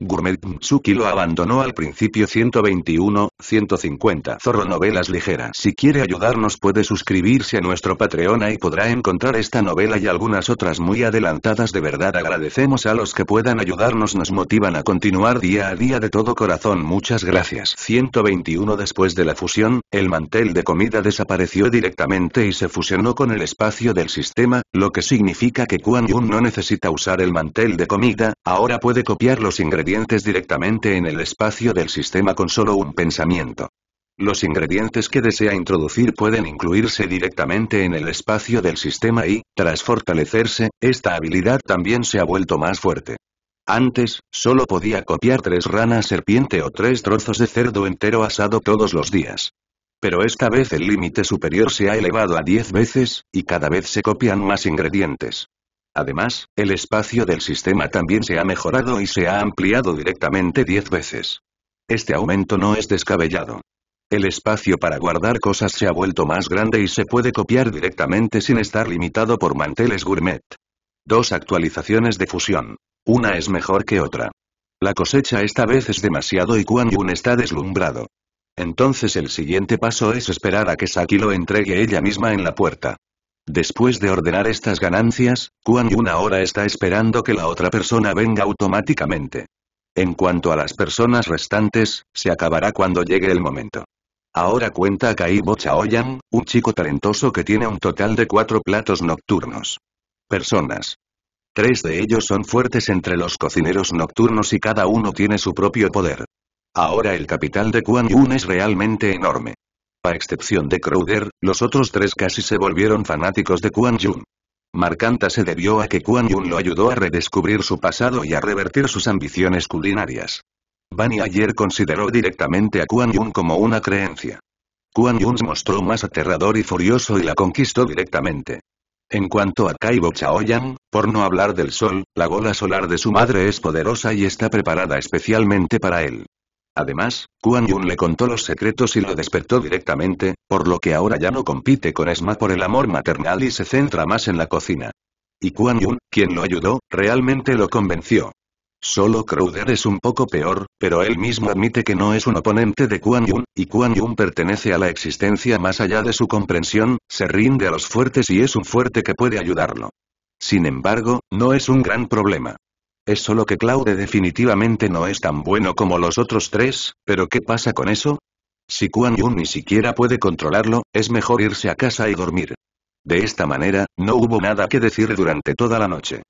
Gourmet Mtsuki lo abandonó al principio 121, 150 Zorro Novelas Ligeras Si quiere ayudarnos puede suscribirse a nuestro Patreon y podrá encontrar esta novela y algunas otras muy adelantadas de verdad agradecemos a los que puedan ayudarnos nos motivan a continuar día a día de todo corazón muchas gracias 121 Después de la fusión, el mantel de comida desapareció directamente y se fusionó con el espacio del sistema, lo que significa que Kuan Yun no necesita usar el mantel de comida, ahora puede copiar los ingredientes directamente en el espacio del sistema con solo un pensamiento. Los ingredientes que desea introducir pueden incluirse directamente en el espacio del sistema y, tras fortalecerse, esta habilidad también se ha vuelto más fuerte. Antes, solo podía copiar tres ranas serpiente o tres trozos de cerdo entero asado todos los días. Pero esta vez el límite superior se ha elevado a 10 veces, y cada vez se copian más ingredientes. Además, el espacio del sistema también se ha mejorado y se ha ampliado directamente 10 veces. Este aumento no es descabellado. El espacio para guardar cosas se ha vuelto más grande y se puede copiar directamente sin estar limitado por manteles gourmet. Dos actualizaciones de fusión. Una es mejor que otra. La cosecha esta vez es demasiado y Kuan Yun está deslumbrado. Entonces el siguiente paso es esperar a que Saki lo entregue ella misma en la puerta. Después de ordenar estas ganancias, Kuan Yun ahora está esperando que la otra persona venga automáticamente. En cuanto a las personas restantes, se acabará cuando llegue el momento. Ahora cuenta Kaibo Chaoyan, un chico talentoso que tiene un total de cuatro platos nocturnos. Personas. Tres de ellos son fuertes entre los cocineros nocturnos y cada uno tiene su propio poder. Ahora el capital de Kuan Yun es realmente enorme. A excepción de Crowder, los otros tres casi se volvieron fanáticos de Kuan Yun. Marcanta se debió a que Kuan Yun lo ayudó a redescubrir su pasado y a revertir sus ambiciones culinarias. Bani ayer consideró directamente a Kuan Yun como una creencia. Kuan Yun se mostró más aterrador y furioso y la conquistó directamente. En cuanto a Kaibo Chaoyang, por no hablar del sol, la gola solar de su madre es poderosa y está preparada especialmente para él. Además, Kuan Yun le contó los secretos y lo despertó directamente, por lo que ahora ya no compite con Esma por el amor maternal y se centra más en la cocina. Y Kuan Yun, quien lo ayudó, realmente lo convenció. Solo Crowder es un poco peor, pero él mismo admite que no es un oponente de Kuan Yun, y Kuan Yun pertenece a la existencia más allá de su comprensión, se rinde a los fuertes y es un fuerte que puede ayudarlo. Sin embargo, no es un gran problema. Es solo que Claude definitivamente no es tan bueno como los otros tres, pero ¿qué pasa con eso? Si Kuan Yun ni siquiera puede controlarlo, es mejor irse a casa y dormir. De esta manera, no hubo nada que decir durante toda la noche.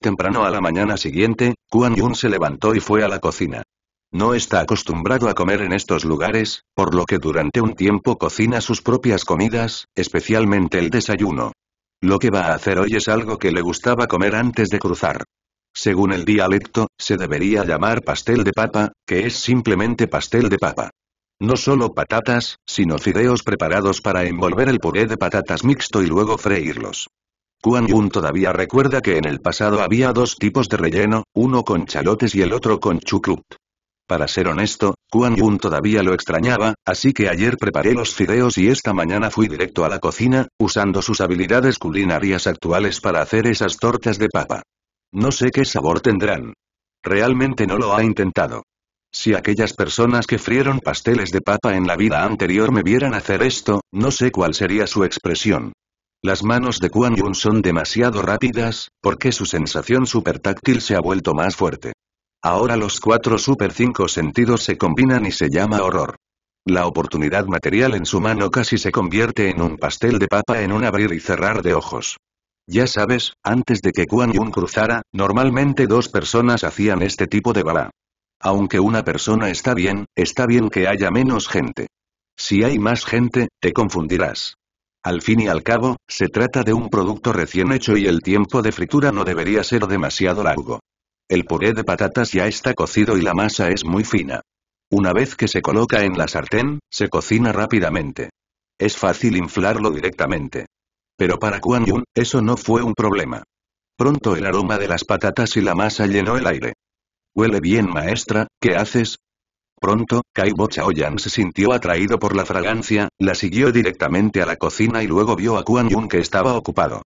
Temprano a la mañana siguiente, Kuan Yun se levantó y fue a la cocina. No está acostumbrado a comer en estos lugares, por lo que durante un tiempo cocina sus propias comidas, especialmente el desayuno. Lo que va a hacer hoy es algo que le gustaba comer antes de cruzar. Según el dialecto, se debería llamar pastel de papa, que es simplemente pastel de papa. No solo patatas, sino fideos preparados para envolver el puré de patatas mixto y luego freírlos. Kuan Yun todavía recuerda que en el pasado había dos tipos de relleno, uno con chalotes y el otro con chucrut. Para ser honesto, Kuan Yun todavía lo extrañaba, así que ayer preparé los fideos y esta mañana fui directo a la cocina, usando sus habilidades culinarias actuales para hacer esas tortas de papa. No sé qué sabor tendrán. Realmente no lo ha intentado. Si aquellas personas que frieron pasteles de papa en la vida anterior me vieran hacer esto, no sé cuál sería su expresión. Las manos de Kuan Yun son demasiado rápidas, porque su sensación super táctil se ha vuelto más fuerte. Ahora los cuatro super cinco sentidos se combinan y se llama horror. La oportunidad material en su mano casi se convierte en un pastel de papa en un abrir y cerrar de ojos. Ya sabes, antes de que Kuan Yun cruzara, normalmente dos personas hacían este tipo de bala. Aunque una persona está bien, está bien que haya menos gente. Si hay más gente, te confundirás. Al fin y al cabo, se trata de un producto recién hecho y el tiempo de fritura no debería ser demasiado largo. El puré de patatas ya está cocido y la masa es muy fina. Una vez que se coloca en la sartén, se cocina rápidamente. Es fácil inflarlo directamente. Pero para Kuan Yun, eso no fue un problema. Pronto el aroma de las patatas y la masa llenó el aire. Huele bien maestra, ¿qué haces? Pronto, Kaibo Chaoyan se sintió atraído por la fragancia, la siguió directamente a la cocina y luego vio a Kuan Yun que estaba ocupado.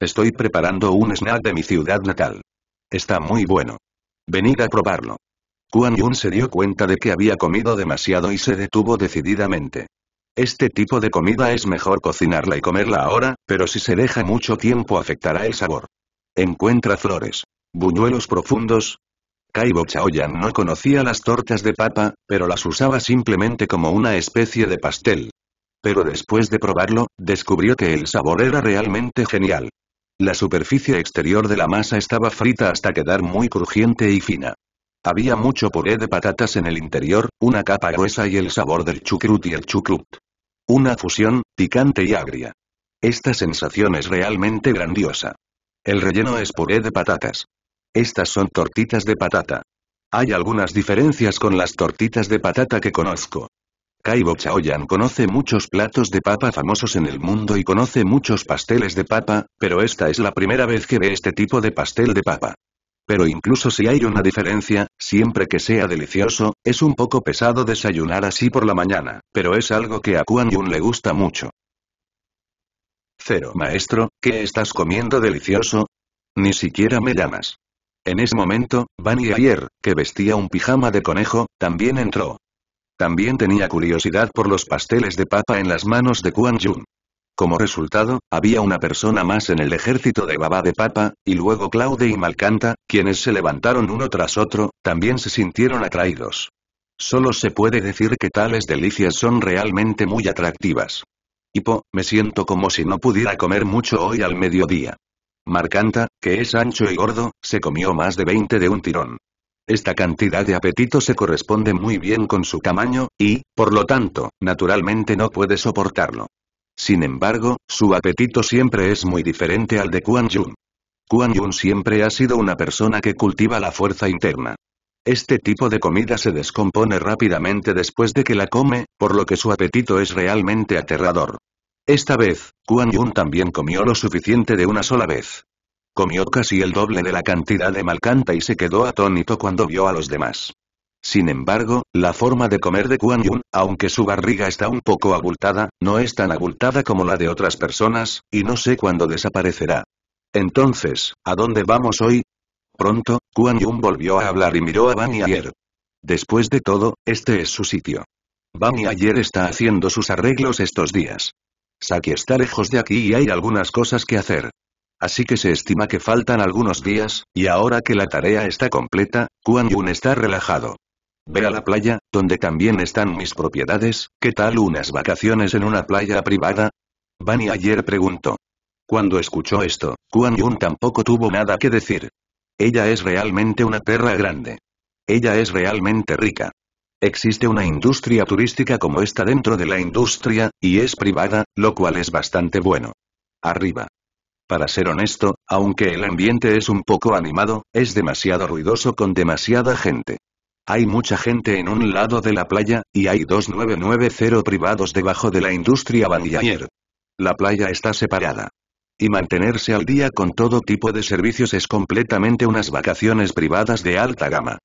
Estoy preparando un snack de mi ciudad natal. Está muy bueno. Venid a probarlo. Kuan Yun se dio cuenta de que había comido demasiado y se detuvo decididamente. Este tipo de comida es mejor cocinarla y comerla ahora, pero si se deja mucho tiempo afectará el sabor. Encuentra flores. Buñuelos profundos. Kaibo Chaoyan no conocía las tortas de papa, pero las usaba simplemente como una especie de pastel. Pero después de probarlo, descubrió que el sabor era realmente genial. La superficie exterior de la masa estaba frita hasta quedar muy crujiente y fina. Había mucho puré de patatas en el interior, una capa gruesa y el sabor del chucrut y el chucrut. Una fusión, picante y agria. Esta sensación es realmente grandiosa. El relleno es puré de patatas. Estas son tortitas de patata. Hay algunas diferencias con las tortitas de patata que conozco. Kaibo Chaoyan conoce muchos platos de papa famosos en el mundo y conoce muchos pasteles de papa, pero esta es la primera vez que ve este tipo de pastel de papa. Pero incluso si hay una diferencia, siempre que sea delicioso, es un poco pesado desayunar así por la mañana, pero es algo que a Kuan Yun le gusta mucho. Cero. Maestro, ¿qué estás comiendo delicioso? Ni siquiera me llamas. En ese momento, Bani Ayer, que vestía un pijama de conejo, también entró. También tenía curiosidad por los pasteles de papa en las manos de Kuan Yun. Como resultado, había una persona más en el ejército de Baba de Papa, y luego Claude y Malcanta, quienes se levantaron uno tras otro, también se sintieron atraídos. Solo se puede decir que tales delicias son realmente muy atractivas. Hipo, me siento como si no pudiera comer mucho hoy al mediodía. Marcanta, que es ancho y gordo, se comió más de 20 de un tirón. Esta cantidad de apetito se corresponde muy bien con su tamaño, y, por lo tanto, naturalmente no puede soportarlo. Sin embargo, su apetito siempre es muy diferente al de Kuan Yun. Kuan Yun siempre ha sido una persona que cultiva la fuerza interna. Este tipo de comida se descompone rápidamente después de que la come, por lo que su apetito es realmente aterrador. Esta vez, Kuan Yun también comió lo suficiente de una sola vez. Comió casi el doble de la cantidad de Malcanta y se quedó atónito cuando vio a los demás. Sin embargo, la forma de comer de Kuan Yun, aunque su barriga está un poco abultada, no es tan abultada como la de otras personas, y no sé cuándo desaparecerá. Entonces, ¿a dónde vamos hoy? Pronto, Kuan Yun volvió a hablar y miró a Bani Ayer. Después de todo, este es su sitio. Bani Ayer está haciendo sus arreglos estos días. Saki está lejos de aquí y hay algunas cosas que hacer. Así que se estima que faltan algunos días, y ahora que la tarea está completa, Kuan Yun está relajado. Ve a la playa, donde también están mis propiedades, ¿qué tal unas vacaciones en una playa privada? Bani ayer preguntó. Cuando escuchó esto, Kuan Yun tampoco tuvo nada que decir. Ella es realmente una tierra grande. Ella es realmente rica. Existe una industria turística como esta dentro de la industria, y es privada, lo cual es bastante bueno. Arriba. Para ser honesto, aunque el ambiente es un poco animado, es demasiado ruidoso con demasiada gente. Hay mucha gente en un lado de la playa, y hay 2990 privados debajo de la industria Bandier. La playa está separada. Y mantenerse al día con todo tipo de servicios es completamente unas vacaciones privadas de alta gama.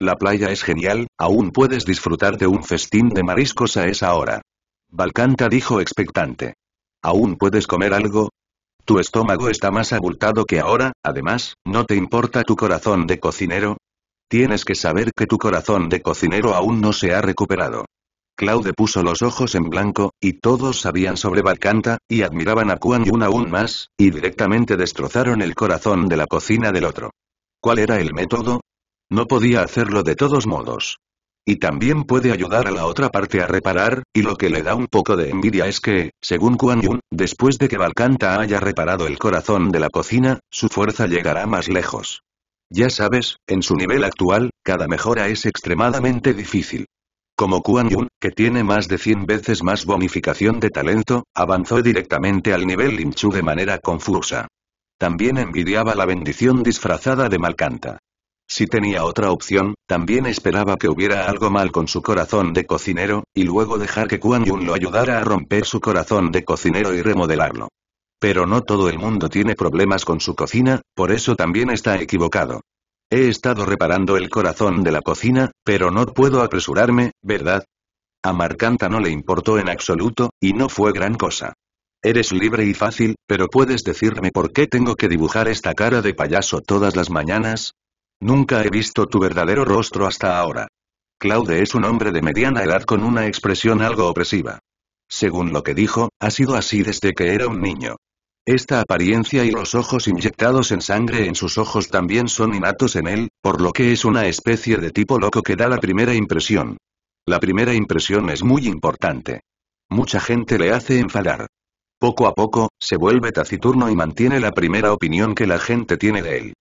La playa es genial, aún puedes disfrutar de un festín de mariscos a esa hora. Balcanta dijo expectante. ¿Aún puedes comer algo? Tu estómago está más abultado que ahora, además, ¿no te importa tu corazón de cocinero? Tienes que saber que tu corazón de cocinero aún no se ha recuperado. Claude puso los ojos en blanco, y todos sabían sobre Balcanta, y admiraban a Kuan Yun aún más, y directamente destrozaron el corazón de la cocina del otro. ¿Cuál era el método? No podía hacerlo de todos modos. Y también puede ayudar a la otra parte a reparar, y lo que le da un poco de envidia es que, según Kuan Yun, después de que Balcanta haya reparado el corazón de la cocina, su fuerza llegará más lejos. Ya sabes, en su nivel actual, cada mejora es extremadamente difícil. Como Kuan Yun, que tiene más de 100 veces más bonificación de talento, avanzó directamente al nivel Linchu de manera confusa. También envidiaba la bendición disfrazada de Malcanta. Si tenía otra opción, también esperaba que hubiera algo mal con su corazón de cocinero, y luego dejar que Kuan Yun lo ayudara a romper su corazón de cocinero y remodelarlo. Pero no todo el mundo tiene problemas con su cocina, por eso también está equivocado. He estado reparando el corazón de la cocina, pero no puedo apresurarme, ¿verdad? A Marcanta no le importó en absoluto, y no fue gran cosa. Eres libre y fácil, pero ¿puedes decirme por qué tengo que dibujar esta cara de payaso todas las mañanas? Nunca he visto tu verdadero rostro hasta ahora. Claude es un hombre de mediana edad con una expresión algo opresiva. Según lo que dijo, ha sido así desde que era un niño. Esta apariencia y los ojos inyectados en sangre en sus ojos también son innatos en él, por lo que es una especie de tipo loco que da la primera impresión. La primera impresión es muy importante. Mucha gente le hace enfadar. Poco a poco, se vuelve taciturno y mantiene la primera opinión que la gente tiene de él.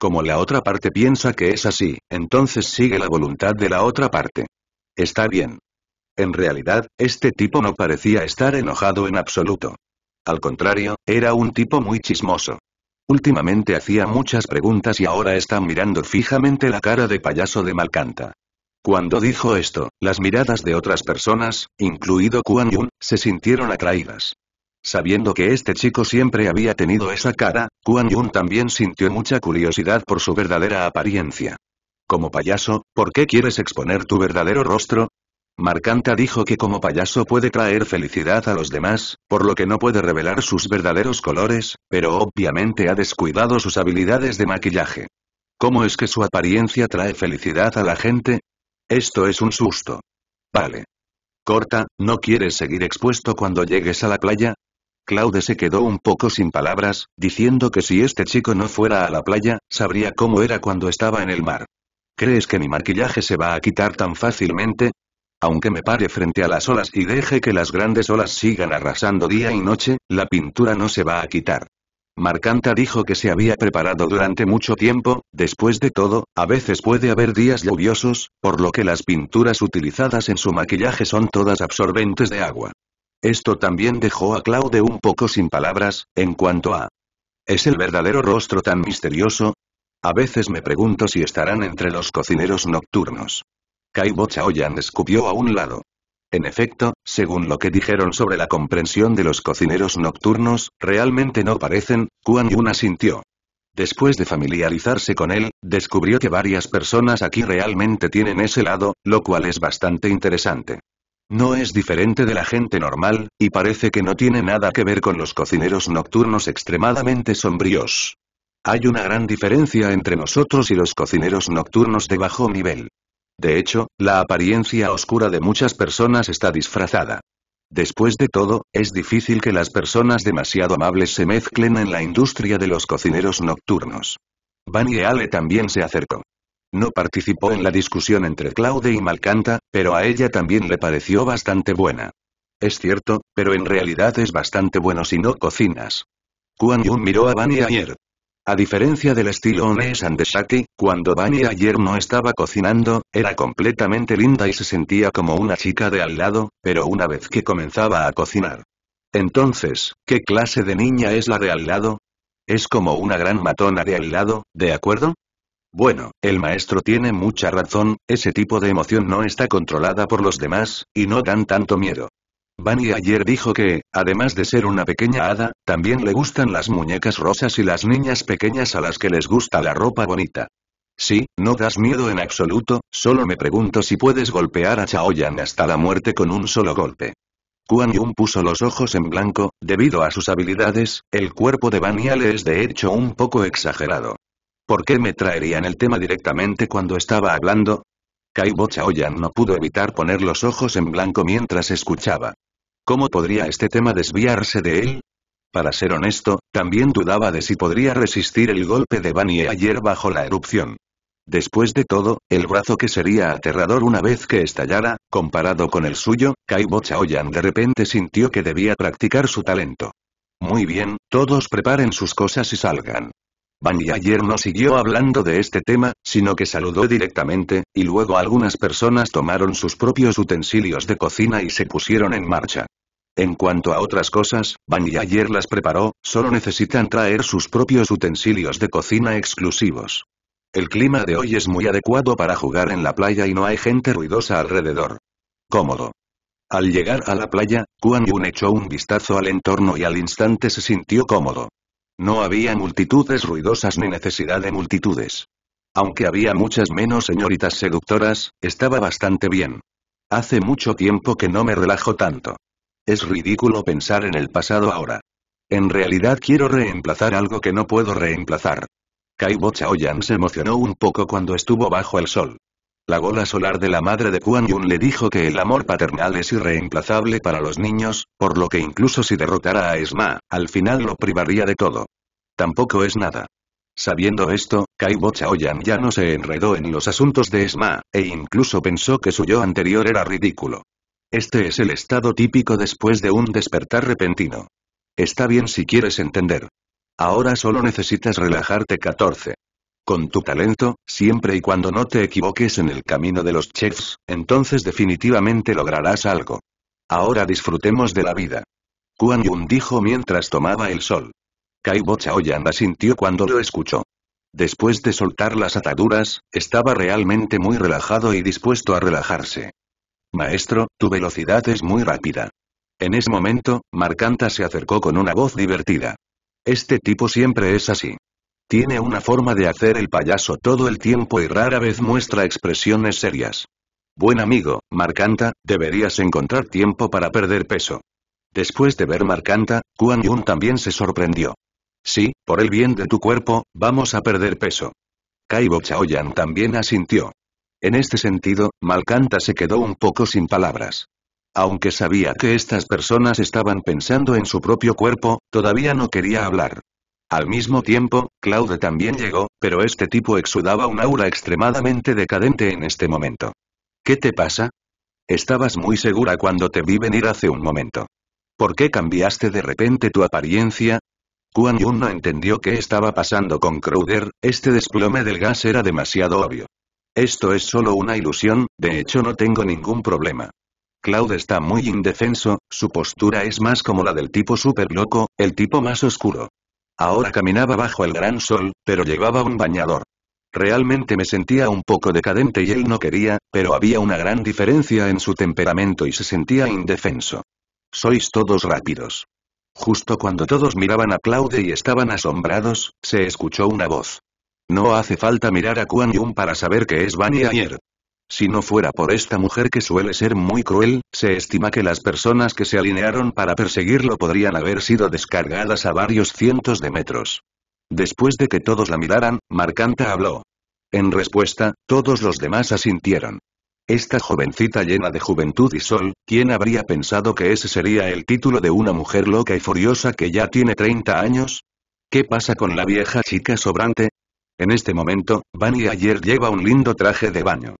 Como la otra parte piensa que es así, entonces sigue la voluntad de la otra parte. Está bien. En realidad, este tipo no parecía estar enojado en absoluto. Al contrario, era un tipo muy chismoso. Últimamente hacía muchas preguntas y ahora está mirando fijamente la cara de payaso de Malcanta. Cuando dijo esto, las miradas de otras personas, incluido Kuan Yun, se sintieron atraídas. Sabiendo que este chico siempre había tenido esa cara, Kuan Yun también sintió mucha curiosidad por su verdadera apariencia. Como payaso, ¿por qué quieres exponer tu verdadero rostro? Marcanta dijo que como payaso puede traer felicidad a los demás, por lo que no puede revelar sus verdaderos colores, pero obviamente ha descuidado sus habilidades de maquillaje. ¿Cómo es que su apariencia trae felicidad a la gente? Esto es un susto. Vale. Corta, ¿no quieres seguir expuesto cuando llegues a la playa? Claude se quedó un poco sin palabras, diciendo que si este chico no fuera a la playa, sabría cómo era cuando estaba en el mar. ¿Crees que mi maquillaje se va a quitar tan fácilmente? Aunque me pare frente a las olas y deje que las grandes olas sigan arrasando día y noche, la pintura no se va a quitar. Marcanta dijo que se había preparado durante mucho tiempo, después de todo, a veces puede haber días lluviosos, por lo que las pinturas utilizadas en su maquillaje son todas absorbentes de agua. Esto también dejó a Claude un poco sin palabras, en cuanto a... ¿Es el verdadero rostro tan misterioso? A veces me pregunto si estarán entre los cocineros nocturnos. Kaibo Chaoyan escupió a un lado. En efecto, según lo que dijeron sobre la comprensión de los cocineros nocturnos, realmente no parecen, Kuan Yun asintió. Después de familiarizarse con él, descubrió que varias personas aquí realmente tienen ese lado, lo cual es bastante interesante. No es diferente de la gente normal, y parece que no tiene nada que ver con los cocineros nocturnos extremadamente sombríos. Hay una gran diferencia entre nosotros y los cocineros nocturnos de bajo nivel. De hecho, la apariencia oscura de muchas personas está disfrazada. Después de todo, es difícil que las personas demasiado amables se mezclen en la industria de los cocineros nocturnos. Van y Ale también se acercó. No participó en la discusión entre Claude y Malcanta, pero a ella también le pareció bastante buena. Es cierto, pero en realidad es bastante bueno si no cocinas. Kuan Yun miró a Van Ayer. A diferencia del estilo mm. Ones and cuando Bani ayer no estaba cocinando, era completamente linda y se sentía como una chica de al lado, pero una vez que comenzaba a cocinar. Entonces, ¿qué clase de niña es la de al lado? Es como una gran matona de al lado, ¿de acuerdo? Bueno, el maestro tiene mucha razón, ese tipo de emoción no está controlada por los demás, y no dan tanto miedo. Bani ayer dijo que, además de ser una pequeña hada, también le gustan las muñecas rosas y las niñas pequeñas a las que les gusta la ropa bonita. Sí, no das miedo en absoluto, solo me pregunto si puedes golpear a Chaoyan hasta la muerte con un solo golpe. Kuan Yun puso los ojos en blanco, debido a sus habilidades, el cuerpo de banial es de hecho un poco exagerado. ¿Por qué me traerían el tema directamente cuando estaba hablando? Kaibo Chaoyan no pudo evitar poner los ojos en blanco mientras escuchaba. ¿Cómo podría este tema desviarse de él? Para ser honesto, también dudaba de si podría resistir el golpe de bani ayer bajo la erupción. Después de todo, el brazo que sería aterrador una vez que estallara, comparado con el suyo, Kaibo Chaoyan de repente sintió que debía practicar su talento. Muy bien, todos preparen sus cosas y salgan. Bani ayer no siguió hablando de este tema, sino que saludó directamente, y luego algunas personas tomaron sus propios utensilios de cocina y se pusieron en marcha. En cuanto a otras cosas, Van y ayer las preparó, solo necesitan traer sus propios utensilios de cocina exclusivos. El clima de hoy es muy adecuado para jugar en la playa y no hay gente ruidosa alrededor. Cómodo. Al llegar a la playa, Kuan Yun echó un vistazo al entorno y al instante se sintió cómodo. No había multitudes ruidosas ni necesidad de multitudes. Aunque había muchas menos señoritas seductoras, estaba bastante bien. Hace mucho tiempo que no me relajo tanto. Es ridículo pensar en el pasado ahora. En realidad quiero reemplazar algo que no puedo reemplazar. Kaibo Chaoyan se emocionó un poco cuando estuvo bajo el sol. La gola solar de la madre de Kuan Yun le dijo que el amor paternal es irreemplazable para los niños, por lo que incluso si derrotara a Esma, al final lo privaría de todo. Tampoco es nada. Sabiendo esto, Kaibo Chaoyan ya no se enredó en los asuntos de Esma, e incluso pensó que su yo anterior era ridículo. Este es el estado típico después de un despertar repentino. Está bien si quieres entender. Ahora solo necesitas relajarte 14. Con tu talento, siempre y cuando no te equivoques en el camino de los chefs, entonces definitivamente lograrás algo. Ahora disfrutemos de la vida. Kuan Yun dijo mientras tomaba el sol. Kaibo Chaoyan sintió cuando lo escuchó. Después de soltar las ataduras, estaba realmente muy relajado y dispuesto a relajarse. Maestro, tu velocidad es muy rápida. En ese momento, Marcanta se acercó con una voz divertida. Este tipo siempre es así. Tiene una forma de hacer el payaso todo el tiempo y rara vez muestra expresiones serias. Buen amigo, Marcanta, deberías encontrar tiempo para perder peso. Después de ver Marcanta, Kuan Yun también se sorprendió. Sí, por el bien de tu cuerpo, vamos a perder peso. Kaibo Chaoyan también asintió. En este sentido, Malcanta se quedó un poco sin palabras. Aunque sabía que estas personas estaban pensando en su propio cuerpo, todavía no quería hablar. Al mismo tiempo, Claude también llegó, pero este tipo exudaba un aura extremadamente decadente en este momento. ¿Qué te pasa? Estabas muy segura cuando te vi venir hace un momento. ¿Por qué cambiaste de repente tu apariencia? Kuan Yun no entendió qué estaba pasando con Crowder, este desplome del gas era demasiado obvio. Esto es solo una ilusión, de hecho no tengo ningún problema. Claude está muy indefenso, su postura es más como la del tipo super loco, el tipo más oscuro. Ahora caminaba bajo el gran sol, pero llevaba un bañador. Realmente me sentía un poco decadente y él no quería, pero había una gran diferencia en su temperamento y se sentía indefenso. Sois todos rápidos. Justo cuando todos miraban a Claude y estaban asombrados, se escuchó una voz. No hace falta mirar a Kuan Yun para saber que es bani Ayer. Si no fuera por esta mujer que suele ser muy cruel, se estima que las personas que se alinearon para perseguirlo podrían haber sido descargadas a varios cientos de metros. Después de que todos la miraran, Marcanta habló. En respuesta, todos los demás asintieron. Esta jovencita llena de juventud y sol, ¿quién habría pensado que ese sería el título de una mujer loca y furiosa que ya tiene 30 años? ¿Qué pasa con la vieja chica sobrante? En este momento, Bunny ayer lleva un lindo traje de baño.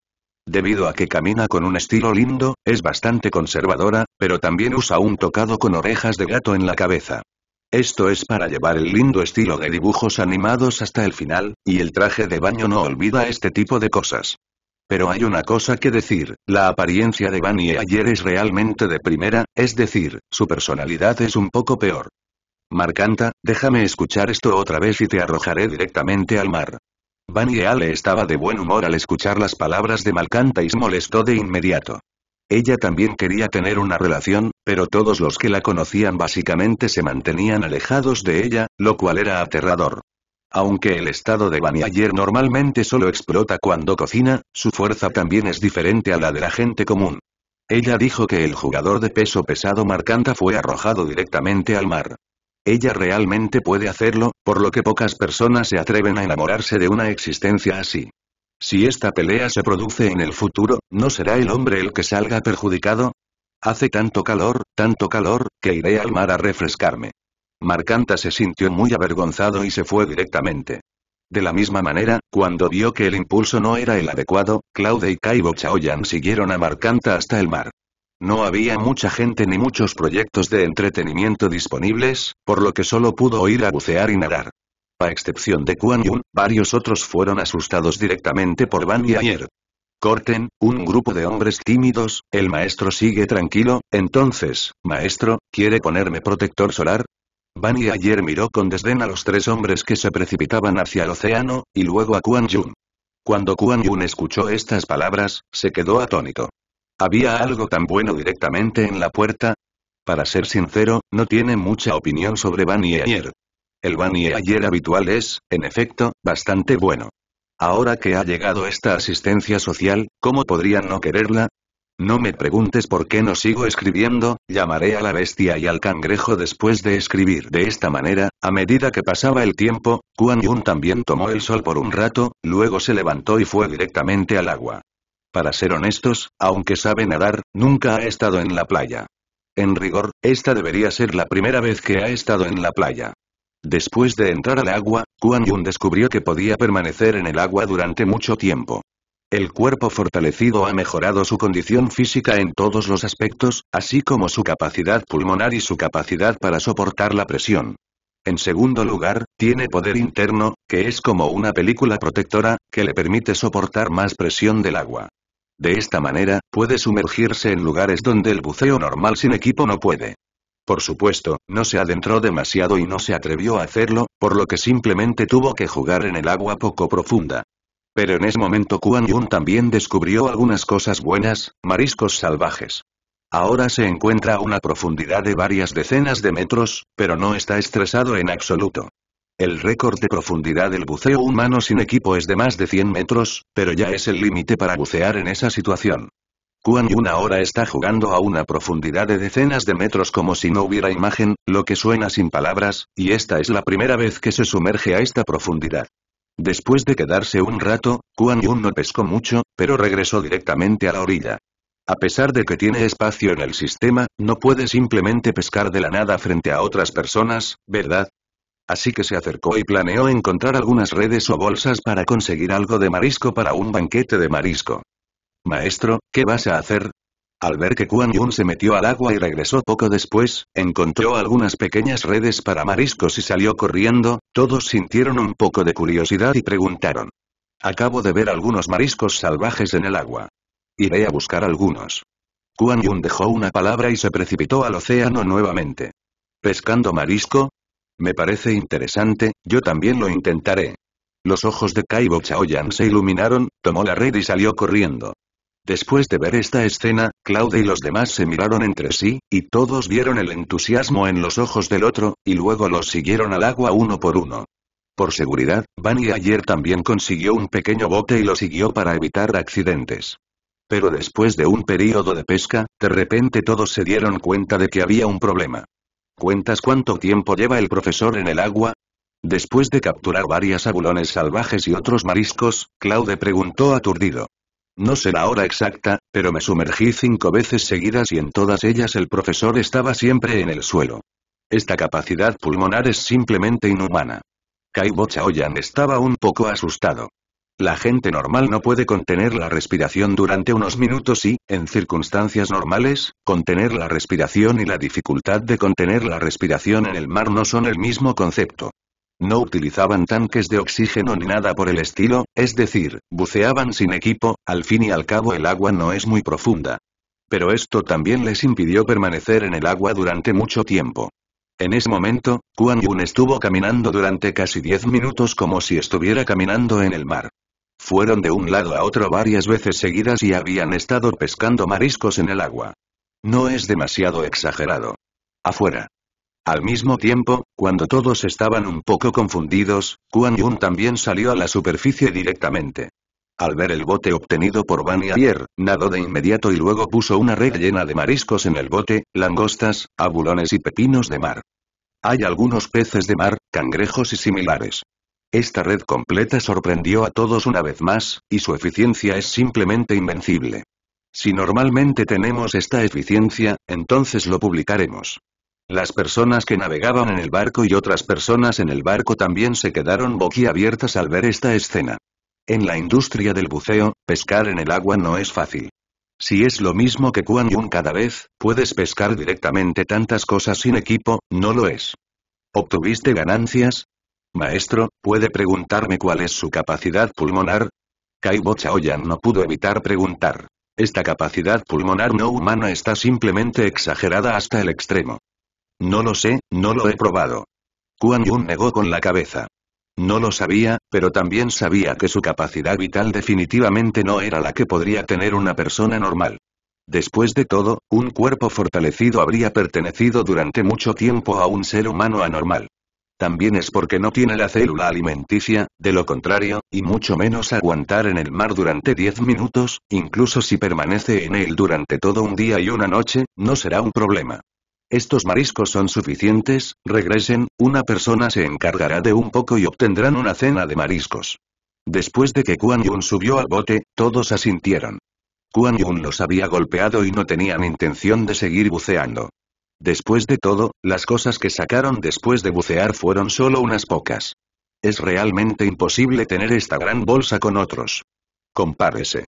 Debido a que camina con un estilo lindo, es bastante conservadora, pero también usa un tocado con orejas de gato en la cabeza. Esto es para llevar el lindo estilo de dibujos animados hasta el final, y el traje de baño no olvida este tipo de cosas. Pero hay una cosa que decir, la apariencia de Bunny ayer es realmente de primera, es decir, su personalidad es un poco peor. Marcanta, déjame escuchar esto otra vez y te arrojaré directamente al mar. Van estaba de buen humor al escuchar las palabras de Marcanta y se molestó de inmediato. Ella también quería tener una relación, pero todos los que la conocían básicamente se mantenían alejados de ella, lo cual era aterrador. Aunque el estado de ayer normalmente solo explota cuando cocina, su fuerza también es diferente a la de la gente común. Ella dijo que el jugador de peso pesado Marcanta fue arrojado directamente al mar. Ella realmente puede hacerlo, por lo que pocas personas se atreven a enamorarse de una existencia así. Si esta pelea se produce en el futuro, ¿no será el hombre el que salga perjudicado? Hace tanto calor, tanto calor, que iré al mar a refrescarme. Marcanta se sintió muy avergonzado y se fue directamente. De la misma manera, cuando vio que el impulso no era el adecuado, Claude y Kaibo Chaoyan siguieron a Marcanta hasta el mar. No había mucha gente ni muchos proyectos de entretenimiento disponibles, por lo que solo pudo oír a bucear y nadar. A excepción de Kuan Yun, varios otros fueron asustados directamente por Van Yair. Corten, un grupo de hombres tímidos, el maestro sigue tranquilo, entonces, maestro, ¿quiere ponerme protector solar? Van Yair miró con desdén a los tres hombres que se precipitaban hacia el océano, y luego a Kuan Yun. Cuando Kuan Yun escuchó estas palabras, se quedó atónito. ¿Había algo tan bueno directamente en la puerta? Para ser sincero, no tiene mucha opinión sobre Vanier. ayer. El Vanier ayer habitual es, en efecto, bastante bueno. Ahora que ha llegado esta asistencia social, ¿cómo podrían no quererla? No me preguntes por qué no sigo escribiendo, llamaré a la bestia y al cangrejo después de escribir de esta manera, a medida que pasaba el tiempo, Kuan Yun también tomó el sol por un rato, luego se levantó y fue directamente al agua. Para ser honestos, aunque sabe nadar, nunca ha estado en la playa. En rigor, esta debería ser la primera vez que ha estado en la playa. Después de entrar al agua, Kuan Yun descubrió que podía permanecer en el agua durante mucho tiempo. El cuerpo fortalecido ha mejorado su condición física en todos los aspectos, así como su capacidad pulmonar y su capacidad para soportar la presión. En segundo lugar, tiene poder interno, que es como una película protectora, que le permite soportar más presión del agua. De esta manera, puede sumergirse en lugares donde el buceo normal sin equipo no puede. Por supuesto, no se adentró demasiado y no se atrevió a hacerlo, por lo que simplemente tuvo que jugar en el agua poco profunda. Pero en ese momento Kuan Yun también descubrió algunas cosas buenas, mariscos salvajes. Ahora se encuentra a una profundidad de varias decenas de metros, pero no está estresado en absoluto. El récord de profundidad del buceo humano sin equipo es de más de 100 metros, pero ya es el límite para bucear en esa situación. Kuan Yun ahora está jugando a una profundidad de decenas de metros como si no hubiera imagen, lo que suena sin palabras, y esta es la primera vez que se sumerge a esta profundidad. Después de quedarse un rato, Kuan Yun no pescó mucho, pero regresó directamente a la orilla. A pesar de que tiene espacio en el sistema, no puede simplemente pescar de la nada frente a otras personas, ¿verdad? Así que se acercó y planeó encontrar algunas redes o bolsas para conseguir algo de marisco para un banquete de marisco. Maestro, ¿qué vas a hacer? Al ver que Kuan Yun se metió al agua y regresó poco después, encontró algunas pequeñas redes para mariscos y salió corriendo, todos sintieron un poco de curiosidad y preguntaron. Acabo de ver algunos mariscos salvajes en el agua. Iré a buscar algunos. Kuan Yun dejó una palabra y se precipitó al océano nuevamente. Pescando marisco, me parece interesante, yo también lo intentaré. Los ojos de Kaibo Chaoyan se iluminaron, tomó la red y salió corriendo. Después de ver esta escena, Claude y los demás se miraron entre sí, y todos vieron el entusiasmo en los ojos del otro, y luego los siguieron al agua uno por uno. Por seguridad, Bunny ayer también consiguió un pequeño bote y lo siguió para evitar accidentes. Pero después de un período de pesca, de repente todos se dieron cuenta de que había un problema. ¿Cuentas cuánto tiempo lleva el profesor en el agua? Después de capturar varias abulones salvajes y otros mariscos, Claude preguntó aturdido. No sé la hora exacta, pero me sumergí cinco veces seguidas y en todas ellas el profesor estaba siempre en el suelo. Esta capacidad pulmonar es simplemente inhumana. Kaibo Chaoyan estaba un poco asustado. La gente normal no puede contener la respiración durante unos minutos y, en circunstancias normales, contener la respiración y la dificultad de contener la respiración en el mar no son el mismo concepto. No utilizaban tanques de oxígeno ni nada por el estilo, es decir, buceaban sin equipo, al fin y al cabo el agua no es muy profunda. Pero esto también les impidió permanecer en el agua durante mucho tiempo. En ese momento, Kuan Yun estuvo caminando durante casi 10 minutos como si estuviera caminando en el mar. Fueron de un lado a otro varias veces seguidas y habían estado pescando mariscos en el agua. No es demasiado exagerado. Afuera. Al mismo tiempo, cuando todos estaban un poco confundidos, Kuan Yun también salió a la superficie directamente. Al ver el bote obtenido por Van Ayer, nadó de inmediato y luego puso una red llena de mariscos en el bote, langostas, abulones y pepinos de mar. Hay algunos peces de mar, cangrejos y similares. Esta red completa sorprendió a todos una vez más, y su eficiencia es simplemente invencible. Si normalmente tenemos esta eficiencia, entonces lo publicaremos. Las personas que navegaban en el barco y otras personas en el barco también se quedaron boquiabiertas al ver esta escena. En la industria del buceo, pescar en el agua no es fácil. Si es lo mismo que Kuan Yun cada vez, puedes pescar directamente tantas cosas sin equipo, no lo es. ¿Obtuviste ganancias? Maestro, ¿puede preguntarme cuál es su capacidad pulmonar? Kaibo Chaoyan no pudo evitar preguntar. Esta capacidad pulmonar no humana está simplemente exagerada hasta el extremo. No lo sé, no lo he probado. Kuan Yun negó con la cabeza. No lo sabía, pero también sabía que su capacidad vital definitivamente no era la que podría tener una persona normal. Después de todo, un cuerpo fortalecido habría pertenecido durante mucho tiempo a un ser humano anormal también es porque no tiene la célula alimenticia, de lo contrario, y mucho menos aguantar en el mar durante 10 minutos, incluso si permanece en él durante todo un día y una noche, no será un problema. Estos mariscos son suficientes, regresen, una persona se encargará de un poco y obtendrán una cena de mariscos. Después de que Kuan Yun subió al bote, todos asintieron. Kuan Yun los había golpeado y no tenían intención de seguir buceando. Después de todo, las cosas que sacaron después de bucear fueron solo unas pocas. Es realmente imposible tener esta gran bolsa con otros. Compárese.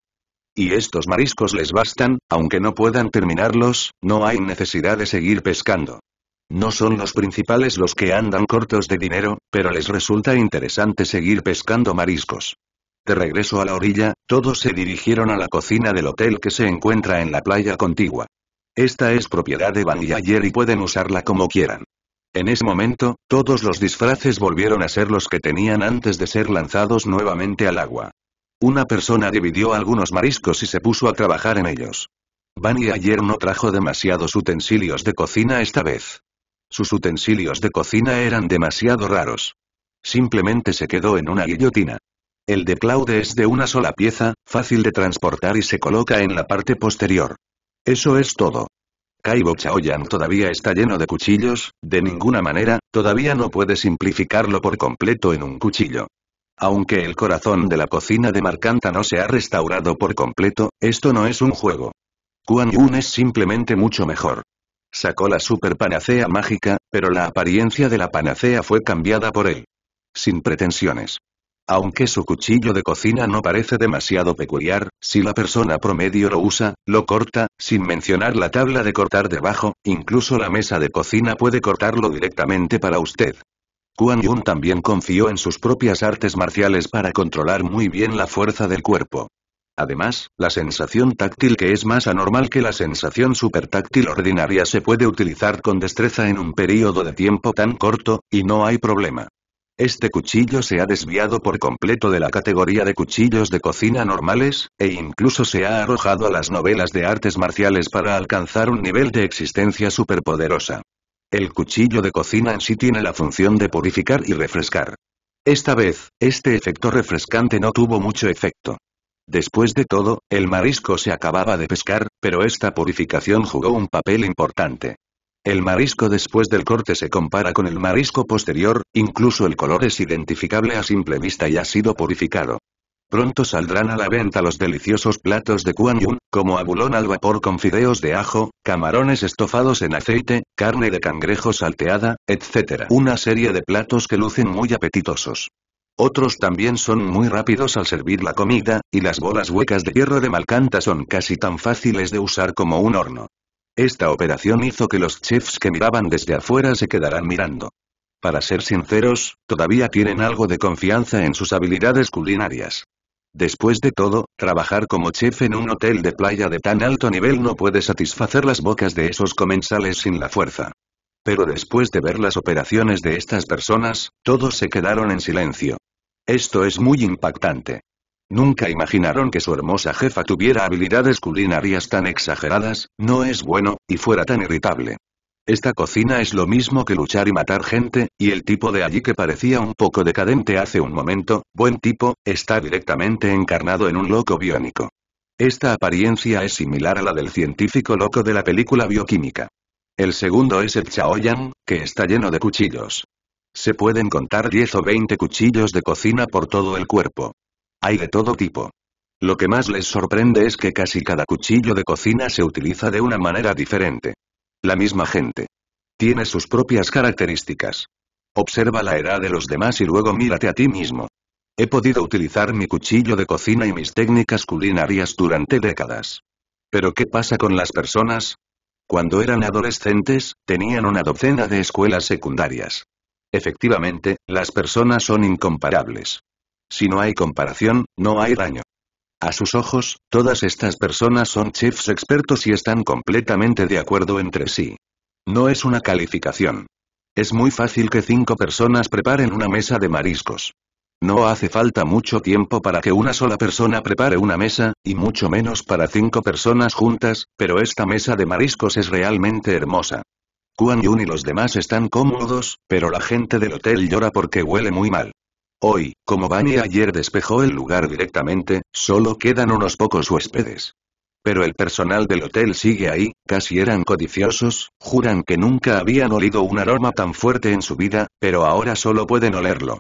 Y estos mariscos les bastan, aunque no puedan terminarlos, no hay necesidad de seguir pescando. No son los principales los que andan cortos de dinero, pero les resulta interesante seguir pescando mariscos. De regreso a la orilla, todos se dirigieron a la cocina del hotel que se encuentra en la playa contigua. Esta es propiedad de Ayer y pueden usarla como quieran. En ese momento, todos los disfraces volvieron a ser los que tenían antes de ser lanzados nuevamente al agua. Una persona dividió algunos mariscos y se puso a trabajar en ellos. Van y ayer no trajo demasiados utensilios de cocina esta vez. Sus utensilios de cocina eran demasiado raros. Simplemente se quedó en una guillotina. El de Claude es de una sola pieza, fácil de transportar y se coloca en la parte posterior. Eso es todo. Kaibo Chaoyan todavía está lleno de cuchillos, de ninguna manera, todavía no puede simplificarlo por completo en un cuchillo. Aunque el corazón de la cocina de Marcanta no se ha restaurado por completo, esto no es un juego. Kuan Yun es simplemente mucho mejor. Sacó la super panacea mágica, pero la apariencia de la panacea fue cambiada por él. Sin pretensiones. Aunque su cuchillo de cocina no parece demasiado peculiar, si la persona promedio lo usa, lo corta, sin mencionar la tabla de cortar debajo, incluso la mesa de cocina puede cortarlo directamente para usted. Kuan Yun también confió en sus propias artes marciales para controlar muy bien la fuerza del cuerpo. Además, la sensación táctil que es más anormal que la sensación táctil ordinaria se puede utilizar con destreza en un período de tiempo tan corto, y no hay problema. Este cuchillo se ha desviado por completo de la categoría de cuchillos de cocina normales, e incluso se ha arrojado a las novelas de artes marciales para alcanzar un nivel de existencia superpoderosa. El cuchillo de cocina en sí tiene la función de purificar y refrescar. Esta vez, este efecto refrescante no tuvo mucho efecto. Después de todo, el marisco se acababa de pescar, pero esta purificación jugó un papel importante. El marisco después del corte se compara con el marisco posterior, incluso el color es identificable a simple vista y ha sido purificado. Pronto saldrán a la venta los deliciosos platos de Kuan Yun, como abulón al vapor con fideos de ajo, camarones estofados en aceite, carne de cangrejo salteada, etc. Una serie de platos que lucen muy apetitosos. Otros también son muy rápidos al servir la comida, y las bolas huecas de hierro de Malcanta son casi tan fáciles de usar como un horno. Esta operación hizo que los chefs que miraban desde afuera se quedaran mirando. Para ser sinceros, todavía tienen algo de confianza en sus habilidades culinarias. Después de todo, trabajar como chef en un hotel de playa de tan alto nivel no puede satisfacer las bocas de esos comensales sin la fuerza. Pero después de ver las operaciones de estas personas, todos se quedaron en silencio. Esto es muy impactante. Nunca imaginaron que su hermosa jefa tuviera habilidades culinarias tan exageradas, no es bueno, y fuera tan irritable. Esta cocina es lo mismo que luchar y matar gente, y el tipo de allí que parecía un poco decadente hace un momento, buen tipo, está directamente encarnado en un loco biónico. Esta apariencia es similar a la del científico loco de la película bioquímica. El segundo es el Chaoyan, que está lleno de cuchillos. Se pueden contar 10 o 20 cuchillos de cocina por todo el cuerpo. Hay de todo tipo. Lo que más les sorprende es que casi cada cuchillo de cocina se utiliza de una manera diferente. La misma gente. Tiene sus propias características. Observa la edad de los demás y luego mírate a ti mismo. He podido utilizar mi cuchillo de cocina y mis técnicas culinarias durante décadas. Pero ¿qué pasa con las personas? Cuando eran adolescentes, tenían una docena de escuelas secundarias. Efectivamente, las personas son incomparables. Si no hay comparación, no hay daño. A sus ojos, todas estas personas son chefs expertos y están completamente de acuerdo entre sí. No es una calificación. Es muy fácil que cinco personas preparen una mesa de mariscos. No hace falta mucho tiempo para que una sola persona prepare una mesa, y mucho menos para cinco personas juntas, pero esta mesa de mariscos es realmente hermosa. Kuan Yun y los demás están cómodos, pero la gente del hotel llora porque huele muy mal. Hoy, como Bani ayer despejó el lugar directamente, solo quedan unos pocos huéspedes. Pero el personal del hotel sigue ahí, casi eran codiciosos, juran que nunca habían olido un aroma tan fuerte en su vida, pero ahora solo pueden olerlo.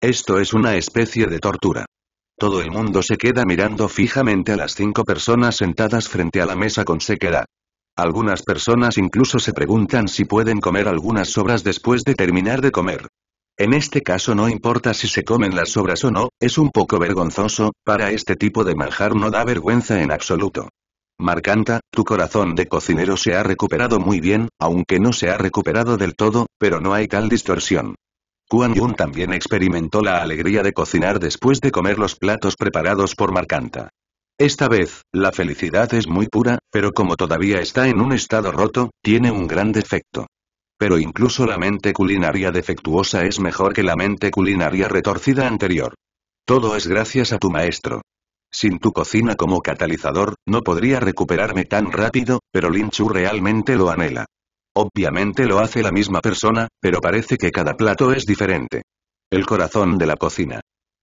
Esto es una especie de tortura. Todo el mundo se queda mirando fijamente a las cinco personas sentadas frente a la mesa con sequedad. Algunas personas incluso se preguntan si pueden comer algunas sobras después de terminar de comer. En este caso no importa si se comen las sobras o no, es un poco vergonzoso, para este tipo de manjar no da vergüenza en absoluto. Marcanta, tu corazón de cocinero se ha recuperado muy bien, aunque no se ha recuperado del todo, pero no hay tal distorsión. Kuan Yun también experimentó la alegría de cocinar después de comer los platos preparados por Marcanta. Esta vez, la felicidad es muy pura, pero como todavía está en un estado roto, tiene un gran defecto. Pero incluso la mente culinaria defectuosa es mejor que la mente culinaria retorcida anterior. Todo es gracias a tu maestro. Sin tu cocina como catalizador, no podría recuperarme tan rápido, pero Chu realmente lo anhela. Obviamente lo hace la misma persona, pero parece que cada plato es diferente. El corazón de la cocina.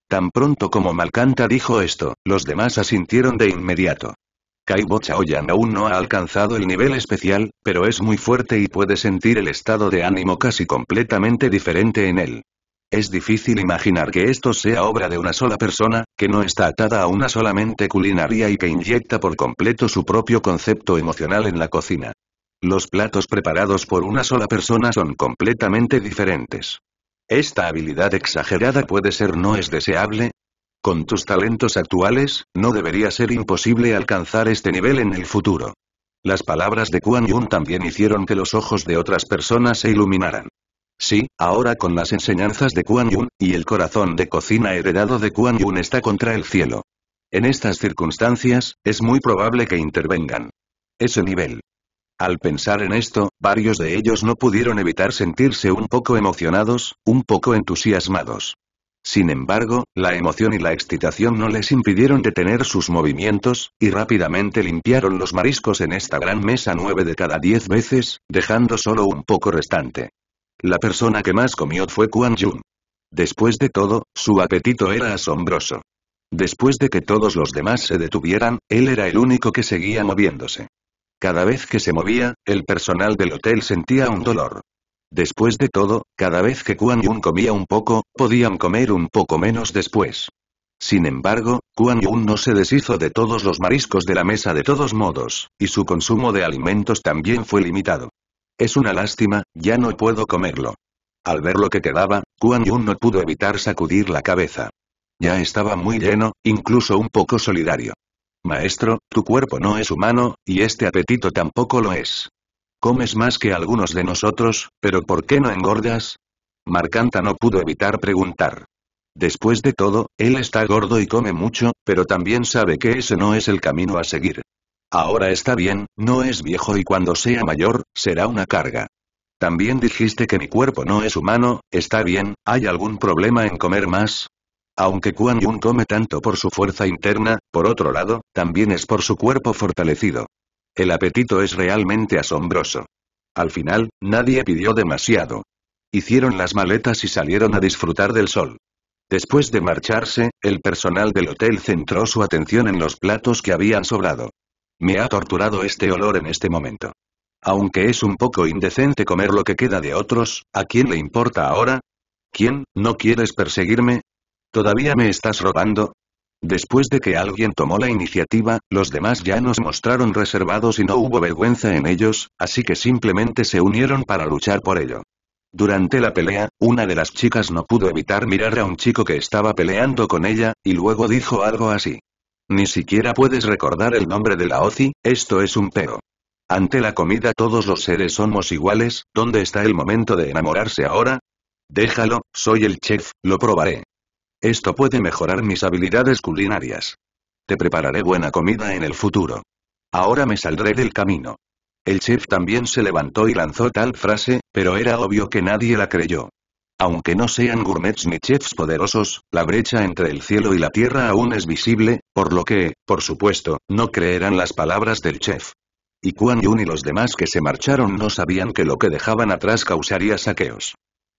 Tan pronto como Malcanta dijo esto, los demás asintieron de inmediato. Kaibo Chaoyan aún no ha alcanzado el nivel especial, pero es muy fuerte y puede sentir el estado de ánimo casi completamente diferente en él. Es difícil imaginar que esto sea obra de una sola persona, que no está atada a una solamente culinaria y que inyecta por completo su propio concepto emocional en la cocina. Los platos preparados por una sola persona son completamente diferentes. Esta habilidad exagerada puede ser no es deseable, con tus talentos actuales, no debería ser imposible alcanzar este nivel en el futuro. Las palabras de Kuan Yun también hicieron que los ojos de otras personas se iluminaran. Sí, ahora con las enseñanzas de Kuan Yun, y el corazón de cocina heredado de Kuan Yun está contra el cielo. En estas circunstancias, es muy probable que intervengan. Ese nivel. Al pensar en esto, varios de ellos no pudieron evitar sentirse un poco emocionados, un poco entusiasmados. Sin embargo, la emoción y la excitación no les impidieron detener sus movimientos, y rápidamente limpiaron los mariscos en esta gran mesa nueve de cada diez veces, dejando solo un poco restante. La persona que más comió fue Kuan Jun. Después de todo, su apetito era asombroso. Después de que todos los demás se detuvieran, él era el único que seguía moviéndose. Cada vez que se movía, el personal del hotel sentía un dolor. Después de todo, cada vez que Kuan Yun comía un poco, podían comer un poco menos después. Sin embargo, Kuan Yun no se deshizo de todos los mariscos de la mesa de todos modos, y su consumo de alimentos también fue limitado. Es una lástima, ya no puedo comerlo. Al ver lo que quedaba, Kuan Yun no pudo evitar sacudir la cabeza. Ya estaba muy lleno, incluso un poco solidario. Maestro, tu cuerpo no es humano, y este apetito tampoco lo es. Comes más que algunos de nosotros, pero ¿por qué no engordas? Marcanta no pudo evitar preguntar. Después de todo, él está gordo y come mucho, pero también sabe que ese no es el camino a seguir. Ahora está bien, no es viejo y cuando sea mayor, será una carga. También dijiste que mi cuerpo no es humano, está bien, ¿hay algún problema en comer más? Aunque Kuan Yun come tanto por su fuerza interna, por otro lado, también es por su cuerpo fortalecido. El apetito es realmente asombroso. Al final, nadie pidió demasiado. Hicieron las maletas y salieron a disfrutar del sol. Después de marcharse, el personal del hotel centró su atención en los platos que habían sobrado. Me ha torturado este olor en este momento. Aunque es un poco indecente comer lo que queda de otros, ¿a quién le importa ahora? ¿Quién, no quieres perseguirme? ¿Todavía me estás robando? Después de que alguien tomó la iniciativa, los demás ya nos mostraron reservados y no hubo vergüenza en ellos, así que simplemente se unieron para luchar por ello. Durante la pelea, una de las chicas no pudo evitar mirar a un chico que estaba peleando con ella, y luego dijo algo así. Ni siquiera puedes recordar el nombre de la Ozi, esto es un peo. Ante la comida todos los seres somos iguales, ¿dónde está el momento de enamorarse ahora? Déjalo, soy el chef, lo probaré. Esto puede mejorar mis habilidades culinarias. Te prepararé buena comida en el futuro. Ahora me saldré del camino. El chef también se levantó y lanzó tal frase, pero era obvio que nadie la creyó. Aunque no sean gourmets ni chefs poderosos, la brecha entre el cielo y la tierra aún es visible, por lo que, por supuesto, no creerán las palabras del chef. Y Kuan Yun y los demás que se marcharon no sabían que lo que dejaban atrás causaría saqueos.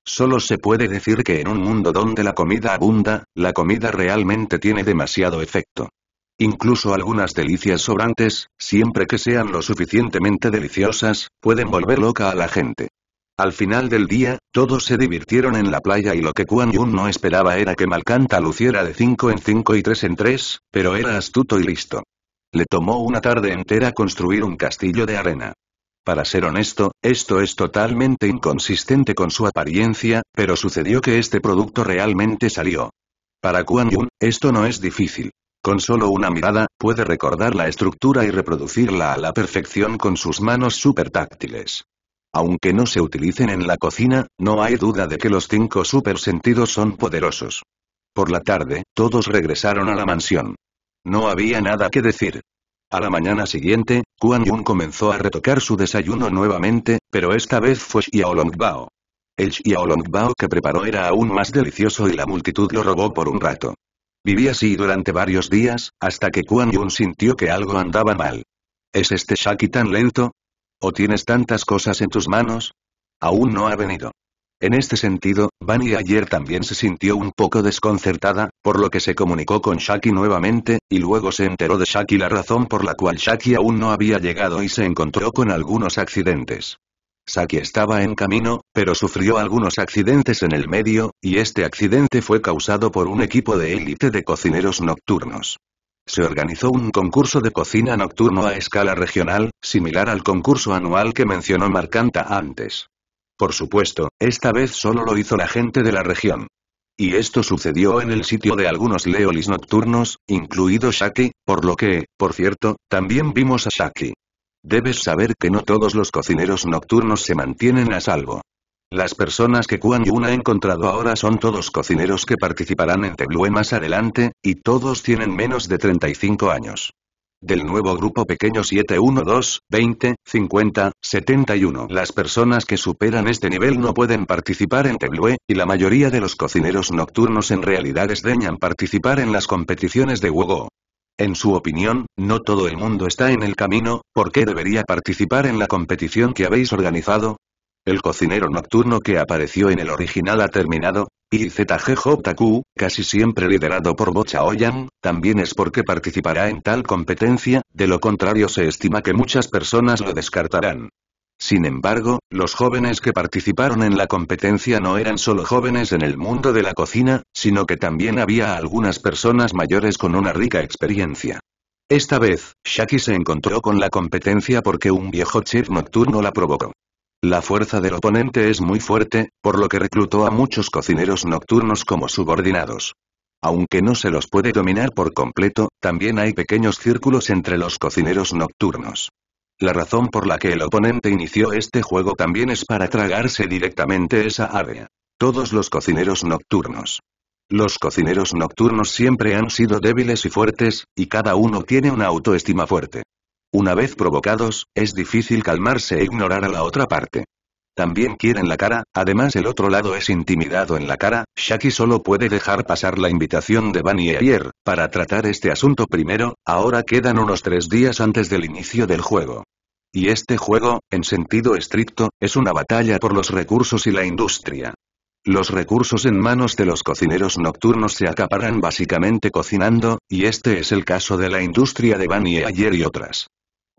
Solo se puede decir que en un mundo donde la comida abunda, la comida realmente tiene demasiado efecto. Incluso algunas delicias sobrantes, siempre que sean lo suficientemente deliciosas, pueden volver loca a la gente. Al final del día, todos se divirtieron en la playa y lo que Kuan Yun no esperaba era que Malcanta luciera de 5 en 5 y 3 en 3, pero era astuto y listo. Le tomó una tarde entera construir un castillo de arena. Para ser honesto, esto es totalmente inconsistente con su apariencia, pero sucedió que este producto realmente salió. Para Kuan Yun, esto no es difícil. Con solo una mirada, puede recordar la estructura y reproducirla a la perfección con sus manos super táctiles. Aunque no se utilicen en la cocina, no hay duda de que los cinco super sentidos son poderosos. Por la tarde, todos regresaron a la mansión. No había nada que decir. A la mañana siguiente, Kuan Yun comenzó a retocar su desayuno nuevamente, pero esta vez fue Xiaolongbao. El Xiaolongbao que preparó era aún más delicioso y la multitud lo robó por un rato. Vivía así durante varios días, hasta que Kuan Yun sintió que algo andaba mal. ¿Es este Shaki tan lento? ¿O tienes tantas cosas en tus manos? Aún no ha venido. En este sentido, Bunny ayer también se sintió un poco desconcertada, por lo que se comunicó con Shaki nuevamente, y luego se enteró de Shaki la razón por la cual Shaki aún no había llegado y se encontró con algunos accidentes. Shaki estaba en camino, pero sufrió algunos accidentes en el medio, y este accidente fue causado por un equipo de élite de cocineros nocturnos. Se organizó un concurso de cocina nocturno a escala regional, similar al concurso anual que mencionó Marcanta antes. Por supuesto, esta vez solo lo hizo la gente de la región. Y esto sucedió en el sitio de algunos Leolis nocturnos, incluido Shaki, por lo que, por cierto, también vimos a Shaki. Debes saber que no todos los cocineros nocturnos se mantienen a salvo. Las personas que Kuan Yun ha encontrado ahora son todos cocineros que participarán en Teblue más adelante, y todos tienen menos de 35 años. Del nuevo grupo pequeño 712, 20, 50, 71. Las personas que superan este nivel no pueden participar en Teblue, y la mayoría de los cocineros nocturnos en realidad esdeñan participar en las competiciones de WoGo. En su opinión, no todo el mundo está en el camino, ¿por qué debería participar en la competición que habéis organizado? El cocinero nocturno que apareció en el original ha terminado, y ZGJQ, casi siempre liderado por Bochaoyan, también es porque participará en tal competencia, de lo contrario se estima que muchas personas lo descartarán. Sin embargo, los jóvenes que participaron en la competencia no eran solo jóvenes en el mundo de la cocina, sino que también había algunas personas mayores con una rica experiencia. Esta vez, Shaki se encontró con la competencia porque un viejo chef nocturno la provocó. La fuerza del oponente es muy fuerte, por lo que reclutó a muchos cocineros nocturnos como subordinados. Aunque no se los puede dominar por completo, también hay pequeños círculos entre los cocineros nocturnos. La razón por la que el oponente inició este juego también es para tragarse directamente esa área. Todos los cocineros nocturnos. Los cocineros nocturnos siempre han sido débiles y fuertes, y cada uno tiene una autoestima fuerte. Una vez provocados, es difícil calmarse e ignorar a la otra parte. También quieren la cara, además el otro lado es intimidado en la cara, Shaki solo puede dejar pasar la invitación de Bunny y e Ayer, para tratar este asunto primero, ahora quedan unos tres días antes del inicio del juego. Y este juego, en sentido estricto, es una batalla por los recursos y la industria. Los recursos en manos de los cocineros nocturnos se acaparan básicamente cocinando, y este es el caso de la industria de Bunny e Ayer y otras.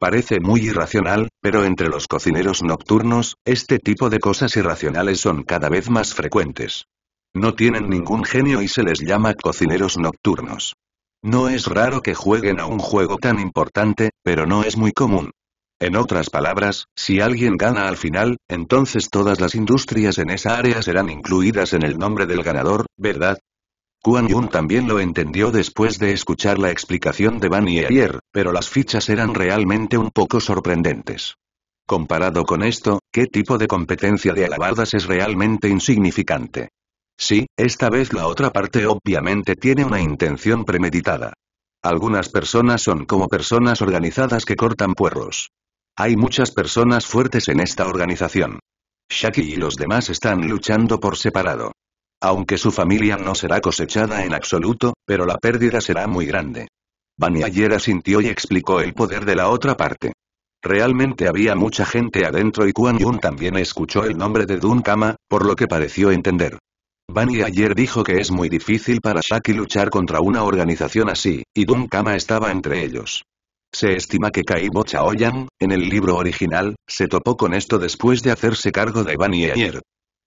Parece muy irracional, pero entre los cocineros nocturnos, este tipo de cosas irracionales son cada vez más frecuentes. No tienen ningún genio y se les llama cocineros nocturnos. No es raro que jueguen a un juego tan importante, pero no es muy común. En otras palabras, si alguien gana al final, entonces todas las industrias en esa área serán incluidas en el nombre del ganador, ¿verdad? Kuan Yun también lo entendió después de escuchar la explicación de Van Ayer, pero las fichas eran realmente un poco sorprendentes. Comparado con esto, ¿qué tipo de competencia de alabardas es realmente insignificante? Sí, esta vez la otra parte obviamente tiene una intención premeditada. Algunas personas son como personas organizadas que cortan puerros. Hay muchas personas fuertes en esta organización. Shaki y los demás están luchando por separado. Aunque su familia no será cosechada en absoluto, pero la pérdida será muy grande. ayer asintió y explicó el poder de la otra parte. Realmente había mucha gente adentro y Kuan Yun también escuchó el nombre de Dun Kama, por lo que pareció entender. Bani ayer dijo que es muy difícil para Shaki luchar contra una organización así, y Dun Kama estaba entre ellos. Se estima que Kaibo Chaoyan, en el libro original, se topó con esto después de hacerse cargo de Bani ayer.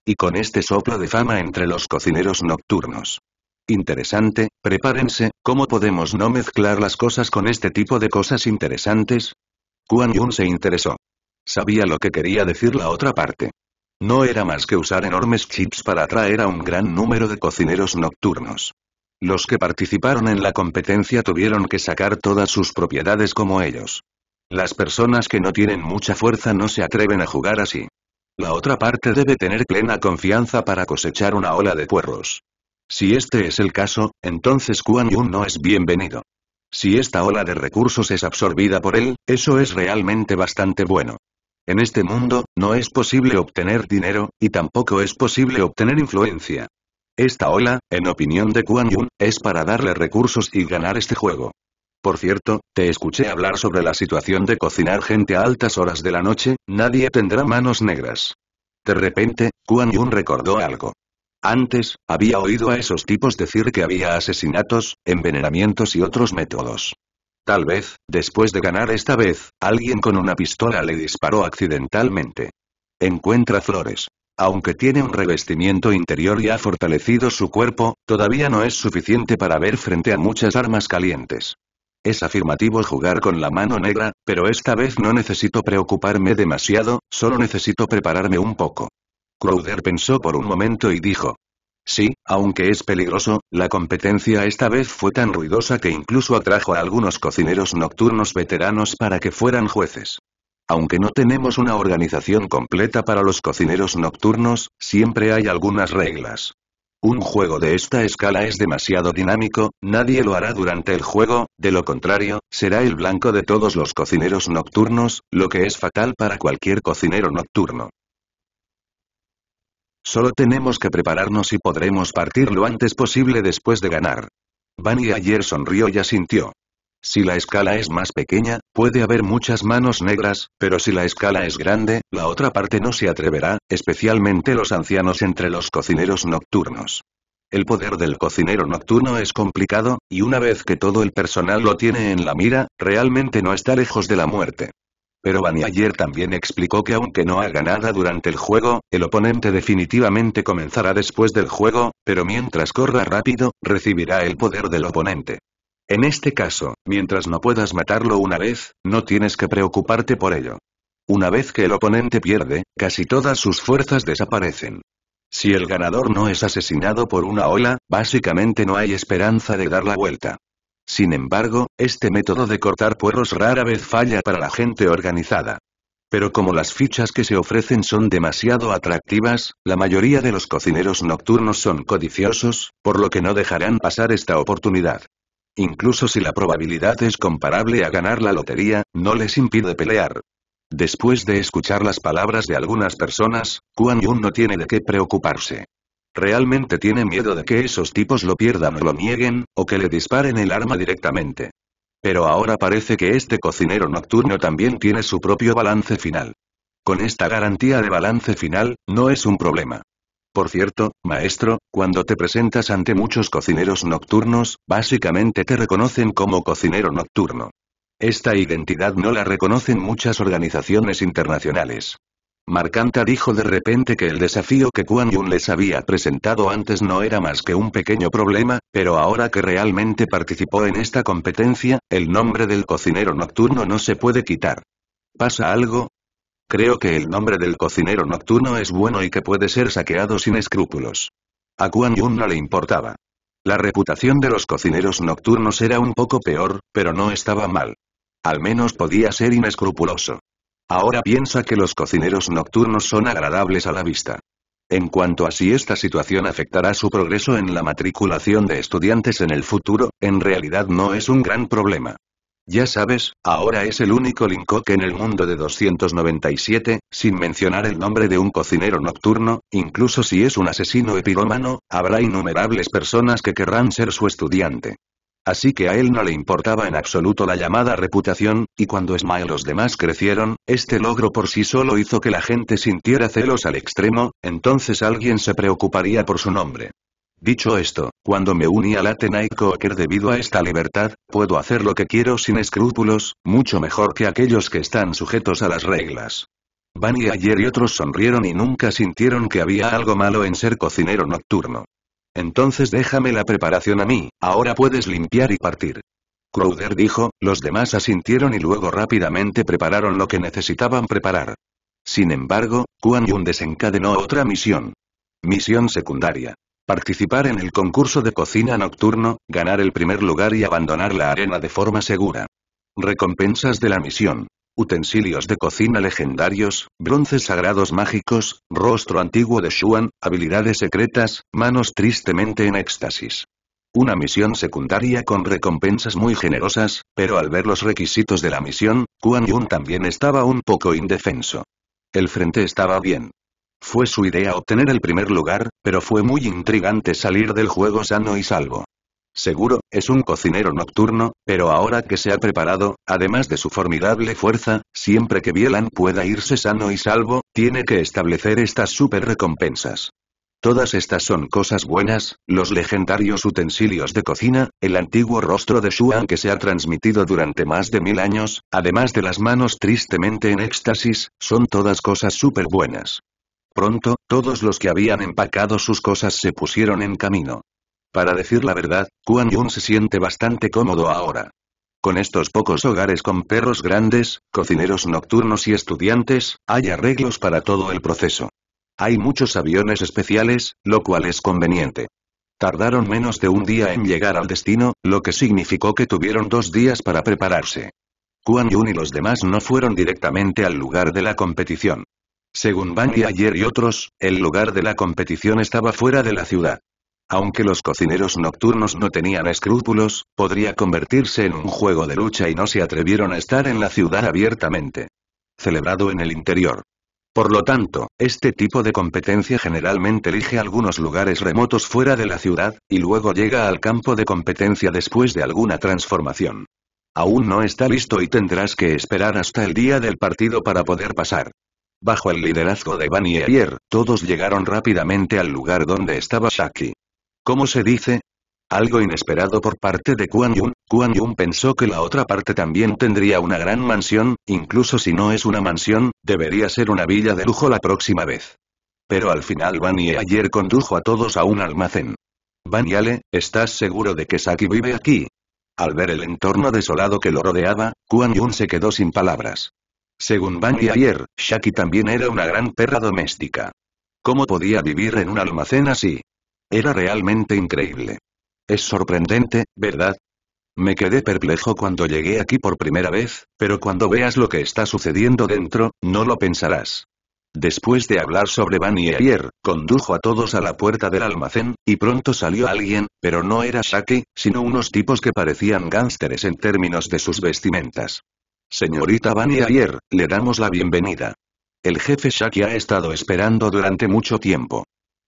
Y con este soplo de fama entre los cocineros nocturnos. Interesante, prepárense, ¿cómo podemos no mezclar las cosas con este tipo de cosas interesantes? Kuan Yun se interesó. Sabía lo que quería decir la otra parte. No era más que usar enormes chips para atraer a un gran número de cocineros nocturnos. Los que participaron en la competencia tuvieron que sacar todas sus propiedades como ellos. Las personas que no tienen mucha fuerza no se atreven a jugar así. La otra parte debe tener plena confianza para cosechar una ola de puerros. Si este es el caso, entonces Kuan Yun no es bienvenido. Si esta ola de recursos es absorbida por él, eso es realmente bastante bueno. En este mundo, no es posible obtener dinero, y tampoco es posible obtener influencia. Esta ola, en opinión de Kuan Yun, es para darle recursos y ganar este juego. Por cierto, te escuché hablar sobre la situación de cocinar gente a altas horas de la noche, nadie tendrá manos negras. De repente, Kuan Yun recordó algo. Antes, había oído a esos tipos decir que había asesinatos, envenenamientos y otros métodos. Tal vez, después de ganar esta vez, alguien con una pistola le disparó accidentalmente. Encuentra flores. Aunque tiene un revestimiento interior y ha fortalecido su cuerpo, todavía no es suficiente para ver frente a muchas armas calientes. Es afirmativo jugar con la mano negra, pero esta vez no necesito preocuparme demasiado, solo necesito prepararme un poco. Crowder pensó por un momento y dijo. Sí, aunque es peligroso, la competencia esta vez fue tan ruidosa que incluso atrajo a algunos cocineros nocturnos veteranos para que fueran jueces. Aunque no tenemos una organización completa para los cocineros nocturnos, siempre hay algunas reglas. Un juego de esta escala es demasiado dinámico, nadie lo hará durante el juego, de lo contrario, será el blanco de todos los cocineros nocturnos, lo que es fatal para cualquier cocinero nocturno. Solo tenemos que prepararnos y podremos partir lo antes posible después de ganar. Bunny ayer sonrió y asintió. Si la escala es más pequeña, puede haber muchas manos negras, pero si la escala es grande, la otra parte no se atreverá, especialmente los ancianos entre los cocineros nocturnos. El poder del cocinero nocturno es complicado, y una vez que todo el personal lo tiene en la mira, realmente no está lejos de la muerte. Pero Bani también explicó que aunque no haga nada durante el juego, el oponente definitivamente comenzará después del juego, pero mientras corra rápido, recibirá el poder del oponente. En este caso, mientras no puedas matarlo una vez, no tienes que preocuparte por ello. Una vez que el oponente pierde, casi todas sus fuerzas desaparecen. Si el ganador no es asesinado por una ola, básicamente no hay esperanza de dar la vuelta. Sin embargo, este método de cortar puerros rara vez falla para la gente organizada. Pero como las fichas que se ofrecen son demasiado atractivas, la mayoría de los cocineros nocturnos son codiciosos, por lo que no dejarán pasar esta oportunidad. Incluso si la probabilidad es comparable a ganar la lotería, no les impide pelear. Después de escuchar las palabras de algunas personas, Kuan Yun no tiene de qué preocuparse. Realmente tiene miedo de que esos tipos lo pierdan o lo nieguen, o que le disparen el arma directamente. Pero ahora parece que este cocinero nocturno también tiene su propio balance final. Con esta garantía de balance final, no es un problema. Por cierto, maestro, cuando te presentas ante muchos cocineros nocturnos, básicamente te reconocen como cocinero nocturno. Esta identidad no la reconocen muchas organizaciones internacionales. Marcanta dijo de repente que el desafío que Kuan Yun les había presentado antes no era más que un pequeño problema, pero ahora que realmente participó en esta competencia, el nombre del cocinero nocturno no se puede quitar. ¿Pasa algo? Creo que el nombre del cocinero nocturno es bueno y que puede ser saqueado sin escrúpulos. A Kuan Yun no le importaba. La reputación de los cocineros nocturnos era un poco peor, pero no estaba mal. Al menos podía ser inescrupuloso. Ahora piensa que los cocineros nocturnos son agradables a la vista. En cuanto a si esta situación afectará su progreso en la matriculación de estudiantes en el futuro, en realidad no es un gran problema. Ya sabes, ahora es el único que en el mundo de 297, sin mencionar el nombre de un cocinero nocturno, incluso si es un asesino epirómano, habrá innumerables personas que querrán ser su estudiante. Así que a él no le importaba en absoluto la llamada reputación, y cuando Smile y los demás crecieron, este logro por sí solo hizo que la gente sintiera celos al extremo, entonces alguien se preocuparía por su nombre. Dicho esto, cuando me uní al Atenai Cocker debido a esta libertad, puedo hacer lo que quiero sin escrúpulos, mucho mejor que aquellos que están sujetos a las reglas. y ayer y otros sonrieron y nunca sintieron que había algo malo en ser cocinero nocturno. Entonces déjame la preparación a mí, ahora puedes limpiar y partir. Crowder dijo, los demás asintieron y luego rápidamente prepararon lo que necesitaban preparar. Sin embargo, Kuan Yun desencadenó otra misión. Misión secundaria. Participar en el concurso de cocina nocturno, ganar el primer lugar y abandonar la arena de forma segura. Recompensas de la misión. Utensilios de cocina legendarios, bronces sagrados mágicos, rostro antiguo de Shuan, habilidades secretas, manos tristemente en éxtasis. Una misión secundaria con recompensas muy generosas, pero al ver los requisitos de la misión, Kuan Yun también estaba un poco indefenso. El frente estaba bien, fue su idea obtener el primer lugar, pero fue muy intrigante salir del juego sano y salvo. Seguro, es un cocinero nocturno, pero ahora que se ha preparado, además de su formidable fuerza, siempre que Bielan pueda irse sano y salvo, tiene que establecer estas super recompensas. Todas estas son cosas buenas, los legendarios utensilios de cocina, el antiguo rostro de Shuan que se ha transmitido durante más de mil años, además de las manos tristemente en éxtasis, son todas cosas súper buenas. Pronto, todos los que habían empacado sus cosas se pusieron en camino. Para decir la verdad, Kuan Yun se siente bastante cómodo ahora. Con estos pocos hogares con perros grandes, cocineros nocturnos y estudiantes, hay arreglos para todo el proceso. Hay muchos aviones especiales, lo cual es conveniente. Tardaron menos de un día en llegar al destino, lo que significó que tuvieron dos días para prepararse. Kuan Yun y los demás no fueron directamente al lugar de la competición. Según Van y ayer y otros, el lugar de la competición estaba fuera de la ciudad. Aunque los cocineros nocturnos no tenían escrúpulos, podría convertirse en un juego de lucha y no se atrevieron a estar en la ciudad abiertamente. Celebrado en el interior. Por lo tanto, este tipo de competencia generalmente elige algunos lugares remotos fuera de la ciudad, y luego llega al campo de competencia después de alguna transformación. Aún no está listo y tendrás que esperar hasta el día del partido para poder pasar. Bajo el liderazgo de Van y todos llegaron rápidamente al lugar donde estaba Shaki. ¿Cómo se dice? Algo inesperado por parte de Kuan Yun, Kuan Yun pensó que la otra parte también tendría una gran mansión, incluso si no es una mansión, debería ser una villa de lujo la próxima vez. Pero al final Van y ayer condujo a todos a un almacén. Van y Ale, ¿estás seguro de que Saki vive aquí? Al ver el entorno desolado que lo rodeaba, Kuan Yun se quedó sin palabras. Según Van Ayer, Shaki también era una gran perra doméstica. ¿Cómo podía vivir en un almacén así? Era realmente increíble. Es sorprendente, ¿verdad? Me quedé perplejo cuando llegué aquí por primera vez, pero cuando veas lo que está sucediendo dentro, no lo pensarás. Después de hablar sobre Van y condujo a todos a la puerta del almacén, y pronto salió alguien, pero no era Shaki, sino unos tipos que parecían gánsteres en términos de sus vestimentas. Señorita Bani Ayer, le damos la bienvenida. El jefe Shaki ha estado esperando durante mucho tiempo.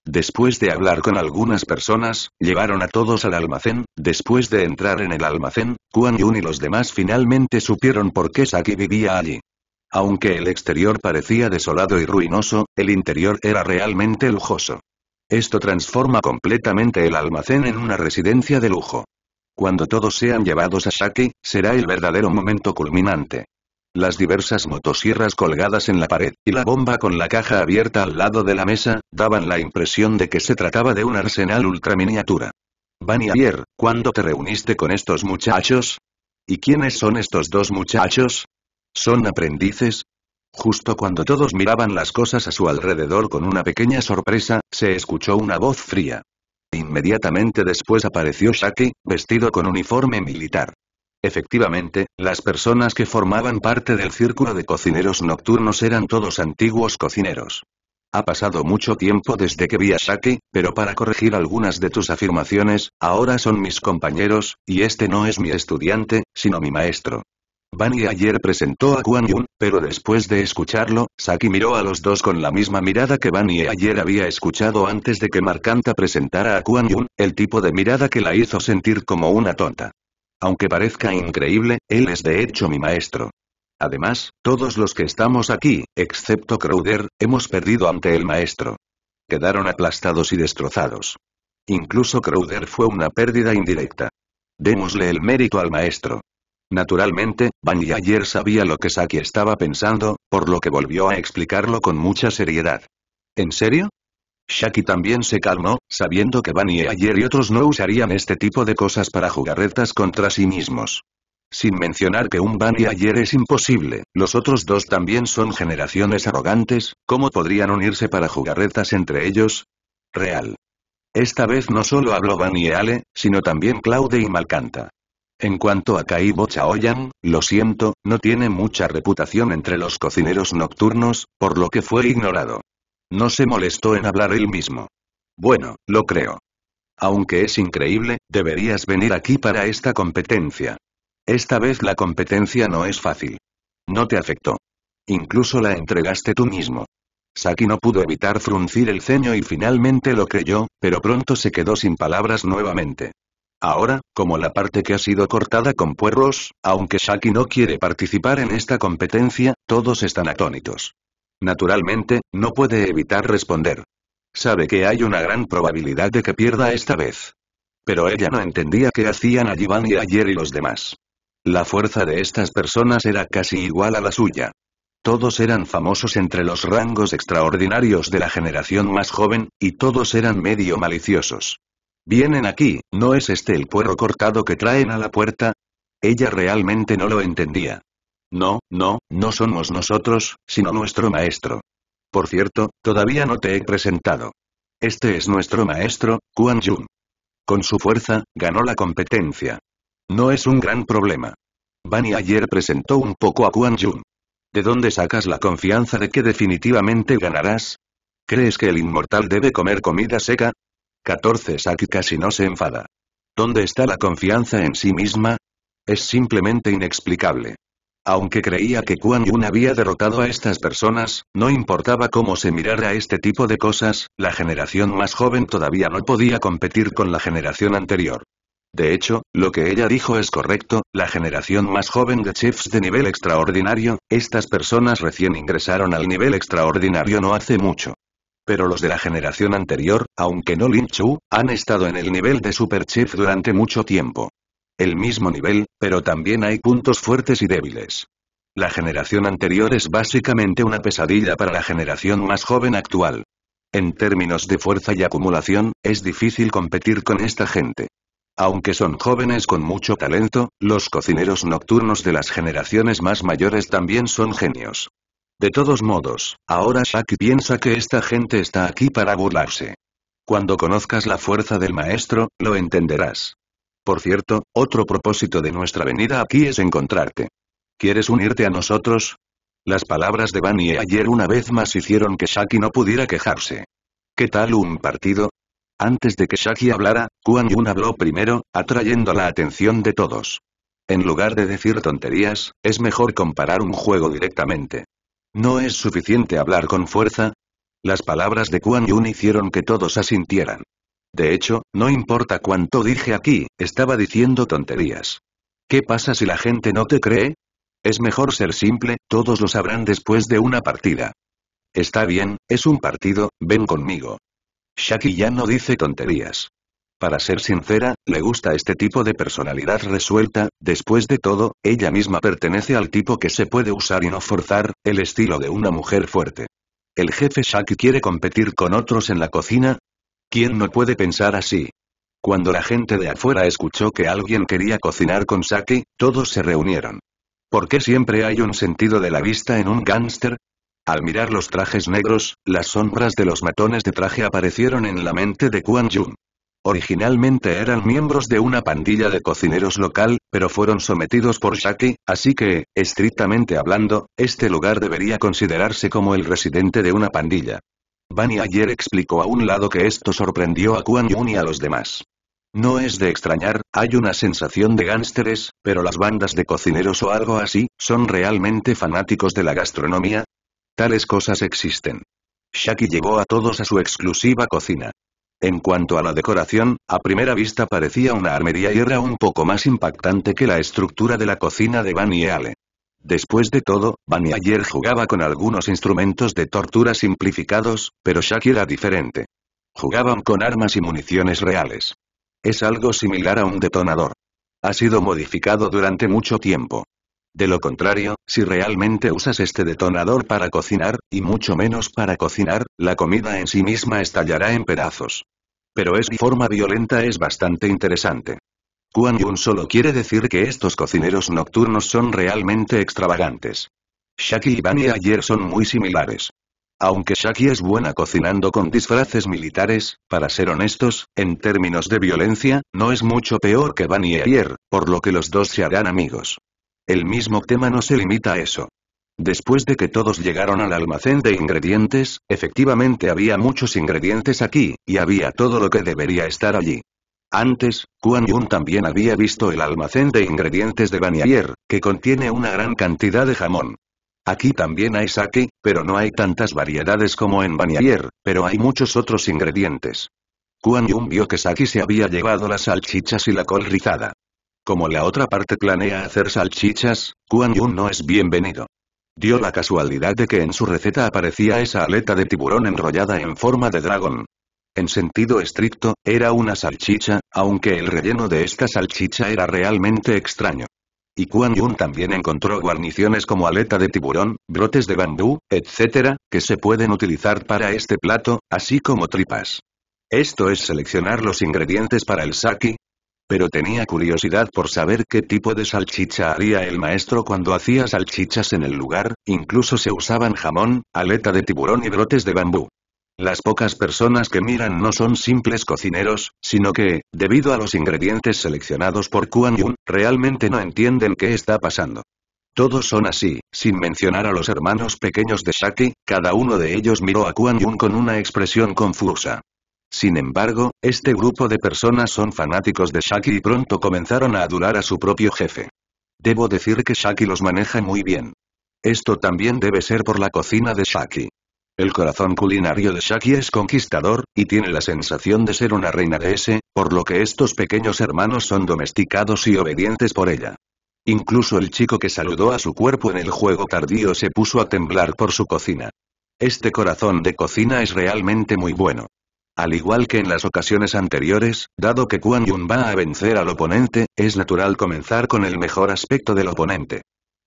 Después de hablar con algunas personas, llevaron a todos al almacén, después de entrar en el almacén, Kuan Yun y los demás finalmente supieron por qué Saki vivía allí. Aunque el exterior parecía desolado y ruinoso, el interior era realmente lujoso. Esto transforma completamente el almacén en una residencia de lujo. Cuando todos sean llevados a Shaki, será el verdadero momento culminante. Las diversas motosierras colgadas en la pared, y la bomba con la caja abierta al lado de la mesa, daban la impresión de que se trataba de un arsenal ultraminiatura. y ayer, ¿cuándo te reuniste con estos muchachos? ¿Y quiénes son estos dos muchachos? ¿Son aprendices? Justo cuando todos miraban las cosas a su alrededor con una pequeña sorpresa, se escuchó una voz fría. Inmediatamente después apareció Shaki, vestido con uniforme militar. Efectivamente, las personas que formaban parte del círculo de cocineros nocturnos eran todos antiguos cocineros. Ha pasado mucho tiempo desde que vi a Shaki, pero para corregir algunas de tus afirmaciones, ahora son mis compañeros, y este no es mi estudiante, sino mi maestro. Bunny ayer presentó a Kuan Yun, pero después de escucharlo, Saki miró a los dos con la misma mirada que Bunny ayer había escuchado antes de que Marcanta presentara a Kuan Yun, el tipo de mirada que la hizo sentir como una tonta. Aunque parezca increíble, él es de hecho mi maestro. Además, todos los que estamos aquí, excepto Crowder, hemos perdido ante el maestro. Quedaron aplastados y destrozados. Incluso Crowder fue una pérdida indirecta. Démosle el mérito al maestro. Naturalmente, Van ayer sabía lo que Saki estaba pensando, por lo que volvió a explicarlo con mucha seriedad. ¿En serio? Shaki también se calmó, sabiendo que Van ayer y otros no usarían este tipo de cosas para jugarretas contra sí mismos. Sin mencionar que un Bunny ayer es imposible, los otros dos también son generaciones arrogantes, ¿cómo podrían unirse para jugarretas entre ellos? Real. Esta vez no solo habló Bunny y Ale, sino también Claude y Malcanta. En cuanto a Kaibo Chaoyan, lo siento, no tiene mucha reputación entre los cocineros nocturnos, por lo que fue ignorado. No se molestó en hablar él mismo. Bueno, lo creo. Aunque es increíble, deberías venir aquí para esta competencia. Esta vez la competencia no es fácil. No te afectó. Incluso la entregaste tú mismo. Saki no pudo evitar fruncir el ceño y finalmente lo creyó, pero pronto se quedó sin palabras nuevamente. Ahora, como la parte que ha sido cortada con puerros, aunque Shaki no quiere participar en esta competencia, todos están atónitos. Naturalmente, no puede evitar responder. Sabe que hay una gran probabilidad de que pierda esta vez. Pero ella no entendía qué hacían a Van y ayer y los demás. La fuerza de estas personas era casi igual a la suya. Todos eran famosos entre los rangos extraordinarios de la generación más joven, y todos eran medio maliciosos. Vienen aquí, ¿no es este el puerro cortado que traen a la puerta? Ella realmente no lo entendía. No, no, no somos nosotros, sino nuestro maestro. Por cierto, todavía no te he presentado. Este es nuestro maestro, Kuan Yun. Con su fuerza, ganó la competencia. No es un gran problema. Bani ayer presentó un poco a Kuan Yun. ¿De dónde sacas la confianza de que definitivamente ganarás? ¿Crees que el inmortal debe comer comida seca? 14 Saki casi no se enfada. ¿Dónde está la confianza en sí misma? Es simplemente inexplicable. Aunque creía que Kuan Yun había derrotado a estas personas, no importaba cómo se mirara este tipo de cosas, la generación más joven todavía no podía competir con la generación anterior. De hecho, lo que ella dijo es correcto, la generación más joven de chefs de nivel extraordinario, estas personas recién ingresaron al nivel extraordinario no hace mucho pero los de la generación anterior, aunque no Lin Chu, han estado en el nivel de Super Chief durante mucho tiempo. El mismo nivel, pero también hay puntos fuertes y débiles. La generación anterior es básicamente una pesadilla para la generación más joven actual. En términos de fuerza y acumulación, es difícil competir con esta gente. Aunque son jóvenes con mucho talento, los cocineros nocturnos de las generaciones más mayores también son genios. De todos modos, ahora Shaki piensa que esta gente está aquí para burlarse. Cuando conozcas la fuerza del maestro, lo entenderás. Por cierto, otro propósito de nuestra venida aquí es encontrarte. ¿Quieres unirte a nosotros? Las palabras de Bani ayer una vez más hicieron que Shaki no pudiera quejarse. ¿Qué tal un partido? Antes de que Shaki hablara, Kuan Yun habló primero, atrayendo la atención de todos. En lugar de decir tonterías, es mejor comparar un juego directamente. No es suficiente hablar con fuerza. Las palabras de Kuan Yun hicieron que todos asintieran. De hecho, no importa cuánto dije aquí, estaba diciendo tonterías. ¿Qué pasa si la gente no te cree? Es mejor ser simple, todos lo sabrán después de una partida. Está bien, es un partido, ven conmigo. Shaki ya no dice tonterías. Para ser sincera, le gusta este tipo de personalidad resuelta, después de todo, ella misma pertenece al tipo que se puede usar y no forzar, el estilo de una mujer fuerte. ¿El jefe Shaki quiere competir con otros en la cocina? ¿Quién no puede pensar así? Cuando la gente de afuera escuchó que alguien quería cocinar con Saki, todos se reunieron. ¿Por qué siempre hay un sentido de la vista en un gángster? Al mirar los trajes negros, las sombras de los matones de traje aparecieron en la mente de Kuan Jun. Originalmente eran miembros de una pandilla de cocineros local, pero fueron sometidos por Shaki, así que, estrictamente hablando, este lugar debería considerarse como el residente de una pandilla. Bani ayer explicó a un lado que esto sorprendió a Kuan Yun y a los demás. No es de extrañar, hay una sensación de gánsteres, pero las bandas de cocineros o algo así, ¿son realmente fanáticos de la gastronomía? Tales cosas existen. Shaki llevó a todos a su exclusiva cocina. En cuanto a la decoración, a primera vista parecía una armería y era un poco más impactante que la estructura de la cocina de Van y Ale. Después de todo, Van ayer jugaba con algunos instrumentos de tortura simplificados, pero Shaki era diferente. Jugaban con armas y municiones reales. Es algo similar a un detonador. Ha sido modificado durante mucho tiempo. De lo contrario, si realmente usas este detonador para cocinar, y mucho menos para cocinar, la comida en sí misma estallará en pedazos. Pero es forma violenta es bastante interesante. Kuan Yun solo quiere decir que estos cocineros nocturnos son realmente extravagantes. Shaki y Bani ayer son muy similares. Aunque Shaki es buena cocinando con disfraces militares, para ser honestos, en términos de violencia, no es mucho peor que Bani ayer, por lo que los dos se harán amigos. El mismo tema no se limita a eso. Después de que todos llegaron al almacén de ingredientes, efectivamente había muchos ingredientes aquí, y había todo lo que debería estar allí. Antes, Kuan Yun también había visto el almacén de ingredientes de Banier, que contiene una gran cantidad de jamón. Aquí también hay sake, pero no hay tantas variedades como en Banier, pero hay muchos otros ingredientes. Kuan Yun vio que Saki se había llevado las salchichas y la col rizada. Como la otra parte planea hacer salchichas, Kuan Yun no es bienvenido. Dio la casualidad de que en su receta aparecía esa aleta de tiburón enrollada en forma de dragón. En sentido estricto, era una salchicha, aunque el relleno de esta salchicha era realmente extraño. Y Kuan Yun también encontró guarniciones como aleta de tiburón, brotes de bambú, etc., que se pueden utilizar para este plato, así como tripas. Esto es seleccionar los ingredientes para el Saki. Pero tenía curiosidad por saber qué tipo de salchicha haría el maestro cuando hacía salchichas en el lugar, incluso se usaban jamón, aleta de tiburón y brotes de bambú. Las pocas personas que miran no son simples cocineros, sino que, debido a los ingredientes seleccionados por Kuan Yun, realmente no entienden qué está pasando. Todos son así, sin mencionar a los hermanos pequeños de Shaki, cada uno de ellos miró a Kuan Yun con una expresión confusa. Sin embargo, este grupo de personas son fanáticos de Shaki y pronto comenzaron a adular a su propio jefe. Debo decir que Shaki los maneja muy bien. Esto también debe ser por la cocina de Shaki. El corazón culinario de Shaki es conquistador, y tiene la sensación de ser una reina de ese, por lo que estos pequeños hermanos son domesticados y obedientes por ella. Incluso el chico que saludó a su cuerpo en el juego tardío se puso a temblar por su cocina. Este corazón de cocina es realmente muy bueno. Al igual que en las ocasiones anteriores, dado que Kuan Yun va a vencer al oponente, es natural comenzar con el mejor aspecto del oponente.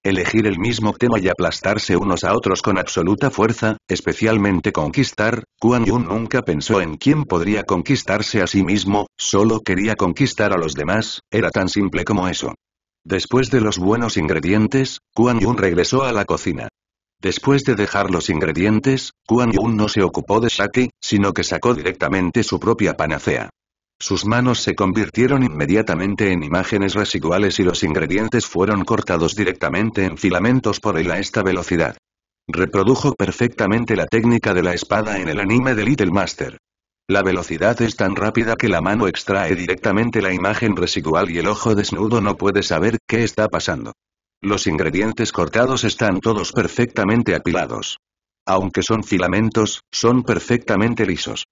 Elegir el mismo tema y aplastarse unos a otros con absoluta fuerza, especialmente conquistar, Kuan Yun nunca pensó en quién podría conquistarse a sí mismo, solo quería conquistar a los demás, era tan simple como eso. Después de los buenos ingredientes, Kuan Yun regresó a la cocina. Después de dejar los ingredientes, Kuan Yun no se ocupó de sake, sino que sacó directamente su propia panacea. Sus manos se convirtieron inmediatamente en imágenes residuales y los ingredientes fueron cortados directamente en filamentos por él a esta velocidad. Reprodujo perfectamente la técnica de la espada en el anime de Little Master. La velocidad es tan rápida que la mano extrae directamente la imagen residual y el ojo desnudo no puede saber qué está pasando. Los ingredientes cortados están todos perfectamente apilados. Aunque son filamentos, son perfectamente lisos.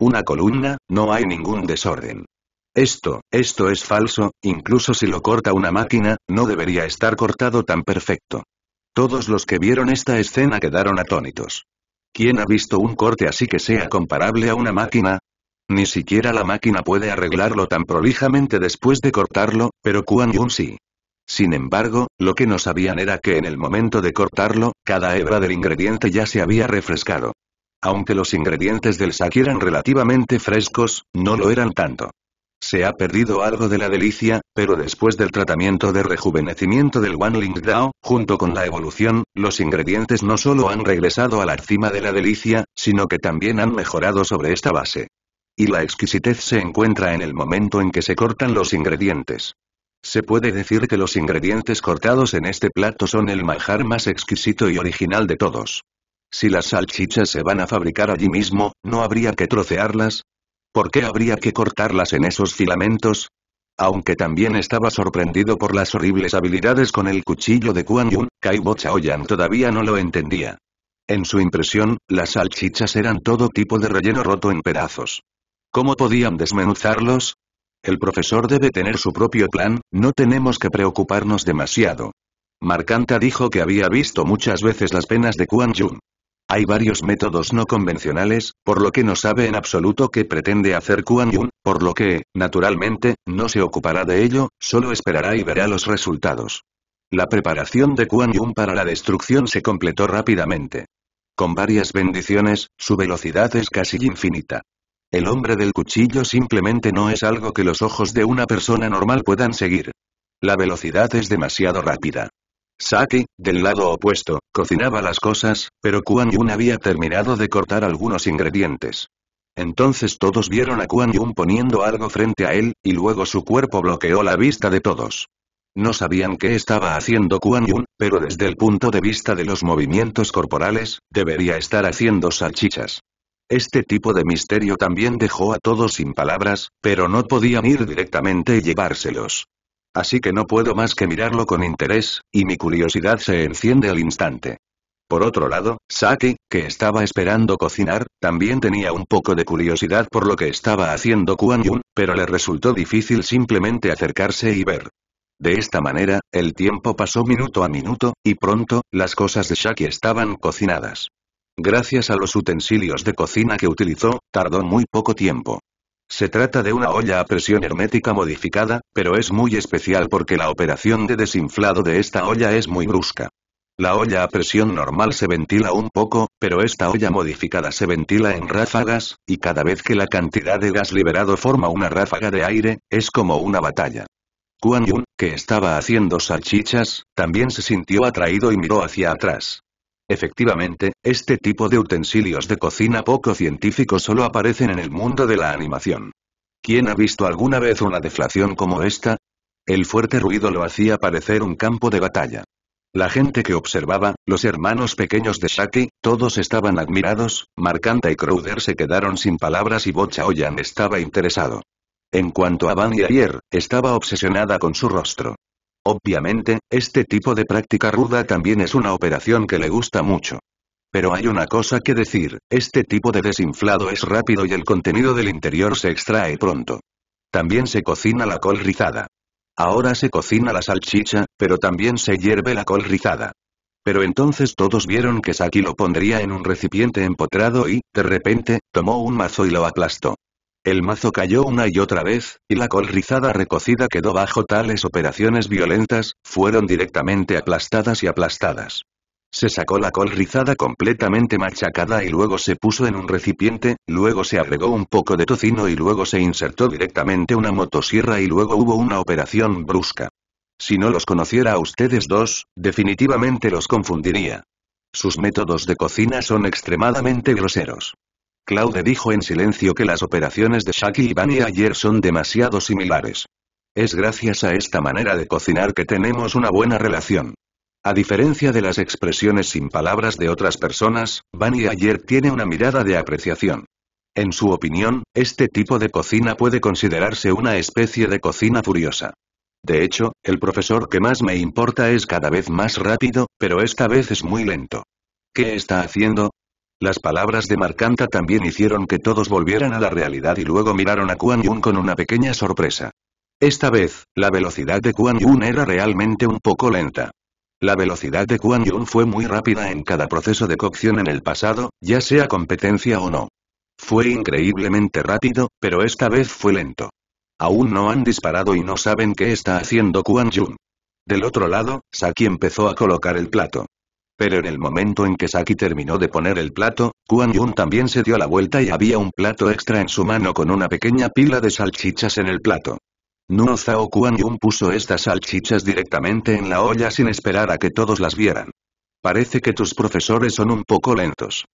Una columna, no hay ningún desorden. Esto, esto es falso, incluso si lo corta una máquina, no debería estar cortado tan perfecto. Todos los que vieron esta escena quedaron atónitos. ¿Quién ha visto un corte así que sea comparable a una máquina? Ni siquiera la máquina puede arreglarlo tan prolijamente después de cortarlo, pero Kuan Yun sí. Sin embargo, lo que no sabían era que en el momento de cortarlo, cada hebra del ingrediente ya se había refrescado. Aunque los ingredientes del sake eran relativamente frescos, no lo eran tanto. Se ha perdido algo de la delicia, pero después del tratamiento de rejuvenecimiento del Wanling Dao, junto con la evolución, los ingredientes no solo han regresado a la cima de la delicia, sino que también han mejorado sobre esta base. Y la exquisitez se encuentra en el momento en que se cortan los ingredientes. Se puede decir que los ingredientes cortados en este plato son el manjar más exquisito y original de todos. Si las salchichas se van a fabricar allí mismo, ¿no habría que trocearlas? ¿Por qué habría que cortarlas en esos filamentos? Aunque también estaba sorprendido por las horribles habilidades con el cuchillo de Kuan Yun, Kaibo Chaoyan todavía no lo entendía. En su impresión, las salchichas eran todo tipo de relleno roto en pedazos. ¿Cómo podían desmenuzarlos? El profesor debe tener su propio plan, no tenemos que preocuparnos demasiado. Marcanta dijo que había visto muchas veces las penas de Kuan Yun. Hay varios métodos no convencionales, por lo que no sabe en absoluto qué pretende hacer Kuan Yun, por lo que, naturalmente, no se ocupará de ello, solo esperará y verá los resultados. La preparación de Kuan Yun para la destrucción se completó rápidamente. Con varias bendiciones, su velocidad es casi infinita. El hombre del cuchillo simplemente no es algo que los ojos de una persona normal puedan seguir. La velocidad es demasiado rápida. Saki, del lado opuesto, cocinaba las cosas, pero Kuan Yun había terminado de cortar algunos ingredientes. Entonces todos vieron a Kuan Yun poniendo algo frente a él, y luego su cuerpo bloqueó la vista de todos. No sabían qué estaba haciendo Kuan Yun, pero desde el punto de vista de los movimientos corporales, debería estar haciendo salchichas. Este tipo de misterio también dejó a todos sin palabras, pero no podían ir directamente y llevárselos. Así que no puedo más que mirarlo con interés, y mi curiosidad se enciende al instante. Por otro lado, Saki, que estaba esperando cocinar, también tenía un poco de curiosidad por lo que estaba haciendo Kuan Yun, pero le resultó difícil simplemente acercarse y ver. De esta manera, el tiempo pasó minuto a minuto, y pronto, las cosas de Saki estaban cocinadas. Gracias a los utensilios de cocina que utilizó, tardó muy poco tiempo. Se trata de una olla a presión hermética modificada, pero es muy especial porque la operación de desinflado de esta olla es muy brusca. La olla a presión normal se ventila un poco, pero esta olla modificada se ventila en ráfagas, y cada vez que la cantidad de gas liberado forma una ráfaga de aire, es como una batalla. Kuan Yun, que estaba haciendo salchichas, también se sintió atraído y miró hacia atrás. Efectivamente, este tipo de utensilios de cocina poco científicos solo aparecen en el mundo de la animación. ¿Quién ha visto alguna vez una deflación como esta? El fuerte ruido lo hacía parecer un campo de batalla. La gente que observaba, los hermanos pequeños de Shaki, todos estaban admirados, Marcanta y Crowder se quedaron sin palabras y Bocha estaba interesado. En cuanto a Van y Pierre, estaba obsesionada con su rostro. Obviamente, este tipo de práctica ruda también es una operación que le gusta mucho. Pero hay una cosa que decir, este tipo de desinflado es rápido y el contenido del interior se extrae pronto. También se cocina la col rizada. Ahora se cocina la salchicha, pero también se hierve la col rizada. Pero entonces todos vieron que Saki lo pondría en un recipiente empotrado y, de repente, tomó un mazo y lo aplastó. El mazo cayó una y otra vez, y la col rizada recocida quedó bajo tales operaciones violentas, fueron directamente aplastadas y aplastadas. Se sacó la col rizada completamente machacada y luego se puso en un recipiente, luego se agregó un poco de tocino y luego se insertó directamente una motosierra y luego hubo una operación brusca. Si no los conociera a ustedes dos, definitivamente los confundiría. Sus métodos de cocina son extremadamente groseros. Claude dijo en silencio que las operaciones de Shaki y Bunny ayer son demasiado similares. Es gracias a esta manera de cocinar que tenemos una buena relación. A diferencia de las expresiones sin palabras de otras personas, Bunny ayer tiene una mirada de apreciación. En su opinión, este tipo de cocina puede considerarse una especie de cocina furiosa. De hecho, el profesor que más me importa es cada vez más rápido, pero esta vez es muy lento. ¿Qué está haciendo? Las palabras de Marcanta también hicieron que todos volvieran a la realidad y luego miraron a Kuan Yun con una pequeña sorpresa. Esta vez, la velocidad de Kuan Yun era realmente un poco lenta. La velocidad de Kuan Yun fue muy rápida en cada proceso de cocción en el pasado, ya sea competencia o no. Fue increíblemente rápido, pero esta vez fue lento. Aún no han disparado y no saben qué está haciendo Kuan Yun. Del otro lado, Saki empezó a colocar el plato. Pero en el momento en que Shaki terminó de poner el plato, Kuan Yun también se dio la vuelta y había un plato extra en su mano con una pequeña pila de salchichas en el plato. Nuo Zhao Kuan Yun puso estas salchichas directamente en la olla sin esperar a que todos las vieran. Parece que tus profesores son un poco lentos.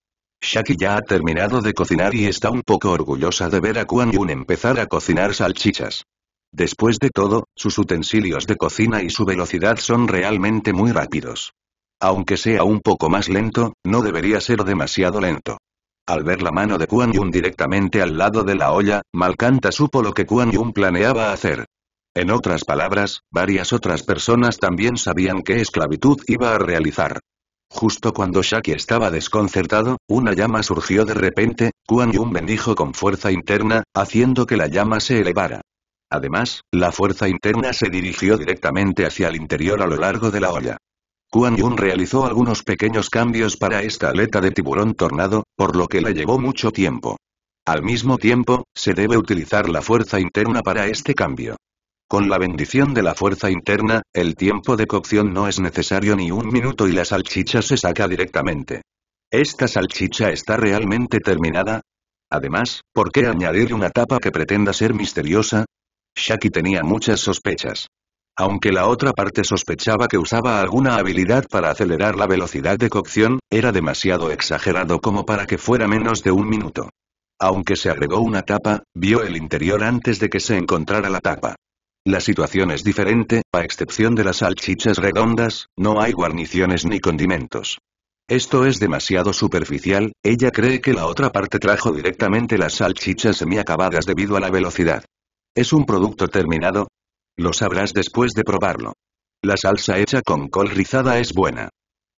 Shaki ya ha terminado de cocinar y está un poco orgullosa de ver a Kuan Yun empezar a cocinar salchichas. Después de todo, sus utensilios de cocina y su velocidad son realmente muy rápidos. Aunque sea un poco más lento, no debería ser demasiado lento. Al ver la mano de Kuan Yun directamente al lado de la olla, Malcanta supo lo que Kuan Yun planeaba hacer. En otras palabras, varias otras personas también sabían qué esclavitud iba a realizar. Justo cuando Shaki estaba desconcertado, una llama surgió de repente, Kuan Yun bendijo con fuerza interna, haciendo que la llama se elevara. Además, la fuerza interna se dirigió directamente hacia el interior a lo largo de la olla. Kuan Yun realizó algunos pequeños cambios para esta aleta de tiburón tornado, por lo que le llevó mucho tiempo. Al mismo tiempo, se debe utilizar la fuerza interna para este cambio. Con la bendición de la fuerza interna, el tiempo de cocción no es necesario ni un minuto y la salchicha se saca directamente. ¿Esta salchicha está realmente terminada? Además, ¿por qué añadir una tapa que pretenda ser misteriosa? Shaki tenía muchas sospechas. Aunque la otra parte sospechaba que usaba alguna habilidad para acelerar la velocidad de cocción, era demasiado exagerado como para que fuera menos de un minuto. Aunque se agregó una tapa, vio el interior antes de que se encontrara la tapa. La situación es diferente, a excepción de las salchichas redondas, no hay guarniciones ni condimentos. Esto es demasiado superficial, ella cree que la otra parte trajo directamente las salchichas semiacabadas debido a la velocidad. Es un producto terminado, lo sabrás después de probarlo. La salsa hecha con col rizada es buena.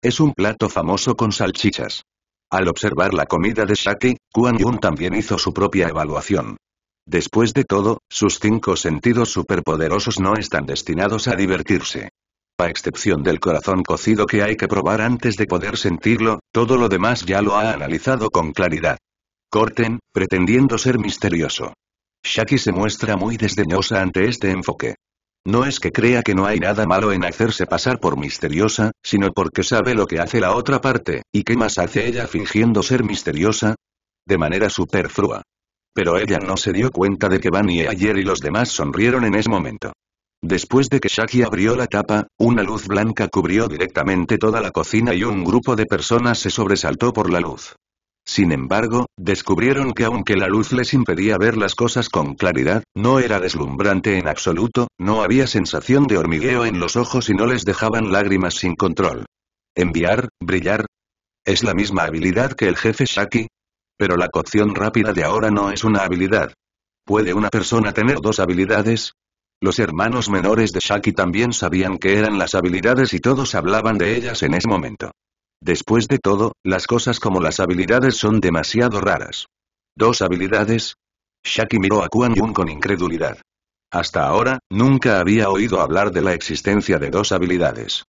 Es un plato famoso con salchichas. Al observar la comida de Shaki, Kuan Yun también hizo su propia evaluación. Después de todo, sus cinco sentidos superpoderosos no están destinados a divertirse. A excepción del corazón cocido que hay que probar antes de poder sentirlo, todo lo demás ya lo ha analizado con claridad. Corten, pretendiendo ser misterioso. Shaki se muestra muy desdeñosa ante este enfoque. No es que crea que no hay nada malo en hacerse pasar por misteriosa, sino porque sabe lo que hace la otra parte, y qué más hace ella fingiendo ser misteriosa. De manera superflua. Pero ella no se dio cuenta de que y ayer y los demás sonrieron en ese momento. Después de que Shaki abrió la tapa, una luz blanca cubrió directamente toda la cocina y un grupo de personas se sobresaltó por la luz. Sin embargo, descubrieron que aunque la luz les impedía ver las cosas con claridad, no era deslumbrante en absoluto, no había sensación de hormigueo en los ojos y no les dejaban lágrimas sin control. Enviar, brillar. Es la misma habilidad que el jefe Shaki. Pero la cocción rápida de ahora no es una habilidad. ¿Puede una persona tener dos habilidades? Los hermanos menores de Shaki también sabían que eran las habilidades y todos hablaban de ellas en ese momento. Después de todo, las cosas como las habilidades son demasiado raras. ¿Dos habilidades? Shaki miró a Kuan Yun con incredulidad. Hasta ahora, nunca había oído hablar de la existencia de dos habilidades.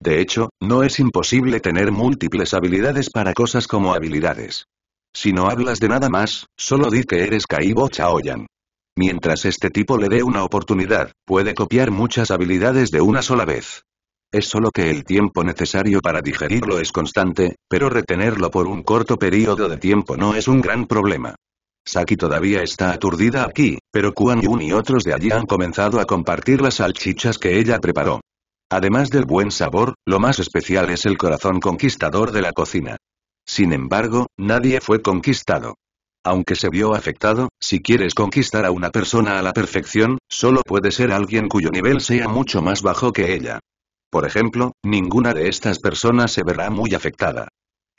De hecho, no es imposible tener múltiples habilidades para cosas como habilidades. Si no hablas de nada más, solo di que eres Kaibo Chaoyan. Mientras este tipo le dé una oportunidad, puede copiar muchas habilidades de una sola vez es solo que el tiempo necesario para digerirlo es constante, pero retenerlo por un corto periodo de tiempo no es un gran problema. Saki todavía está aturdida aquí, pero Kuan Yun y otros de allí han comenzado a compartir las salchichas que ella preparó. Además del buen sabor, lo más especial es el corazón conquistador de la cocina. Sin embargo, nadie fue conquistado. Aunque se vio afectado, si quieres conquistar a una persona a la perfección, solo puede ser alguien cuyo nivel sea mucho más bajo que ella. Por ejemplo, ninguna de estas personas se verá muy afectada.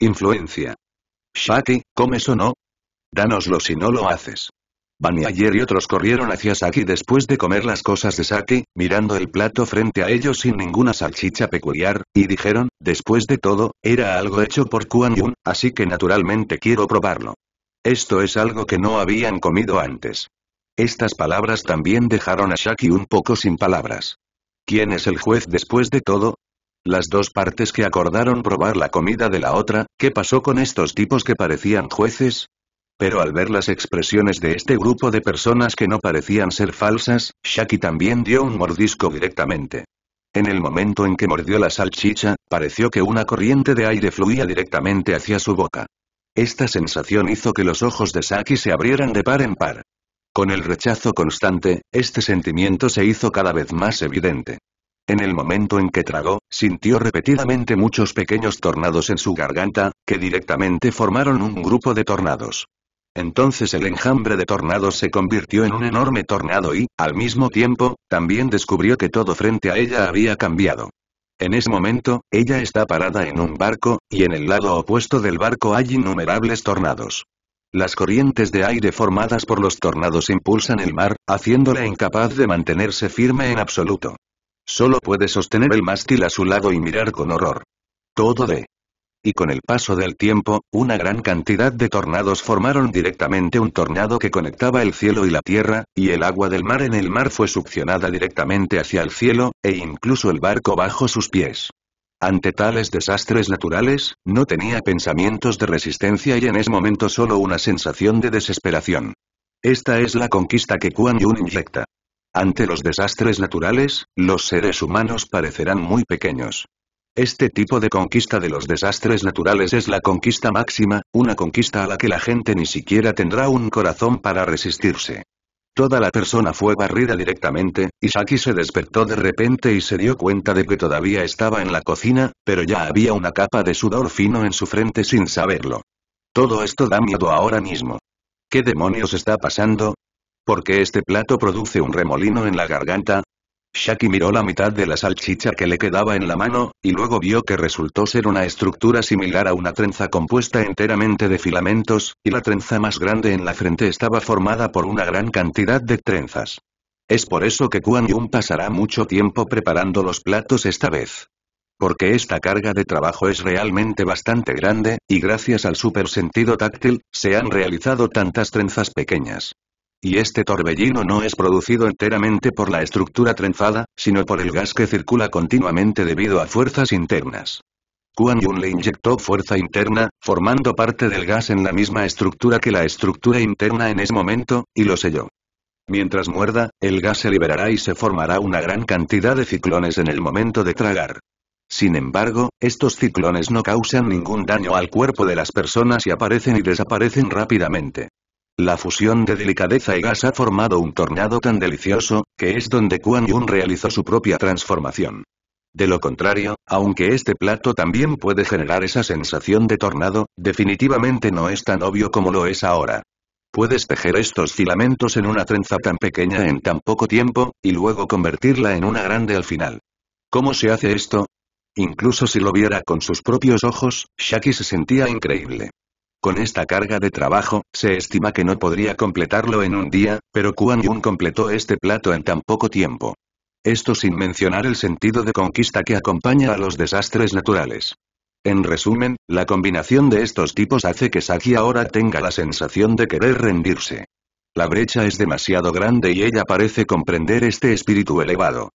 Influencia. Shaki, ¿comes o no? Danoslo si no lo haces. Bani ayer y otros corrieron hacia Shaki después de comer las cosas de Saki, mirando el plato frente a ellos sin ninguna salchicha peculiar, y dijeron, después de todo, era algo hecho por Kuan Yun, así que naturalmente quiero probarlo. Esto es algo que no habían comido antes. Estas palabras también dejaron a Shaki un poco sin palabras. ¿Quién es el juez después de todo? Las dos partes que acordaron probar la comida de la otra, ¿qué pasó con estos tipos que parecían jueces? Pero al ver las expresiones de este grupo de personas que no parecían ser falsas, Shaki también dio un mordisco directamente. En el momento en que mordió la salchicha, pareció que una corriente de aire fluía directamente hacia su boca. Esta sensación hizo que los ojos de Shaki se abrieran de par en par. Con el rechazo constante, este sentimiento se hizo cada vez más evidente. En el momento en que tragó, sintió repetidamente muchos pequeños tornados en su garganta, que directamente formaron un grupo de tornados. Entonces el enjambre de tornados se convirtió en un enorme tornado y, al mismo tiempo, también descubrió que todo frente a ella había cambiado. En ese momento, ella está parada en un barco, y en el lado opuesto del barco hay innumerables tornados. Las corrientes de aire formadas por los tornados impulsan el mar, haciéndola incapaz de mantenerse firme en absoluto. Solo puede sostener el mástil a su lado y mirar con horror. Todo de. Y con el paso del tiempo, una gran cantidad de tornados formaron directamente un tornado que conectaba el cielo y la tierra, y el agua del mar en el mar fue succionada directamente hacia el cielo, e incluso el barco bajo sus pies. Ante tales desastres naturales, no tenía pensamientos de resistencia y en ese momento solo una sensación de desesperación. Esta es la conquista que Kuan Yun inyecta. Ante los desastres naturales, los seres humanos parecerán muy pequeños. Este tipo de conquista de los desastres naturales es la conquista máxima, una conquista a la que la gente ni siquiera tendrá un corazón para resistirse. Toda la persona fue barrida directamente, y Saki se despertó de repente y se dio cuenta de que todavía estaba en la cocina, pero ya había una capa de sudor fino en su frente sin saberlo. Todo esto da miedo ahora mismo. ¿Qué demonios está pasando? ¿Por qué este plato produce un remolino en la garganta? Shaki miró la mitad de la salchicha que le quedaba en la mano, y luego vio que resultó ser una estructura similar a una trenza compuesta enteramente de filamentos, y la trenza más grande en la frente estaba formada por una gran cantidad de trenzas. Es por eso que Kuan Yun pasará mucho tiempo preparando los platos esta vez. Porque esta carga de trabajo es realmente bastante grande, y gracias al supersentido táctil, se han realizado tantas trenzas pequeñas. Y este torbellino no es producido enteramente por la estructura trenzada, sino por el gas que circula continuamente debido a fuerzas internas. Kuan Yun le inyectó fuerza interna, formando parte del gas en la misma estructura que la estructura interna en ese momento, y lo selló. Mientras muerda, el gas se liberará y se formará una gran cantidad de ciclones en el momento de tragar. Sin embargo, estos ciclones no causan ningún daño al cuerpo de las personas y aparecen y desaparecen rápidamente. La fusión de delicadeza y gas ha formado un tornado tan delicioso, que es donde Kuan Yun realizó su propia transformación. De lo contrario, aunque este plato también puede generar esa sensación de tornado, definitivamente no es tan obvio como lo es ahora. Puedes tejer estos filamentos en una trenza tan pequeña en tan poco tiempo, y luego convertirla en una grande al final. ¿Cómo se hace esto? Incluso si lo viera con sus propios ojos, Shaki se sentía increíble. Con esta carga de trabajo, se estima que no podría completarlo en un día, pero Kuan Yun completó este plato en tan poco tiempo. Esto sin mencionar el sentido de conquista que acompaña a los desastres naturales. En resumen, la combinación de estos tipos hace que Saki ahora tenga la sensación de querer rendirse. La brecha es demasiado grande y ella parece comprender este espíritu elevado.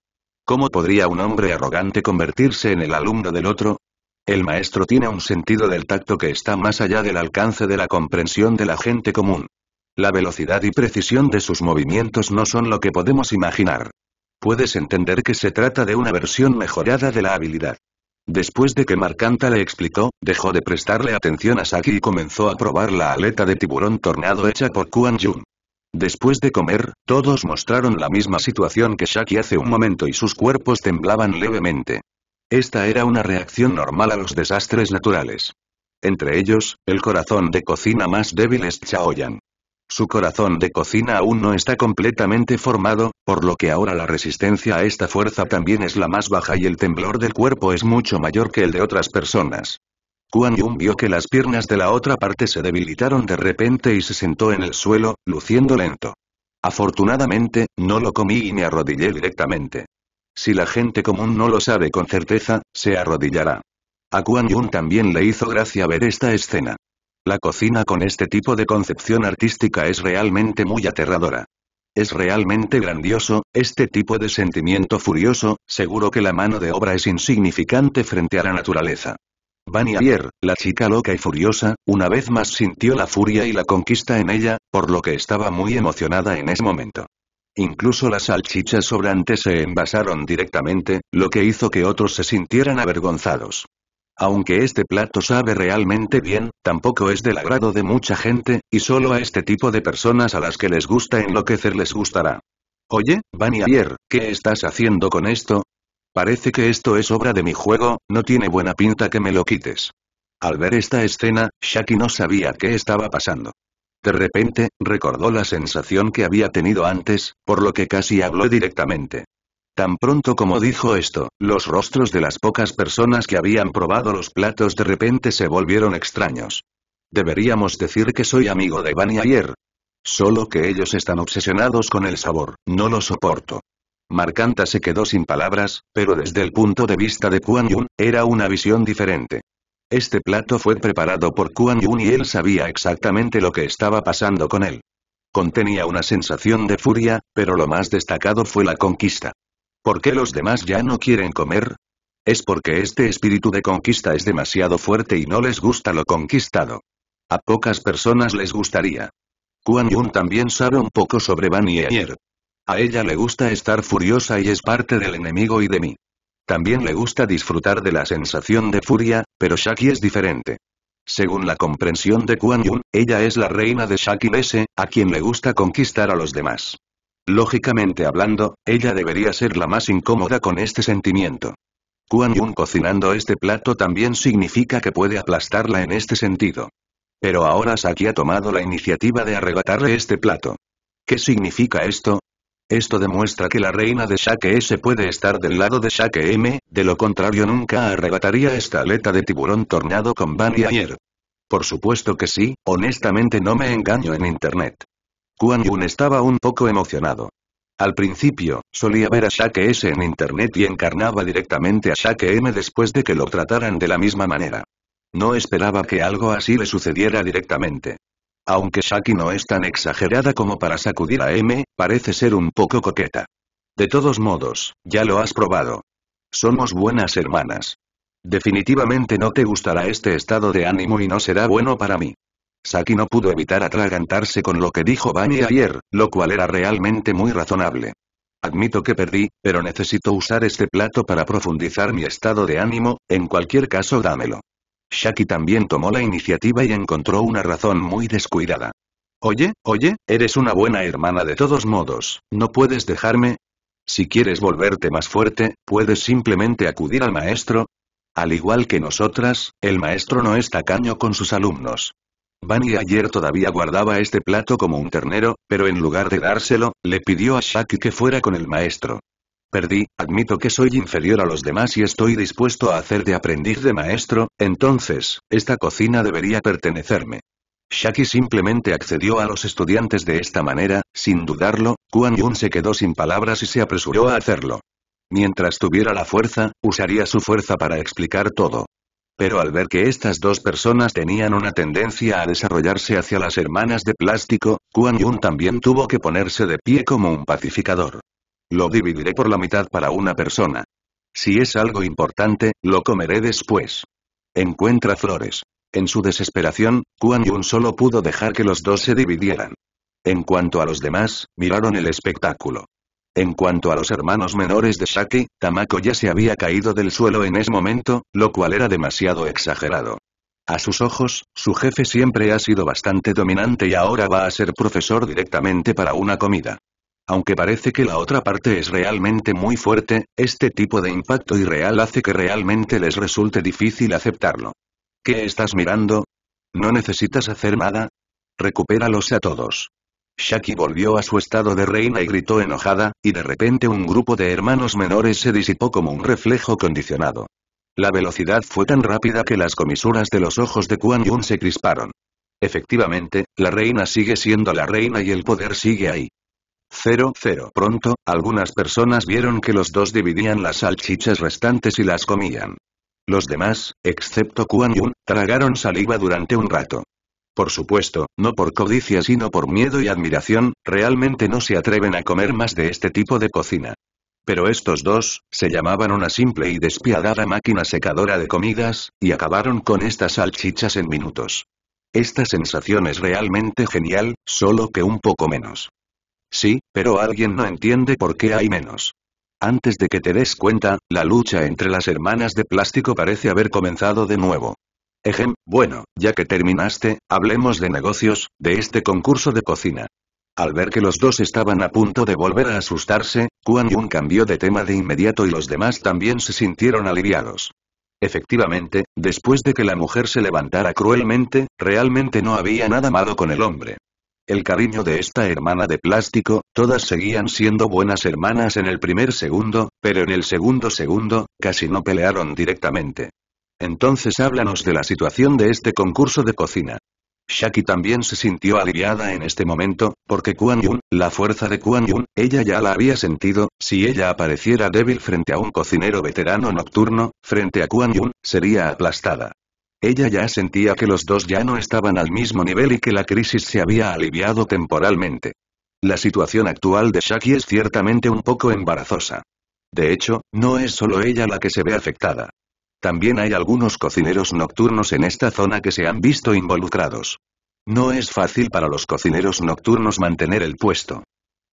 ¿Cómo podría un hombre arrogante convertirse en el alumno del otro? El maestro tiene un sentido del tacto que está más allá del alcance de la comprensión de la gente común. La velocidad y precisión de sus movimientos no son lo que podemos imaginar. Puedes entender que se trata de una versión mejorada de la habilidad. Después de que Marcanta le explicó, dejó de prestarle atención a Saki y comenzó a probar la aleta de tiburón tornado hecha por Kuan Yun. Después de comer, todos mostraron la misma situación que Shaki hace un momento y sus cuerpos temblaban levemente. Esta era una reacción normal a los desastres naturales. Entre ellos, el corazón de cocina más débil es Chaoyan. Su corazón de cocina aún no está completamente formado, por lo que ahora la resistencia a esta fuerza también es la más baja y el temblor del cuerpo es mucho mayor que el de otras personas. Kuan Yun vio que las piernas de la otra parte se debilitaron de repente y se sentó en el suelo, luciendo lento. Afortunadamente, no lo comí y me arrodillé directamente. Si la gente común no lo sabe con certeza, se arrodillará. A Kuan Yun también le hizo gracia ver esta escena. La cocina con este tipo de concepción artística es realmente muy aterradora. Es realmente grandioso, este tipo de sentimiento furioso, seguro que la mano de obra es insignificante frente a la naturaleza. Vanier, Ayer, la chica loca y furiosa, una vez más sintió la furia y la conquista en ella, por lo que estaba muy emocionada en ese momento. Incluso las salchichas sobrantes se envasaron directamente, lo que hizo que otros se sintieran avergonzados. Aunque este plato sabe realmente bien, tampoco es del agrado de mucha gente, y solo a este tipo de personas a las que les gusta enloquecer les gustará. Oye, Bunny Ayer, ¿qué estás haciendo con esto? Parece que esto es obra de mi juego, no tiene buena pinta que me lo quites. Al ver esta escena, Shaki no sabía qué estaba pasando. De repente, recordó la sensación que había tenido antes, por lo que casi habló directamente. Tan pronto como dijo esto, los rostros de las pocas personas que habían probado los platos de repente se volvieron extraños. Deberíamos decir que soy amigo de Van ayer. Solo que ellos están obsesionados con el sabor, no lo soporto. Marcanta se quedó sin palabras, pero desde el punto de vista de Kuan Yun, era una visión diferente. Este plato fue preparado por Kuan Yun y él sabía exactamente lo que estaba pasando con él. Contenía una sensación de furia, pero lo más destacado fue la conquista. ¿Por qué los demás ya no quieren comer? Es porque este espíritu de conquista es demasiado fuerte y no les gusta lo conquistado. A pocas personas les gustaría. Kuan Yun también sabe un poco sobre Van Ayer. A ella le gusta estar furiosa y es parte del enemigo y de mí. También le gusta disfrutar de la sensación de furia, pero Shaki es diferente. Según la comprensión de Kuan Yun, ella es la reina de Shaki Bese, a quien le gusta conquistar a los demás. Lógicamente hablando, ella debería ser la más incómoda con este sentimiento. Kuan Yun cocinando este plato también significa que puede aplastarla en este sentido. Pero ahora Shaki ha tomado la iniciativa de arrebatarle este plato. ¿Qué significa esto? Esto demuestra que la reina de Shake S puede estar del lado de Shake M, de lo contrario nunca arrebataría esta aleta de tiburón tornado con Bunny ayer. Por supuesto que sí, honestamente no me engaño en internet. Kuan Yun estaba un poco emocionado. Al principio, solía ver a Shake S en internet y encarnaba directamente a Shake M después de que lo trataran de la misma manera. No esperaba que algo así le sucediera directamente. Aunque Shaki no es tan exagerada como para sacudir a M, parece ser un poco coqueta. De todos modos, ya lo has probado. Somos buenas hermanas. Definitivamente no te gustará este estado de ánimo y no será bueno para mí. Saki no pudo evitar atragantarse con lo que dijo Bani ayer, lo cual era realmente muy razonable. Admito que perdí, pero necesito usar este plato para profundizar mi estado de ánimo, en cualquier caso dámelo. Shaki también tomó la iniciativa y encontró una razón muy descuidada. Oye, oye, eres una buena hermana de todos modos, ¿no puedes dejarme? Si quieres volverte más fuerte, puedes simplemente acudir al maestro. Al igual que nosotras, el maestro no es tacaño con sus alumnos. Bunny ayer todavía guardaba este plato como un ternero, pero en lugar de dárselo, le pidió a Shaki que fuera con el maestro. Perdí, admito que soy inferior a los demás y estoy dispuesto a hacer de aprendiz de maestro, entonces, esta cocina debería pertenecerme. Shaki simplemente accedió a los estudiantes de esta manera, sin dudarlo, Kuan Yun se quedó sin palabras y se apresuró a hacerlo. Mientras tuviera la fuerza, usaría su fuerza para explicar todo. Pero al ver que estas dos personas tenían una tendencia a desarrollarse hacia las hermanas de plástico, Kuan Yun también tuvo que ponerse de pie como un pacificador. Lo dividiré por la mitad para una persona. Si es algo importante, lo comeré después. Encuentra flores. En su desesperación, Kuan Yun solo pudo dejar que los dos se dividieran. En cuanto a los demás, miraron el espectáculo. En cuanto a los hermanos menores de Shaki, Tamako ya se había caído del suelo en ese momento, lo cual era demasiado exagerado. A sus ojos, su jefe siempre ha sido bastante dominante y ahora va a ser profesor directamente para una comida. Aunque parece que la otra parte es realmente muy fuerte, este tipo de impacto irreal hace que realmente les resulte difícil aceptarlo. ¿Qué estás mirando? ¿No necesitas hacer nada? Recupéralos a todos. Shaki volvió a su estado de reina y gritó enojada, y de repente un grupo de hermanos menores se disipó como un reflejo condicionado. La velocidad fue tan rápida que las comisuras de los ojos de Kuan Yun se crisparon. Efectivamente, la reina sigue siendo la reina y el poder sigue ahí. 0-0. Pronto, algunas personas vieron que los dos dividían las salchichas restantes y las comían. Los demás, excepto Kuan Yun, tragaron saliva durante un rato. Por supuesto, no por codicia sino por miedo y admiración, realmente no se atreven a comer más de este tipo de cocina. Pero estos dos, se llamaban una simple y despiadada máquina secadora de comidas, y acabaron con estas salchichas en minutos. Esta sensación es realmente genial, solo que un poco menos. Sí, pero alguien no entiende por qué hay menos. Antes de que te des cuenta, la lucha entre las hermanas de plástico parece haber comenzado de nuevo. Ejem, bueno, ya que terminaste, hablemos de negocios, de este concurso de cocina. Al ver que los dos estaban a punto de volver a asustarse, Kuan Yun cambió de tema de inmediato y los demás también se sintieron aliviados. Efectivamente, después de que la mujer se levantara cruelmente, realmente no había nada malo con el hombre el cariño de esta hermana de plástico, todas seguían siendo buenas hermanas en el primer segundo, pero en el segundo segundo, casi no pelearon directamente. Entonces háblanos de la situación de este concurso de cocina. Shaki también se sintió aliviada en este momento, porque Kuan Yun, la fuerza de Kuan Yun, ella ya la había sentido, si ella apareciera débil frente a un cocinero veterano nocturno, frente a Kuan Yun, sería aplastada. Ella ya sentía que los dos ya no estaban al mismo nivel y que la crisis se había aliviado temporalmente. La situación actual de Shaki es ciertamente un poco embarazosa. De hecho, no es solo ella la que se ve afectada. También hay algunos cocineros nocturnos en esta zona que se han visto involucrados. No es fácil para los cocineros nocturnos mantener el puesto.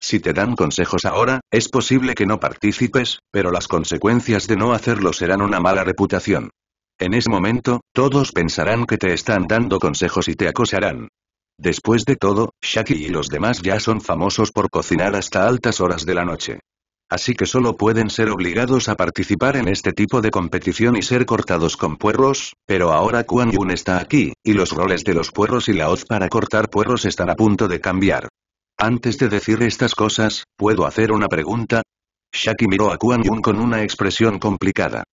Si te dan consejos ahora, es posible que no participes, pero las consecuencias de no hacerlo serán una mala reputación. En ese momento, todos pensarán que te están dando consejos y te acosarán. Después de todo, Shaki y los demás ya son famosos por cocinar hasta altas horas de la noche. Así que solo pueden ser obligados a participar en este tipo de competición y ser cortados con puerros, pero ahora Kuan Yun está aquí, y los roles de los puerros y la hoz para cortar puerros están a punto de cambiar. Antes de decir estas cosas, ¿puedo hacer una pregunta? Shaki miró a Kuan Yun con una expresión complicada.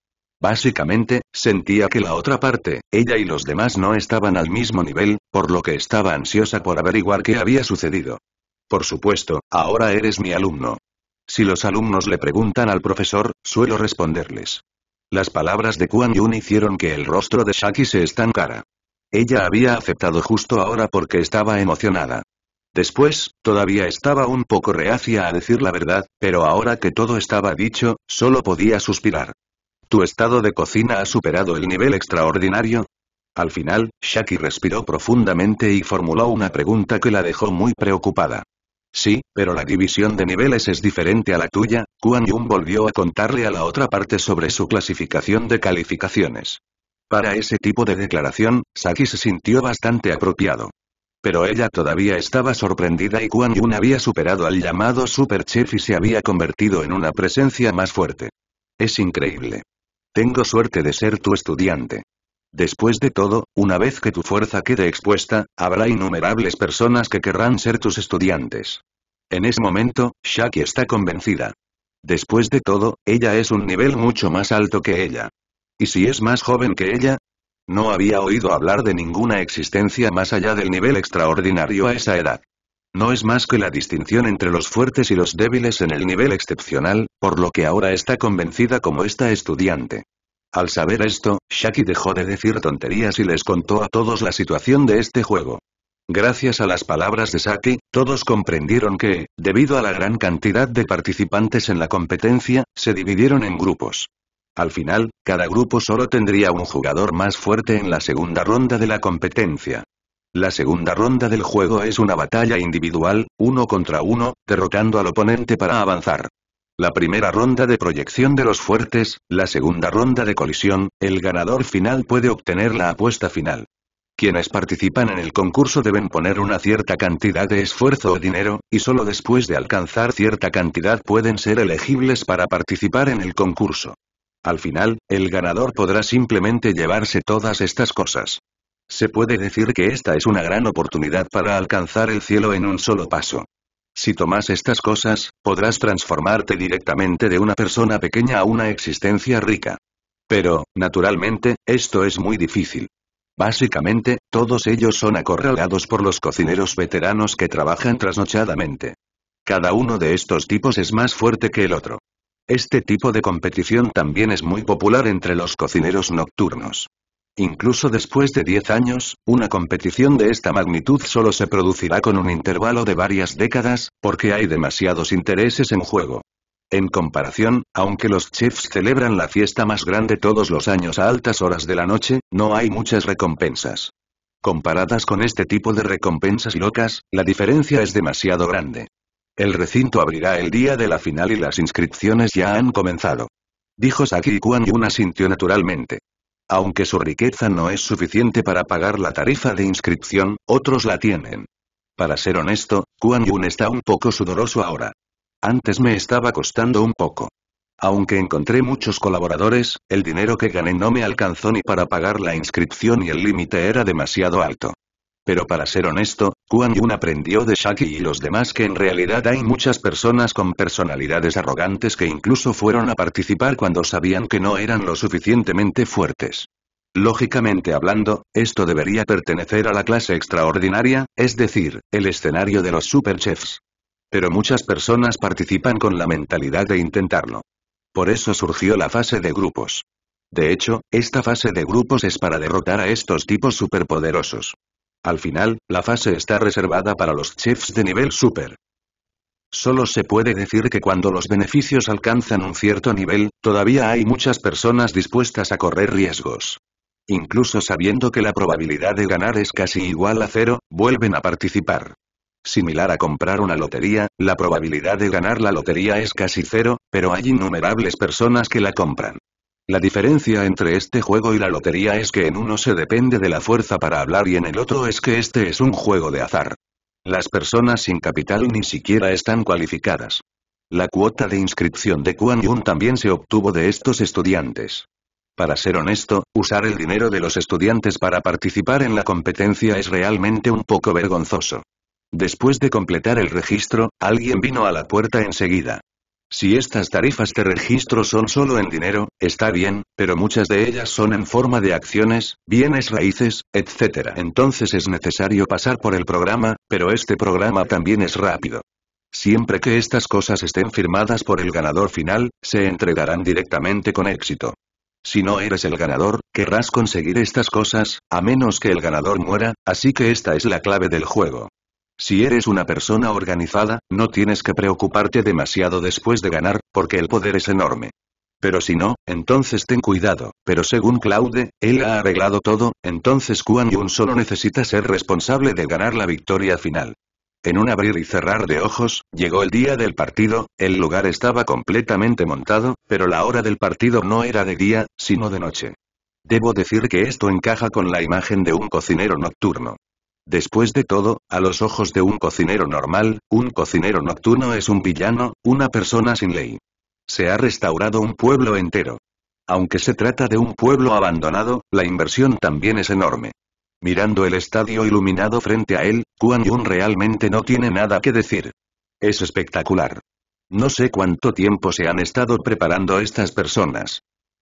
Básicamente, sentía que la otra parte, ella y los demás no estaban al mismo nivel, por lo que estaba ansiosa por averiguar qué había sucedido. Por supuesto, ahora eres mi alumno. Si los alumnos le preguntan al profesor, suelo responderles. Las palabras de Kuan Yun hicieron que el rostro de Shaki se estancara. Ella había aceptado justo ahora porque estaba emocionada. Después, todavía estaba un poco reacia a decir la verdad, pero ahora que todo estaba dicho, solo podía suspirar. ¿Tu estado de cocina ha superado el nivel extraordinario? Al final, Shaki respiró profundamente y formuló una pregunta que la dejó muy preocupada. Sí, pero la división de niveles es diferente a la tuya, Kuan Yun volvió a contarle a la otra parte sobre su clasificación de calificaciones. Para ese tipo de declaración, Shaki se sintió bastante apropiado. Pero ella todavía estaba sorprendida y Kuan Yun había superado al llamado Super Chef y se había convertido en una presencia más fuerte. Es increíble. Tengo suerte de ser tu estudiante. Después de todo, una vez que tu fuerza quede expuesta, habrá innumerables personas que querrán ser tus estudiantes. En ese momento, Shaki está convencida. Después de todo, ella es un nivel mucho más alto que ella. ¿Y si es más joven que ella? No había oído hablar de ninguna existencia más allá del nivel extraordinario a esa edad. No es más que la distinción entre los fuertes y los débiles en el nivel excepcional, por lo que ahora está convencida como esta estudiante. Al saber esto, Shaki dejó de decir tonterías y les contó a todos la situación de este juego. Gracias a las palabras de Shaki, todos comprendieron que, debido a la gran cantidad de participantes en la competencia, se dividieron en grupos. Al final, cada grupo solo tendría un jugador más fuerte en la segunda ronda de la competencia. La segunda ronda del juego es una batalla individual, uno contra uno, derrotando al oponente para avanzar. La primera ronda de proyección de los fuertes, la segunda ronda de colisión, el ganador final puede obtener la apuesta final. Quienes participan en el concurso deben poner una cierta cantidad de esfuerzo o dinero, y solo después de alcanzar cierta cantidad pueden ser elegibles para participar en el concurso. Al final, el ganador podrá simplemente llevarse todas estas cosas. Se puede decir que esta es una gran oportunidad para alcanzar el cielo en un solo paso. Si tomas estas cosas, podrás transformarte directamente de una persona pequeña a una existencia rica. Pero, naturalmente, esto es muy difícil. Básicamente, todos ellos son acorralados por los cocineros veteranos que trabajan trasnochadamente. Cada uno de estos tipos es más fuerte que el otro. Este tipo de competición también es muy popular entre los cocineros nocturnos. Incluso después de 10 años, una competición de esta magnitud solo se producirá con un intervalo de varias décadas, porque hay demasiados intereses en juego. En comparación, aunque los chefs celebran la fiesta más grande todos los años a altas horas de la noche, no hay muchas recompensas. Comparadas con este tipo de recompensas locas, la diferencia es demasiado grande. El recinto abrirá el día de la final y las inscripciones ya han comenzado. Dijo Saki y Kuan asintió naturalmente. Aunque su riqueza no es suficiente para pagar la tarifa de inscripción, otros la tienen. Para ser honesto, Kuan Yun está un poco sudoroso ahora. Antes me estaba costando un poco. Aunque encontré muchos colaboradores, el dinero que gané no me alcanzó ni para pagar la inscripción y el límite era demasiado alto. Pero para ser honesto, Kuan Yun aprendió de Shaki y los demás que en realidad hay muchas personas con personalidades arrogantes que incluso fueron a participar cuando sabían que no eran lo suficientemente fuertes. Lógicamente hablando, esto debería pertenecer a la clase extraordinaria, es decir, el escenario de los superchefs. Pero muchas personas participan con la mentalidad de intentarlo. Por eso surgió la fase de grupos. De hecho, esta fase de grupos es para derrotar a estos tipos superpoderosos. Al final, la fase está reservada para los chefs de nivel super. Solo se puede decir que cuando los beneficios alcanzan un cierto nivel, todavía hay muchas personas dispuestas a correr riesgos. Incluso sabiendo que la probabilidad de ganar es casi igual a cero, vuelven a participar. Similar a comprar una lotería, la probabilidad de ganar la lotería es casi cero, pero hay innumerables personas que la compran. La diferencia entre este juego y la lotería es que en uno se depende de la fuerza para hablar y en el otro es que este es un juego de azar. Las personas sin capital ni siquiera están cualificadas. La cuota de inscripción de Kuan Yun también se obtuvo de estos estudiantes. Para ser honesto, usar el dinero de los estudiantes para participar en la competencia es realmente un poco vergonzoso. Después de completar el registro, alguien vino a la puerta enseguida. Si estas tarifas de registro son solo en dinero, está bien, pero muchas de ellas son en forma de acciones, bienes raíces, etc. Entonces es necesario pasar por el programa, pero este programa también es rápido. Siempre que estas cosas estén firmadas por el ganador final, se entregarán directamente con éxito. Si no eres el ganador, querrás conseguir estas cosas, a menos que el ganador muera, así que esta es la clave del juego. Si eres una persona organizada, no tienes que preocuparte demasiado después de ganar, porque el poder es enorme. Pero si no, entonces ten cuidado, pero según Claude, él ha arreglado todo, entonces Kuan Yun solo necesita ser responsable de ganar la victoria final. En un abrir y cerrar de ojos, llegó el día del partido, el lugar estaba completamente montado, pero la hora del partido no era de día, sino de noche. Debo decir que esto encaja con la imagen de un cocinero nocturno. Después de todo, a los ojos de un cocinero normal, un cocinero nocturno es un villano, una persona sin ley. Se ha restaurado un pueblo entero. Aunque se trata de un pueblo abandonado, la inversión también es enorme. Mirando el estadio iluminado frente a él, Kuan Yun realmente no tiene nada que decir. Es espectacular. No sé cuánto tiempo se han estado preparando estas personas.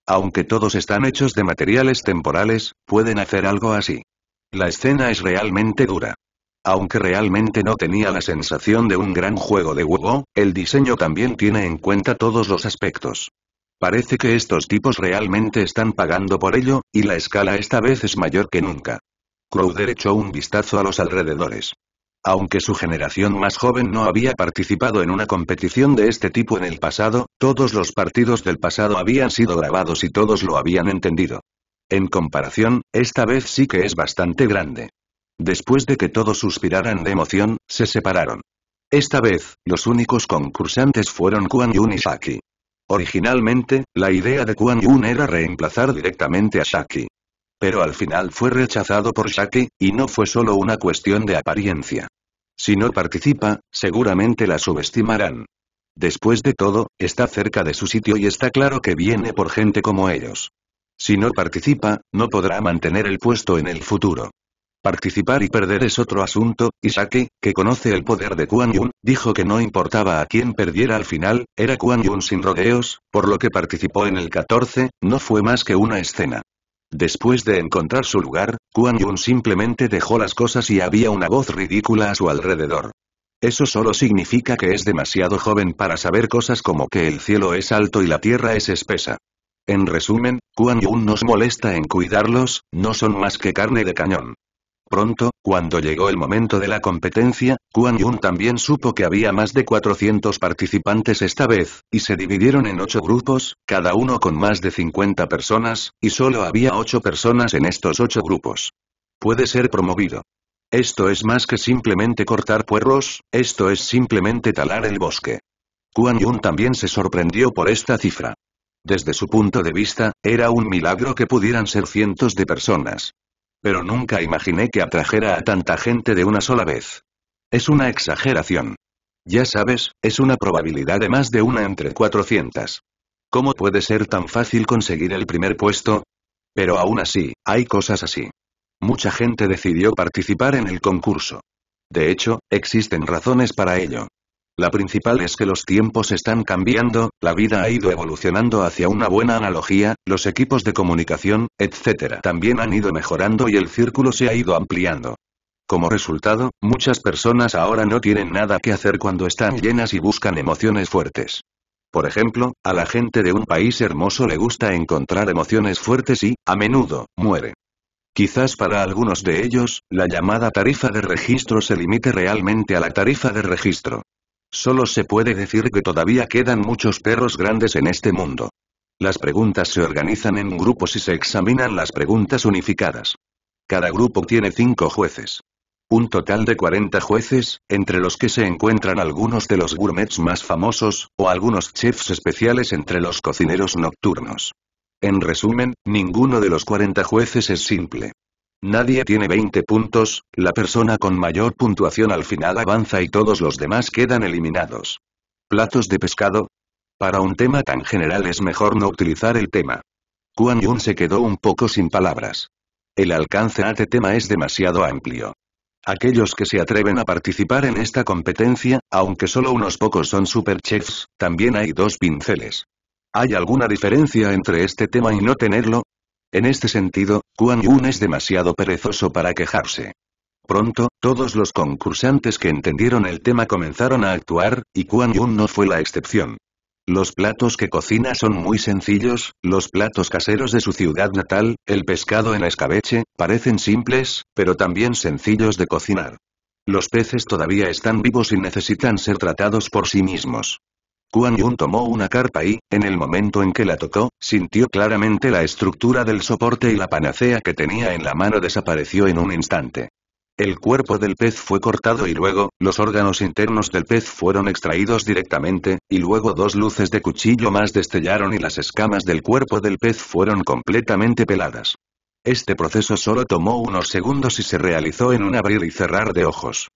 Aunque todos están hechos de materiales temporales, pueden hacer algo así. La escena es realmente dura. Aunque realmente no tenía la sensación de un gran juego de huevo, el diseño también tiene en cuenta todos los aspectos. Parece que estos tipos realmente están pagando por ello, y la escala esta vez es mayor que nunca. Crowder echó un vistazo a los alrededores. Aunque su generación más joven no había participado en una competición de este tipo en el pasado, todos los partidos del pasado habían sido grabados y todos lo habían entendido. En comparación, esta vez sí que es bastante grande. Después de que todos suspiraran de emoción, se separaron. Esta vez, los únicos concursantes fueron Kuan Yun y Shaki. Originalmente, la idea de Kuan Yun era reemplazar directamente a Shaki. Pero al final fue rechazado por Shaki, y no fue solo una cuestión de apariencia. Si no participa, seguramente la subestimarán. Después de todo, está cerca de su sitio y está claro que viene por gente como ellos. Si no participa, no podrá mantener el puesto en el futuro. Participar y perder es otro asunto, y que conoce el poder de Kuan Yun, dijo que no importaba a quién perdiera al final, era Kuan Yun sin rodeos, por lo que participó en el 14, no fue más que una escena. Después de encontrar su lugar, Kuan Yun simplemente dejó las cosas y había una voz ridícula a su alrededor. Eso solo significa que es demasiado joven para saber cosas como que el cielo es alto y la tierra es espesa. En resumen, Kuan Yun nos molesta en cuidarlos, no son más que carne de cañón. Pronto, cuando llegó el momento de la competencia, Kuan Yun también supo que había más de 400 participantes esta vez, y se dividieron en ocho grupos, cada uno con más de 50 personas, y solo había 8 personas en estos ocho grupos. Puede ser promovido. Esto es más que simplemente cortar puerros, esto es simplemente talar el bosque. Kuan Yun también se sorprendió por esta cifra. Desde su punto de vista, era un milagro que pudieran ser cientos de personas. Pero nunca imaginé que atrajera a tanta gente de una sola vez. Es una exageración. Ya sabes, es una probabilidad de más de una entre 400. ¿Cómo puede ser tan fácil conseguir el primer puesto? Pero aún así, hay cosas así. Mucha gente decidió participar en el concurso. De hecho, existen razones para ello. La principal es que los tiempos están cambiando, la vida ha ido evolucionando hacia una buena analogía, los equipos de comunicación, etc. también han ido mejorando y el círculo se ha ido ampliando. Como resultado, muchas personas ahora no tienen nada que hacer cuando están llenas y buscan emociones fuertes. Por ejemplo, a la gente de un país hermoso le gusta encontrar emociones fuertes y, a menudo, muere. Quizás para algunos de ellos, la llamada tarifa de registro se limite realmente a la tarifa de registro. Solo se puede decir que todavía quedan muchos perros grandes en este mundo. Las preguntas se organizan en grupos y se examinan las preguntas unificadas. Cada grupo tiene cinco jueces. Un total de 40 jueces, entre los que se encuentran algunos de los gourmets más famosos, o algunos chefs especiales entre los cocineros nocturnos. En resumen, ninguno de los 40 jueces es simple. Nadie tiene 20 puntos, la persona con mayor puntuación al final avanza y todos los demás quedan eliminados. ¿Platos de pescado? Para un tema tan general es mejor no utilizar el tema. Kuan Yun se quedó un poco sin palabras. El alcance a este tema es demasiado amplio. Aquellos que se atreven a participar en esta competencia, aunque solo unos pocos son superchefs, también hay dos pinceles. ¿Hay alguna diferencia entre este tema y no tenerlo? En este sentido, Kuan Yun es demasiado perezoso para quejarse. Pronto, todos los concursantes que entendieron el tema comenzaron a actuar, y Kuan Yun no fue la excepción. Los platos que cocina son muy sencillos, los platos caseros de su ciudad natal, el pescado en escabeche, parecen simples, pero también sencillos de cocinar. Los peces todavía están vivos y necesitan ser tratados por sí mismos. Kuan Yun tomó una carpa y, en el momento en que la tocó, sintió claramente la estructura del soporte y la panacea que tenía en la mano desapareció en un instante. El cuerpo del pez fue cortado y luego, los órganos internos del pez fueron extraídos directamente, y luego dos luces de cuchillo más destellaron y las escamas del cuerpo del pez fueron completamente peladas. Este proceso solo tomó unos segundos y se realizó en un abrir y cerrar de ojos.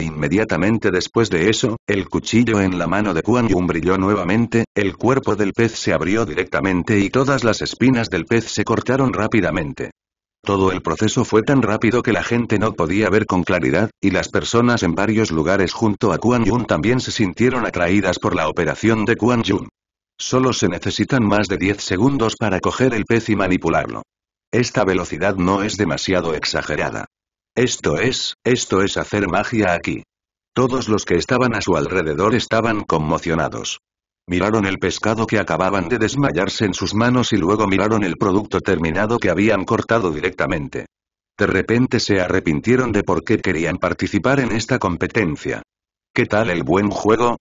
Inmediatamente después de eso, el cuchillo en la mano de Kuan Yun brilló nuevamente, el cuerpo del pez se abrió directamente y todas las espinas del pez se cortaron rápidamente. Todo el proceso fue tan rápido que la gente no podía ver con claridad, y las personas en varios lugares junto a Kuan Yun también se sintieron atraídas por la operación de Kuan Yun. Solo se necesitan más de 10 segundos para coger el pez y manipularlo. Esta velocidad no es demasiado exagerada. Esto es, esto es hacer magia aquí. Todos los que estaban a su alrededor estaban conmocionados. Miraron el pescado que acababan de desmayarse en sus manos y luego miraron el producto terminado que habían cortado directamente. De repente se arrepintieron de por qué querían participar en esta competencia. ¿Qué tal el buen juego?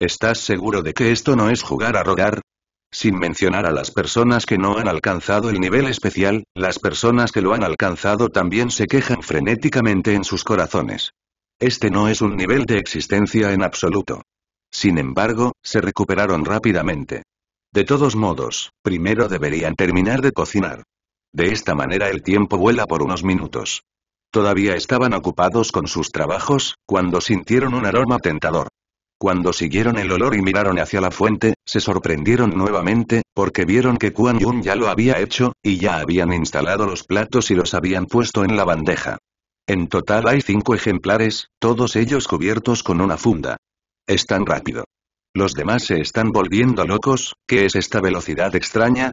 ¿Estás seguro de que esto no es jugar a rogar? Sin mencionar a las personas que no han alcanzado el nivel especial, las personas que lo han alcanzado también se quejan frenéticamente en sus corazones. Este no es un nivel de existencia en absoluto. Sin embargo, se recuperaron rápidamente. De todos modos, primero deberían terminar de cocinar. De esta manera el tiempo vuela por unos minutos. Todavía estaban ocupados con sus trabajos, cuando sintieron un aroma tentador. Cuando siguieron el olor y miraron hacia la fuente, se sorprendieron nuevamente, porque vieron que Kuan Yun ya lo había hecho, y ya habían instalado los platos y los habían puesto en la bandeja. En total hay cinco ejemplares, todos ellos cubiertos con una funda. Es tan rápido. Los demás se están volviendo locos, ¿qué es esta velocidad extraña?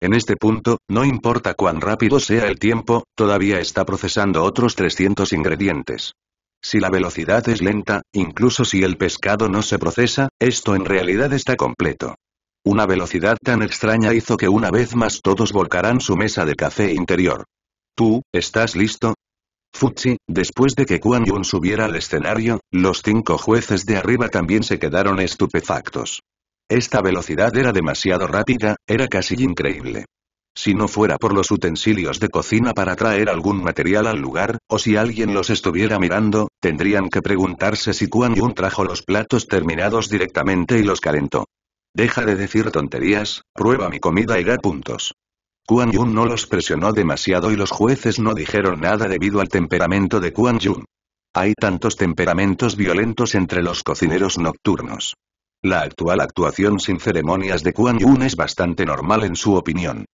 En este punto, no importa cuán rápido sea el tiempo, todavía está procesando otros 300 ingredientes. Si la velocidad es lenta, incluso si el pescado no se procesa, esto en realidad está completo. Una velocidad tan extraña hizo que una vez más todos volcaran su mesa de café interior. ¿Tú, estás listo? Fuchi, después de que Kuan Yun subiera al escenario, los cinco jueces de arriba también se quedaron estupefactos. Esta velocidad era demasiado rápida, era casi increíble. Si no fuera por los utensilios de cocina para traer algún material al lugar, o si alguien los estuviera mirando, tendrían que preguntarse si Kuan Yun trajo los platos terminados directamente y los calentó. Deja de decir tonterías, prueba mi comida y da puntos. Kuan Yun no los presionó demasiado y los jueces no dijeron nada debido al temperamento de Kuan Yun. Hay tantos temperamentos violentos entre los cocineros nocturnos. La actual actuación sin ceremonias de Kuan Yun es bastante normal en su opinión.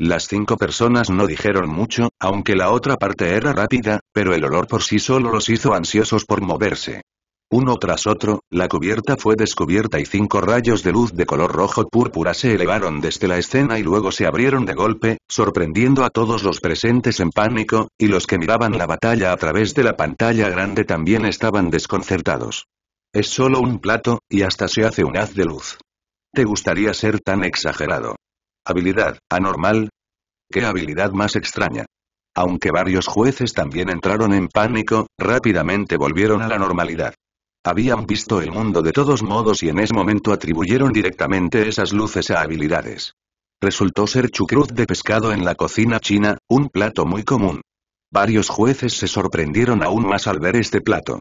Las cinco personas no dijeron mucho, aunque la otra parte era rápida, pero el olor por sí solo los hizo ansiosos por moverse. Uno tras otro, la cubierta fue descubierta y cinco rayos de luz de color rojo púrpura se elevaron desde la escena y luego se abrieron de golpe, sorprendiendo a todos los presentes en pánico, y los que miraban la batalla a través de la pantalla grande también estaban desconcertados. Es solo un plato, y hasta se hace un haz de luz. ¿Te gustaría ser tan exagerado? ¿Habilidad, anormal? ¿Qué habilidad más extraña? Aunque varios jueces también entraron en pánico, rápidamente volvieron a la normalidad. Habían visto el mundo de todos modos y en ese momento atribuyeron directamente esas luces a habilidades. Resultó ser chucrut de pescado en la cocina china, un plato muy común. Varios jueces se sorprendieron aún más al ver este plato.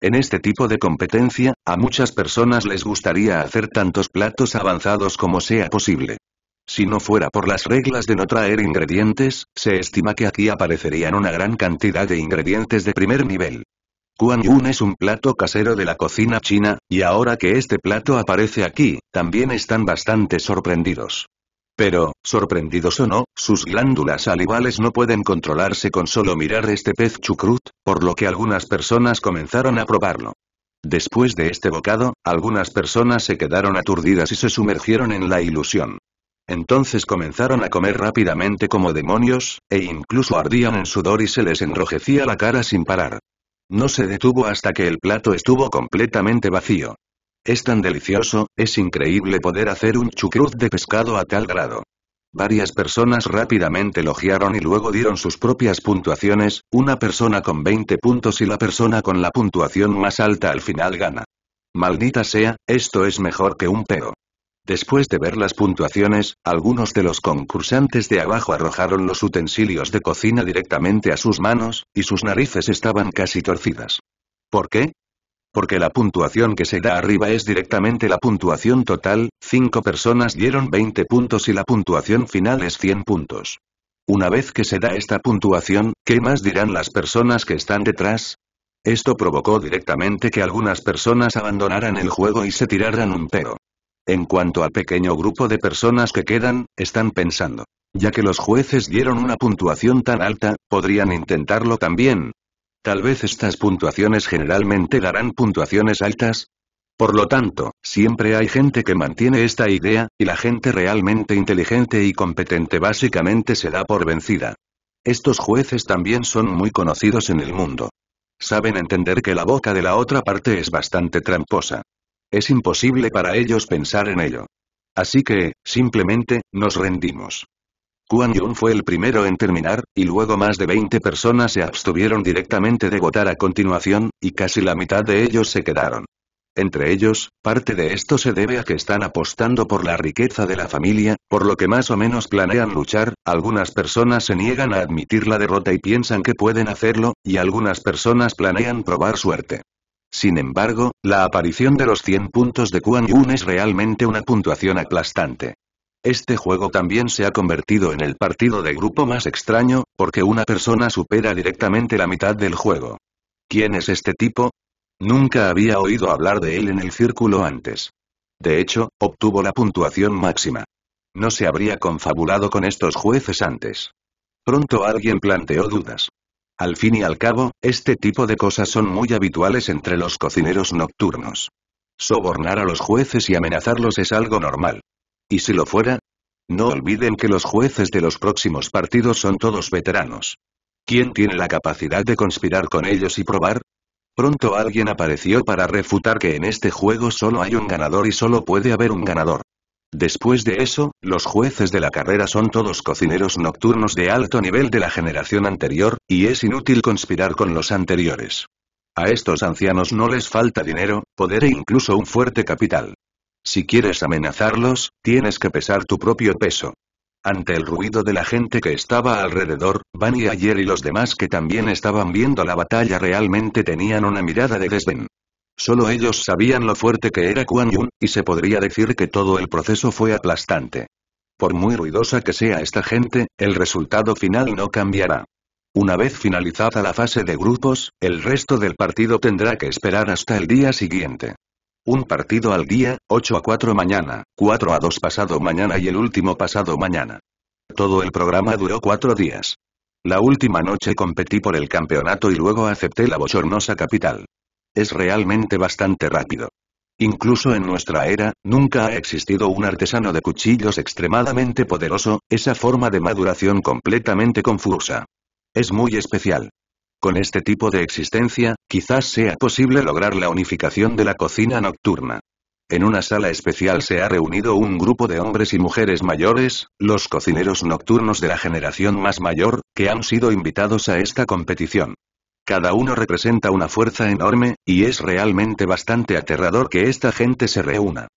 En este tipo de competencia, a muchas personas les gustaría hacer tantos platos avanzados como sea posible. Si no fuera por las reglas de no traer ingredientes, se estima que aquí aparecerían una gran cantidad de ingredientes de primer nivel. Kuan Yun es un plato casero de la cocina china, y ahora que este plato aparece aquí, también están bastante sorprendidos. Pero, sorprendidos o no, sus glándulas salivales no pueden controlarse con solo mirar este pez chucrut, por lo que algunas personas comenzaron a probarlo. Después de este bocado, algunas personas se quedaron aturdidas y se sumergieron en la ilusión. Entonces comenzaron a comer rápidamente como demonios, e incluso ardían en sudor y se les enrojecía la cara sin parar. No se detuvo hasta que el plato estuvo completamente vacío. Es tan delicioso, es increíble poder hacer un chucruz de pescado a tal grado. Varias personas rápidamente elogiaron y luego dieron sus propias puntuaciones, una persona con 20 puntos y la persona con la puntuación más alta al final gana. Maldita sea, esto es mejor que un pedo. Después de ver las puntuaciones, algunos de los concursantes de abajo arrojaron los utensilios de cocina directamente a sus manos, y sus narices estaban casi torcidas. ¿Por qué? Porque la puntuación que se da arriba es directamente la puntuación total, 5 personas dieron 20 puntos y la puntuación final es 100 puntos. Una vez que se da esta puntuación, ¿qué más dirán las personas que están detrás? Esto provocó directamente que algunas personas abandonaran el juego y se tiraran un pedo. En cuanto al pequeño grupo de personas que quedan, están pensando. Ya que los jueces dieron una puntuación tan alta, podrían intentarlo también. Tal vez estas puntuaciones generalmente darán puntuaciones altas. Por lo tanto, siempre hay gente que mantiene esta idea, y la gente realmente inteligente y competente básicamente se da por vencida. Estos jueces también son muy conocidos en el mundo. Saben entender que la boca de la otra parte es bastante tramposa. Es imposible para ellos pensar en ello. Así que, simplemente, nos rendimos. Kuan Yun fue el primero en terminar, y luego más de 20 personas se abstuvieron directamente de votar a continuación, y casi la mitad de ellos se quedaron. Entre ellos, parte de esto se debe a que están apostando por la riqueza de la familia, por lo que más o menos planean luchar, algunas personas se niegan a admitir la derrota y piensan que pueden hacerlo, y algunas personas planean probar suerte. Sin embargo, la aparición de los 100 puntos de Kuan Yun es realmente una puntuación aplastante. Este juego también se ha convertido en el partido de grupo más extraño, porque una persona supera directamente la mitad del juego. ¿Quién es este tipo? Nunca había oído hablar de él en el círculo antes. De hecho, obtuvo la puntuación máxima. No se habría confabulado con estos jueces antes. Pronto alguien planteó dudas. Al fin y al cabo, este tipo de cosas son muy habituales entre los cocineros nocturnos. Sobornar a los jueces y amenazarlos es algo normal. ¿Y si lo fuera? No olviden que los jueces de los próximos partidos son todos veteranos. ¿Quién tiene la capacidad de conspirar con ellos y probar? Pronto alguien apareció para refutar que en este juego solo hay un ganador y solo puede haber un ganador. Después de eso, los jueces de la carrera son todos cocineros nocturnos de alto nivel de la generación anterior, y es inútil conspirar con los anteriores. A estos ancianos no les falta dinero, poder e incluso un fuerte capital. Si quieres amenazarlos, tienes que pesar tu propio peso. Ante el ruido de la gente que estaba alrededor, Van y ayer y los demás que también estaban viendo la batalla realmente tenían una mirada de desdén. Solo ellos sabían lo fuerte que era Kuan Yun, y se podría decir que todo el proceso fue aplastante. Por muy ruidosa que sea esta gente, el resultado final no cambiará. Una vez finalizada la fase de grupos, el resto del partido tendrá que esperar hasta el día siguiente. Un partido al día, 8 a 4 mañana, 4 a 2 pasado mañana y el último pasado mañana. Todo el programa duró cuatro días. La última noche competí por el campeonato y luego acepté la bochornosa capital. Es realmente bastante rápido. Incluso en nuestra era, nunca ha existido un artesano de cuchillos extremadamente poderoso, esa forma de maduración completamente confusa. Es muy especial. Con este tipo de existencia, quizás sea posible lograr la unificación de la cocina nocturna. En una sala especial se ha reunido un grupo de hombres y mujeres mayores, los cocineros nocturnos de la generación más mayor, que han sido invitados a esta competición. Cada uno representa una fuerza enorme, y es realmente bastante aterrador que esta gente se reúna.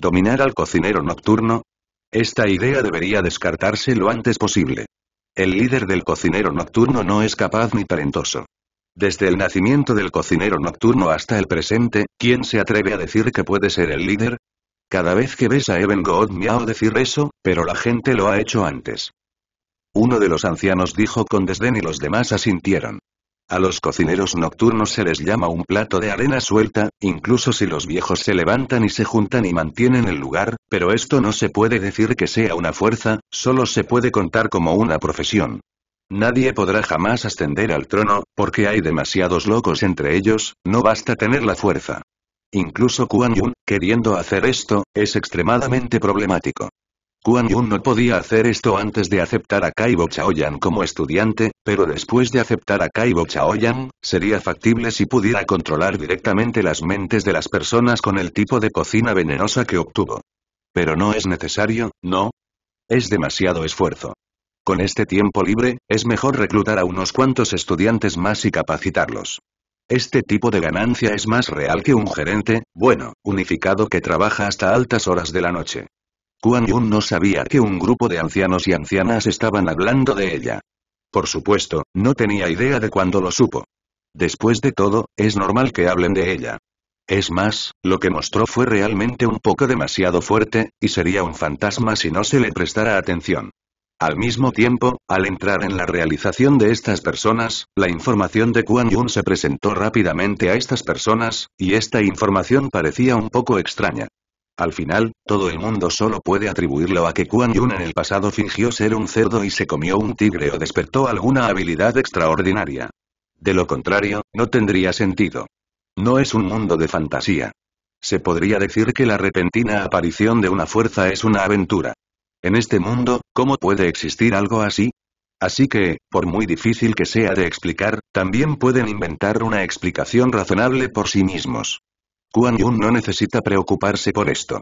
¿Dominar al cocinero nocturno? Esta idea debería descartarse lo antes posible. El líder del cocinero nocturno no es capaz ni talentoso. Desde el nacimiento del cocinero nocturno hasta el presente, ¿quién se atreve a decir que puede ser el líder? Cada vez que ves a Even God Miao decir eso, pero la gente lo ha hecho antes. Uno de los ancianos dijo con desdén y los demás asintieron. A los cocineros nocturnos se les llama un plato de arena suelta, incluso si los viejos se levantan y se juntan y mantienen el lugar, pero esto no se puede decir que sea una fuerza, solo se puede contar como una profesión. Nadie podrá jamás ascender al trono, porque hay demasiados locos entre ellos, no basta tener la fuerza. Incluso Kuan Yun, queriendo hacer esto, es extremadamente problemático. Kuan Yun no podía hacer esto antes de aceptar a Kaibo Chaoyan como estudiante, pero después de aceptar a Kaibo Chaoyan, sería factible si pudiera controlar directamente las mentes de las personas con el tipo de cocina venenosa que obtuvo. Pero no es necesario, ¿no? Es demasiado esfuerzo. Con este tiempo libre, es mejor reclutar a unos cuantos estudiantes más y capacitarlos. Este tipo de ganancia es más real que un gerente, bueno, unificado que trabaja hasta altas horas de la noche. Kuan Yun no sabía que un grupo de ancianos y ancianas estaban hablando de ella. Por supuesto, no tenía idea de cuándo lo supo. Después de todo, es normal que hablen de ella. Es más, lo que mostró fue realmente un poco demasiado fuerte, y sería un fantasma si no se le prestara atención. Al mismo tiempo, al entrar en la realización de estas personas, la información de Kuan Yun se presentó rápidamente a estas personas, y esta información parecía un poco extraña. Al final, todo el mundo solo puede atribuirlo a que Kuan Yun en el pasado fingió ser un cerdo y se comió un tigre o despertó alguna habilidad extraordinaria. De lo contrario, no tendría sentido. No es un mundo de fantasía. Se podría decir que la repentina aparición de una fuerza es una aventura. En este mundo, ¿cómo puede existir algo así? Así que, por muy difícil que sea de explicar, también pueden inventar una explicación razonable por sí mismos. Kuan Yun no necesita preocuparse por esto.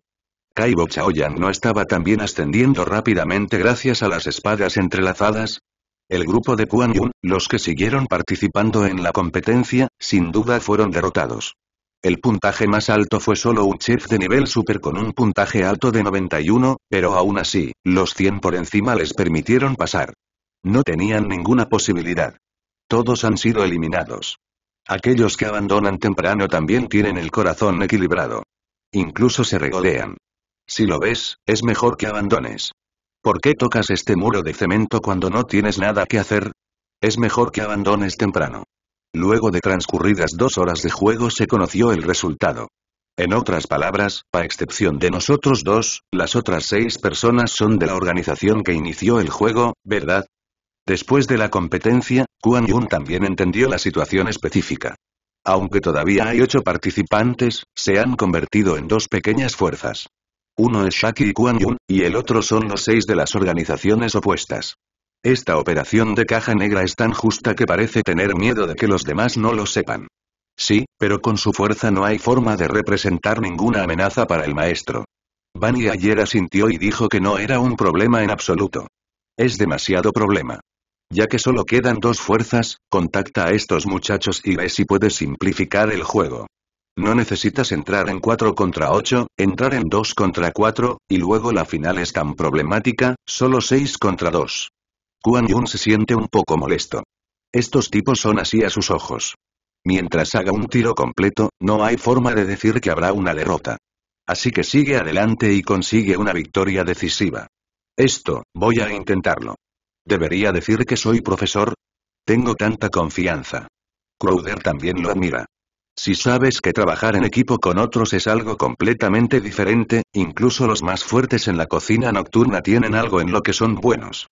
Kaibo Chaoyang no estaba también ascendiendo rápidamente gracias a las espadas entrelazadas. El grupo de Kuan Yun, los que siguieron participando en la competencia, sin duda fueron derrotados. El puntaje más alto fue solo un chef de nivel super con un puntaje alto de 91, pero aún así, los 100 por encima les permitieron pasar. No tenían ninguna posibilidad. Todos han sido eliminados. Aquellos que abandonan temprano también tienen el corazón equilibrado. Incluso se regodean. Si lo ves, es mejor que abandones. ¿Por qué tocas este muro de cemento cuando no tienes nada que hacer? Es mejor que abandones temprano. Luego de transcurridas dos horas de juego se conoció el resultado. En otras palabras, a excepción de nosotros dos, las otras seis personas son de la organización que inició el juego, ¿verdad? Después de la competencia, Kuan Yun también entendió la situación específica. Aunque todavía hay ocho participantes, se han convertido en dos pequeñas fuerzas. Uno es Shaki y Kuan Yun, y el otro son los seis de las organizaciones opuestas. Esta operación de caja negra es tan justa que parece tener miedo de que los demás no lo sepan. Sí, pero con su fuerza no hay forma de representar ninguna amenaza para el maestro. Bani ayer asintió y dijo que no era un problema en absoluto. Es demasiado problema. Ya que solo quedan dos fuerzas, contacta a estos muchachos y ve si puedes simplificar el juego. No necesitas entrar en 4 contra 8, entrar en 2 contra 4, y luego la final es tan problemática, solo 6 contra 2. Kuan Yun se siente un poco molesto. Estos tipos son así a sus ojos. Mientras haga un tiro completo, no hay forma de decir que habrá una derrota. Así que sigue adelante y consigue una victoria decisiva. Esto, voy a intentarlo. ¿Debería decir que soy profesor? Tengo tanta confianza. Crowder también lo admira. Si sabes que trabajar en equipo con otros es algo completamente diferente, incluso los más fuertes en la cocina nocturna tienen algo en lo que son buenos.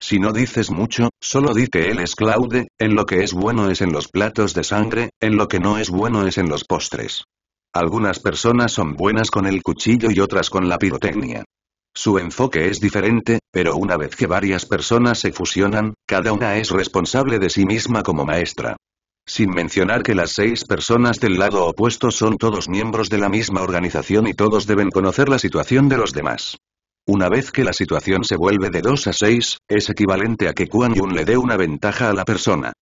Si no dices mucho, solo di que él es Claude, en lo que es bueno es en los platos de sangre, en lo que no es bueno es en los postres. Algunas personas son buenas con el cuchillo y otras con la pirotecnia. Su enfoque es diferente, pero una vez que varias personas se fusionan, cada una es responsable de sí misma como maestra. Sin mencionar que las seis personas del lado opuesto son todos miembros de la misma organización y todos deben conocer la situación de los demás. Una vez que la situación se vuelve de 2 a 6, es equivalente a que Kuan Yun le dé una ventaja a la persona.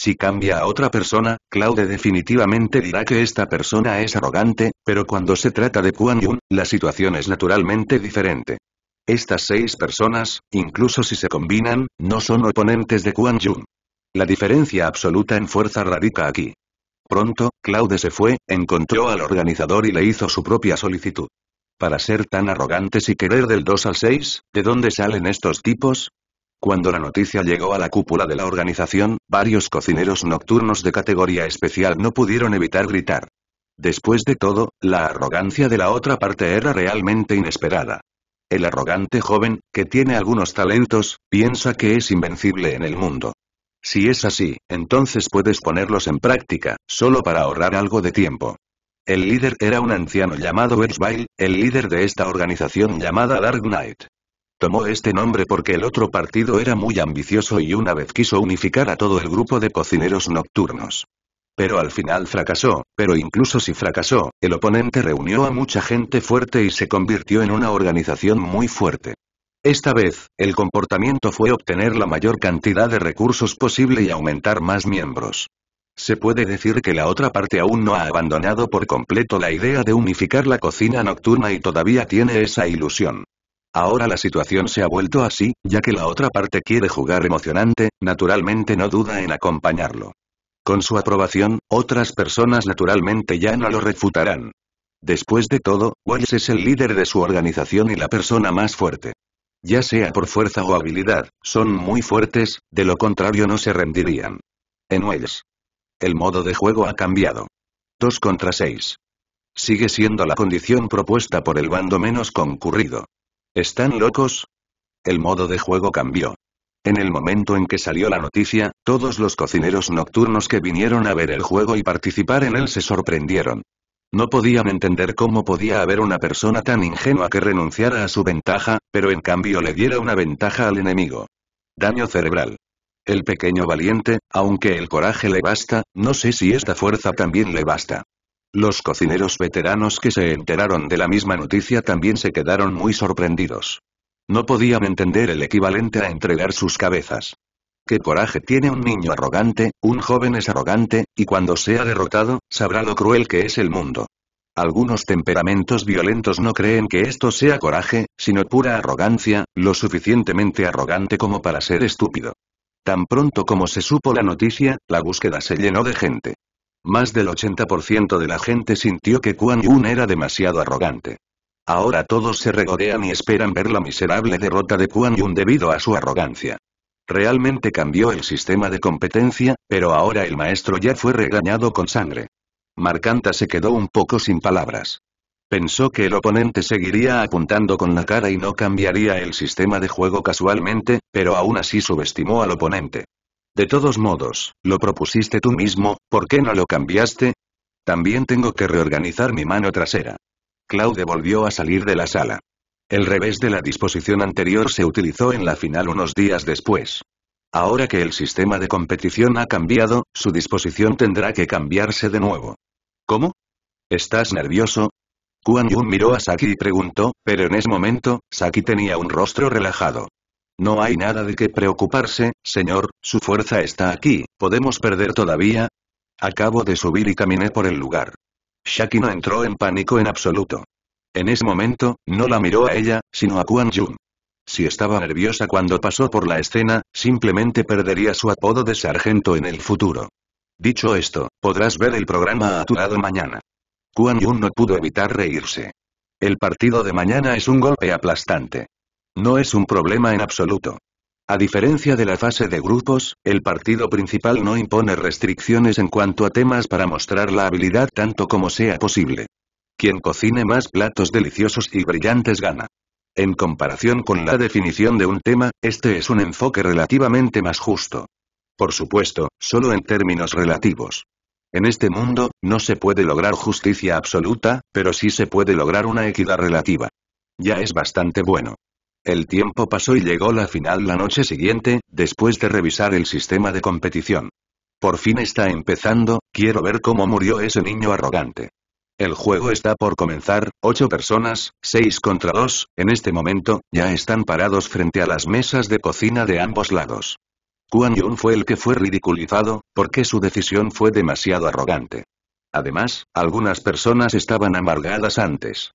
Si cambia a otra persona, Claude definitivamente dirá que esta persona es arrogante, pero cuando se trata de Kuan Yun, la situación es naturalmente diferente. Estas seis personas, incluso si se combinan, no son oponentes de Kuan Yun. La diferencia absoluta en fuerza radica aquí. Pronto, Claude se fue, encontró al organizador y le hizo su propia solicitud. Para ser tan arrogantes y querer del 2 al 6, ¿de dónde salen estos tipos? Cuando la noticia llegó a la cúpula de la organización, varios cocineros nocturnos de categoría especial no pudieron evitar gritar. Después de todo, la arrogancia de la otra parte era realmente inesperada. El arrogante joven, que tiene algunos talentos, piensa que es invencible en el mundo. Si es así, entonces puedes ponerlos en práctica, solo para ahorrar algo de tiempo. El líder era un anciano llamado Edgevile, el líder de esta organización llamada Dark Knight. Tomó este nombre porque el otro partido era muy ambicioso y una vez quiso unificar a todo el grupo de cocineros nocturnos. Pero al final fracasó, pero incluso si fracasó, el oponente reunió a mucha gente fuerte y se convirtió en una organización muy fuerte. Esta vez, el comportamiento fue obtener la mayor cantidad de recursos posible y aumentar más miembros. Se puede decir que la otra parte aún no ha abandonado por completo la idea de unificar la cocina nocturna y todavía tiene esa ilusión. Ahora la situación se ha vuelto así, ya que la otra parte quiere jugar emocionante, naturalmente no duda en acompañarlo. Con su aprobación, otras personas naturalmente ya no lo refutarán. Después de todo, Wells es el líder de su organización y la persona más fuerte. Ya sea por fuerza o habilidad, son muy fuertes, de lo contrario no se rendirían. En Wells. El modo de juego ha cambiado. 2 contra 6. Sigue siendo la condición propuesta por el bando menos concurrido. ¿Están locos? El modo de juego cambió. En el momento en que salió la noticia, todos los cocineros nocturnos que vinieron a ver el juego y participar en él se sorprendieron. No podían entender cómo podía haber una persona tan ingenua que renunciara a su ventaja, pero en cambio le diera una ventaja al enemigo. Daño cerebral. El pequeño valiente, aunque el coraje le basta, no sé si esta fuerza también le basta. Los cocineros veteranos que se enteraron de la misma noticia también se quedaron muy sorprendidos. No podían entender el equivalente a entregar sus cabezas. ¿Qué coraje tiene un niño arrogante, un joven es arrogante, y cuando sea derrotado, sabrá lo cruel que es el mundo? Algunos temperamentos violentos no creen que esto sea coraje, sino pura arrogancia, lo suficientemente arrogante como para ser estúpido. Tan pronto como se supo la noticia, la búsqueda se llenó de gente. Más del 80% de la gente sintió que Kuan Yun era demasiado arrogante. Ahora todos se regodean y esperan ver la miserable derrota de Kuan Yun debido a su arrogancia. Realmente cambió el sistema de competencia, pero ahora el maestro ya fue regañado con sangre. Marcanta se quedó un poco sin palabras. Pensó que el oponente seguiría apuntando con la cara y no cambiaría el sistema de juego casualmente, pero aún así subestimó al oponente. De todos modos, lo propusiste tú mismo, ¿por qué no lo cambiaste? También tengo que reorganizar mi mano trasera. Claude volvió a salir de la sala. El revés de la disposición anterior se utilizó en la final unos días después. Ahora que el sistema de competición ha cambiado, su disposición tendrá que cambiarse de nuevo. ¿Cómo? ¿Estás nervioso? Kuan Yun miró a Saki y preguntó, pero en ese momento, Saki tenía un rostro relajado. No hay nada de qué preocuparse, señor, su fuerza está aquí, ¿podemos perder todavía? Acabo de subir y caminé por el lugar. Shaki no entró en pánico en absoluto. En ese momento, no la miró a ella, sino a Kuan Yun. Si estaba nerviosa cuando pasó por la escena, simplemente perdería su apodo de sargento en el futuro. Dicho esto, podrás ver el programa a tu lado mañana. Kuan Yun no pudo evitar reírse. El partido de mañana es un golpe aplastante. No es un problema en absoluto. A diferencia de la fase de grupos, el partido principal no impone restricciones en cuanto a temas para mostrar la habilidad tanto como sea posible. Quien cocine más platos deliciosos y brillantes gana. En comparación con la definición de un tema, este es un enfoque relativamente más justo. Por supuesto, solo en términos relativos. En este mundo, no se puede lograr justicia absoluta, pero sí se puede lograr una equidad relativa. Ya es bastante bueno. El tiempo pasó y llegó la final la noche siguiente, después de revisar el sistema de competición. Por fin está empezando, quiero ver cómo murió ese niño arrogante. El juego está por comenzar, ocho personas, seis contra dos, en este momento, ya están parados frente a las mesas de cocina de ambos lados. Kuan Yun fue el que fue ridiculizado, porque su decisión fue demasiado arrogante. Además, algunas personas estaban amargadas antes.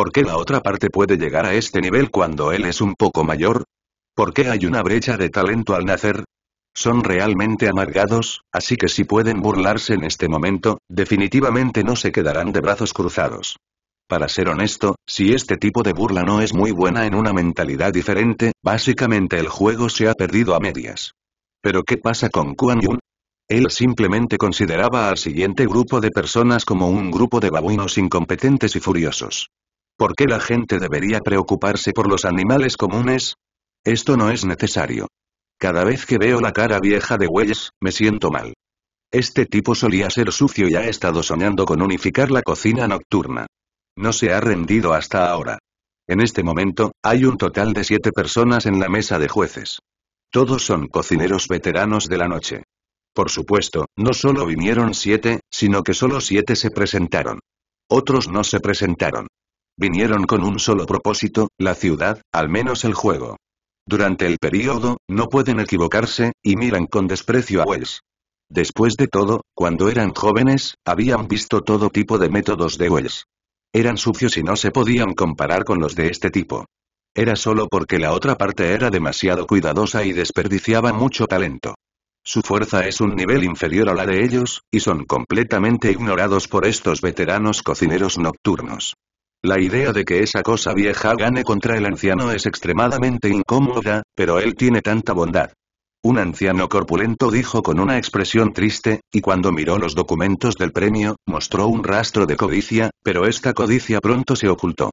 ¿Por qué la otra parte puede llegar a este nivel cuando él es un poco mayor? ¿Por qué hay una brecha de talento al nacer? Son realmente amargados, así que si pueden burlarse en este momento, definitivamente no se quedarán de brazos cruzados. Para ser honesto, si este tipo de burla no es muy buena en una mentalidad diferente, básicamente el juego se ha perdido a medias. Pero ¿qué pasa con Kuan Yun? Él simplemente consideraba al siguiente grupo de personas como un grupo de babuinos incompetentes y furiosos. ¿Por qué la gente debería preocuparse por los animales comunes? Esto no es necesario. Cada vez que veo la cara vieja de Wells, me siento mal. Este tipo solía ser sucio y ha estado soñando con unificar la cocina nocturna. No se ha rendido hasta ahora. En este momento, hay un total de siete personas en la mesa de jueces. Todos son cocineros veteranos de la noche. Por supuesto, no solo vinieron siete, sino que solo siete se presentaron. Otros no se presentaron. Vinieron con un solo propósito, la ciudad, al menos el juego. Durante el periodo, no pueden equivocarse, y miran con desprecio a Wells. Después de todo, cuando eran jóvenes, habían visto todo tipo de métodos de Wells. Eran sucios y no se podían comparar con los de este tipo. Era solo porque la otra parte era demasiado cuidadosa y desperdiciaba mucho talento. Su fuerza es un nivel inferior a la de ellos, y son completamente ignorados por estos veteranos cocineros nocturnos. La idea de que esa cosa vieja gane contra el anciano es extremadamente incómoda, pero él tiene tanta bondad. Un anciano corpulento dijo con una expresión triste, y cuando miró los documentos del premio, mostró un rastro de codicia, pero esta codicia pronto se ocultó.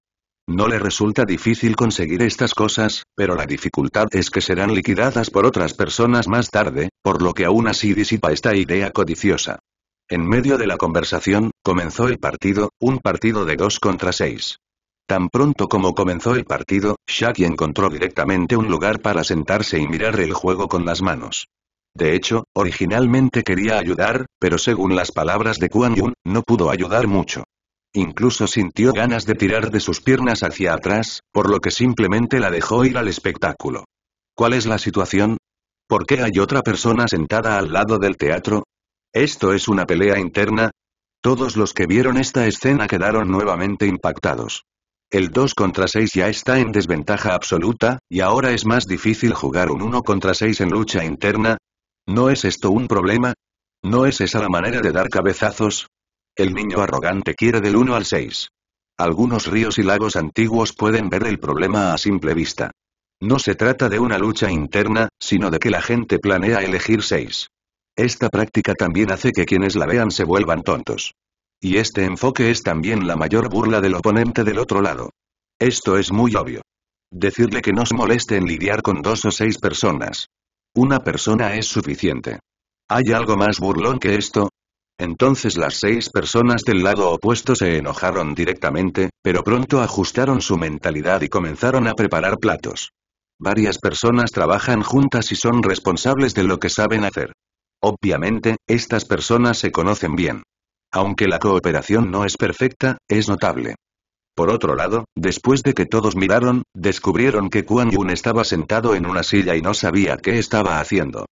No le resulta difícil conseguir estas cosas, pero la dificultad es que serán liquidadas por otras personas más tarde, por lo que aún así disipa esta idea codiciosa. En medio de la conversación, comenzó el partido, un partido de 2 contra 6. Tan pronto como comenzó el partido, Shaki encontró directamente un lugar para sentarse y mirar el juego con las manos. De hecho, originalmente quería ayudar, pero según las palabras de Kuan Yun, no pudo ayudar mucho. Incluso sintió ganas de tirar de sus piernas hacia atrás, por lo que simplemente la dejó ir al espectáculo. ¿Cuál es la situación? ¿Por qué hay otra persona sentada al lado del teatro? ¿Esto es una pelea interna? Todos los que vieron esta escena quedaron nuevamente impactados. El 2 contra 6 ya está en desventaja absoluta, y ahora es más difícil jugar un 1 contra 6 en lucha interna. ¿No es esto un problema? ¿No es esa la manera de dar cabezazos? El niño arrogante quiere del 1 al 6. Algunos ríos y lagos antiguos pueden ver el problema a simple vista. No se trata de una lucha interna, sino de que la gente planea elegir 6. Esta práctica también hace que quienes la vean se vuelvan tontos. Y este enfoque es también la mayor burla del oponente del otro lado. Esto es muy obvio. Decirle que no se moleste en lidiar con dos o seis personas. Una persona es suficiente. ¿Hay algo más burlón que esto? Entonces las seis personas del lado opuesto se enojaron directamente, pero pronto ajustaron su mentalidad y comenzaron a preparar platos. Varias personas trabajan juntas y son responsables de lo que saben hacer. Obviamente, estas personas se conocen bien. Aunque la cooperación no es perfecta, es notable. Por otro lado, después de que todos miraron, descubrieron que Kuan Yun estaba sentado en una silla y no sabía qué estaba haciendo.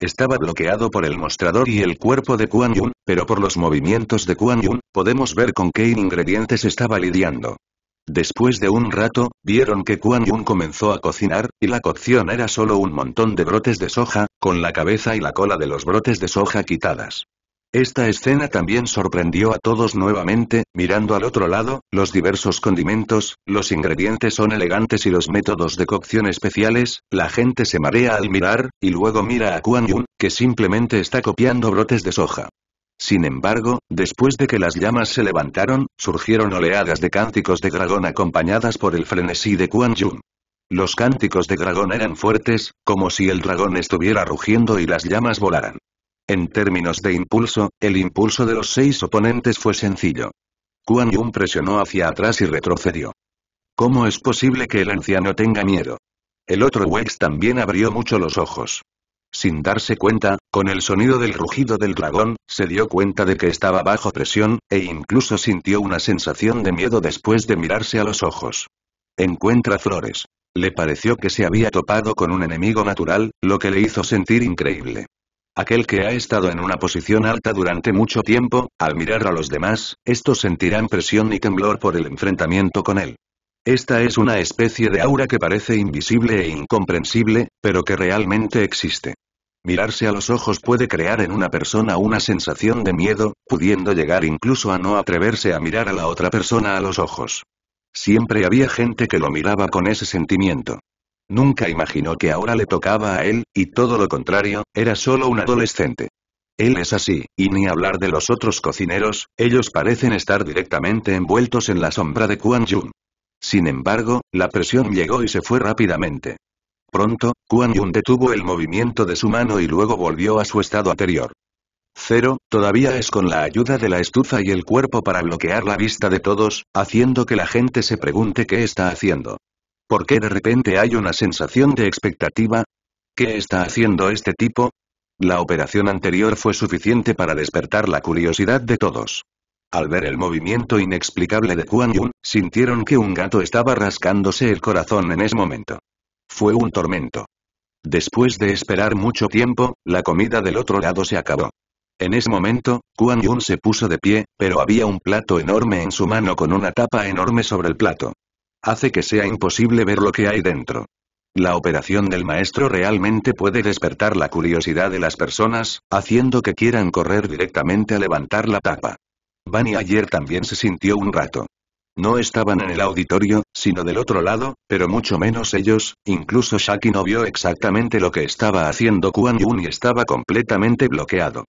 Estaba bloqueado por el mostrador y el cuerpo de Kuan Yun, pero por los movimientos de Kuan Yun, podemos ver con qué ingredientes estaba lidiando. Después de un rato, vieron que Kuan Yun comenzó a cocinar, y la cocción era solo un montón de brotes de soja, con la cabeza y la cola de los brotes de soja quitadas. Esta escena también sorprendió a todos nuevamente, mirando al otro lado, los diversos condimentos, los ingredientes son elegantes y los métodos de cocción especiales, la gente se marea al mirar, y luego mira a Kuan Yun, que simplemente está copiando brotes de soja. Sin embargo, después de que las llamas se levantaron, surgieron oleadas de cánticos de dragón acompañadas por el frenesí de Kuan Yun. Los cánticos de dragón eran fuertes, como si el dragón estuviera rugiendo y las llamas volaran. En términos de impulso, el impulso de los seis oponentes fue sencillo. Kuan Yun presionó hacia atrás y retrocedió. ¿Cómo es posible que el anciano tenga miedo? El otro Wex también abrió mucho los ojos. Sin darse cuenta, con el sonido del rugido del dragón, se dio cuenta de que estaba bajo presión, e incluso sintió una sensación de miedo después de mirarse a los ojos. Encuentra flores. Le pareció que se había topado con un enemigo natural, lo que le hizo sentir increíble. Aquel que ha estado en una posición alta durante mucho tiempo, al mirar a los demás, estos sentirán presión y temblor por el enfrentamiento con él. Esta es una especie de aura que parece invisible e incomprensible, pero que realmente existe. Mirarse a los ojos puede crear en una persona una sensación de miedo, pudiendo llegar incluso a no atreverse a mirar a la otra persona a los ojos. Siempre había gente que lo miraba con ese sentimiento. Nunca imaginó que ahora le tocaba a él, y todo lo contrario, era solo un adolescente. Él es así, y ni hablar de los otros cocineros, ellos parecen estar directamente envueltos en la sombra de Kuan Yun. Sin embargo, la presión llegó y se fue rápidamente. Pronto, Kuan Yun detuvo el movimiento de su mano y luego volvió a su estado anterior. Cero, todavía es con la ayuda de la estufa y el cuerpo para bloquear la vista de todos, haciendo que la gente se pregunte qué está haciendo. ¿Por qué de repente hay una sensación de expectativa? ¿Qué está haciendo este tipo? La operación anterior fue suficiente para despertar la curiosidad de todos. Al ver el movimiento inexplicable de Kuan Yun, sintieron que un gato estaba rascándose el corazón en ese momento. Fue un tormento. Después de esperar mucho tiempo, la comida del otro lado se acabó. En ese momento, Kuan Yun se puso de pie, pero había un plato enorme en su mano con una tapa enorme sobre el plato. Hace que sea imposible ver lo que hay dentro. La operación del maestro realmente puede despertar la curiosidad de las personas, haciendo que quieran correr directamente a levantar la tapa. Bunny ayer también se sintió un rato. No estaban en el auditorio, sino del otro lado, pero mucho menos ellos, incluso Shaki no vio exactamente lo que estaba haciendo Kuan Yun y estaba completamente bloqueado.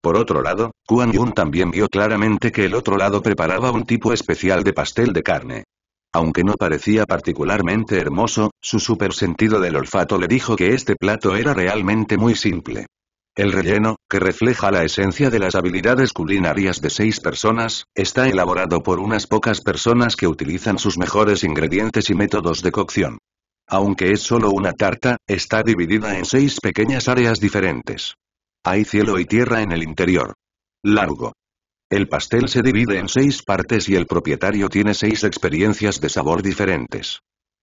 Por otro lado, Kuan Yun también vio claramente que el otro lado preparaba un tipo especial de pastel de carne. Aunque no parecía particularmente hermoso, su super sentido del olfato le dijo que este plato era realmente muy simple. El relleno, que refleja la esencia de las habilidades culinarias de seis personas, está elaborado por unas pocas personas que utilizan sus mejores ingredientes y métodos de cocción. Aunque es solo una tarta, está dividida en seis pequeñas áreas diferentes. Hay cielo y tierra en el interior. Largo. El pastel se divide en seis partes y el propietario tiene seis experiencias de sabor diferentes.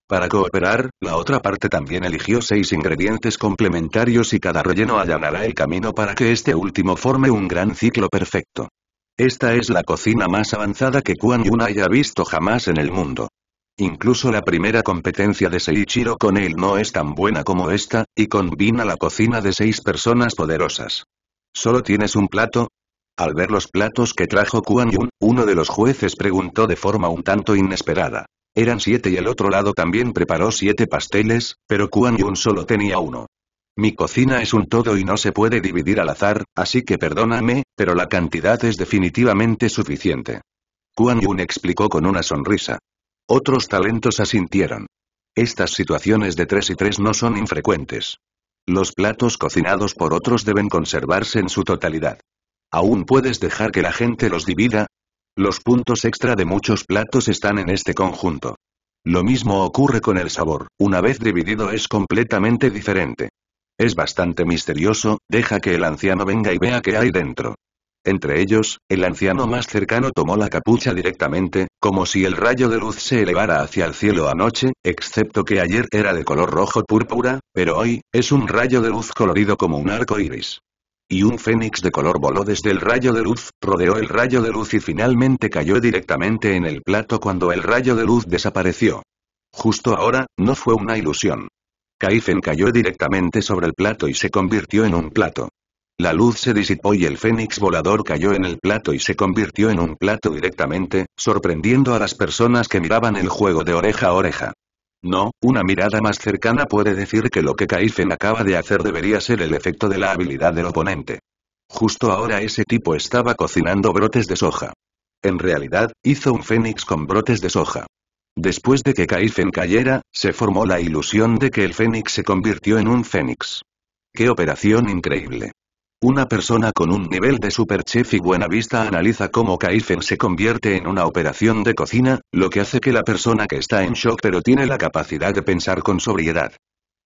Para cooperar, la otra parte también eligió seis ingredientes complementarios y cada relleno allanará el camino para que este último forme un gran ciclo perfecto. Esta es la cocina más avanzada que Kuan Yun haya visto jamás en el mundo. Incluso la primera competencia de Seiichiro con él no es tan buena como esta, y combina la cocina de seis personas poderosas. ¿Solo tienes un plato? Al ver los platos que trajo Kuan Yun, uno de los jueces preguntó de forma un tanto inesperada. Eran siete y el otro lado también preparó siete pasteles, pero Kuan Yun solo tenía uno. Mi cocina es un todo y no se puede dividir al azar, así que perdóname, pero la cantidad es definitivamente suficiente. Kuan Yun explicó con una sonrisa. Otros talentos asintieron. Estas situaciones de tres y tres no son infrecuentes. Los platos cocinados por otros deben conservarse en su totalidad. Aún puedes dejar que la gente los divida, los puntos extra de muchos platos están en este conjunto. Lo mismo ocurre con el sabor, una vez dividido es completamente diferente. Es bastante misterioso, deja que el anciano venga y vea qué hay dentro. Entre ellos, el anciano más cercano tomó la capucha directamente, como si el rayo de luz se elevara hacia el cielo anoche, excepto que ayer era de color rojo púrpura, pero hoy, es un rayo de luz colorido como un arco iris. Y un fénix de color voló desde el rayo de luz, rodeó el rayo de luz y finalmente cayó directamente en el plato cuando el rayo de luz desapareció. Justo ahora, no fue una ilusión. Kaifen cayó directamente sobre el plato y se convirtió en un plato. La luz se disipó y el fénix volador cayó en el plato y se convirtió en un plato directamente, sorprendiendo a las personas que miraban el juego de oreja a oreja. No, una mirada más cercana puede decir que lo que Kaifen acaba de hacer debería ser el efecto de la habilidad del oponente. Justo ahora ese tipo estaba cocinando brotes de soja. En realidad, hizo un fénix con brotes de soja. Después de que Kaifen cayera, se formó la ilusión de que el fénix se convirtió en un fénix. ¡Qué operación increíble! Una persona con un nivel de superchef y buena vista analiza cómo Kaifen se convierte en una operación de cocina, lo que hace que la persona que está en shock pero tiene la capacidad de pensar con sobriedad.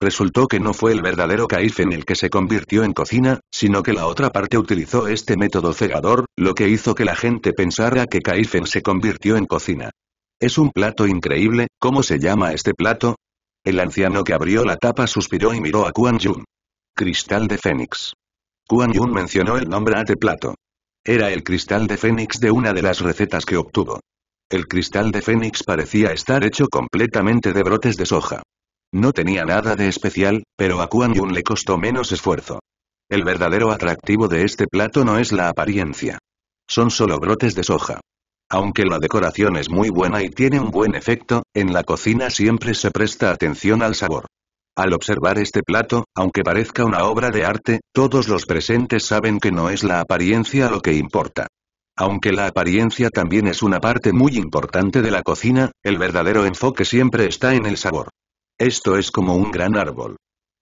Resultó que no fue el verdadero Kaifen el que se convirtió en cocina, sino que la otra parte utilizó este método cegador, lo que hizo que la gente pensara que Kaifen se convirtió en cocina. Es un plato increíble, ¿cómo se llama este plato? El anciano que abrió la tapa suspiró y miró a Quan Jun. Cristal de Fénix. Kuan Yun mencionó el nombre de Plato. Era el cristal de fénix de una de las recetas que obtuvo. El cristal de fénix parecía estar hecho completamente de brotes de soja. No tenía nada de especial, pero a Kuan Yun le costó menos esfuerzo. El verdadero atractivo de este plato no es la apariencia. Son solo brotes de soja. Aunque la decoración es muy buena y tiene un buen efecto, en la cocina siempre se presta atención al sabor. Al observar este plato, aunque parezca una obra de arte, todos los presentes saben que no es la apariencia lo que importa. Aunque la apariencia también es una parte muy importante de la cocina, el verdadero enfoque siempre está en el sabor. Esto es como un gran árbol.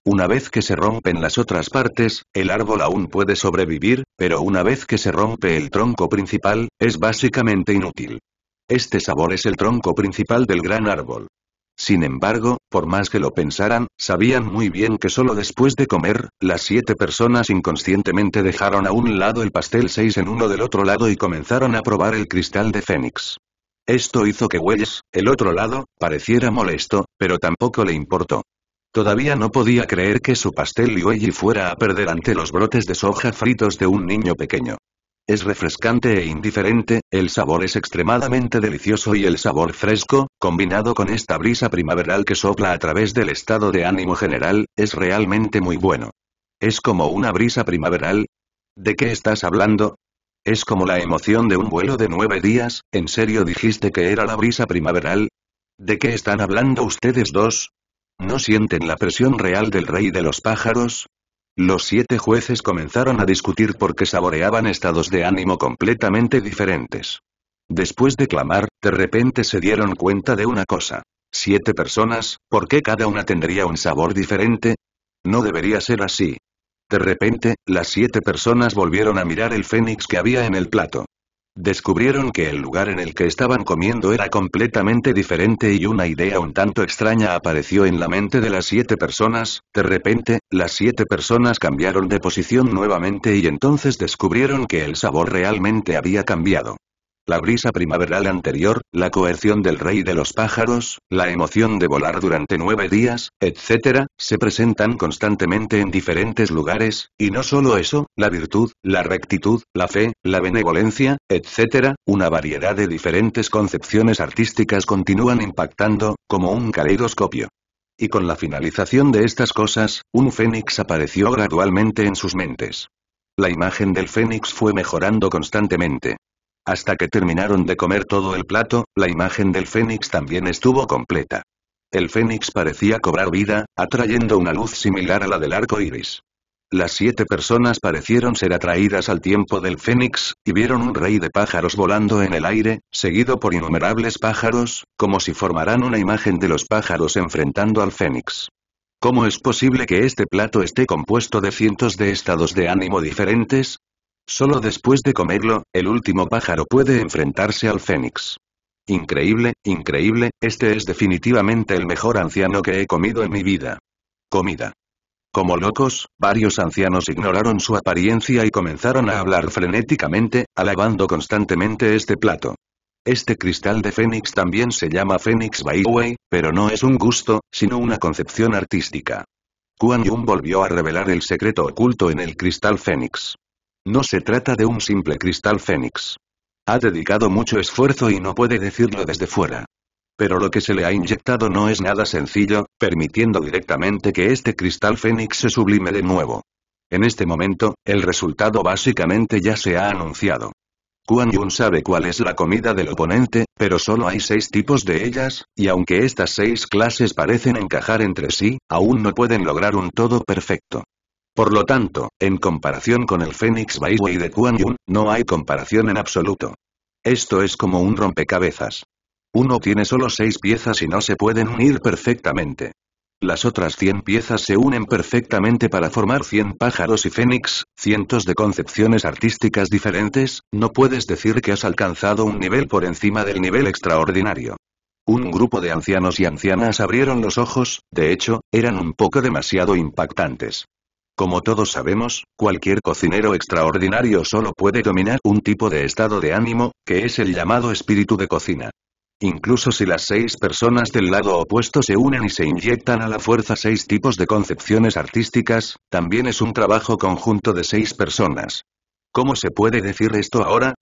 Una vez que se rompen las otras partes, el árbol aún puede sobrevivir, pero una vez que se rompe el tronco principal, es básicamente inútil. Este sabor es el tronco principal del gran árbol. Sin embargo, por más que lo pensaran, sabían muy bien que solo después de comer, las siete personas inconscientemente dejaron a un lado el pastel seis en uno del otro lado y comenzaron a probar el cristal de Fénix. Esto hizo que Wells, el otro lado, pareciera molesto, pero tampoco le importó. Todavía no podía creer que su pastel y fuera a perder ante los brotes de soja fritos de un niño pequeño. Es refrescante e indiferente, el sabor es extremadamente delicioso y el sabor fresco, combinado con esta brisa primaveral que sopla a través del estado de ánimo general, es realmente muy bueno. Es como una brisa primaveral. ¿De qué estás hablando? Es como la emoción de un vuelo de nueve días, ¿en serio dijiste que era la brisa primaveral? ¿De qué están hablando ustedes dos? ¿No sienten la presión real del rey de los pájaros? Los siete jueces comenzaron a discutir porque saboreaban estados de ánimo completamente diferentes. Después de clamar, de repente se dieron cuenta de una cosa. Siete personas, ¿por qué cada una tendría un sabor diferente? No debería ser así. De repente, las siete personas volvieron a mirar el fénix que había en el plato. Descubrieron que el lugar en el que estaban comiendo era completamente diferente y una idea un tanto extraña apareció en la mente de las siete personas, de repente, las siete personas cambiaron de posición nuevamente y entonces descubrieron que el sabor realmente había cambiado la brisa primaveral anterior, la coerción del rey de los pájaros, la emoción de volar durante nueve días, etc., se presentan constantemente en diferentes lugares, y no solo eso, la virtud, la rectitud, la fe, la benevolencia, etc., una variedad de diferentes concepciones artísticas continúan impactando, como un caleidoscopio. Y con la finalización de estas cosas, un fénix apareció gradualmente en sus mentes. La imagen del fénix fue mejorando constantemente. Hasta que terminaron de comer todo el plato, la imagen del fénix también estuvo completa. El fénix parecía cobrar vida, atrayendo una luz similar a la del arco iris. Las siete personas parecieron ser atraídas al tiempo del fénix, y vieron un rey de pájaros volando en el aire, seguido por innumerables pájaros, como si formaran una imagen de los pájaros enfrentando al fénix. ¿Cómo es posible que este plato esté compuesto de cientos de estados de ánimo diferentes? Solo después de comerlo, el último pájaro puede enfrentarse al fénix. Increíble, increíble, este es definitivamente el mejor anciano que he comido en mi vida. Comida. Como locos, varios ancianos ignoraron su apariencia y comenzaron a hablar frenéticamente, alabando constantemente este plato. Este cristal de Fénix también se llama Fénix way, pero no es un gusto, sino una concepción artística. Kuan Yun volvió a revelar el secreto oculto en el cristal Fénix. No se trata de un simple cristal fénix. Ha dedicado mucho esfuerzo y no puede decirlo desde fuera. Pero lo que se le ha inyectado no es nada sencillo, permitiendo directamente que este cristal fénix se sublime de nuevo. En este momento, el resultado básicamente ya se ha anunciado. Kuan Yun sabe cuál es la comida del oponente, pero solo hay seis tipos de ellas, y aunque estas seis clases parecen encajar entre sí, aún no pueden lograr un todo perfecto. Por lo tanto, en comparación con el Fénix Baiwei de Kuan Yun, no hay comparación en absoluto. Esto es como un rompecabezas. Uno tiene solo seis piezas y no se pueden unir perfectamente. Las otras 100 piezas se unen perfectamente para formar 100 pájaros y fénix, cientos de concepciones artísticas diferentes, no puedes decir que has alcanzado un nivel por encima del nivel extraordinario. Un grupo de ancianos y ancianas abrieron los ojos, de hecho, eran un poco demasiado impactantes. Como todos sabemos, cualquier cocinero extraordinario solo puede dominar un tipo de estado de ánimo, que es el llamado espíritu de cocina. Incluso si las seis personas del lado opuesto se unen y se inyectan a la fuerza seis tipos de concepciones artísticas, también es un trabajo conjunto de seis personas. ¿Cómo se puede decir esto ahora?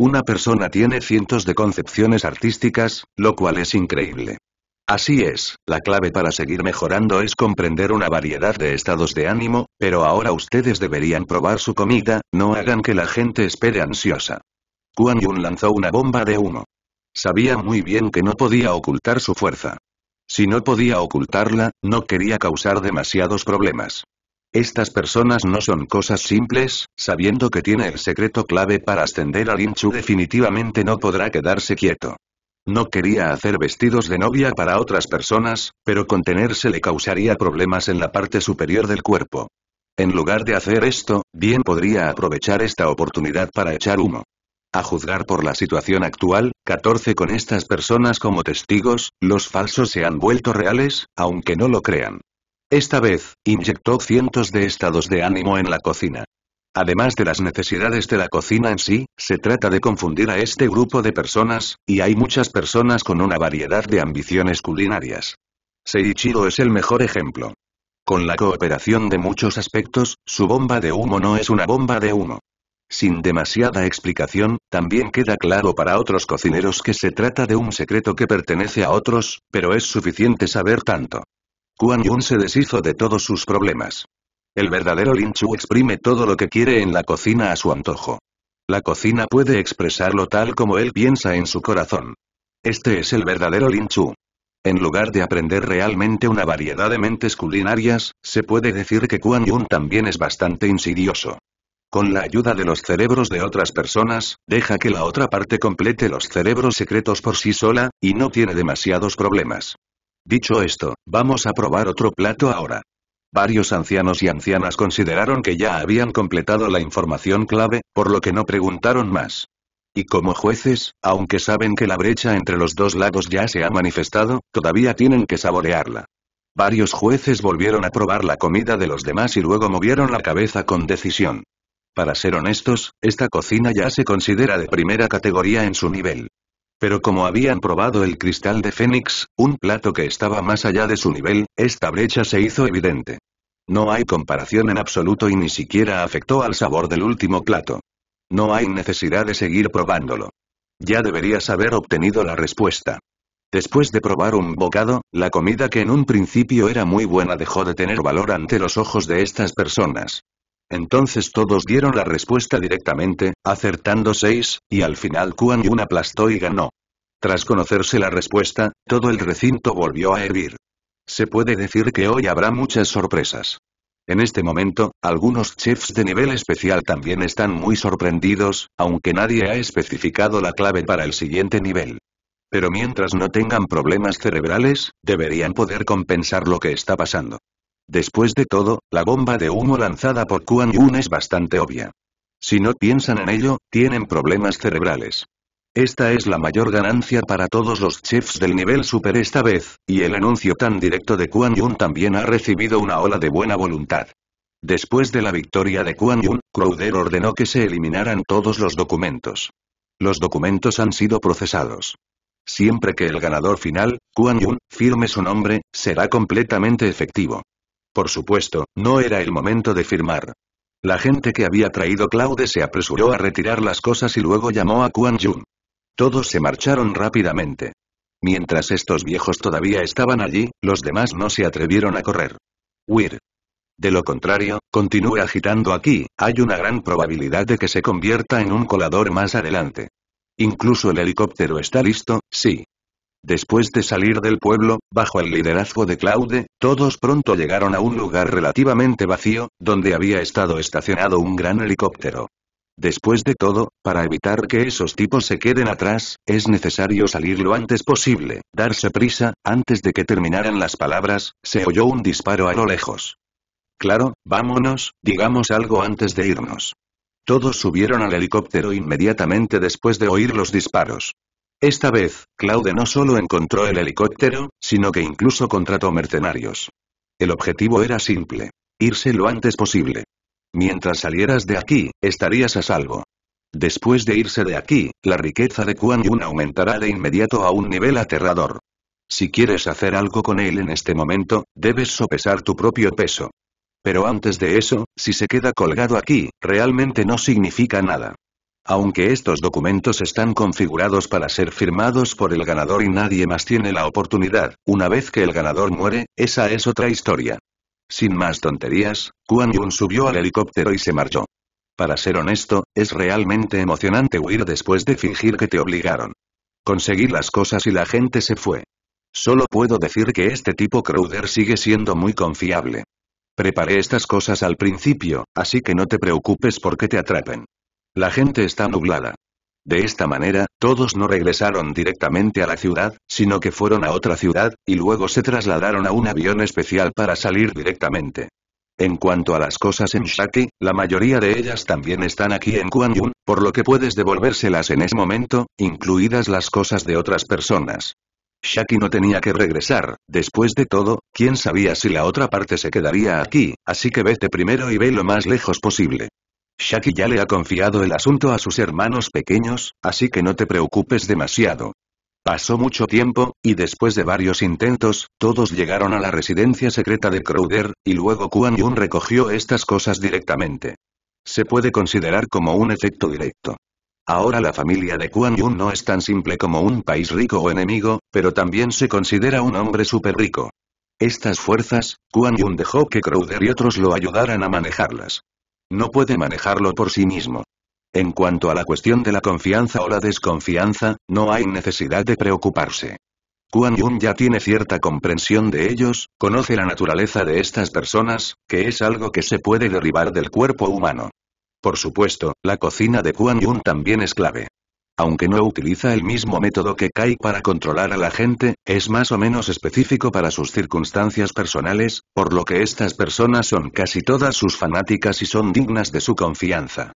Una persona tiene cientos de concepciones artísticas, lo cual es increíble. Así es, la clave para seguir mejorando es comprender una variedad de estados de ánimo, pero ahora ustedes deberían probar su comida, no hagan que la gente espere ansiosa. Kuan Yun lanzó una bomba de humo. Sabía muy bien que no podía ocultar su fuerza. Si no podía ocultarla, no quería causar demasiados problemas. Estas personas no son cosas simples, sabiendo que tiene el secreto clave para ascender a Linchu definitivamente no podrá quedarse quieto. No quería hacer vestidos de novia para otras personas, pero contenerse le causaría problemas en la parte superior del cuerpo. En lugar de hacer esto, bien podría aprovechar esta oportunidad para echar humo. A juzgar por la situación actual, 14 con estas personas como testigos, los falsos se han vuelto reales, aunque no lo crean. Esta vez, inyectó cientos de estados de ánimo en la cocina. Además de las necesidades de la cocina en sí, se trata de confundir a este grupo de personas, y hay muchas personas con una variedad de ambiciones culinarias. Seiichiro es el mejor ejemplo. Con la cooperación de muchos aspectos, su bomba de humo no es una bomba de humo. Sin demasiada explicación, también queda claro para otros cocineros que se trata de un secreto que pertenece a otros, pero es suficiente saber tanto. Kuan Yun se deshizo de todos sus problemas. El verdadero Lin Chu exprime todo lo que quiere en la cocina a su antojo. La cocina puede expresarlo tal como él piensa en su corazón. Este es el verdadero Lin Chu. En lugar de aprender realmente una variedad de mentes culinarias, se puede decir que Kuan Yun también es bastante insidioso. Con la ayuda de los cerebros de otras personas, deja que la otra parte complete los cerebros secretos por sí sola, y no tiene demasiados problemas. Dicho esto, vamos a probar otro plato ahora. Varios ancianos y ancianas consideraron que ya habían completado la información clave, por lo que no preguntaron más. Y como jueces, aunque saben que la brecha entre los dos lados ya se ha manifestado, todavía tienen que saborearla. Varios jueces volvieron a probar la comida de los demás y luego movieron la cabeza con decisión. Para ser honestos, esta cocina ya se considera de primera categoría en su nivel. Pero como habían probado el cristal de Fénix, un plato que estaba más allá de su nivel, esta brecha se hizo evidente. No hay comparación en absoluto y ni siquiera afectó al sabor del último plato. No hay necesidad de seguir probándolo. Ya deberías haber obtenido la respuesta. Después de probar un bocado, la comida que en un principio era muy buena dejó de tener valor ante los ojos de estas personas. Entonces todos dieron la respuesta directamente, acertando seis, y al final Kuan Yun aplastó y ganó. Tras conocerse la respuesta, todo el recinto volvió a hervir. Se puede decir que hoy habrá muchas sorpresas. En este momento, algunos chefs de nivel especial también están muy sorprendidos, aunque nadie ha especificado la clave para el siguiente nivel. Pero mientras no tengan problemas cerebrales, deberían poder compensar lo que está pasando. Después de todo, la bomba de humo lanzada por Kuan Yun es bastante obvia. Si no piensan en ello, tienen problemas cerebrales. Esta es la mayor ganancia para todos los chefs del nivel super esta vez, y el anuncio tan directo de Kuan Yun también ha recibido una ola de buena voluntad. Después de la victoria de Kuan Yun, Crowder ordenó que se eliminaran todos los documentos. Los documentos han sido procesados. Siempre que el ganador final, Kuan Yun, firme su nombre, será completamente efectivo. Por supuesto, no era el momento de firmar. La gente que había traído Claude se apresuró a retirar las cosas y luego llamó a Quan Yun. Todos se marcharon rápidamente. Mientras estos viejos todavía estaban allí, los demás no se atrevieron a correr. Weir. De lo contrario, continúe agitando aquí, hay una gran probabilidad de que se convierta en un colador más adelante. Incluso el helicóptero está listo, sí. Después de salir del pueblo, bajo el liderazgo de Claude, todos pronto llegaron a un lugar relativamente vacío, donde había estado estacionado un gran helicóptero. Después de todo, para evitar que esos tipos se queden atrás, es necesario salir lo antes posible, darse prisa, antes de que terminaran las palabras, se oyó un disparo a lo lejos. Claro, vámonos, digamos algo antes de irnos. Todos subieron al helicóptero inmediatamente después de oír los disparos. Esta vez, Claude no solo encontró el helicóptero, sino que incluso contrató mercenarios. El objetivo era simple. Irse lo antes posible. Mientras salieras de aquí, estarías a salvo. Después de irse de aquí, la riqueza de Kuan Yun aumentará de inmediato a un nivel aterrador. Si quieres hacer algo con él en este momento, debes sopesar tu propio peso. Pero antes de eso, si se queda colgado aquí, realmente no significa nada. Aunque estos documentos están configurados para ser firmados por el ganador y nadie más tiene la oportunidad, una vez que el ganador muere, esa es otra historia. Sin más tonterías, Kuan Yun subió al helicóptero y se marchó. Para ser honesto, es realmente emocionante huir después de fingir que te obligaron. Conseguí las cosas y la gente se fue. Solo puedo decir que este tipo Crowder sigue siendo muy confiable. Preparé estas cosas al principio, así que no te preocupes porque te atrapen. La gente está nublada. De esta manera, todos no regresaron directamente a la ciudad, sino que fueron a otra ciudad, y luego se trasladaron a un avión especial para salir directamente. En cuanto a las cosas en Shaki, la mayoría de ellas también están aquí en Kuan por lo que puedes devolvérselas en ese momento, incluidas las cosas de otras personas. Shaki no tenía que regresar, después de todo, quién sabía si la otra parte se quedaría aquí, así que vete primero y ve lo más lejos posible. Shaki ya le ha confiado el asunto a sus hermanos pequeños, así que no te preocupes demasiado. Pasó mucho tiempo, y después de varios intentos, todos llegaron a la residencia secreta de Crowder, y luego Kuan Yun recogió estas cosas directamente. Se puede considerar como un efecto directo. Ahora la familia de Kuan Yun no es tan simple como un país rico o enemigo, pero también se considera un hombre súper rico. Estas fuerzas, Kuan Yun dejó que Crowder y otros lo ayudaran a manejarlas. No puede manejarlo por sí mismo. En cuanto a la cuestión de la confianza o la desconfianza, no hay necesidad de preocuparse. Kuan Yun ya tiene cierta comprensión de ellos, conoce la naturaleza de estas personas, que es algo que se puede derribar del cuerpo humano. Por supuesto, la cocina de Kuan Yun también es clave. Aunque no utiliza el mismo método que Kai para controlar a la gente, es más o menos específico para sus circunstancias personales, por lo que estas personas son casi todas sus fanáticas y son dignas de su confianza.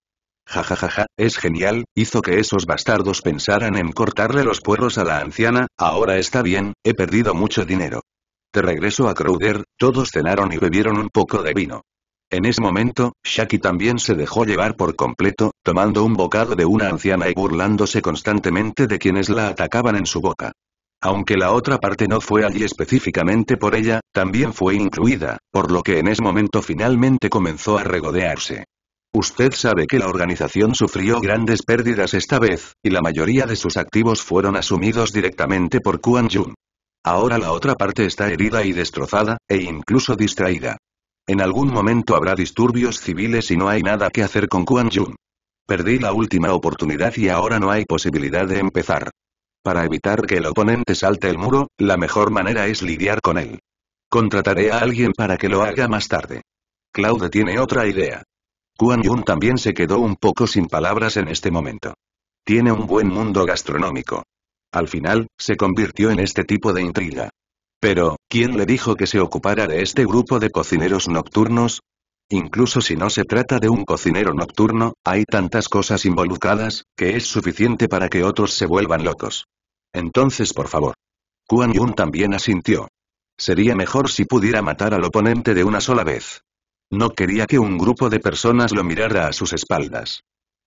Jajajaja, es genial, hizo que esos bastardos pensaran en cortarle los puerros a la anciana, ahora está bien, he perdido mucho dinero. De regreso a Crowder, todos cenaron y bebieron un poco de vino. En ese momento, Shaki también se dejó llevar por completo, tomando un bocado de una anciana y burlándose constantemente de quienes la atacaban en su boca. Aunque la otra parte no fue allí específicamente por ella, también fue incluida, por lo que en ese momento finalmente comenzó a regodearse. Usted sabe que la organización sufrió grandes pérdidas esta vez, y la mayoría de sus activos fueron asumidos directamente por Kuan Yun. Ahora la otra parte está herida y destrozada, e incluso distraída. En algún momento habrá disturbios civiles y no hay nada que hacer con Kuan Yun. Perdí la última oportunidad y ahora no hay posibilidad de empezar. Para evitar que el oponente salte el muro, la mejor manera es lidiar con él. Contrataré a alguien para que lo haga más tarde. Claude tiene otra idea. Kuan Yun también se quedó un poco sin palabras en este momento. Tiene un buen mundo gastronómico. Al final, se convirtió en este tipo de intriga. Pero, ¿quién le dijo que se ocupara de este grupo de cocineros nocturnos? Incluso si no se trata de un cocinero nocturno, hay tantas cosas involucradas, que es suficiente para que otros se vuelvan locos. Entonces por favor. Kuan Yun también asintió. Sería mejor si pudiera matar al oponente de una sola vez. No quería que un grupo de personas lo mirara a sus espaldas.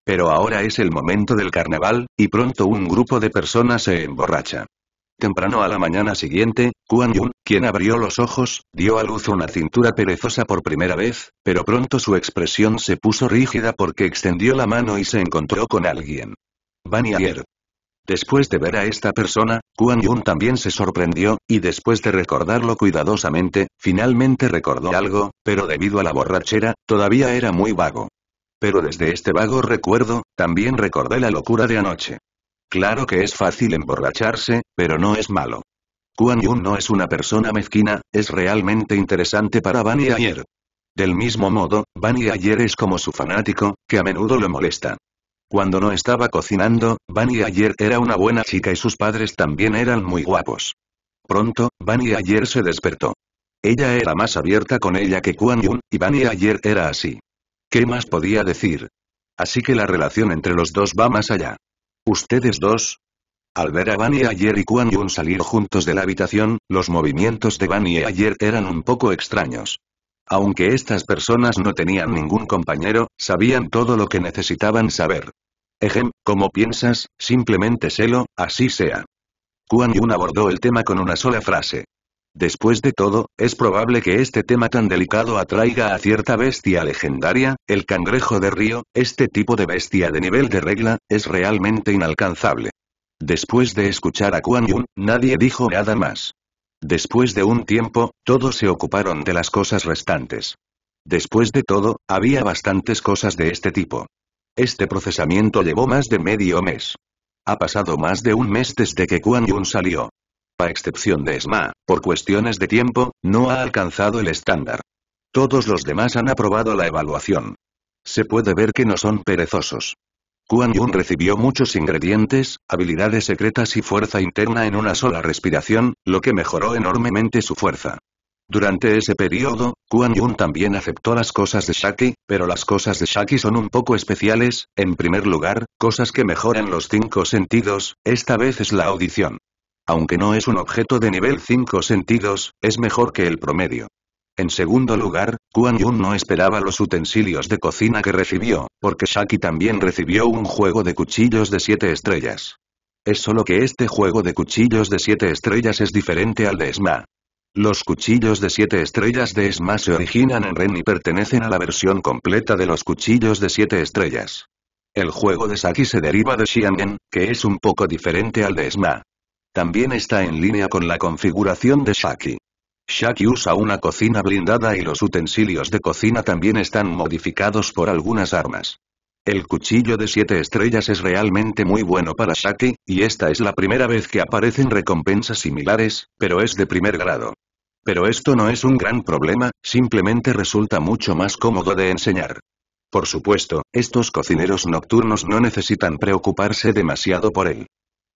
Pero ahora es el momento del carnaval, y pronto un grupo de personas se emborracha. Temprano a la mañana siguiente, Kuan Yun, quien abrió los ojos, dio a luz una cintura perezosa por primera vez, pero pronto su expresión se puso rígida porque extendió la mano y se encontró con alguien. Ayer. Después de ver a esta persona, Kuan Yun también se sorprendió, y después de recordarlo cuidadosamente, finalmente recordó algo, pero debido a la borrachera, todavía era muy vago. Pero desde este vago recuerdo, también recordé la locura de anoche. Claro que es fácil emborracharse, pero no es malo. Kuan Yun no es una persona mezquina, es realmente interesante para Bani Ayer. Del mismo modo, Bani Ayer es como su fanático, que a menudo lo molesta. Cuando no estaba cocinando, Bani Ayer era una buena chica y sus padres también eran muy guapos. Pronto, Bani Ayer se despertó. Ella era más abierta con ella que Kuan Yun, y Bani Ayer era así. ¿Qué más podía decir? Así que la relación entre los dos va más allá. Ustedes dos. Al ver a y ayer y Kuan Yun salir juntos de la habitación, los movimientos de y ayer eran un poco extraños. Aunque estas personas no tenían ningún compañero, sabían todo lo que necesitaban saber. Ejem, como piensas, simplemente sélo, así sea. Kuan Yun abordó el tema con una sola frase. Después de todo, es probable que este tema tan delicado atraiga a cierta bestia legendaria, el cangrejo de río, este tipo de bestia de nivel de regla, es realmente inalcanzable. Después de escuchar a Kuan Yun, nadie dijo nada más. Después de un tiempo, todos se ocuparon de las cosas restantes. Después de todo, había bastantes cosas de este tipo. Este procesamiento llevó más de medio mes. Ha pasado más de un mes desde que Kuan Yun salió a excepción de SMA, por cuestiones de tiempo, no ha alcanzado el estándar. Todos los demás han aprobado la evaluación. Se puede ver que no son perezosos. Kuan Yun recibió muchos ingredientes, habilidades secretas y fuerza interna en una sola respiración, lo que mejoró enormemente su fuerza. Durante ese periodo, Kuan Yun también aceptó las cosas de Shaki, pero las cosas de Shaki son un poco especiales, en primer lugar, cosas que mejoran los cinco sentidos, esta vez es la audición. Aunque no es un objeto de nivel 5 sentidos, es mejor que el promedio. En segundo lugar, Kuan Yun no esperaba los utensilios de cocina que recibió, porque Shaki también recibió un juego de cuchillos de 7 estrellas. Es solo que este juego de cuchillos de 7 estrellas es diferente al de Esma. Los cuchillos de 7 estrellas de Esma se originan en Ren y pertenecen a la versión completa de los cuchillos de 7 estrellas. El juego de Shaki se deriva de Xiangen, que es un poco diferente al de Esma. También está en línea con la configuración de Shaki. Shaki usa una cocina blindada y los utensilios de cocina también están modificados por algunas armas. El cuchillo de 7 estrellas es realmente muy bueno para Shaki, y esta es la primera vez que aparecen recompensas similares, pero es de primer grado. Pero esto no es un gran problema, simplemente resulta mucho más cómodo de enseñar. Por supuesto, estos cocineros nocturnos no necesitan preocuparse demasiado por él.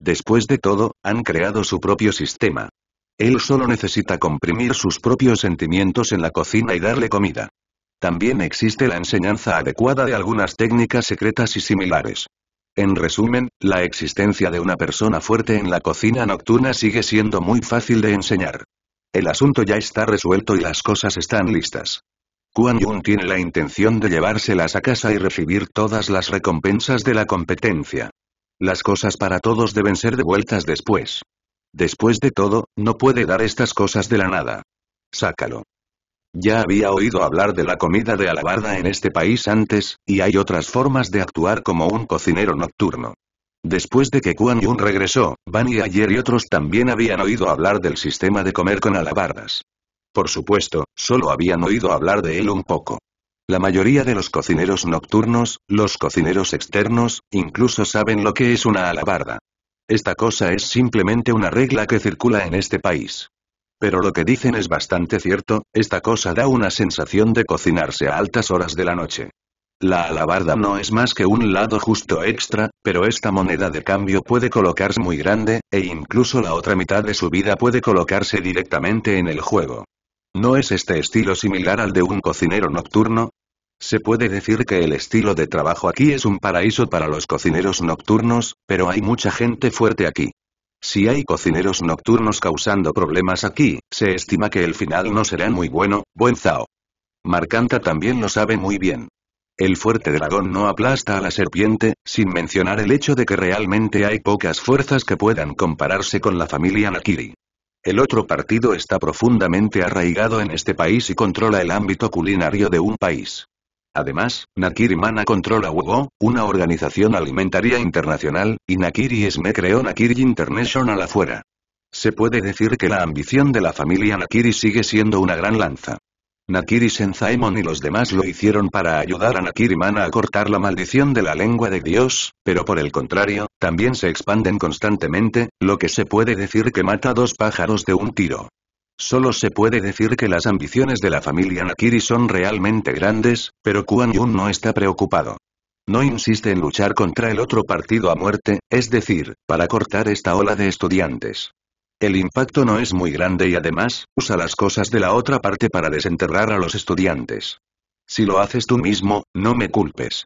Después de todo, han creado su propio sistema. Él solo necesita comprimir sus propios sentimientos en la cocina y darle comida. También existe la enseñanza adecuada de algunas técnicas secretas y similares. En resumen, la existencia de una persona fuerte en la cocina nocturna sigue siendo muy fácil de enseñar. El asunto ya está resuelto y las cosas están listas. Kuan Yun tiene la intención de llevárselas a casa y recibir todas las recompensas de la competencia. Las cosas para todos deben ser devueltas después. Después de todo, no puede dar estas cosas de la nada. Sácalo. Ya había oído hablar de la comida de alabarda en este país antes, y hay otras formas de actuar como un cocinero nocturno. Después de que Kuan Yun regresó, Ban y ayer y otros también habían oído hablar del sistema de comer con alabardas. Por supuesto, solo habían oído hablar de él un poco. La mayoría de los cocineros nocturnos, los cocineros externos, incluso saben lo que es una alabarda. Esta cosa es simplemente una regla que circula en este país. Pero lo que dicen es bastante cierto, esta cosa da una sensación de cocinarse a altas horas de la noche. La alabarda no es más que un lado justo extra, pero esta moneda de cambio puede colocarse muy grande, e incluso la otra mitad de su vida puede colocarse directamente en el juego. ¿No es este estilo similar al de un cocinero nocturno? Se puede decir que el estilo de trabajo aquí es un paraíso para los cocineros nocturnos, pero hay mucha gente fuerte aquí. Si hay cocineros nocturnos causando problemas aquí, se estima que el final no será muy bueno, buen Zao. Marcanta también lo sabe muy bien. El fuerte dragón no aplasta a la serpiente, sin mencionar el hecho de que realmente hay pocas fuerzas que puedan compararse con la familia Nakiri. El otro partido está profundamente arraigado en este país y controla el ámbito culinario de un país. Además, Nakiri Mana controla Hugo, una organización alimentaria internacional, y Nakiri Esme creó Nakiri International afuera. Se puede decir que la ambición de la familia Nakiri sigue siendo una gran lanza. Nakiri Senzaemon y los demás lo hicieron para ayudar a Nakiri Mana a cortar la maldición de la lengua de Dios, pero por el contrario, también se expanden constantemente, lo que se puede decir que mata dos pájaros de un tiro. Solo se puede decir que las ambiciones de la familia Nakiri son realmente grandes, pero Kuan Yun no está preocupado. No insiste en luchar contra el otro partido a muerte, es decir, para cortar esta ola de estudiantes. El impacto no es muy grande y además, usa las cosas de la otra parte para desenterrar a los estudiantes. Si lo haces tú mismo, no me culpes.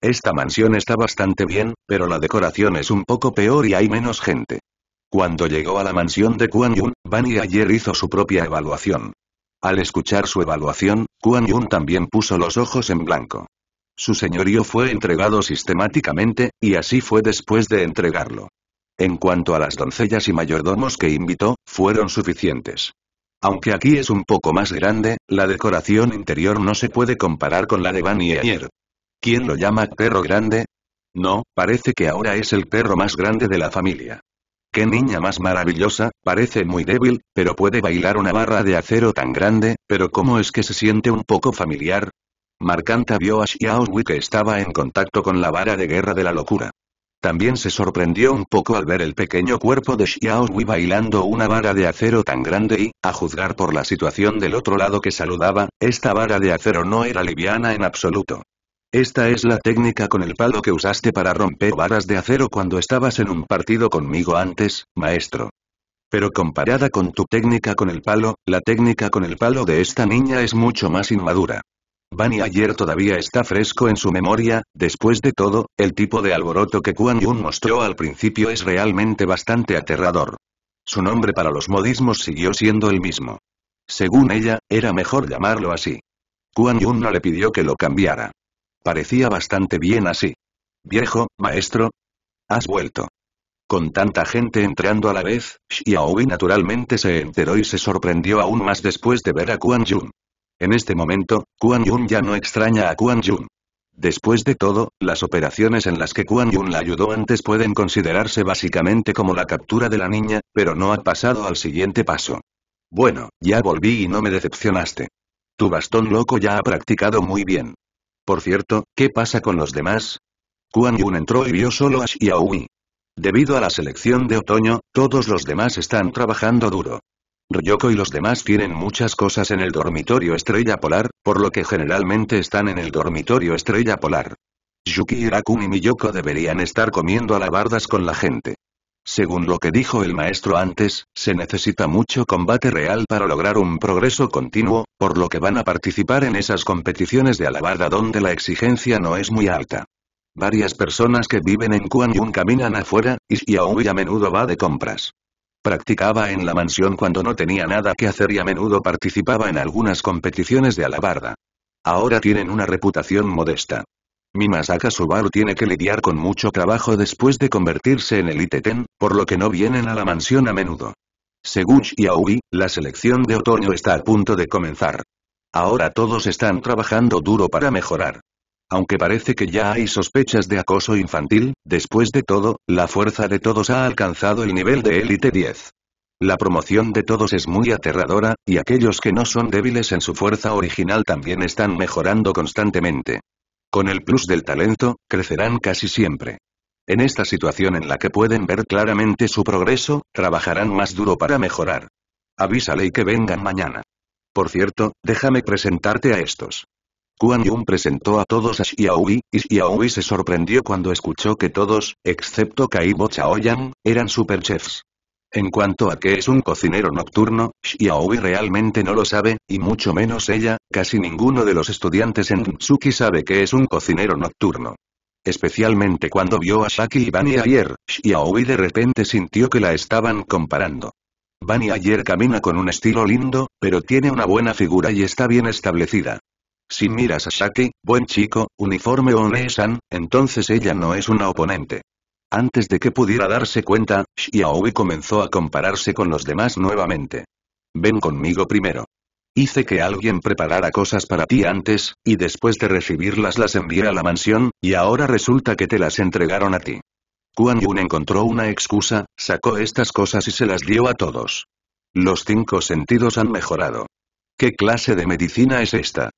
Esta mansión está bastante bien, pero la decoración es un poco peor y hay menos gente. Cuando llegó a la mansión de Kuan Yun, Bani ayer hizo su propia evaluación. Al escuchar su evaluación, Kuan Yun también puso los ojos en blanco. Su señorío fue entregado sistemáticamente, y así fue después de entregarlo. En cuanto a las doncellas y mayordomos que invitó, fueron suficientes. Aunque aquí es un poco más grande, la decoración interior no se puede comparar con la de Vanier. ¿Quién lo llama perro grande? No, parece que ahora es el perro más grande de la familia. Qué niña más maravillosa, parece muy débil, pero puede bailar una barra de acero tan grande, pero ¿cómo es que se siente un poco familiar? Marcanta vio a Wu que estaba en contacto con la vara de guerra de la locura. También se sorprendió un poco al ver el pequeño cuerpo de Xiao Wei bailando una vara de acero tan grande y, a juzgar por la situación del otro lado que saludaba, esta vara de acero no era liviana en absoluto. Esta es la técnica con el palo que usaste para romper varas de acero cuando estabas en un partido conmigo antes, maestro. Pero comparada con tu técnica con el palo, la técnica con el palo de esta niña es mucho más inmadura. Bani ayer todavía está fresco en su memoria, después de todo, el tipo de alboroto que Kuan Yun mostró al principio es realmente bastante aterrador. Su nombre para los modismos siguió siendo el mismo. Según ella, era mejor llamarlo así. Kuan Yun no le pidió que lo cambiara. Parecía bastante bien así. Viejo, maestro. Has vuelto. Con tanta gente entrando a la vez, Wei naturalmente se enteró y se sorprendió aún más después de ver a Kuan Yun. En este momento, Kuan Yun ya no extraña a Kuan Yun. Después de todo, las operaciones en las que Kuan Yun la ayudó antes pueden considerarse básicamente como la captura de la niña, pero no ha pasado al siguiente paso. Bueno, ya volví y no me decepcionaste. Tu bastón loco ya ha practicado muy bien. Por cierto, ¿qué pasa con los demás? Kuan Yun entró y vio solo a Xiaomi. Debido a la selección de otoño, todos los demás están trabajando duro. Ryoko y los demás tienen muchas cosas en el dormitorio estrella polar, por lo que generalmente están en el dormitorio estrella polar. Yuki Hirakun y Miyoko deberían estar comiendo alabardas con la gente. Según lo que dijo el maestro antes, se necesita mucho combate real para lograr un progreso continuo, por lo que van a participar en esas competiciones de alabarda donde la exigencia no es muy alta. Varias personas que viven en Kuan Yun caminan afuera, y Xiaoyu a menudo va de compras. Practicaba en la mansión cuando no tenía nada que hacer y a menudo participaba en algunas competiciones de alabarda. Ahora tienen una reputación modesta. Mimasaka Subaru tiene que lidiar con mucho trabajo después de convertirse en el Ten, por lo que no vienen a la mansión a menudo. Según Aoi, la selección de otoño está a punto de comenzar. Ahora todos están trabajando duro para mejorar. Aunque parece que ya hay sospechas de acoso infantil, después de todo, la fuerza de todos ha alcanzado el nivel de élite 10. La promoción de todos es muy aterradora, y aquellos que no son débiles en su fuerza original también están mejorando constantemente. Con el plus del talento, crecerán casi siempre. En esta situación en la que pueden ver claramente su progreso, trabajarán más duro para mejorar. Avísale que vengan mañana. Por cierto, déjame presentarte a estos. Kuan Yun presentó a todos a Xiaoyi, y Xiaoyi se sorprendió cuando escuchó que todos, excepto Kaibo Chaoyang, eran superchefs. En cuanto a que es un cocinero nocturno, Xiaoyi realmente no lo sabe, y mucho menos ella, casi ninguno de los estudiantes en Tsuki sabe que es un cocinero nocturno. Especialmente cuando vio a Shaki y Bani ayer, Xiaoyi de repente sintió que la estaban comparando. Bani ayer camina con un estilo lindo, pero tiene una buena figura y está bien establecida. Si miras a Shaki, buen chico, uniforme o entonces ella no es una oponente. Antes de que pudiera darse cuenta, Xiaowei comenzó a compararse con los demás nuevamente. Ven conmigo primero. Hice que alguien preparara cosas para ti antes, y después de recibirlas las envié a la mansión, y ahora resulta que te las entregaron a ti. Kuan Yun encontró una excusa, sacó estas cosas y se las dio a todos. Los cinco sentidos han mejorado. ¿Qué clase de medicina es esta?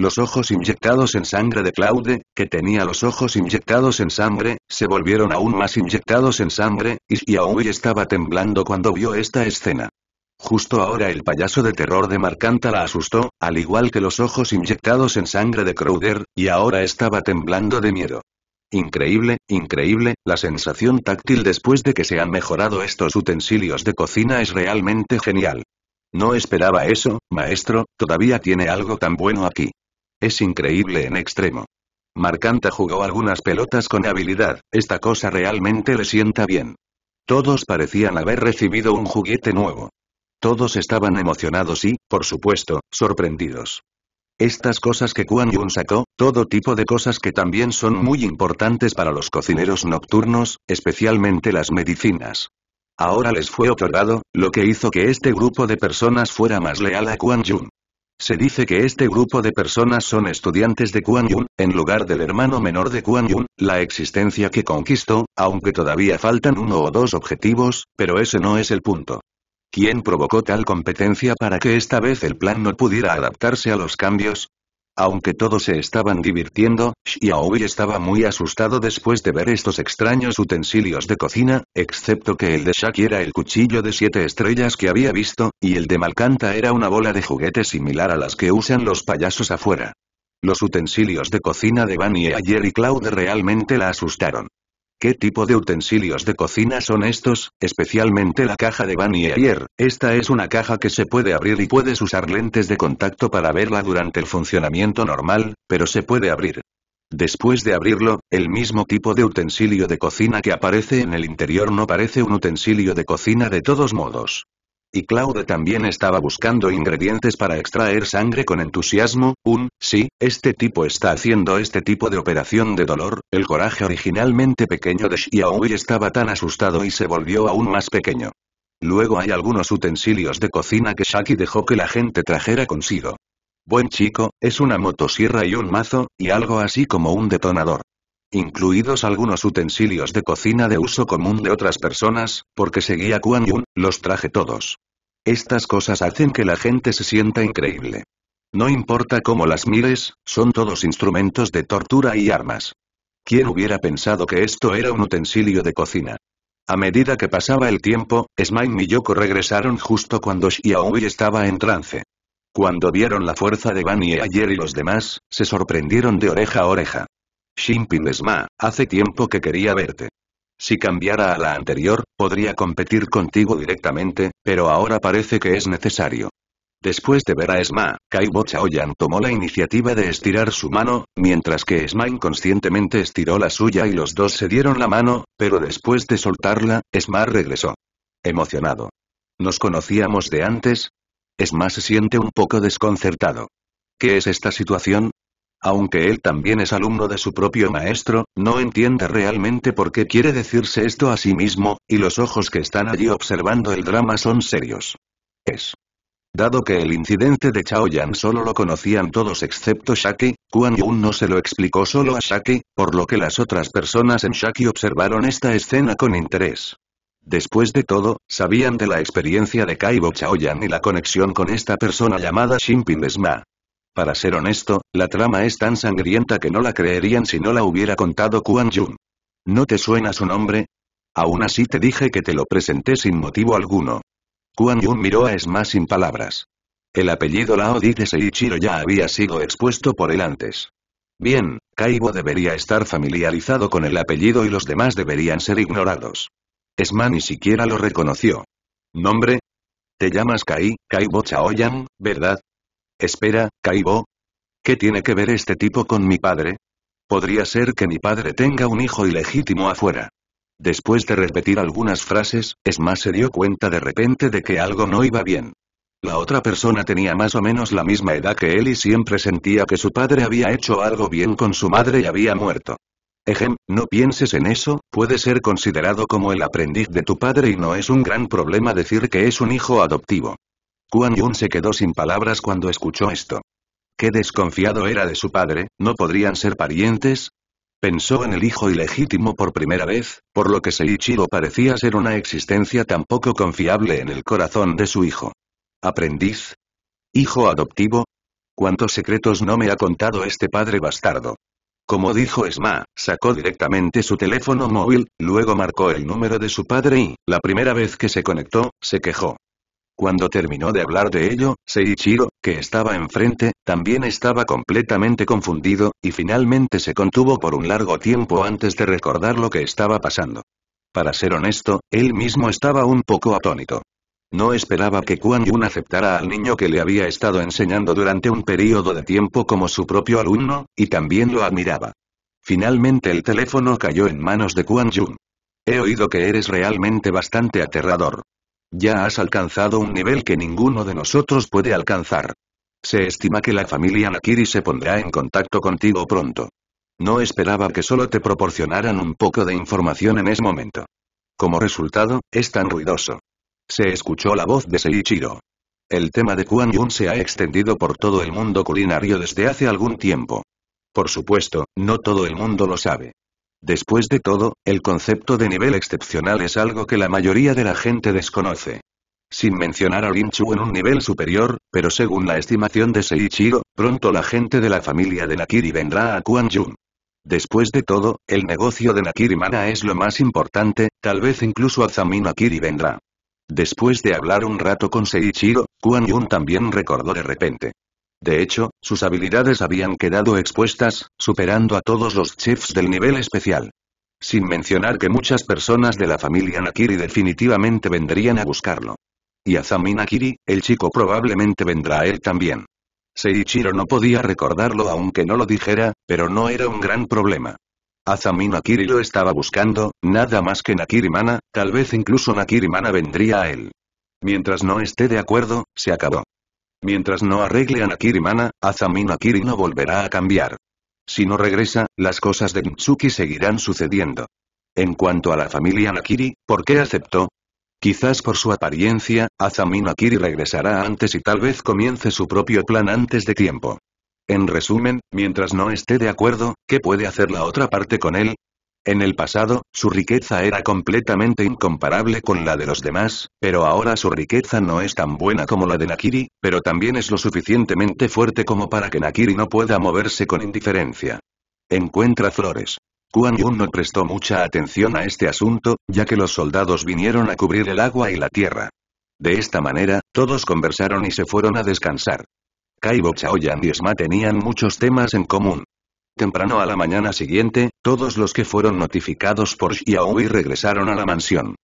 Los ojos inyectados en sangre de Claude, que tenía los ojos inyectados en sangre, se volvieron aún más inyectados en sangre, y aún estaba temblando cuando vio esta escena. Justo ahora el payaso de terror de Marcanta la asustó, al igual que los ojos inyectados en sangre de Crowder, y ahora estaba temblando de miedo. Increíble, increíble, la sensación táctil después de que se han mejorado estos utensilios de cocina es realmente genial. No esperaba eso, maestro, todavía tiene algo tan bueno aquí. Es increíble en extremo. Marcanta jugó algunas pelotas con habilidad, esta cosa realmente le sienta bien. Todos parecían haber recibido un juguete nuevo. Todos estaban emocionados y, por supuesto, sorprendidos. Estas cosas que Kuan Yun sacó, todo tipo de cosas que también son muy importantes para los cocineros nocturnos, especialmente las medicinas. Ahora les fue otorgado, lo que hizo que este grupo de personas fuera más leal a Kuan Yun. Se dice que este grupo de personas son estudiantes de Kuan Yun, en lugar del hermano menor de Kuan Yun, la existencia que conquistó, aunque todavía faltan uno o dos objetivos, pero ese no es el punto. ¿Quién provocó tal competencia para que esta vez el plan no pudiera adaptarse a los cambios? Aunque todos se estaban divirtiendo, Xiaobi estaba muy asustado después de ver estos extraños utensilios de cocina, excepto que el de Shaq era el cuchillo de siete estrellas que había visto, y el de Malcanta era una bola de juguete similar a las que usan los payasos afuera. Los utensilios de cocina de Bunny ayer y Cloud realmente la asustaron. ¿Qué tipo de utensilios de cocina son estos, especialmente la caja de Vanier? Esta es una caja que se puede abrir y puedes usar lentes de contacto para verla durante el funcionamiento normal, pero se puede abrir. Después de abrirlo, el mismo tipo de utensilio de cocina que aparece en el interior no parece un utensilio de cocina de todos modos. Y Claude también estaba buscando ingredientes para extraer sangre con entusiasmo, un, sí, este tipo está haciendo este tipo de operación de dolor, el coraje originalmente pequeño de Xiaoyu estaba tan asustado y se volvió aún más pequeño. Luego hay algunos utensilios de cocina que Shaki dejó que la gente trajera consigo. Buen chico, es una motosierra y un mazo, y algo así como un detonador incluidos algunos utensilios de cocina de uso común de otras personas, porque seguía Kuan Yun, los traje todos. Estas cosas hacen que la gente se sienta increíble. No importa cómo las mires, son todos instrumentos de tortura y armas. ¿Quién hubiera pensado que esto era un utensilio de cocina? A medida que pasaba el tiempo, Smime y Yoko regresaron justo cuando Xiaoyu estaba en trance. Cuando vieron la fuerza de bani ayer y los demás, se sorprendieron de oreja a oreja. Shinpin Esma, hace tiempo que quería verte. Si cambiara a la anterior, podría competir contigo directamente, pero ahora parece que es necesario. Después de ver a Esma, Kaibo Chaoyan tomó la iniciativa de estirar su mano, mientras que Esma inconscientemente estiró la suya y los dos se dieron la mano, pero después de soltarla, Esma regresó. Emocionado. ¿Nos conocíamos de antes? Esma se siente un poco desconcertado. ¿Qué es esta situación? Aunque él también es alumno de su propio maestro, no entiende realmente por qué quiere decirse esto a sí mismo, y los ojos que están allí observando el drama son serios. Es. Dado que el incidente de Chao solo lo conocían todos excepto Shaki, Kuan Yun no se lo explicó solo a Shaki, por lo que las otras personas en Shaki observaron esta escena con interés. Después de todo, sabían de la experiencia de Kaibo Chaoyan y la conexión con esta persona llamada Shin Desma. Para ser honesto, la trama es tan sangrienta que no la creerían si no la hubiera contado Kuan Yun. ¿No te suena su nombre? Aún así te dije que te lo presenté sin motivo alguno. Kuan Yun miró a Esma sin palabras. El apellido Lao de Seiichiro ya había sido expuesto por él antes. Bien, Kaibo debería estar familiarizado con el apellido y los demás deberían ser ignorados. Esma ni siquiera lo reconoció. ¿Nombre? Te llamas Kai, Kaibo Chaoyan, ¿verdad? Espera, Caibo. ¿Qué tiene que ver este tipo con mi padre? Podría ser que mi padre tenga un hijo ilegítimo afuera. Después de repetir algunas frases, Esma se dio cuenta de repente de que algo no iba bien. La otra persona tenía más o menos la misma edad que él y siempre sentía que su padre había hecho algo bien con su madre y había muerto. Ejem, no pienses en eso, puede ser considerado como el aprendiz de tu padre y no es un gran problema decir que es un hijo adoptivo. Kuan Yun se quedó sin palabras cuando escuchó esto. Qué desconfiado era de su padre, ¿no podrían ser parientes? Pensó en el hijo ilegítimo por primera vez, por lo que Seiichiro parecía ser una existencia tan poco confiable en el corazón de su hijo. ¿Aprendiz? ¿Hijo adoptivo? ¿Cuántos secretos no me ha contado este padre bastardo? Como dijo Esma, sacó directamente su teléfono móvil, luego marcó el número de su padre y, la primera vez que se conectó, se quejó. Cuando terminó de hablar de ello, Seiichiro, que estaba enfrente, también estaba completamente confundido, y finalmente se contuvo por un largo tiempo antes de recordar lo que estaba pasando. Para ser honesto, él mismo estaba un poco atónito. No esperaba que Kuan Yun aceptara al niño que le había estado enseñando durante un periodo de tiempo como su propio alumno, y también lo admiraba. Finalmente el teléfono cayó en manos de Kuan Yun. He oído que eres realmente bastante aterrador. Ya has alcanzado un nivel que ninguno de nosotros puede alcanzar. Se estima que la familia Nakiri se pondrá en contacto contigo pronto. No esperaba que solo te proporcionaran un poco de información en ese momento. Como resultado, es tan ruidoso. Se escuchó la voz de Seiichiro. El tema de Kuan Yun se ha extendido por todo el mundo culinario desde hace algún tiempo. Por supuesto, no todo el mundo lo sabe. Después de todo, el concepto de nivel excepcional es algo que la mayoría de la gente desconoce. Sin mencionar a Lin Chu en un nivel superior, pero según la estimación de Seiichiro, pronto la gente de la familia de Nakiri vendrá a Kuan Jun. Después de todo, el negocio de Nakiri Mana es lo más importante, tal vez incluso Azamino Nakiri vendrá. Después de hablar un rato con Seiichiro, Kuan Jun también recordó de repente. De hecho, sus habilidades habían quedado expuestas, superando a todos los chefs del nivel especial. Sin mencionar que muchas personas de la familia Nakiri definitivamente vendrían a buscarlo. Y Azami Nakiri, el chico probablemente vendrá a él también. Seiichiro no podía recordarlo aunque no lo dijera, pero no era un gran problema. Azami Nakiri lo estaba buscando, nada más que Nakiri Mana, tal vez incluso Nakiri Mana vendría a él. Mientras no esté de acuerdo, se acabó. Mientras no arregle a Nakiri Mana, Azami Nakiri no volverá a cambiar. Si no regresa, las cosas de Mitsuki seguirán sucediendo. En cuanto a la familia Nakiri, ¿por qué aceptó? Quizás por su apariencia, Azami Nakiri regresará antes y tal vez comience su propio plan antes de tiempo. En resumen, mientras no esté de acuerdo, ¿qué puede hacer la otra parte con él? En el pasado, su riqueza era completamente incomparable con la de los demás, pero ahora su riqueza no es tan buena como la de Nakiri, pero también es lo suficientemente fuerte como para que Nakiri no pueda moverse con indiferencia. Encuentra flores. Kuan Yun no prestó mucha atención a este asunto, ya que los soldados vinieron a cubrir el agua y la tierra. De esta manera, todos conversaron y se fueron a descansar. Kaibo Chaoyan y Esma tenían muchos temas en común. Temprano a la mañana siguiente, todos los que fueron notificados por Xiaohui regresaron a la mansión.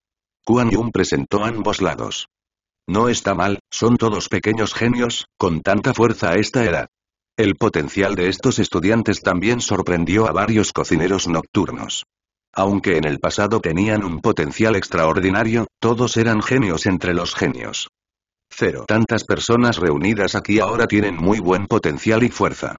Kuan Yun presentó ambos lados. No está mal, son todos pequeños genios, con tanta fuerza a esta edad. El potencial de estos estudiantes también sorprendió a varios cocineros nocturnos. Aunque en el pasado tenían un potencial extraordinario, todos eran genios entre los genios. Cero. Tantas personas reunidas aquí ahora tienen muy buen potencial y fuerza.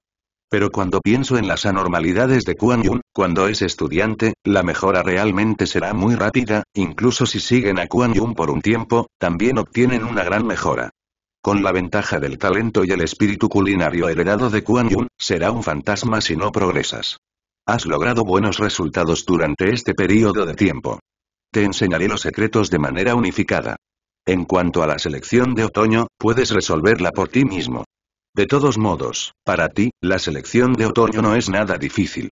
Pero cuando pienso en las anormalidades de Kuan Yun, cuando es estudiante, la mejora realmente será muy rápida, incluso si siguen a Kuan Yun por un tiempo, también obtienen una gran mejora. Con la ventaja del talento y el espíritu culinario heredado de Kuan Yun, será un fantasma si no progresas. Has logrado buenos resultados durante este periodo de tiempo. Te enseñaré los secretos de manera unificada. En cuanto a la selección de otoño, puedes resolverla por ti mismo. De todos modos, para ti, la selección de otoño no es nada difícil.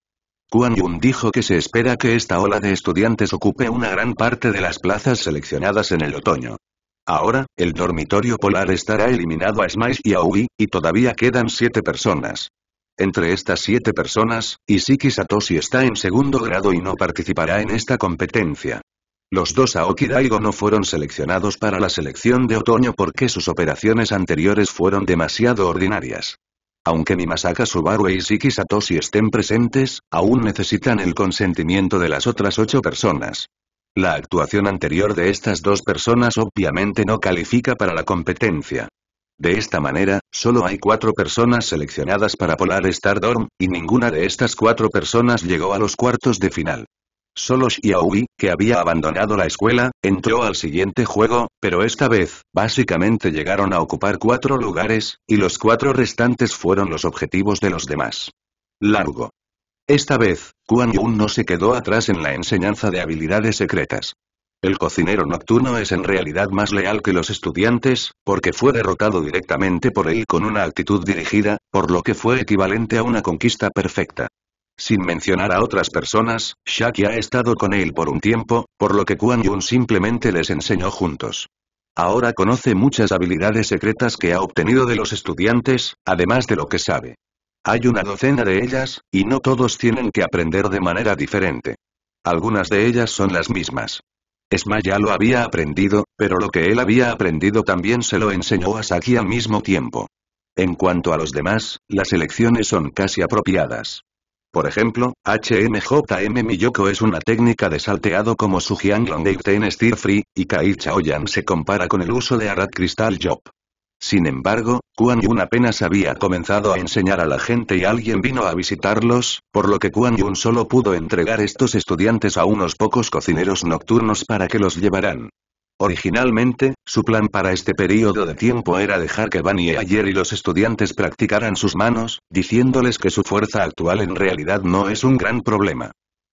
Kuan Yun dijo que se espera que esta ola de estudiantes ocupe una gran parte de las plazas seleccionadas en el otoño. Ahora, el dormitorio polar estará eliminado a Smiles y a y todavía quedan siete personas. Entre estas siete personas, Isiki Satoshi está en segundo grado y no participará en esta competencia. Los dos Aoki Daigo no fueron seleccionados para la selección de otoño porque sus operaciones anteriores fueron demasiado ordinarias. Aunque Mimasaka Subaru e Isiki Satoshi estén presentes, aún necesitan el consentimiento de las otras ocho personas. La actuación anterior de estas dos personas obviamente no califica para la competencia. De esta manera, solo hay cuatro personas seleccionadas para Polar Stardom, y ninguna de estas cuatro personas llegó a los cuartos de final. Solo Xiaoyi, que había abandonado la escuela, entró al siguiente juego, pero esta vez, básicamente llegaron a ocupar cuatro lugares, y los cuatro restantes fueron los objetivos de los demás. Largo. Esta vez, Kuan Yun no se quedó atrás en la enseñanza de habilidades secretas. El cocinero nocturno es en realidad más leal que los estudiantes, porque fue derrotado directamente por él con una actitud dirigida, por lo que fue equivalente a una conquista perfecta. Sin mencionar a otras personas, Shaki ha estado con él por un tiempo, por lo que Kuan Yun simplemente les enseñó juntos. Ahora conoce muchas habilidades secretas que ha obtenido de los estudiantes, además de lo que sabe. Hay una docena de ellas, y no todos tienen que aprender de manera diferente. Algunas de ellas son las mismas. Esma ya lo había aprendido, pero lo que él había aprendido también se lo enseñó a Shaki al mismo tiempo. En cuanto a los demás, las elecciones son casi apropiadas. Por ejemplo, HMJM Miyoko es una técnica de salteado como Sujiang Longdate Stir Free, y Kai Chaoyan se compara con el uso de Arad Crystal Job. Sin embargo, Kuan Yun apenas había comenzado a enseñar a la gente y alguien vino a visitarlos, por lo que Kuan Yun solo pudo entregar estos estudiantes a unos pocos cocineros nocturnos para que los llevaran. Originalmente, su plan para este período de tiempo era dejar que Bani y Ayer y los estudiantes practicaran sus manos, diciéndoles que su fuerza actual en realidad no es un gran problema.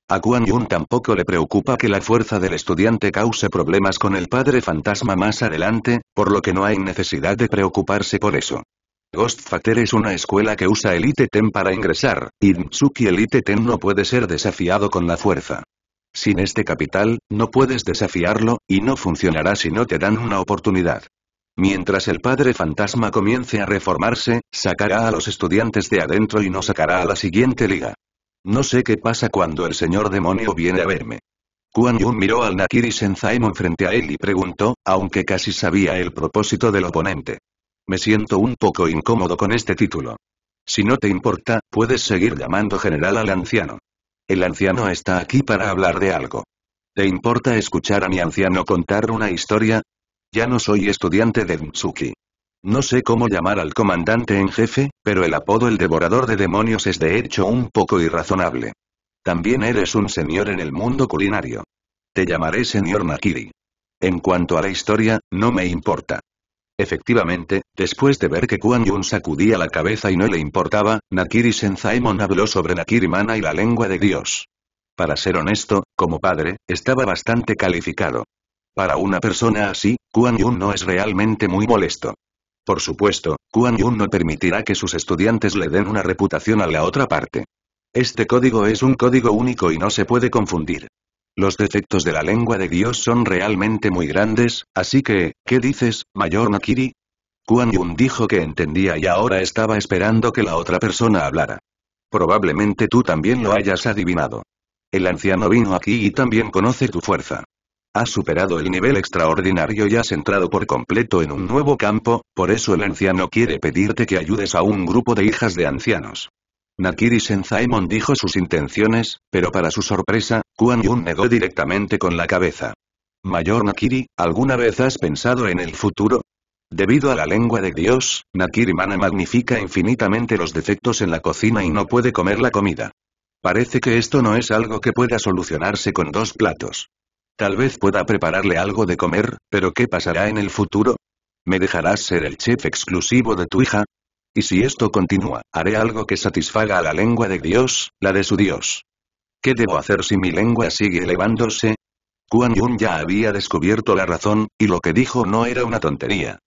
A Kuan Yun tampoco le preocupa que la fuerza del estudiante cause problemas con el padre fantasma más adelante, por lo que no hay necesidad de preocuparse por eso. Ghost Factor es una escuela que usa el Ten para ingresar, y Mitsuki el ITTEM no puede ser desafiado con la fuerza. Sin este capital, no puedes desafiarlo, y no funcionará si no te dan una oportunidad. Mientras el padre fantasma comience a reformarse, sacará a los estudiantes de adentro y no sacará a la siguiente liga. No sé qué pasa cuando el señor demonio viene a verme. Kuan Yun miró al Nakiri Senzaimon frente a él y preguntó, aunque casi sabía el propósito del oponente. Me siento un poco incómodo con este título. Si no te importa, puedes seguir llamando general al anciano. El anciano está aquí para hablar de algo. ¿Te importa escuchar a mi anciano contar una historia? Ya no soy estudiante de Mtsuki. No sé cómo llamar al comandante en jefe, pero el apodo el devorador de demonios es de hecho un poco irrazonable. También eres un señor en el mundo culinario. Te llamaré señor Nakiri. En cuanto a la historia, no me importa. Efectivamente, después de ver que Kuan Yun sacudía la cabeza y no le importaba, Nakiri Senzaemon habló sobre Nakiri Mana y la lengua de Dios. Para ser honesto, como padre, estaba bastante calificado. Para una persona así, Kuan Yun no es realmente muy molesto. Por supuesto, Kuan Yun no permitirá que sus estudiantes le den una reputación a la otra parte. Este código es un código único y no se puede confundir. Los defectos de la lengua de Dios son realmente muy grandes, así que, ¿qué dices, mayor Nakiri? Kuan Yun dijo que entendía y ahora estaba esperando que la otra persona hablara. Probablemente tú también lo hayas adivinado. El anciano vino aquí y también conoce tu fuerza. Has superado el nivel extraordinario y has entrado por completo en un nuevo campo, por eso el anciano quiere pedirte que ayudes a un grupo de hijas de ancianos. Nakiri Senzaimon dijo sus intenciones, pero para su sorpresa, Kuan Yun negó directamente con la cabeza. Mayor Nakiri, ¿alguna vez has pensado en el futuro? Debido a la lengua de Dios, Nakiri Mana magnifica infinitamente los defectos en la cocina y no puede comer la comida. Parece que esto no es algo que pueda solucionarse con dos platos. Tal vez pueda prepararle algo de comer, pero ¿qué pasará en el futuro? ¿Me dejarás ser el chef exclusivo de tu hija? Y si esto continúa, haré algo que satisfaga a la lengua de Dios, la de su Dios. ¿Qué debo hacer si mi lengua sigue elevándose? Kuan Yun ya había descubierto la razón, y lo que dijo no era una tontería.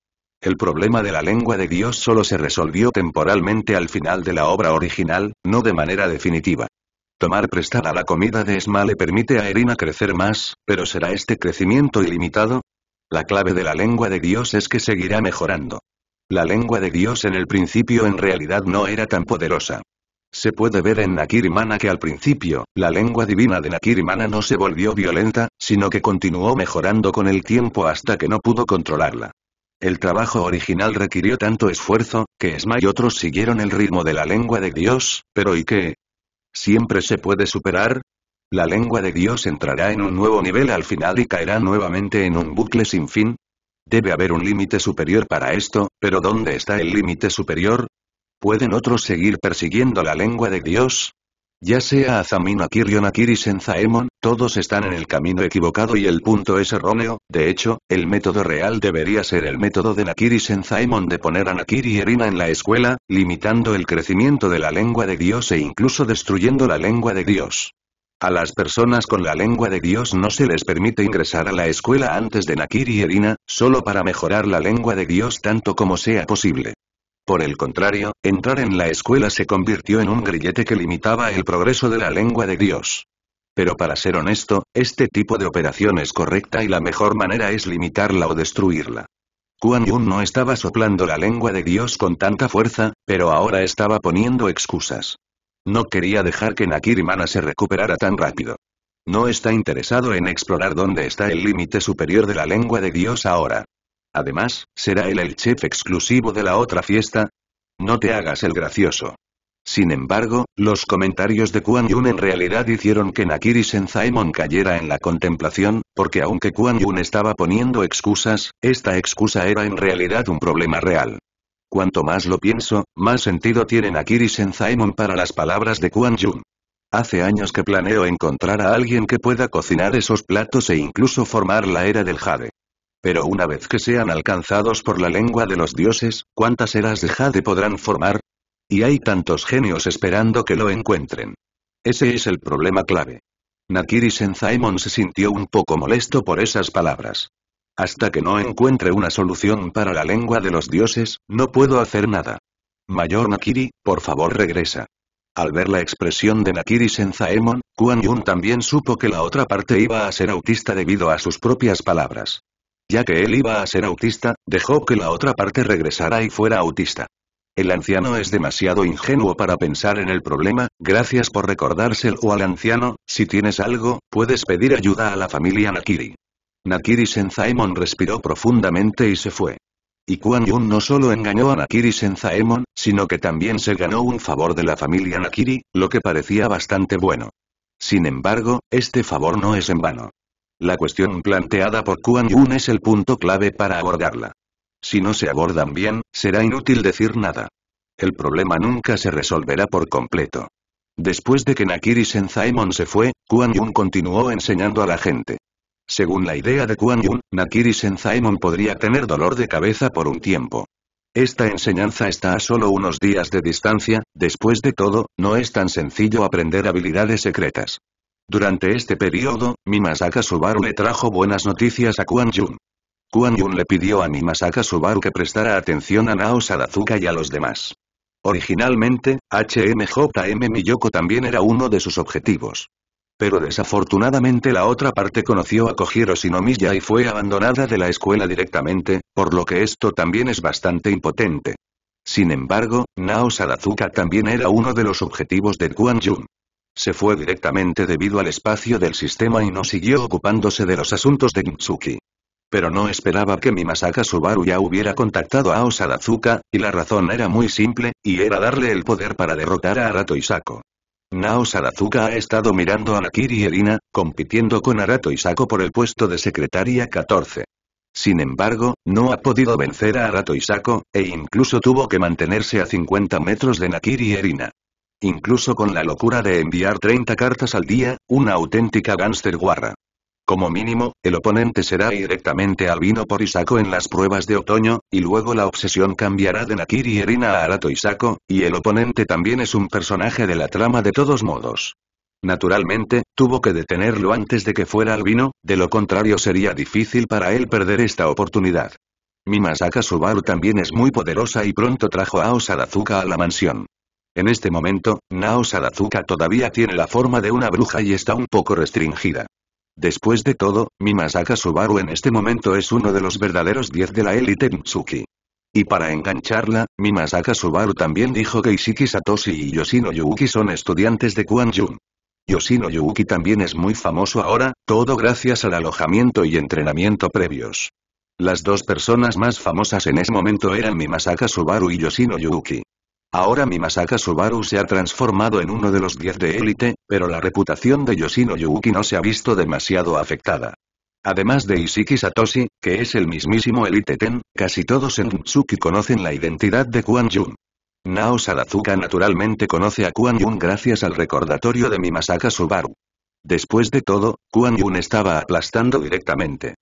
El problema de la lengua de Dios solo se resolvió temporalmente al final de la obra original, no de manera definitiva. Tomar prestada la comida de Esma le permite a Erina crecer más, pero ¿será este crecimiento ilimitado? La clave de la lengua de Dios es que seguirá mejorando. La lengua de Dios en el principio en realidad no era tan poderosa. Se puede ver en Nakirimana que al principio, la lengua divina de Nakirimana no se volvió violenta, sino que continuó mejorando con el tiempo hasta que no pudo controlarla. El trabajo original requirió tanto esfuerzo, que Esma y otros siguieron el ritmo de la lengua de Dios, pero ¿y qué? ¿Siempre se puede superar? La lengua de Dios entrará en un nuevo nivel al final y caerá nuevamente en un bucle sin fin, Debe haber un límite superior para esto, pero ¿dónde está el límite superior? ¿Pueden otros seguir persiguiendo la lengua de Dios? Ya sea Akir y Yonakir y Senzaemon, todos están en el camino equivocado y el punto es erróneo, de hecho, el método real debería ser el método de y Senzaemon de poner a Nakir y Erina en la escuela, limitando el crecimiento de la lengua de Dios e incluso destruyendo la lengua de Dios. A las personas con la lengua de Dios no se les permite ingresar a la escuela antes de Nakir y Erina, solo para mejorar la lengua de Dios tanto como sea posible. Por el contrario, entrar en la escuela se convirtió en un grillete que limitaba el progreso de la lengua de Dios. Pero para ser honesto, este tipo de operación es correcta y la mejor manera es limitarla o destruirla. Kuan Yun no estaba soplando la lengua de Dios con tanta fuerza, pero ahora estaba poniendo excusas. No quería dejar que Nakiri Mana se recuperara tan rápido. No está interesado en explorar dónde está el límite superior de la lengua de Dios ahora. Además, ¿será él el chef exclusivo de la otra fiesta? No te hagas el gracioso. Sin embargo, los comentarios de Kuan Yun en realidad hicieron que Nakiri Senzaemon cayera en la contemplación, porque aunque Kuan Yun estaba poniendo excusas, esta excusa era en realidad un problema real. Cuanto más lo pienso, más sentido tienen Akiri Senzaemon para las palabras de Kuan Jun. Hace años que planeo encontrar a alguien que pueda cocinar esos platos e incluso formar la era del jade. Pero una vez que sean alcanzados por la lengua de los dioses, ¿cuántas eras de jade podrán formar? Y hay tantos genios esperando que lo encuentren. Ese es el problema clave. Nakiri Simon se sintió un poco molesto por esas palabras. Hasta que no encuentre una solución para la lengua de los dioses, no puedo hacer nada. Mayor Nakiri, por favor regresa. Al ver la expresión de Nakiri Senzaemon, Kuan Yun también supo que la otra parte iba a ser autista debido a sus propias palabras. Ya que él iba a ser autista, dejó que la otra parte regresara y fuera autista. El anciano es demasiado ingenuo para pensar en el problema, gracias por recordárselo al anciano, si tienes algo, puedes pedir ayuda a la familia Nakiri. Nakiri Senzaemon respiró profundamente y se fue. Y Kuan Yun no solo engañó a Nakiri Senzaemon, sino que también se ganó un favor de la familia Nakiri, lo que parecía bastante bueno. Sin embargo, este favor no es en vano. La cuestión planteada por Kuan Yun es el punto clave para abordarla. Si no se abordan bien, será inútil decir nada. El problema nunca se resolverá por completo. Después de que Nakiri Senzaemon se fue, Kuan Yun continuó enseñando a la gente. Según la idea de Kuan Yun, Nakiri Senzaemon podría tener dolor de cabeza por un tiempo. Esta enseñanza está a solo unos días de distancia, después de todo, no es tan sencillo aprender habilidades secretas. Durante este periodo, Mimasaka Subaru le trajo buenas noticias a Kuan Yun. Kuan Yun le pidió a Mimasaka Subaru que prestara atención a Nao Sadazuka y a los demás. Originalmente, HMJM Miyoko también era uno de sus objetivos. Pero desafortunadamente la otra parte conoció a Kojiro Shinomiya y fue abandonada de la escuela directamente, por lo que esto también es bastante impotente. Sin embargo, Nao Sadazuka también era uno de los objetivos de Guan Yun. Se fue directamente debido al espacio del sistema y no siguió ocupándose de los asuntos de Gintsuki. Pero no esperaba que Mimasaka Subaru ya hubiera contactado a Osadazuka, y la razón era muy simple, y era darle el poder para derrotar a Arato Isako. Nao Sarazuka ha estado mirando a Nakiri y Erina, compitiendo con Arato Isako por el puesto de secretaria 14. Sin embargo, no ha podido vencer a Arato Isako, e incluso tuvo que mantenerse a 50 metros de Nakiri y Erina. Incluso con la locura de enviar 30 cartas al día, una auténtica gánster guarra. Como mínimo, el oponente será directamente albino por Isako en las pruebas de otoño, y luego la obsesión cambiará de Nakiri Erina a Arato Isako, y el oponente también es un personaje de la trama de todos modos. Naturalmente, tuvo que detenerlo antes de que fuera albino, de lo contrario sería difícil para él perder esta oportunidad. Mimasaka Subaru también es muy poderosa y pronto trajo a Osadazuka a la mansión. En este momento, Nao todavía tiene la forma de una bruja y está un poco restringida. Después de todo, mi Masaka Subaru en este momento es uno de los verdaderos 10 de la élite Mitsuki. Y para engancharla, mi Masaka Subaru también dijo que Ishiki Satoshi y Yoshino Yuuki son estudiantes de Kuan Jun. Yoshino Yuuki también es muy famoso ahora, todo gracias al alojamiento y entrenamiento previos. Las dos personas más famosas en ese momento eran Mimasaka Subaru y Yoshino Yuuki. Ahora Mimasaka Subaru se ha transformado en uno de los 10 de élite, pero la reputación de Yoshino Yuki no se ha visto demasiado afectada. Además de Isiki Satoshi, que es el mismísimo Elite Ten, casi todos en Tsuki conocen la identidad de Kuan Yun. Nao Sarazuka naturalmente conoce a Kuan Yun gracias al recordatorio de Mimasaka Subaru. Después de todo, Kuan Yun estaba aplastando directamente.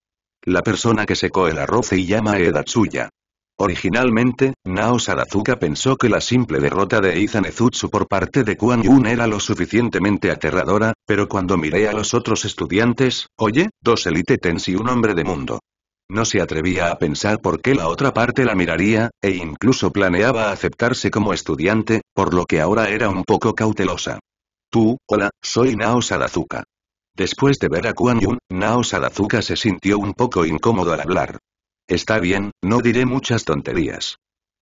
La persona que secó el arroz y llama a Edatsuya. Originalmente, Nao Sarazuka pensó que la simple derrota de Izanezutsu por parte de Kuan Yun era lo suficientemente aterradora, pero cuando miré a los otros estudiantes, oye, dos elite y un hombre de mundo. No se atrevía a pensar por qué la otra parte la miraría, e incluso planeaba aceptarse como estudiante, por lo que ahora era un poco cautelosa. Tú, hola, soy Nao Sarazuka. Después de ver a Kuan Yun, Nao Sarazuka se sintió un poco incómodo al hablar. Está bien, no diré muchas tonterías.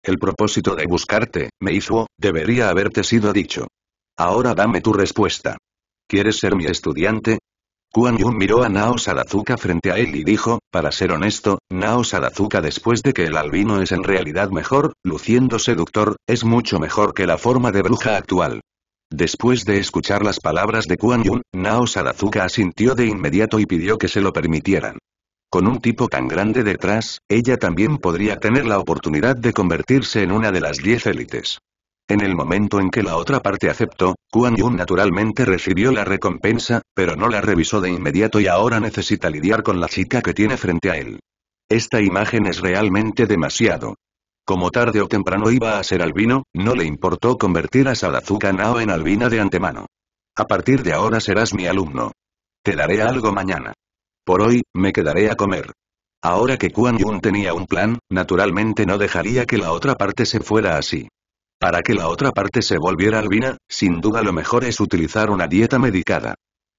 El propósito de buscarte, me hizo, debería haberte sido dicho. Ahora dame tu respuesta. ¿Quieres ser mi estudiante? Kuan Yun miró a Nao Sadazuka frente a él y dijo, para ser honesto, Nao Sadazuka después de que el albino es en realidad mejor, luciendo seductor, es mucho mejor que la forma de bruja actual. Después de escuchar las palabras de Kuan Yun, Nao Sadazuka asintió de inmediato y pidió que se lo permitieran. Con un tipo tan grande detrás, ella también podría tener la oportunidad de convertirse en una de las diez élites. En el momento en que la otra parte aceptó, Kuan Yun naturalmente recibió la recompensa, pero no la revisó de inmediato y ahora necesita lidiar con la chica que tiene frente a él. Esta imagen es realmente demasiado. Como tarde o temprano iba a ser albino, no le importó convertir a Sadazuka Nao en albina de antemano. A partir de ahora serás mi alumno. Te daré algo mañana. Por hoy, me quedaré a comer. Ahora que Kuan Yun tenía un plan, naturalmente no dejaría que la otra parte se fuera así. Para que la otra parte se volviera albina, sin duda lo mejor es utilizar una dieta medicada.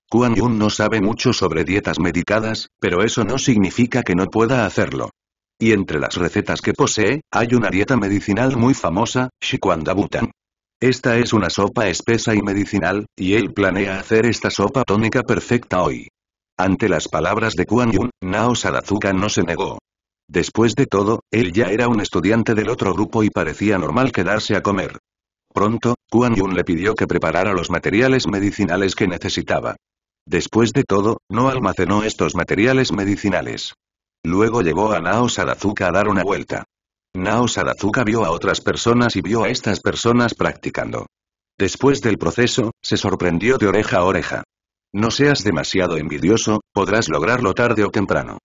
Kuan Yun no sabe mucho sobre dietas medicadas, pero eso no significa que no pueda hacerlo. Y entre las recetas que posee, hay una dieta medicinal muy famosa, Butan. Esta es una sopa espesa y medicinal, y él planea hacer esta sopa tónica perfecta hoy. Ante las palabras de Kuan Yun, Nao Sadazuka no se negó. Después de todo, él ya era un estudiante del otro grupo y parecía normal quedarse a comer. Pronto, Kuan Yun le pidió que preparara los materiales medicinales que necesitaba. Después de todo, no almacenó estos materiales medicinales. Luego llevó a Nao Sadazuka a dar una vuelta. Nao Sadazuka vio a otras personas y vio a estas personas practicando. Después del proceso, se sorprendió de oreja a oreja. No seas demasiado envidioso, podrás lograrlo tarde o temprano.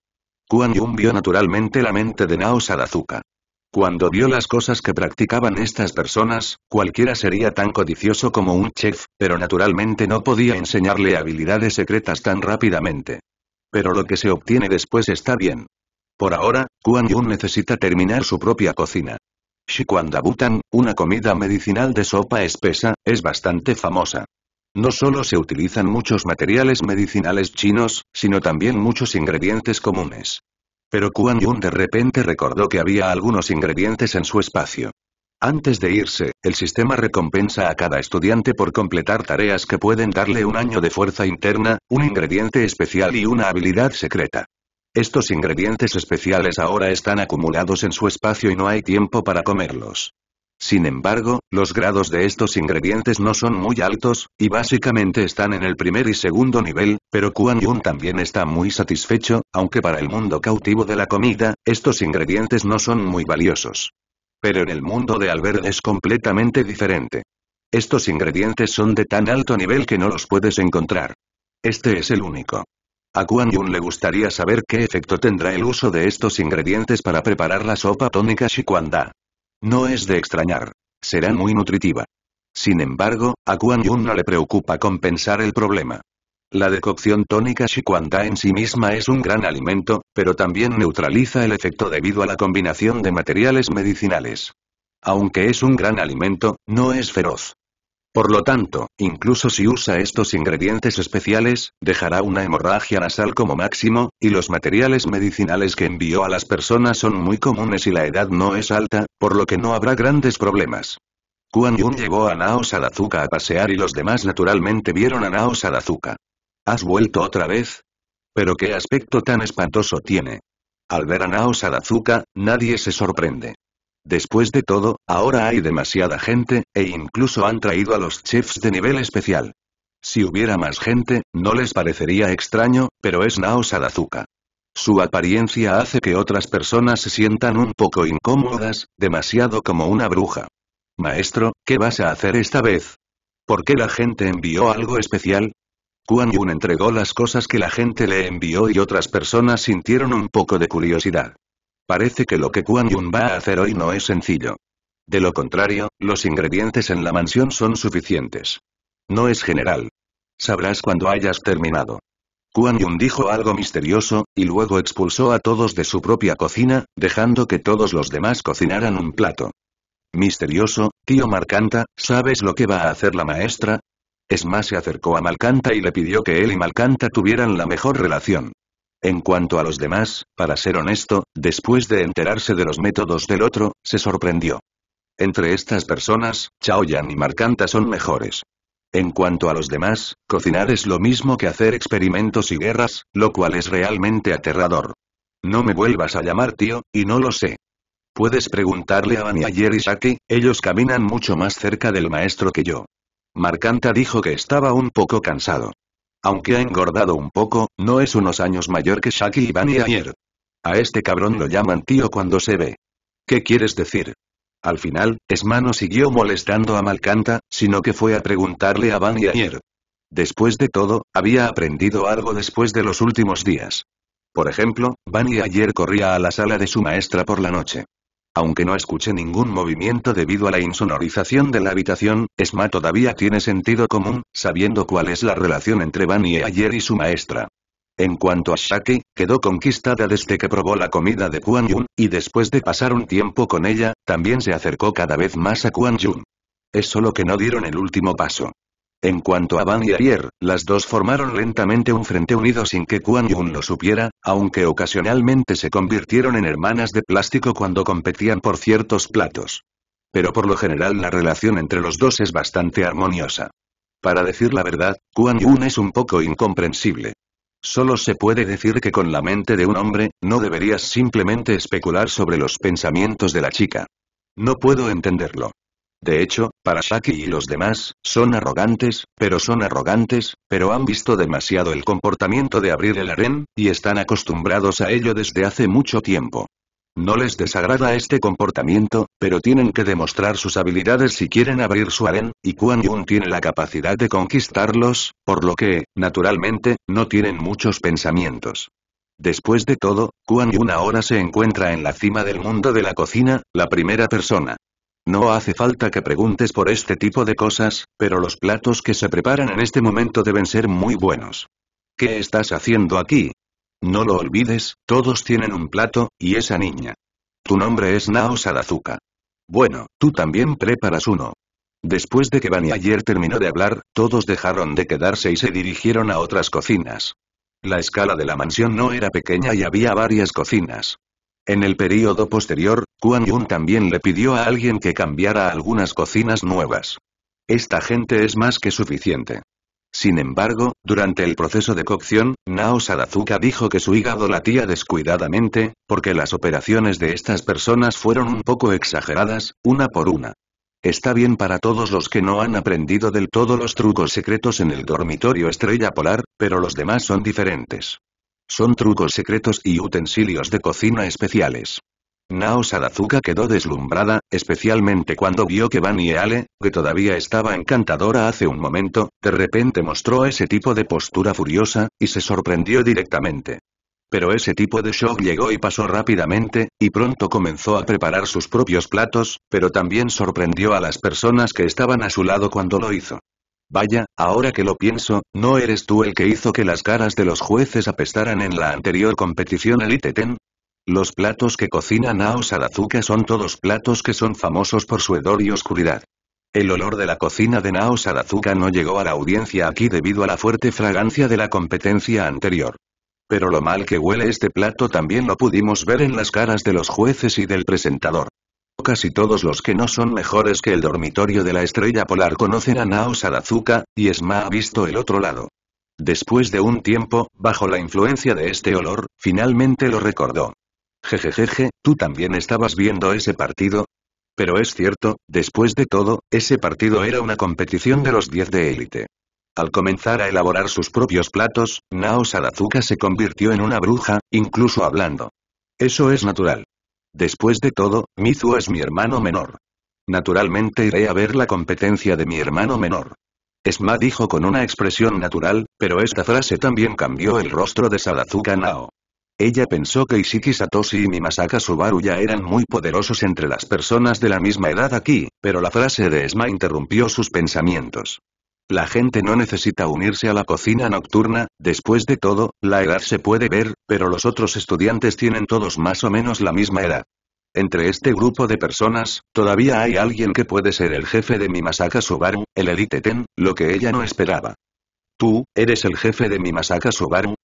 Kuan Yun vio naturalmente la mente de Nao Sadazuka. Cuando vio las cosas que practicaban estas personas, cualquiera sería tan codicioso como un chef, pero naturalmente no podía enseñarle habilidades secretas tan rápidamente. Pero lo que se obtiene después está bien. Por ahora, Kuan Yun necesita terminar su propia cocina. Shikuandabutan, una comida medicinal de sopa espesa, es bastante famosa. No solo se utilizan muchos materiales medicinales chinos, sino también muchos ingredientes comunes. Pero Kuan Yun de repente recordó que había algunos ingredientes en su espacio. Antes de irse, el sistema recompensa a cada estudiante por completar tareas que pueden darle un año de fuerza interna, un ingrediente especial y una habilidad secreta. Estos ingredientes especiales ahora están acumulados en su espacio y no hay tiempo para comerlos. Sin embargo, los grados de estos ingredientes no son muy altos, y básicamente están en el primer y segundo nivel, pero Kuan Yun también está muy satisfecho, aunque para el mundo cautivo de la comida, estos ingredientes no son muy valiosos. Pero en el mundo de Albert es completamente diferente. Estos ingredientes son de tan alto nivel que no los puedes encontrar. Este es el único. A Kuan Yun le gustaría saber qué efecto tendrá el uso de estos ingredientes para preparar la sopa tónica Shikwanda. No es de extrañar. Será muy nutritiva. Sin embargo, a Kuan Yun no le preocupa compensar el problema. La decocción tónica Da en sí misma es un gran alimento, pero también neutraliza el efecto debido a la combinación de materiales medicinales. Aunque es un gran alimento, no es feroz. Por lo tanto, incluso si usa estos ingredientes especiales, dejará una hemorragia nasal como máximo, y los materiales medicinales que envió a las personas son muy comunes y la edad no es alta, por lo que no habrá grandes problemas. Kuan Yun llegó a al azúcar a pasear y los demás naturalmente vieron a Nao Azúcar. ¿Has vuelto otra vez? Pero qué aspecto tan espantoso tiene. Al ver a al azúcar nadie se sorprende. Después de todo, ahora hay demasiada gente, e incluso han traído a los chefs de nivel especial. Si hubiera más gente, no les parecería extraño, pero es Nao Sadazuka. Su apariencia hace que otras personas se sientan un poco incómodas, demasiado como una bruja. Maestro, ¿qué vas a hacer esta vez? ¿Por qué la gente envió algo especial? Kuan Yun entregó las cosas que la gente le envió y otras personas sintieron un poco de curiosidad. Parece que lo que Kuan Yun va a hacer hoy no es sencillo. De lo contrario, los ingredientes en la mansión son suficientes. No es general. Sabrás cuando hayas terminado. Kuan Yun dijo algo misterioso, y luego expulsó a todos de su propia cocina, dejando que todos los demás cocinaran un plato. Misterioso, tío Marcanta, ¿sabes lo que va a hacer la maestra? Es más, se acercó a Malcanta y le pidió que él y Malcanta tuvieran la mejor relación. En cuanto a los demás, para ser honesto, después de enterarse de los métodos del otro, se sorprendió. Entre estas personas, Chaoyan y Marcanta son mejores. En cuanto a los demás, cocinar es lo mismo que hacer experimentos y guerras, lo cual es realmente aterrador. No me vuelvas a llamar tío, y no lo sé. Puedes preguntarle a Ayer y Saki, ellos caminan mucho más cerca del maestro que yo. Marcanta dijo que estaba un poco cansado. Aunque ha engordado un poco, no es unos años mayor que Shaki y Ayer. A este cabrón lo llaman tío cuando se ve. ¿Qué quieres decir? Al final, Esmano siguió molestando a Malcanta, sino que fue a preguntarle a Van ayer. Después de todo, había aprendido algo después de los últimos días. Por ejemplo, Van ayer corría a la sala de su maestra por la noche. Aunque no escuche ningún movimiento debido a la insonorización de la habitación, Esma todavía tiene sentido común, sabiendo cuál es la relación entre Bani ayer y su maestra. En cuanto a Shaki, quedó conquistada desde que probó la comida de Kuan Yun, y después de pasar un tiempo con ella, también se acercó cada vez más a Kuan Yun. Es solo que no dieron el último paso. En cuanto a Van y Pierre, las dos formaron lentamente un frente unido sin que Kuan Yun lo supiera, aunque ocasionalmente se convirtieron en hermanas de plástico cuando competían por ciertos platos. Pero por lo general la relación entre los dos es bastante armoniosa. Para decir la verdad, Kuan Yun es un poco incomprensible. Solo se puede decir que con la mente de un hombre, no deberías simplemente especular sobre los pensamientos de la chica. No puedo entenderlo. De hecho, para Shaki y los demás, son arrogantes, pero son arrogantes, pero han visto demasiado el comportamiento de abrir el harén, y están acostumbrados a ello desde hace mucho tiempo. No les desagrada este comportamiento, pero tienen que demostrar sus habilidades si quieren abrir su harén, y Kuan Yun tiene la capacidad de conquistarlos, por lo que, naturalmente, no tienen muchos pensamientos. Después de todo, Kuan Yun ahora se encuentra en la cima del mundo de la cocina, la primera persona. No hace falta que preguntes por este tipo de cosas, pero los platos que se preparan en este momento deben ser muy buenos. ¿Qué estás haciendo aquí? No lo olvides, todos tienen un plato, y esa niña. Tu nombre es Nao Sarazuka. Bueno, tú también preparas uno. Después de que Bani ayer terminó de hablar, todos dejaron de quedarse y se dirigieron a otras cocinas. La escala de la mansión no era pequeña y había varias cocinas. En el periodo posterior, Kuan Yun también le pidió a alguien que cambiara algunas cocinas nuevas. Esta gente es más que suficiente. Sin embargo, durante el proceso de cocción, Nao Sadazuka dijo que su hígado latía descuidadamente, porque las operaciones de estas personas fueron un poco exageradas, una por una. Está bien para todos los que no han aprendido del todo los trucos secretos en el dormitorio Estrella Polar, pero los demás son diferentes. Son trucos secretos y utensilios de cocina especiales. Nao Sadazuka quedó deslumbrada, especialmente cuando vio que Bani, Ale, que todavía estaba encantadora hace un momento, de repente mostró ese tipo de postura furiosa, y se sorprendió directamente. Pero ese tipo de shock llegó y pasó rápidamente, y pronto comenzó a preparar sus propios platos, pero también sorprendió a las personas que estaban a su lado cuando lo hizo. Vaya, ahora que lo pienso, ¿no eres tú el que hizo que las caras de los jueces apestaran en la anterior competición Elite Ten? Los platos que cocina Naos Sarazuka son todos platos que son famosos por su hedor y oscuridad. El olor de la cocina de Naos Sarazuka no llegó a la audiencia aquí debido a la fuerte fragancia de la competencia anterior. Pero lo mal que huele este plato también lo pudimos ver en las caras de los jueces y del presentador. Casi todos los que no son mejores que el dormitorio de la estrella polar conocen a naos Sarazuka, y Esma ha visto el otro lado. Después de un tiempo, bajo la influencia de este olor, finalmente lo recordó. Jejejeje, ¿tú también estabas viendo ese partido? Pero es cierto, después de todo, ese partido era una competición de los 10 de élite. Al comenzar a elaborar sus propios platos, Nao Sarazuka se convirtió en una bruja, incluso hablando. Eso es natural. Después de todo, Mizu es mi hermano menor. Naturalmente iré a ver la competencia de mi hermano menor. Esma dijo con una expresión natural, pero esta frase también cambió el rostro de Sarazuka Nao. Ella pensó que Ishiki Satoshi y Mimasaka Subaru ya eran muy poderosos entre las personas de la misma edad aquí, pero la frase de Esma interrumpió sus pensamientos. La gente no necesita unirse a la cocina nocturna, después de todo, la edad se puede ver, pero los otros estudiantes tienen todos más o menos la misma edad. Entre este grupo de personas, todavía hay alguien que puede ser el jefe de Mimasaka Subaru, el Elite Ten, lo que ella no esperaba. Tú, eres el jefe de Mimasaka Subaru,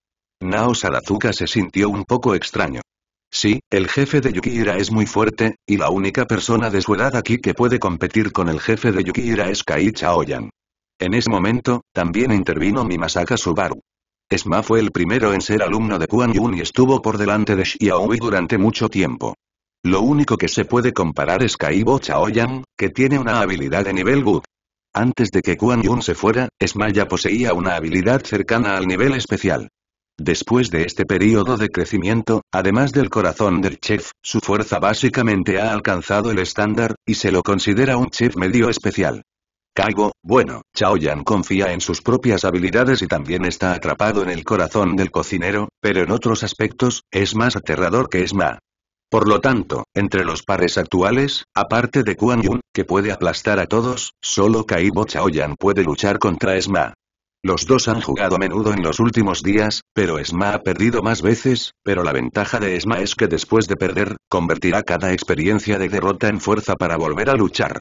Nao Sarazuka se sintió un poco extraño. Sí, el jefe de Yukihira es muy fuerte, y la única persona de su edad aquí que puede competir con el jefe de Yukihira es Kai Chaoyan. En ese momento, también intervino Mimasaka Subaru. Esma fue el primero en ser alumno de Kuan Yun y estuvo por delante de Xiaomi durante mucho tiempo. Lo único que se puede comparar es Kaibo Chaoyan, que tiene una habilidad de nivel gu. Antes de que Kuan Yun se fuera, Esma ya poseía una habilidad cercana al nivel especial. Después de este periodo de crecimiento, además del corazón del chef, su fuerza básicamente ha alcanzado el estándar, y se lo considera un chef medio especial. Kaigo, bueno, Chaoyan confía en sus propias habilidades y también está atrapado en el corazón del cocinero, pero en otros aspectos, es más aterrador que Esma. Por lo tanto, entre los pares actuales, aparte de Kuan Yun, que puede aplastar a todos, solo Kaibo Chaoyan puede luchar contra Esma. Los dos han jugado a menudo en los últimos días, pero Esma ha perdido más veces, pero la ventaja de Esma es que después de perder, convertirá cada experiencia de derrota en fuerza para volver a luchar.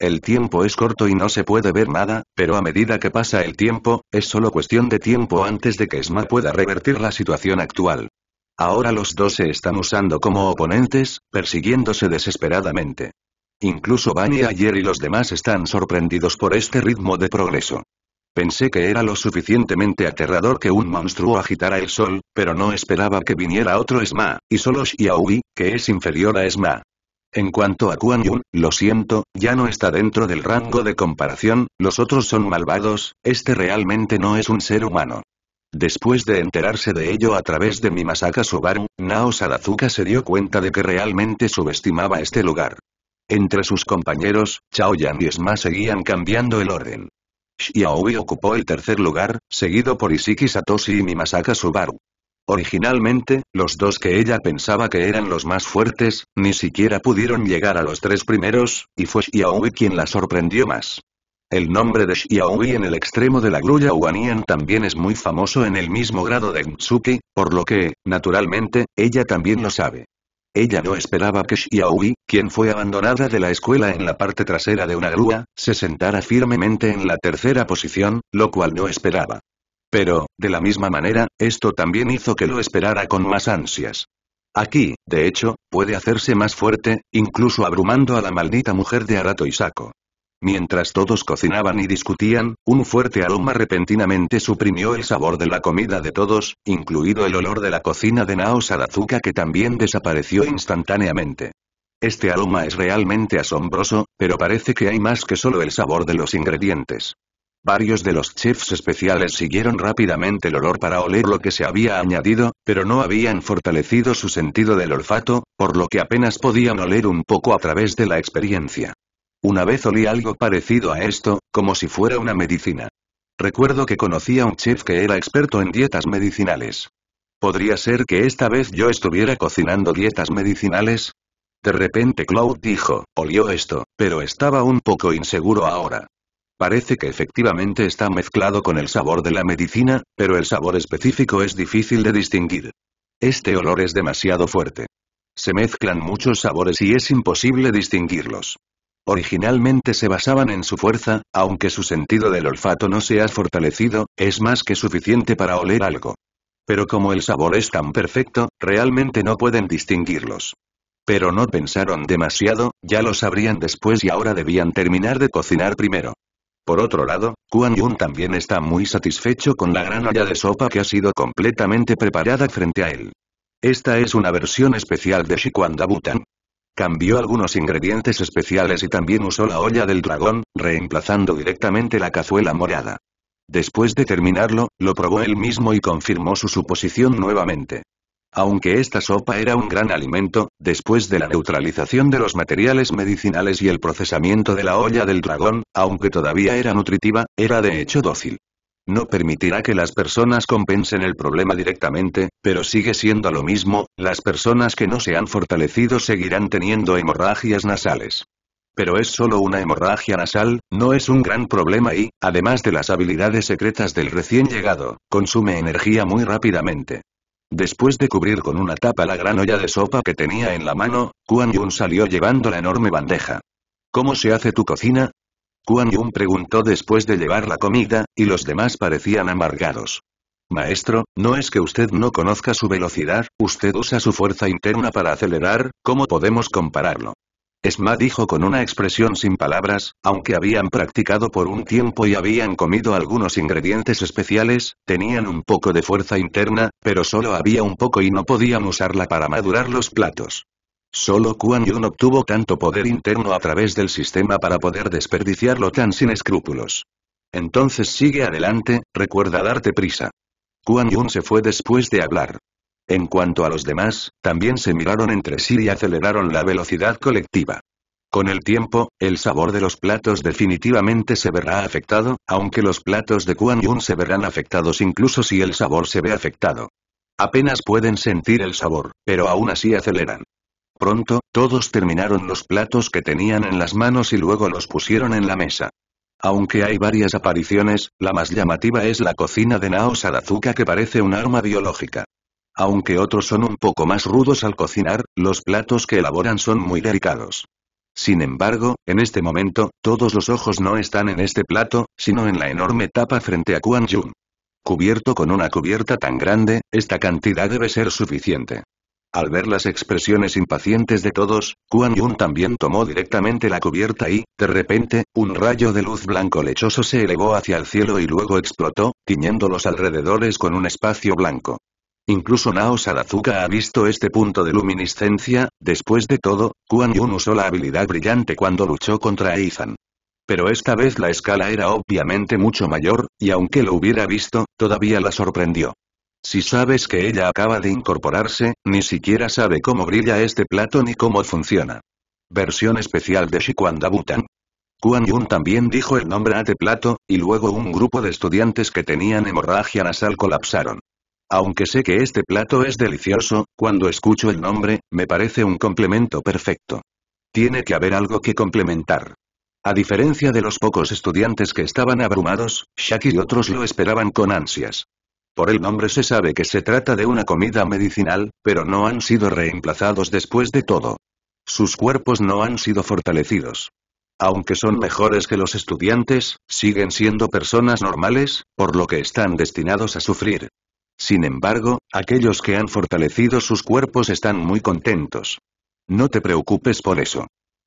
El tiempo es corto y no se puede ver nada, pero a medida que pasa el tiempo, es solo cuestión de tiempo antes de que Esma pueda revertir la situación actual. Ahora los dos se están usando como oponentes, persiguiéndose desesperadamente. Incluso Bani ayer y los demás están sorprendidos por este ritmo de progreso. Pensé que era lo suficientemente aterrador que un monstruo agitara el sol, pero no esperaba que viniera otro Esma, y solo Yi, que es inferior a Esma. En cuanto a Kuan Yun, lo siento, ya no está dentro del rango de comparación, los otros son malvados, este realmente no es un ser humano. Después de enterarse de ello a través de mi Masaka Subaru, Nao Sarazuka se dio cuenta de que realmente subestimaba este lugar. Entre sus compañeros, Chao Yan y Esma seguían cambiando el orden. Shiaoi ocupó el tercer lugar, seguido por Isiki Satoshi y Mimasaka Subaru. Originalmente, los dos que ella pensaba que eran los más fuertes, ni siquiera pudieron llegar a los tres primeros, y fue Shiaoi quien la sorprendió más. El nombre de Shiaoi en el extremo de la grulla Uanian también es muy famoso en el mismo grado de Ntsuki, por lo que, naturalmente, ella también lo sabe. Ella no esperaba que Xiaoyi, quien fue abandonada de la escuela en la parte trasera de una grúa, se sentara firmemente en la tercera posición, lo cual no esperaba. Pero, de la misma manera, esto también hizo que lo esperara con más ansias. Aquí, de hecho, puede hacerse más fuerte, incluso abrumando a la maldita mujer de Arato Isako. Mientras todos cocinaban y discutían, un fuerte aroma repentinamente suprimió el sabor de la comida de todos, incluido el olor de la cocina de al azúcar que también desapareció instantáneamente. Este aroma es realmente asombroso, pero parece que hay más que solo el sabor de los ingredientes. Varios de los chefs especiales siguieron rápidamente el olor para oler lo que se había añadido, pero no habían fortalecido su sentido del olfato, por lo que apenas podían oler un poco a través de la experiencia. Una vez olí algo parecido a esto, como si fuera una medicina. Recuerdo que conocí a un chef que era experto en dietas medicinales. ¿Podría ser que esta vez yo estuviera cocinando dietas medicinales? De repente Cloud dijo, olió esto, pero estaba un poco inseguro ahora. Parece que efectivamente está mezclado con el sabor de la medicina, pero el sabor específico es difícil de distinguir. Este olor es demasiado fuerte. Se mezclan muchos sabores y es imposible distinguirlos. Originalmente se basaban en su fuerza, aunque su sentido del olfato no se ha fortalecido, es más que suficiente para oler algo. Pero como el sabor es tan perfecto, realmente no pueden distinguirlos. Pero no pensaron demasiado, ya lo sabrían después y ahora debían terminar de cocinar primero. Por otro lado, Kuan Yun también está muy satisfecho con la gran olla de sopa que ha sido completamente preparada frente a él. Esta es una versión especial de Shikwanda Butan. Cambió algunos ingredientes especiales y también usó la olla del dragón, reemplazando directamente la cazuela morada. Después de terminarlo, lo probó él mismo y confirmó su suposición nuevamente. Aunque esta sopa era un gran alimento, después de la neutralización de los materiales medicinales y el procesamiento de la olla del dragón, aunque todavía era nutritiva, era de hecho dócil. No permitirá que las personas compensen el problema directamente, pero sigue siendo lo mismo, las personas que no se han fortalecido seguirán teniendo hemorragias nasales pero es solo una hemorragia nasal, no es un gran problema y, además de las habilidades secretas del recién llegado, consume energía muy rápidamente. Después de cubrir con una tapa la gran olla de sopa que tenía en la mano, Kuan Yun salió llevando la enorme bandeja. ¿Cómo se hace tu cocina? Kuan Yun preguntó después de llevar la comida, y los demás parecían amargados. Maestro, ¿no es que usted no conozca su velocidad, usted usa su fuerza interna para acelerar, ¿cómo podemos compararlo? Esma dijo con una expresión sin palabras, aunque habían practicado por un tiempo y habían comido algunos ingredientes especiales, tenían un poco de fuerza interna, pero solo había un poco y no podían usarla para madurar los platos. Solo Kuan Yun obtuvo tanto poder interno a través del sistema para poder desperdiciarlo tan sin escrúpulos. Entonces sigue adelante, recuerda darte prisa. Kuan Yun se fue después de hablar. En cuanto a los demás, también se miraron entre sí y aceleraron la velocidad colectiva. Con el tiempo, el sabor de los platos definitivamente se verá afectado, aunque los platos de Kuan Yun se verán afectados incluso si el sabor se ve afectado. Apenas pueden sentir el sabor, pero aún así aceleran. Pronto, todos terminaron los platos que tenían en las manos y luego los pusieron en la mesa. Aunque hay varias apariciones, la más llamativa es la cocina de Naos al azúcar que parece un arma biológica. Aunque otros son un poco más rudos al cocinar, los platos que elaboran son muy delicados. Sin embargo, en este momento, todos los ojos no están en este plato, sino en la enorme tapa frente a Kuan Jun. Cubierto con una cubierta tan grande, esta cantidad debe ser suficiente. Al ver las expresiones impacientes de todos, Kuan Yun también tomó directamente la cubierta y, de repente, un rayo de luz blanco lechoso se elevó hacia el cielo y luego explotó, tiñendo los alrededores con un espacio blanco. Incluso Nao Sarazuka ha visto este punto de luminiscencia, después de todo, Kuan Yun usó la habilidad brillante cuando luchó contra Ethan. Pero esta vez la escala era obviamente mucho mayor, y aunque lo hubiera visto, todavía la sorprendió. Si sabes que ella acaba de incorporarse, ni siquiera sabe cómo brilla este plato ni cómo funciona. Versión especial de Shikwanda Butan. Kuan Yun también dijo el nombre a este plato, y luego un grupo de estudiantes que tenían hemorragia nasal colapsaron. Aunque sé que este plato es delicioso, cuando escucho el nombre, me parece un complemento perfecto. Tiene que haber algo que complementar. A diferencia de los pocos estudiantes que estaban abrumados, Shaki y otros lo esperaban con ansias. Por el nombre se sabe que se trata de una comida medicinal, pero no han sido reemplazados después de todo. Sus cuerpos no han sido fortalecidos. Aunque son mejores que los estudiantes, siguen siendo personas normales, por lo que están destinados a sufrir. Sin embargo, aquellos que han fortalecido sus cuerpos están muy contentos. No te preocupes por eso.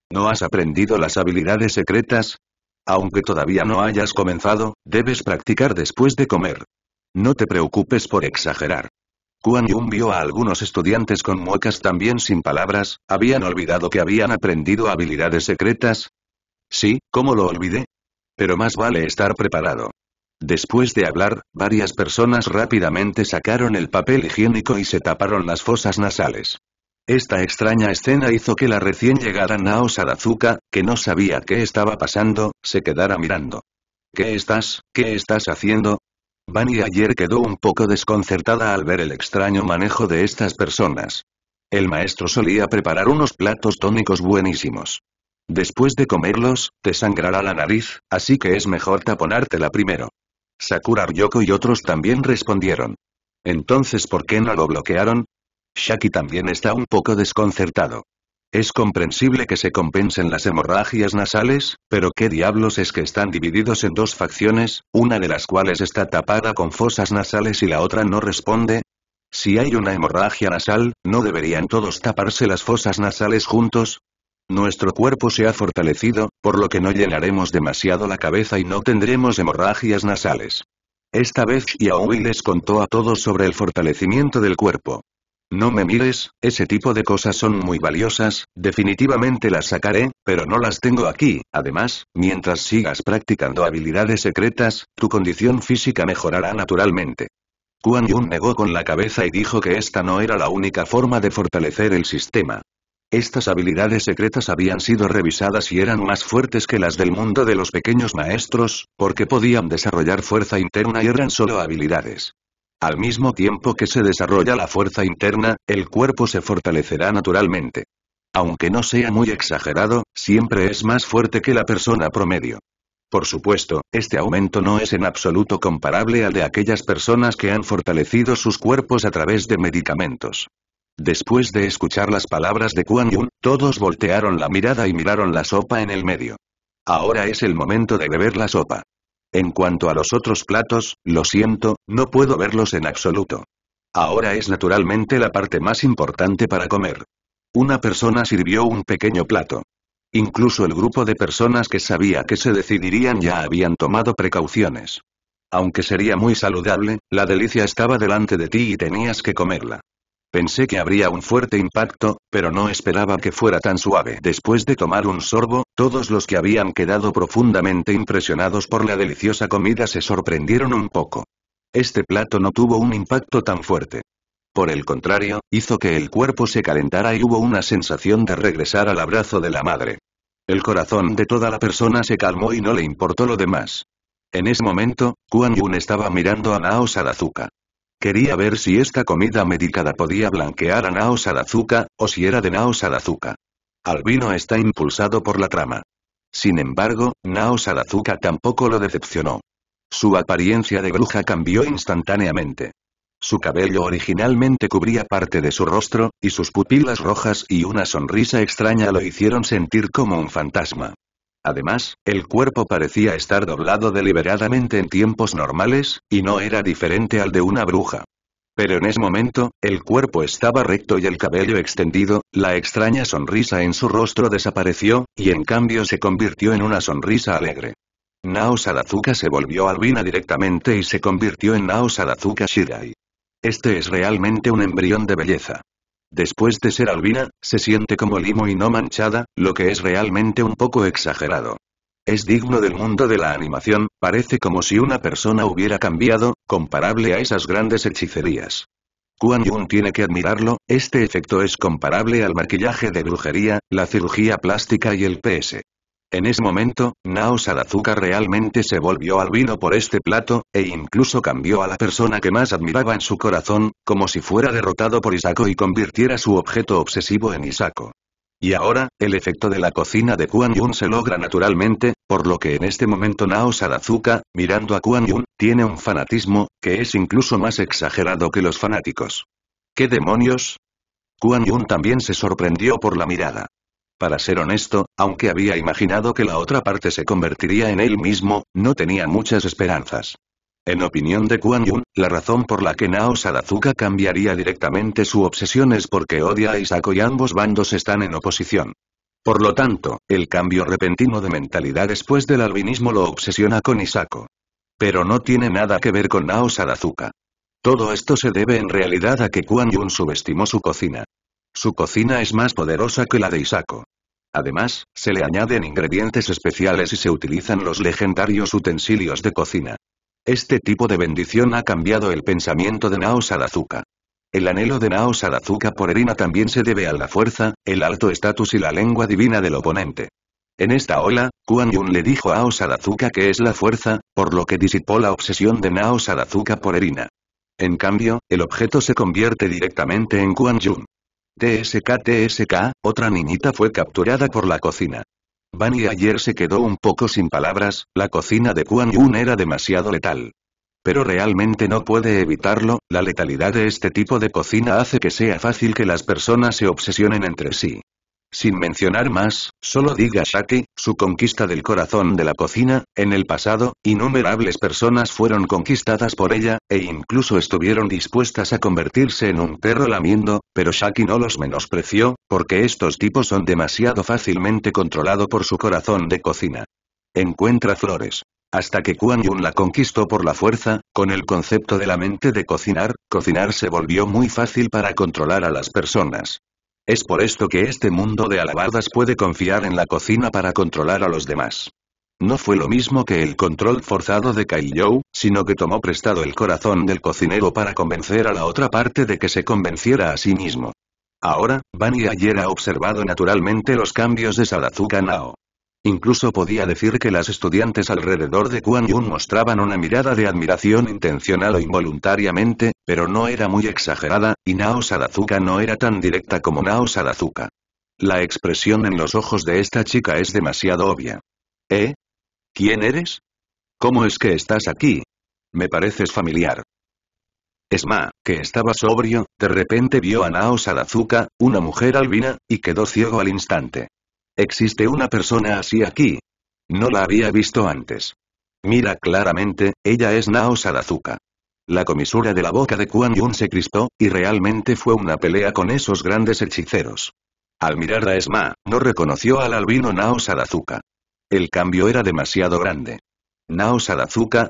¿No has aprendido las habilidades secretas? Aunque todavía no hayas comenzado, debes practicar después de comer. No te preocupes por exagerar. Kuan Yun vio a algunos estudiantes con muecas también sin palabras, habían olvidado que habían aprendido habilidades secretas. Sí, ¿cómo lo olvidé? Pero más vale estar preparado. Después de hablar, varias personas rápidamente sacaron el papel higiénico y se taparon las fosas nasales. Esta extraña escena hizo que la recién llegada Nao Sadazuka, que no sabía qué estaba pasando, se quedara mirando. ¿Qué estás, qué estás haciendo? Bunny ayer quedó un poco desconcertada al ver el extraño manejo de estas personas. El maestro solía preparar unos platos tónicos buenísimos. Después de comerlos, te sangrará la nariz, así que es mejor taponártela primero. Sakura Ryoko y otros también respondieron. Entonces ¿por qué no lo bloquearon? Shaki también está un poco desconcertado. Es comprensible que se compensen las hemorragias nasales, pero qué diablos es que están divididos en dos facciones, una de las cuales está tapada con fosas nasales y la otra no responde. Si hay una hemorragia nasal, ¿no deberían todos taparse las fosas nasales juntos? Nuestro cuerpo se ha fortalecido, por lo que no llenaremos demasiado la cabeza y no tendremos hemorragias nasales. Esta vez Yahweh les contó a todos sobre el fortalecimiento del cuerpo. No me mires, ese tipo de cosas son muy valiosas, definitivamente las sacaré, pero no las tengo aquí. Además, mientras sigas practicando habilidades secretas, tu condición física mejorará naturalmente. Kuan Yun negó con la cabeza y dijo que esta no era la única forma de fortalecer el sistema. Estas habilidades secretas habían sido revisadas y eran más fuertes que las del mundo de los pequeños maestros, porque podían desarrollar fuerza interna y eran solo habilidades. Al mismo tiempo que se desarrolla la fuerza interna, el cuerpo se fortalecerá naturalmente. Aunque no sea muy exagerado, siempre es más fuerte que la persona promedio. Por supuesto, este aumento no es en absoluto comparable al de aquellas personas que han fortalecido sus cuerpos a través de medicamentos. Después de escuchar las palabras de Kuan Yun, todos voltearon la mirada y miraron la sopa en el medio. Ahora es el momento de beber la sopa. En cuanto a los otros platos, lo siento, no puedo verlos en absoluto. Ahora es naturalmente la parte más importante para comer. Una persona sirvió un pequeño plato. Incluso el grupo de personas que sabía que se decidirían ya habían tomado precauciones. Aunque sería muy saludable, la delicia estaba delante de ti y tenías que comerla. Pensé que habría un fuerte impacto, pero no esperaba que fuera tan suave. Después de tomar un sorbo, todos los que habían quedado profundamente impresionados por la deliciosa comida se sorprendieron un poco. Este plato no tuvo un impacto tan fuerte. Por el contrario, hizo que el cuerpo se calentara y hubo una sensación de regresar al abrazo de la madre. El corazón de toda la persona se calmó y no le importó lo demás. En ese momento, Kuan Yun estaba mirando a Naos al azúcar. Quería ver si esta comida medicada podía blanquear a Nao azúcar o si era de Nao Sarazuka. Albino está impulsado por la trama. Sin embargo, Nao azúcar tampoco lo decepcionó. Su apariencia de bruja cambió instantáneamente. Su cabello originalmente cubría parte de su rostro, y sus pupilas rojas y una sonrisa extraña lo hicieron sentir como un fantasma. Además, el cuerpo parecía estar doblado deliberadamente en tiempos normales, y no era diferente al de una bruja. Pero en ese momento, el cuerpo estaba recto y el cabello extendido, la extraña sonrisa en su rostro desapareció, y en cambio se convirtió en una sonrisa alegre. Nao se volvió albina directamente y se convirtió en Nao Sadazuka Shirai. Este es realmente un embrión de belleza después de ser albina, se siente como limo y no manchada, lo que es realmente un poco exagerado. Es digno del mundo de la animación, parece como si una persona hubiera cambiado, comparable a esas grandes hechicerías. Kuan Yun tiene que admirarlo, este efecto es comparable al maquillaje de brujería, la cirugía plástica y el PS. En ese momento, Nao Sarazuka realmente se volvió al vino por este plato, e incluso cambió a la persona que más admiraba en su corazón, como si fuera derrotado por Isako y convirtiera su objeto obsesivo en Isako. Y ahora, el efecto de la cocina de Kuan Yun se logra naturalmente, por lo que en este momento Nao Sarazuka, mirando a Kuan Yun, tiene un fanatismo, que es incluso más exagerado que los fanáticos. ¿Qué demonios? Kuan Yun también se sorprendió por la mirada. Para ser honesto, aunque había imaginado que la otra parte se convertiría en él mismo, no tenía muchas esperanzas. En opinión de Kuan Yun, la razón por la que Nao Sadazuka cambiaría directamente su obsesión es porque odia a Isako y ambos bandos están en oposición. Por lo tanto, el cambio repentino de mentalidad después del albinismo lo obsesiona con Isako. Pero no tiene nada que ver con Nao Sadazuka. Todo esto se debe en realidad a que Kuan Yun subestimó su cocina. Su cocina es más poderosa que la de Isako. Además, se le añaden ingredientes especiales y se utilizan los legendarios utensilios de cocina. Este tipo de bendición ha cambiado el pensamiento de Nao Sarazuka. El anhelo de Nao Sarazuka por Erina también se debe a la fuerza, el alto estatus y la lengua divina del oponente. En esta ola, Kuan Yun le dijo a Ao Sarazuka que es la fuerza, por lo que disipó la obsesión de Nao Sarazuka por Erina. En cambio, el objeto se convierte directamente en Kuan Yun. TSK TSK, otra niñita fue capturada por la cocina. Bunny ayer se quedó un poco sin palabras, la cocina de Kuan Yun era demasiado letal. Pero realmente no puede evitarlo, la letalidad de este tipo de cocina hace que sea fácil que las personas se obsesionen entre sí. Sin mencionar más, solo diga Shaki, su conquista del corazón de la cocina, en el pasado, innumerables personas fueron conquistadas por ella, e incluso estuvieron dispuestas a convertirse en un perro lamiendo, pero Shaki no los menospreció, porque estos tipos son demasiado fácilmente controlado por su corazón de cocina. Encuentra flores. Hasta que Kuan Yun la conquistó por la fuerza, con el concepto de la mente de cocinar, cocinar se volvió muy fácil para controlar a las personas. Es por esto que este mundo de alabardas puede confiar en la cocina para controlar a los demás. No fue lo mismo que el control forzado de Kaiyou, sino que tomó prestado el corazón del cocinero para convencer a la otra parte de que se convenciera a sí mismo. Ahora, Bani ayer ha observado naturalmente los cambios de Sadazuka Nao. Incluso podía decir que las estudiantes alrededor de Kuan Yun mostraban una mirada de admiración intencional o involuntariamente, pero no era muy exagerada, y Nao Sadazuka no era tan directa como Nao Sadazuka. La expresión en los ojos de esta chica es demasiado obvia. ¿Eh? ¿Quién eres? ¿Cómo es que estás aquí? Me pareces familiar. Esma, que estaba sobrio, de repente vio a Nao Sadazuka, una mujer albina, y quedó ciego al instante. ¿Existe una persona así aquí? No la había visto antes. Mira claramente, ella es Naos Sarazuka. La comisura de la boca de Kuan Yun se crispó, y realmente fue una pelea con esos grandes hechiceros. Al mirar a Esma, no reconoció al albino Naos Sarazuka. El cambio era demasiado grande. ¿Nao Sarazuka?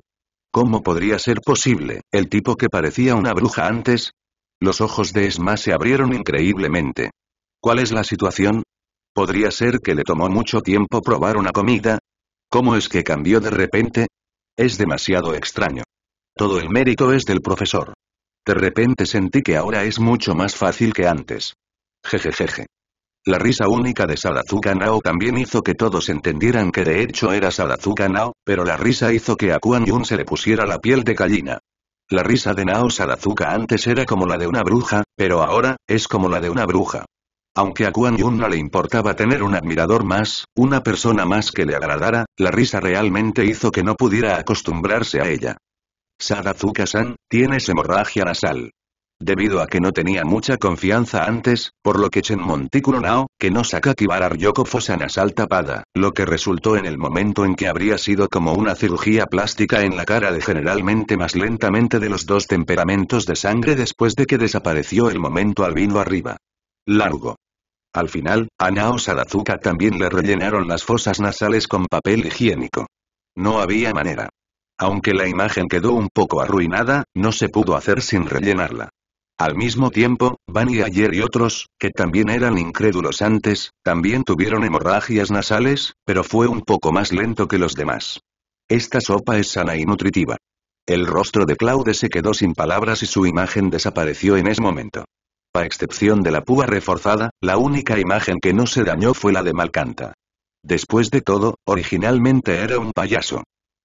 ¿Cómo podría ser posible, el tipo que parecía una bruja antes? Los ojos de Esma se abrieron increíblemente. ¿Cuál es la situación? ¿Podría ser que le tomó mucho tiempo probar una comida? ¿Cómo es que cambió de repente? Es demasiado extraño. Todo el mérito es del profesor. De repente sentí que ahora es mucho más fácil que antes. Jejejeje. La risa única de Sadazuka Nao también hizo que todos entendieran que de hecho era Sadazuka Nao, pero la risa hizo que a Kuan Yun se le pusiera la piel de gallina. La risa de Nao Sadazuka antes era como la de una bruja, pero ahora, es como la de una bruja. Aunque a Kuan Yun no le importaba tener un admirador más, una persona más que le agradara, la risa realmente hizo que no pudiera acostumbrarse a ella. Sadazuka-san, tienes hemorragia nasal. Debido a que no tenía mucha confianza antes, por lo que montículo nao que no saca Ryoko fosa nasal tapada, lo que resultó en el momento en que habría sido como una cirugía plástica en la cara de generalmente más lentamente de los dos temperamentos de sangre después de que desapareció el momento al vino arriba. Largo. Al final, a Nao Sarazuka también le rellenaron las fosas nasales con papel higiénico. No había manera. Aunque la imagen quedó un poco arruinada, no se pudo hacer sin rellenarla. Al mismo tiempo, Bani Ayer y otros, que también eran incrédulos antes, también tuvieron hemorragias nasales, pero fue un poco más lento que los demás. Esta sopa es sana y nutritiva. El rostro de Claude se quedó sin palabras y su imagen desapareció en ese momento a excepción de la púa reforzada, la única imagen que no se dañó fue la de Malcanta. Después de todo, originalmente era un payaso.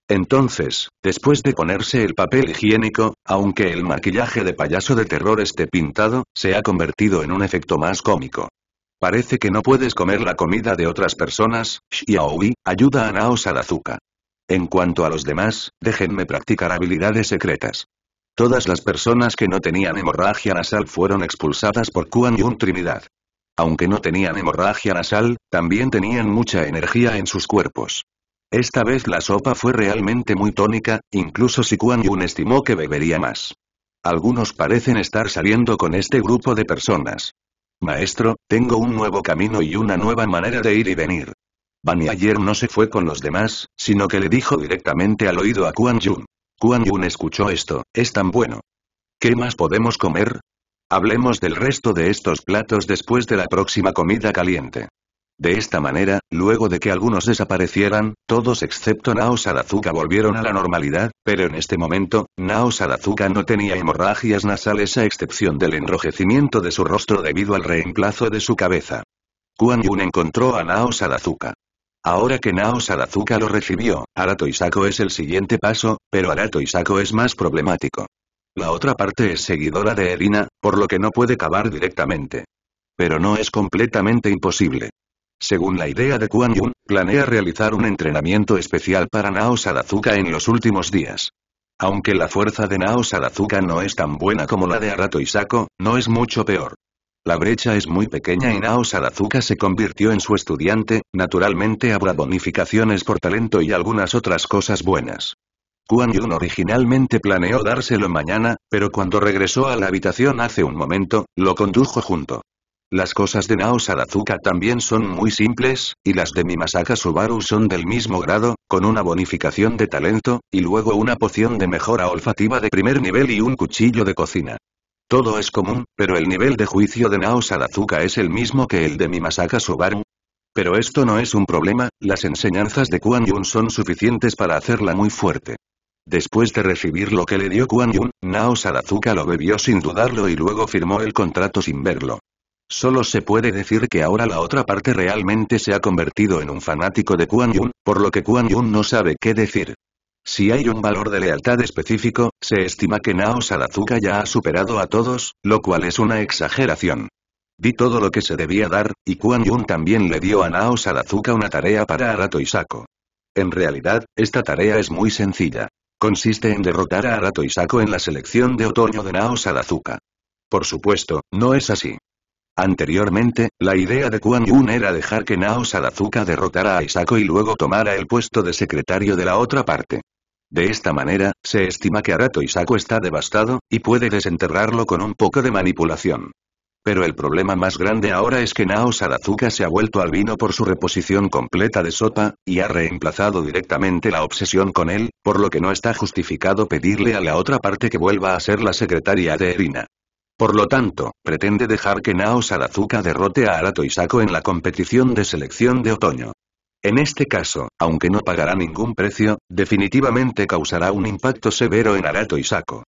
Entonces, después de ponerse el papel higiénico, aunque el maquillaje de payaso de terror esté pintado, se ha convertido en un efecto más cómico. Parece que no puedes comer la comida de otras personas, Aoi, ayuda a al azúcar. En cuanto a los demás, déjenme practicar habilidades secretas. Todas las personas que no tenían hemorragia nasal fueron expulsadas por Kuan Yun Trinidad. Aunque no tenían hemorragia nasal, también tenían mucha energía en sus cuerpos. Esta vez la sopa fue realmente muy tónica, incluso si Kuan Yun estimó que bebería más. Algunos parecen estar saliendo con este grupo de personas. Maestro, tengo un nuevo camino y una nueva manera de ir y venir. Bani ayer no se fue con los demás, sino que le dijo directamente al oído a Kuan Yun. Kuan Yun escuchó esto, es tan bueno. ¿Qué más podemos comer? Hablemos del resto de estos platos después de la próxima comida caliente. De esta manera, luego de que algunos desaparecieran, todos excepto Nao Sarazuka volvieron a la normalidad, pero en este momento, Nao Sarazuka no tenía hemorragias nasales a excepción del enrojecimiento de su rostro debido al reemplazo de su cabeza. Kuan Yun encontró a Nao Sarazuka. Ahora que Nao Sarazuka lo recibió, Arato Isako es el siguiente paso, pero Arato Isako es más problemático. La otra parte es seguidora de Erina, por lo que no puede cavar directamente. Pero no es completamente imposible. Según la idea de Kuan Yun, planea realizar un entrenamiento especial para Nao Sarazuka en los últimos días. Aunque la fuerza de Nao Sarazuka no es tan buena como la de Arato Isako, no es mucho peor. La brecha es muy pequeña y Nao Sarazuka se convirtió en su estudiante, naturalmente habrá bonificaciones por talento y algunas otras cosas buenas. Kuan Yun originalmente planeó dárselo mañana, pero cuando regresó a la habitación hace un momento, lo condujo junto. Las cosas de Nao Sarazuka también son muy simples, y las de Mimasaka Subaru son del mismo grado, con una bonificación de talento, y luego una poción de mejora olfativa de primer nivel y un cuchillo de cocina. Todo es común, pero el nivel de juicio de Nao Sadazuka es el mismo que el de Mimasaka Subaru. Pero esto no es un problema, las enseñanzas de Kuan Yun son suficientes para hacerla muy fuerte. Después de recibir lo que le dio Kuan Yun, Nao lo bebió sin dudarlo y luego firmó el contrato sin verlo. Solo se puede decir que ahora la otra parte realmente se ha convertido en un fanático de Kuan Yun, por lo que Kuan Yun no sabe qué decir. Si hay un valor de lealtad específico, se estima que Naos Sarazuka ya ha superado a todos, lo cual es una exageración. Di todo lo que se debía dar, y Kuan Yun también le dio a Naos Sarazuka una tarea para Arato Isako. En realidad, esta tarea es muy sencilla. Consiste en derrotar a Arato Isako en la selección de otoño de Naos Sarazuka. Por supuesto, no es así. Anteriormente, la idea de Kuan Yun era dejar que Naos Sarazuka derrotara a Isako y luego tomara el puesto de secretario de la otra parte. De esta manera, se estima que Arato Isako está devastado, y puede desenterrarlo con un poco de manipulación. Pero el problema más grande ahora es que Nao Sarazuka se ha vuelto al vino por su reposición completa de sopa, y ha reemplazado directamente la obsesión con él, por lo que no está justificado pedirle a la otra parte que vuelva a ser la secretaria de Erina. Por lo tanto, pretende dejar que Nao Sarazuka derrote a Arato Isako en la competición de selección de otoño. En este caso, aunque no pagará ningún precio, definitivamente causará un impacto severo en Arato y Saco.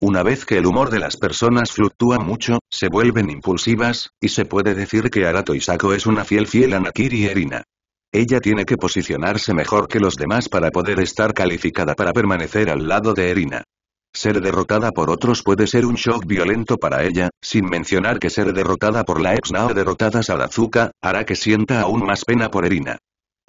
Una vez que el humor de las personas fluctúa mucho, se vuelven impulsivas, y se puede decir que Arato y Saco es una fiel fiel a y Erina. Ella tiene que posicionarse mejor que los demás para poder estar calificada para permanecer al lado de Erina. Ser derrotada por otros puede ser un shock violento para ella, sin mencionar que ser derrotada por la ex Nao derrotada Sadazuka, hará que sienta aún más pena por Erina.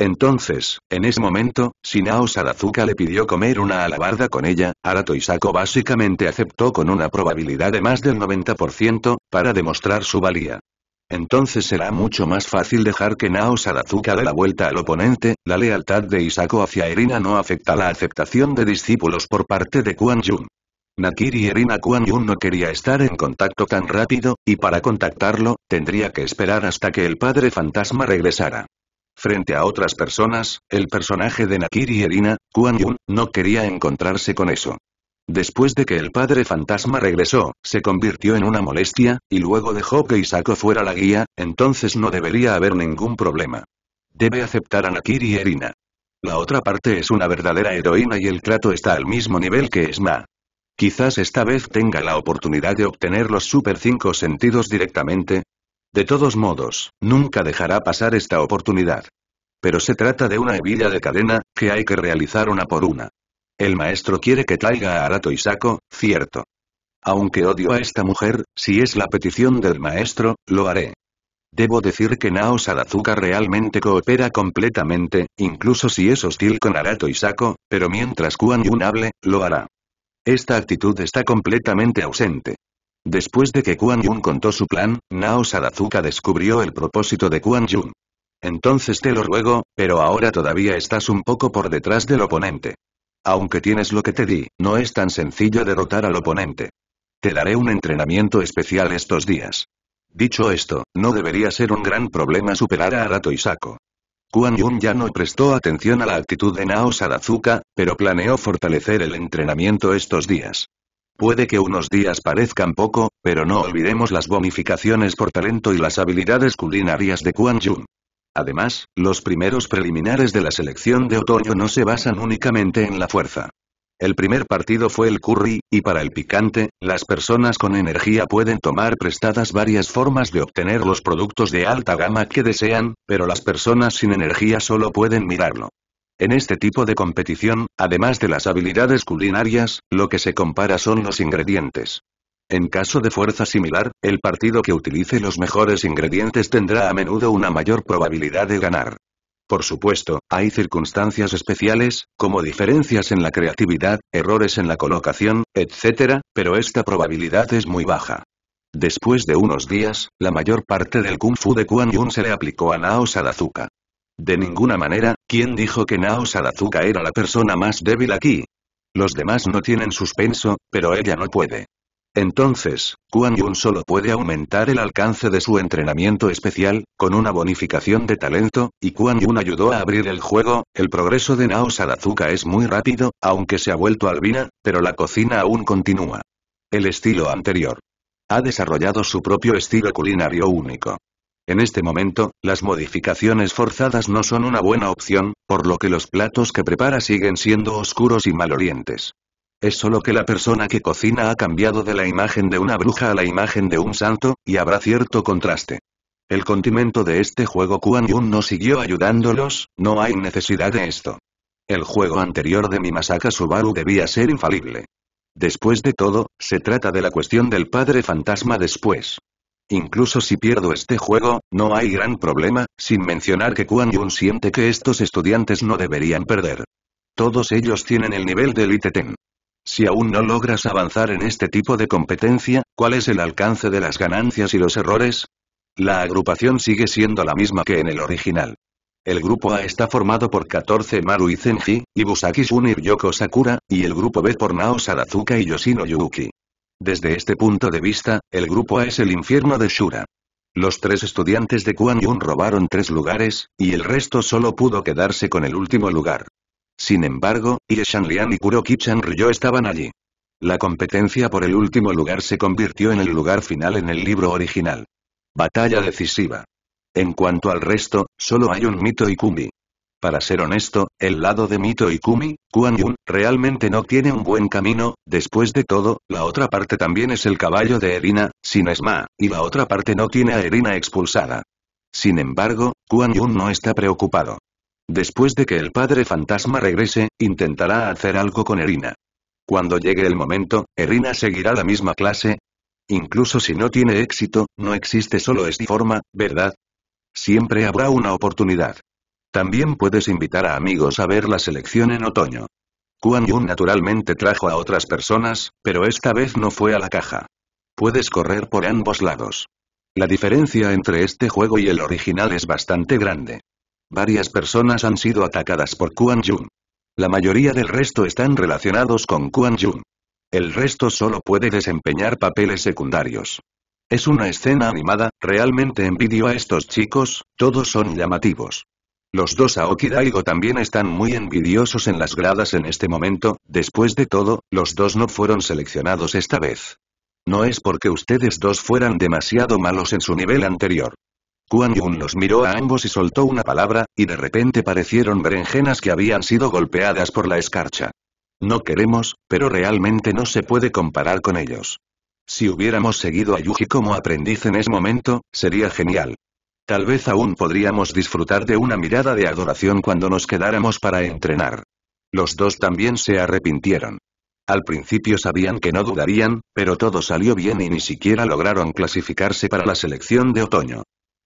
Entonces, en ese momento, Nao Sarazuka le pidió comer una alabarda con ella, Arato Isako básicamente aceptó con una probabilidad de más del 90%, para demostrar su valía. Entonces será mucho más fácil dejar que Nao Sarazuka dé la vuelta al oponente, la lealtad de Isako hacia Irina no afecta la aceptación de discípulos por parte de Kuan Yun. Nakiri Erina Kuan Yun no quería estar en contacto tan rápido, y para contactarlo, tendría que esperar hasta que el padre fantasma regresara. Frente a otras personas, el personaje de Nakiri Erina, Kuan Yun, no quería encontrarse con eso. Después de que el padre fantasma regresó, se convirtió en una molestia, y luego dejó que Isako fuera la guía, entonces no debería haber ningún problema. Debe aceptar a Nakiri Erina. La otra parte es una verdadera heroína y el trato está al mismo nivel que Esma. Quizás esta vez tenga la oportunidad de obtener los Super 5 sentidos directamente, de todos modos, nunca dejará pasar esta oportunidad. Pero se trata de una hebilla de cadena, que hay que realizar una por una. El maestro quiere que traiga a Arato y Saco, cierto. Aunque odio a esta mujer, si es la petición del maestro, lo haré. Debo decir que Nao Sadazuka realmente coopera completamente, incluso si es hostil con Arato y Saco, pero mientras Kuan Yun hable, lo hará. Esta actitud está completamente ausente. Después de que Kuan Yun contó su plan, Nao Sadazuka descubrió el propósito de Kuan Yun. Entonces te lo ruego, pero ahora todavía estás un poco por detrás del oponente. Aunque tienes lo que te di, no es tan sencillo derrotar al oponente. Te daré un entrenamiento especial estos días. Dicho esto, no debería ser un gran problema superar a Arato Isako. Kuan Yun ya no prestó atención a la actitud de Nao Sadazuka, pero planeó fortalecer el entrenamiento estos días. Puede que unos días parezcan poco, pero no olvidemos las bonificaciones por talento y las habilidades culinarias de Kuan Yun. Además, los primeros preliminares de la selección de otoño no se basan únicamente en la fuerza. El primer partido fue el curry, y para el picante, las personas con energía pueden tomar prestadas varias formas de obtener los productos de alta gama que desean, pero las personas sin energía solo pueden mirarlo. En este tipo de competición, además de las habilidades culinarias, lo que se compara son los ingredientes. En caso de fuerza similar, el partido que utilice los mejores ingredientes tendrá a menudo una mayor probabilidad de ganar. Por supuesto, hay circunstancias especiales, como diferencias en la creatividad, errores en la colocación, etc., pero esta probabilidad es muy baja. Después de unos días, la mayor parte del kung fu de Kuan Yun se le aplicó a Nao Sadazuka. De ninguna manera, ¿quién dijo que Nao Sadazuka era la persona más débil aquí? Los demás no tienen suspenso, pero ella no puede. Entonces, Kuan Yun solo puede aumentar el alcance de su entrenamiento especial, con una bonificación de talento, y Kuan Yun ayudó a abrir el juego, el progreso de Nao Sadazuka es muy rápido, aunque se ha vuelto albina, pero la cocina aún continúa. El estilo anterior. Ha desarrollado su propio estilo culinario único. En este momento, las modificaciones forzadas no son una buena opción, por lo que los platos que prepara siguen siendo oscuros y malolientes. Es solo que la persona que cocina ha cambiado de la imagen de una bruja a la imagen de un santo, y habrá cierto contraste. El condimento de este juego Kuan Yun no siguió ayudándolos, no hay necesidad de esto. El juego anterior de Mimasaka Subaru debía ser infalible. Después de todo, se trata de la cuestión del padre fantasma después. Incluso si pierdo este juego, no hay gran problema, sin mencionar que Kuan Yun siente que estos estudiantes no deberían perder. Todos ellos tienen el nivel de Elite Ten. Si aún no logras avanzar en este tipo de competencia, ¿cuál es el alcance de las ganancias y los errores? La agrupación sigue siendo la misma que en el original. El grupo A está formado por 14 Maru y Zenji, Ibusaki y Yoko Sakura, y el grupo B por Nao Sarazuka y Yoshino Yuki. Desde este punto de vista, el grupo A es el infierno de Shura. Los tres estudiantes de Kuan Yun robaron tres lugares, y el resto solo pudo quedarse con el último lugar. Sin embargo, Ye Shanlian y Kuroki Chanryo estaban allí. La competencia por el último lugar se convirtió en el lugar final en el libro original. Batalla decisiva. En cuanto al resto, solo hay un mito y Kumbi. Para ser honesto, el lado de Mito y Kumi, Kuan Yun, realmente no tiene un buen camino, después de todo, la otra parte también es el caballo de Erina, sin Esma, y la otra parte no tiene a Erina expulsada. Sin embargo, Kuan Yun no está preocupado. Después de que el padre fantasma regrese, intentará hacer algo con Erina. Cuando llegue el momento, Erina seguirá la misma clase. Incluso si no tiene éxito, no existe solo esta forma, ¿verdad? Siempre habrá una oportunidad. También puedes invitar a amigos a ver la selección en otoño. Kuan Yun naturalmente trajo a otras personas, pero esta vez no fue a la caja. Puedes correr por ambos lados. La diferencia entre este juego y el original es bastante grande. Varias personas han sido atacadas por Kuan Yun. La mayoría del resto están relacionados con Kuan Yun. El resto solo puede desempeñar papeles secundarios. Es una escena animada, realmente envidio a estos chicos, todos son llamativos. Los dos Aoki Daigo también están muy envidiosos en las gradas en este momento, después de todo, los dos no fueron seleccionados esta vez. No es porque ustedes dos fueran demasiado malos en su nivel anterior. Kuan Yun los miró a ambos y soltó una palabra, y de repente parecieron berenjenas que habían sido golpeadas por la escarcha. No queremos, pero realmente no se puede comparar con ellos. Si hubiéramos seguido a Yuji como aprendiz en ese momento, sería genial. Tal vez aún podríamos disfrutar de una mirada de adoración cuando nos quedáramos para entrenar. Los dos también se arrepintieron. Al principio sabían que no dudarían, pero todo salió bien y ni siquiera lograron clasificarse para la selección de otoño.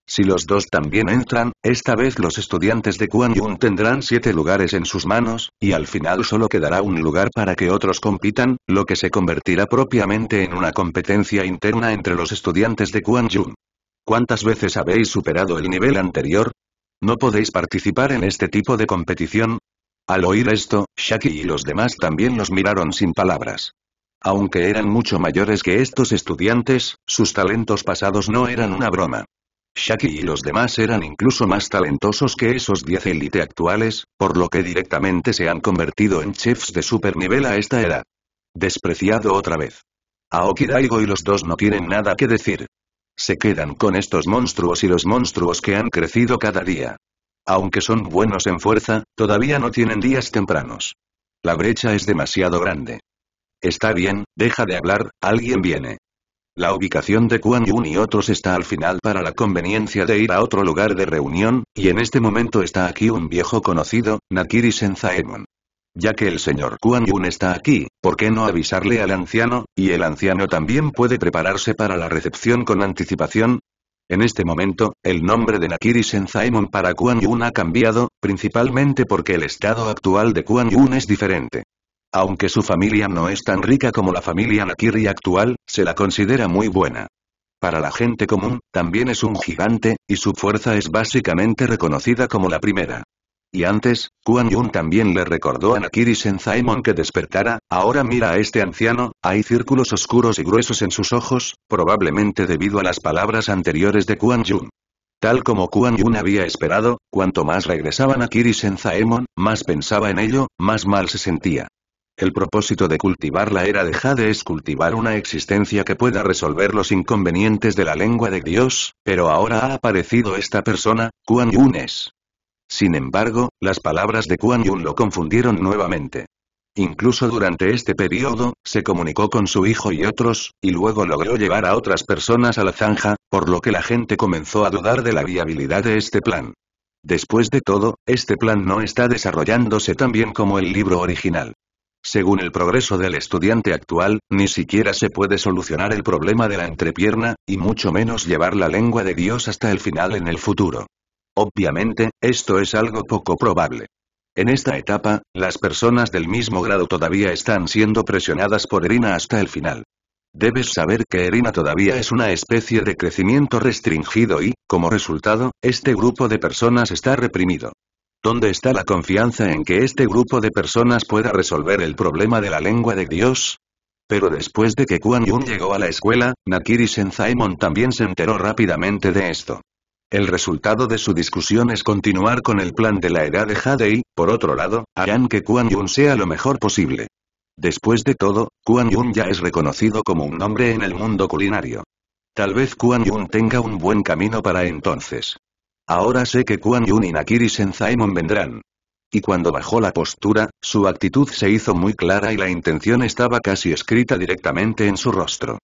Si los dos también entran, esta vez los estudiantes de Kuan Yun tendrán siete lugares en sus manos, y al final solo quedará un lugar para que otros compitan, lo que se convertirá propiamente en una competencia interna entre los estudiantes de Kuan Yun. ¿Cuántas veces habéis superado el nivel anterior? ¿No podéis participar en este tipo de competición? Al oír esto, Shaki y los demás también los miraron sin palabras. Aunque eran mucho mayores que estos estudiantes, sus talentos pasados no eran una broma. Shaki y los demás eran incluso más talentosos que esos 10 élite actuales, por lo que directamente se han convertido en chefs de super nivel a esta era. Despreciado otra vez. Aoki Daigo y los dos no tienen nada que decir. Se quedan con estos monstruos y los monstruos que han crecido cada día. Aunque son buenos en fuerza, todavía no tienen días tempranos. La brecha es demasiado grande. Está bien, deja de hablar, alguien viene. La ubicación de Kuan Yun y otros está al final para la conveniencia de ir a otro lugar de reunión, y en este momento está aquí un viejo conocido, Nakiri Senzaemon. Ya que el señor Kuan Yun está aquí, ¿por qué no avisarle al anciano? Y el anciano también puede prepararse para la recepción con anticipación. En este momento, el nombre de Nakiri Senzaemon para Kuan Yun ha cambiado, principalmente porque el estado actual de Kuan Yun es diferente. Aunque su familia no es tan rica como la familia Nakiri actual, se la considera muy buena. Para la gente común, también es un gigante, y su fuerza es básicamente reconocida como la primera. Y antes, Kuan Yun también le recordó a Nakiri Zaemon que despertara, ahora mira a este anciano, hay círculos oscuros y gruesos en sus ojos, probablemente debido a las palabras anteriores de Kuan Yun. Tal como Kuan Yun había esperado, cuanto más regresaba Nakiri en Senzaemon, más pensaba en ello, más mal se sentía. El propósito de cultivar la era de Jade es cultivar una existencia que pueda resolver los inconvenientes de la lengua de Dios, pero ahora ha aparecido esta persona, Kuan es. Sin embargo, las palabras de Kuan Yun lo confundieron nuevamente. Incluso durante este periodo, se comunicó con su hijo y otros, y luego logró llevar a otras personas a la zanja, por lo que la gente comenzó a dudar de la viabilidad de este plan. Después de todo, este plan no está desarrollándose tan bien como el libro original. Según el progreso del estudiante actual, ni siquiera se puede solucionar el problema de la entrepierna, y mucho menos llevar la lengua de Dios hasta el final en el futuro. Obviamente, esto es algo poco probable. En esta etapa, las personas del mismo grado todavía están siendo presionadas por Erina hasta el final. Debes saber que Erina todavía es una especie de crecimiento restringido y, como resultado, este grupo de personas está reprimido. ¿Dónde está la confianza en que este grupo de personas pueda resolver el problema de la lengua de Dios? Pero después de que Kuan Yun llegó a la escuela, Nakiri Senzaemon también se enteró rápidamente de esto. El resultado de su discusión es continuar con el plan de la edad de Jade y, por otro lado, harán que Kuan Yun sea lo mejor posible. Después de todo, Kuan Yun ya es reconocido como un nombre en el mundo culinario. Tal vez Kuan Yun tenga un buen camino para entonces. Ahora sé que Kuan Yun y Nakiri Senzaimon vendrán. Y cuando bajó la postura, su actitud se hizo muy clara y la intención estaba casi escrita directamente en su rostro.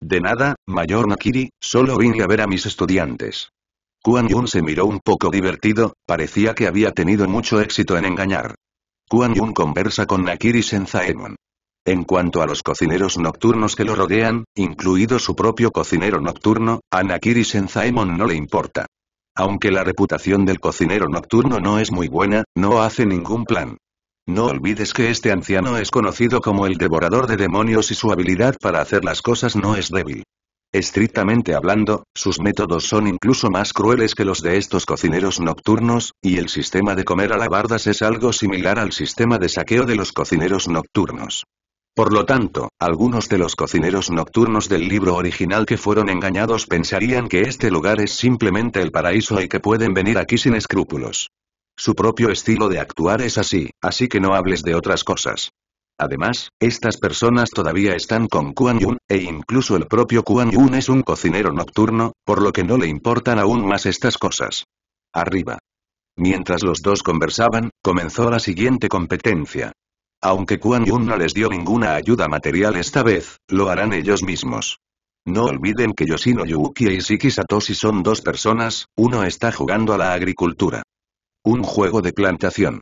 De nada, Mayor Nakiri, solo vine a ver a mis estudiantes. Kuan Yun se miró un poco divertido, parecía que había tenido mucho éxito en engañar. Kuan Yun conversa con Nakiri Senzaemon. En cuanto a los cocineros nocturnos que lo rodean, incluido su propio cocinero nocturno, a Nakiri Senzaemon no le importa. Aunque la reputación del cocinero nocturno no es muy buena, no hace ningún plan. No olvides que este anciano es conocido como el devorador de demonios y su habilidad para hacer las cosas no es débil. Estrictamente hablando, sus métodos son incluso más crueles que los de estos cocineros nocturnos, y el sistema de comer alabardas es algo similar al sistema de saqueo de los cocineros nocturnos. Por lo tanto, algunos de los cocineros nocturnos del libro original que fueron engañados pensarían que este lugar es simplemente el paraíso y que pueden venir aquí sin escrúpulos. Su propio estilo de actuar es así, así que no hables de otras cosas. Además, estas personas todavía están con Kuan Yun, e incluso el propio Kuan Yun es un cocinero nocturno, por lo que no le importan aún más estas cosas. Arriba. Mientras los dos conversaban, comenzó la siguiente competencia. Aunque Kuan Yun no les dio ninguna ayuda material esta vez, lo harán ellos mismos. No olviden que Yoshino Yuki y Siki Satoshi son dos personas, uno está jugando a la agricultura. Un juego de plantación.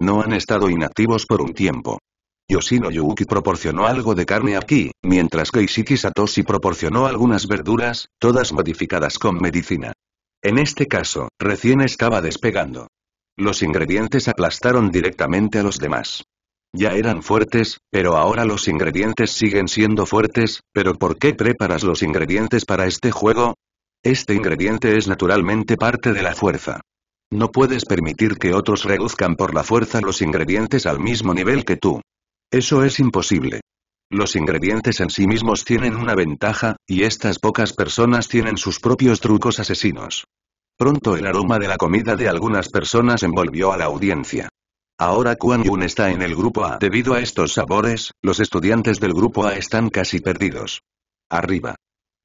No han estado inactivos por un tiempo. Yoshino Yuuki proporcionó algo de carne aquí, mientras que Ishiki Satoshi proporcionó algunas verduras, todas modificadas con medicina. En este caso, recién estaba despegando. Los ingredientes aplastaron directamente a los demás. Ya eran fuertes, pero ahora los ingredientes siguen siendo fuertes, pero ¿por qué preparas los ingredientes para este juego? Este ingrediente es naturalmente parte de la fuerza. No puedes permitir que otros reduzcan por la fuerza los ingredientes al mismo nivel que tú. Eso es imposible. Los ingredientes en sí mismos tienen una ventaja, y estas pocas personas tienen sus propios trucos asesinos. Pronto el aroma de la comida de algunas personas envolvió a la audiencia. Ahora Kuan Yun está en el grupo A. Debido a estos sabores, los estudiantes del grupo A están casi perdidos. Arriba.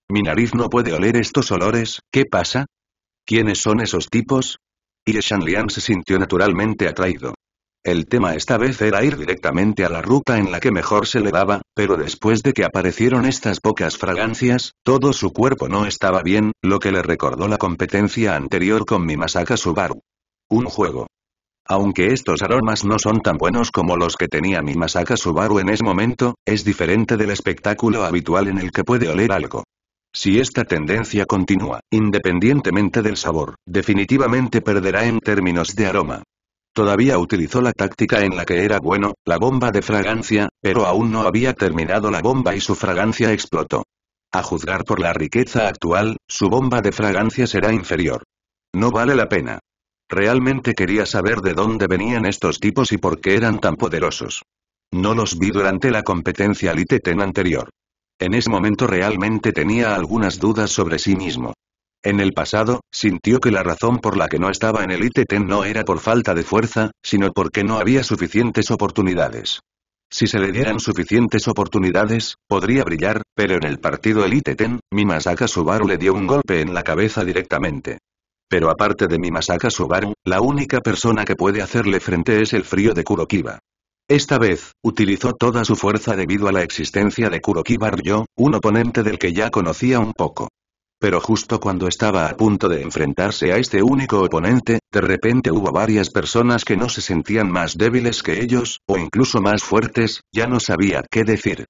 Mi nariz no puede oler estos olores, ¿qué pasa? ¿Quiénes son esos tipos? Y Shanlian se sintió naturalmente atraído. El tema esta vez era ir directamente a la ruta en la que mejor se le daba, pero después de que aparecieron estas pocas fragancias, todo su cuerpo no estaba bien, lo que le recordó la competencia anterior con Mimasaka Subaru. Un juego. Aunque estos aromas no son tan buenos como los que tenía Mimasaka Subaru en ese momento, es diferente del espectáculo habitual en el que puede oler algo. Si esta tendencia continúa, independientemente del sabor, definitivamente perderá en términos de aroma. Todavía utilizó la táctica en la que era bueno, la bomba de fragancia, pero aún no había terminado la bomba y su fragancia explotó. A juzgar por la riqueza actual, su bomba de fragancia será inferior. No vale la pena. Realmente quería saber de dónde venían estos tipos y por qué eran tan poderosos. No los vi durante la competencia Liteten anterior. En ese momento realmente tenía algunas dudas sobre sí mismo. En el pasado, sintió que la razón por la que no estaba en el ITTEN no era por falta de fuerza, sino porque no había suficientes oportunidades. Si se le dieran suficientes oportunidades, podría brillar, pero en el partido el Ten, Mimasaka Subaru le dio un golpe en la cabeza directamente. Pero aparte de Mimasaka Subaru, la única persona que puede hacerle frente es el frío de Kurokiba. Esta vez, utilizó toda su fuerza debido a la existencia de Kurokiba Ryo, un oponente del que ya conocía un poco. Pero justo cuando estaba a punto de enfrentarse a este único oponente, de repente hubo varias personas que no se sentían más débiles que ellos, o incluso más fuertes, ya no sabía qué decir.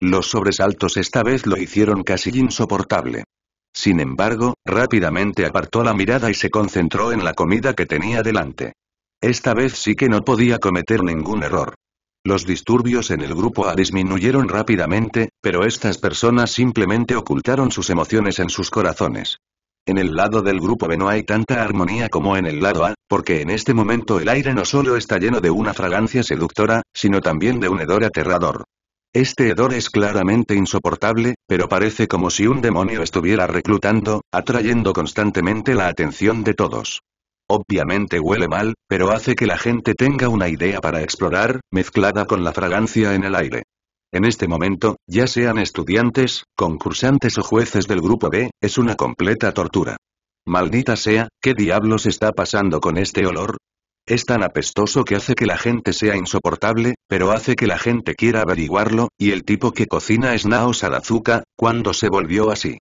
Los sobresaltos esta vez lo hicieron casi insoportable. Sin embargo, rápidamente apartó la mirada y se concentró en la comida que tenía delante. Esta vez sí que no podía cometer ningún error. Los disturbios en el grupo A disminuyeron rápidamente, pero estas personas simplemente ocultaron sus emociones en sus corazones. En el lado del grupo B no hay tanta armonía como en el lado A, porque en este momento el aire no solo está lleno de una fragancia seductora, sino también de un hedor aterrador. Este hedor es claramente insoportable, pero parece como si un demonio estuviera reclutando, atrayendo constantemente la atención de todos. Obviamente huele mal, pero hace que la gente tenga una idea para explorar, mezclada con la fragancia en el aire. En este momento, ya sean estudiantes, concursantes o jueces del grupo B, es una completa tortura. Maldita sea, ¿qué diablos está pasando con este olor? Es tan apestoso que hace que la gente sea insoportable, pero hace que la gente quiera averiguarlo, y el tipo que cocina es Nao azúcar cuando se volvió así.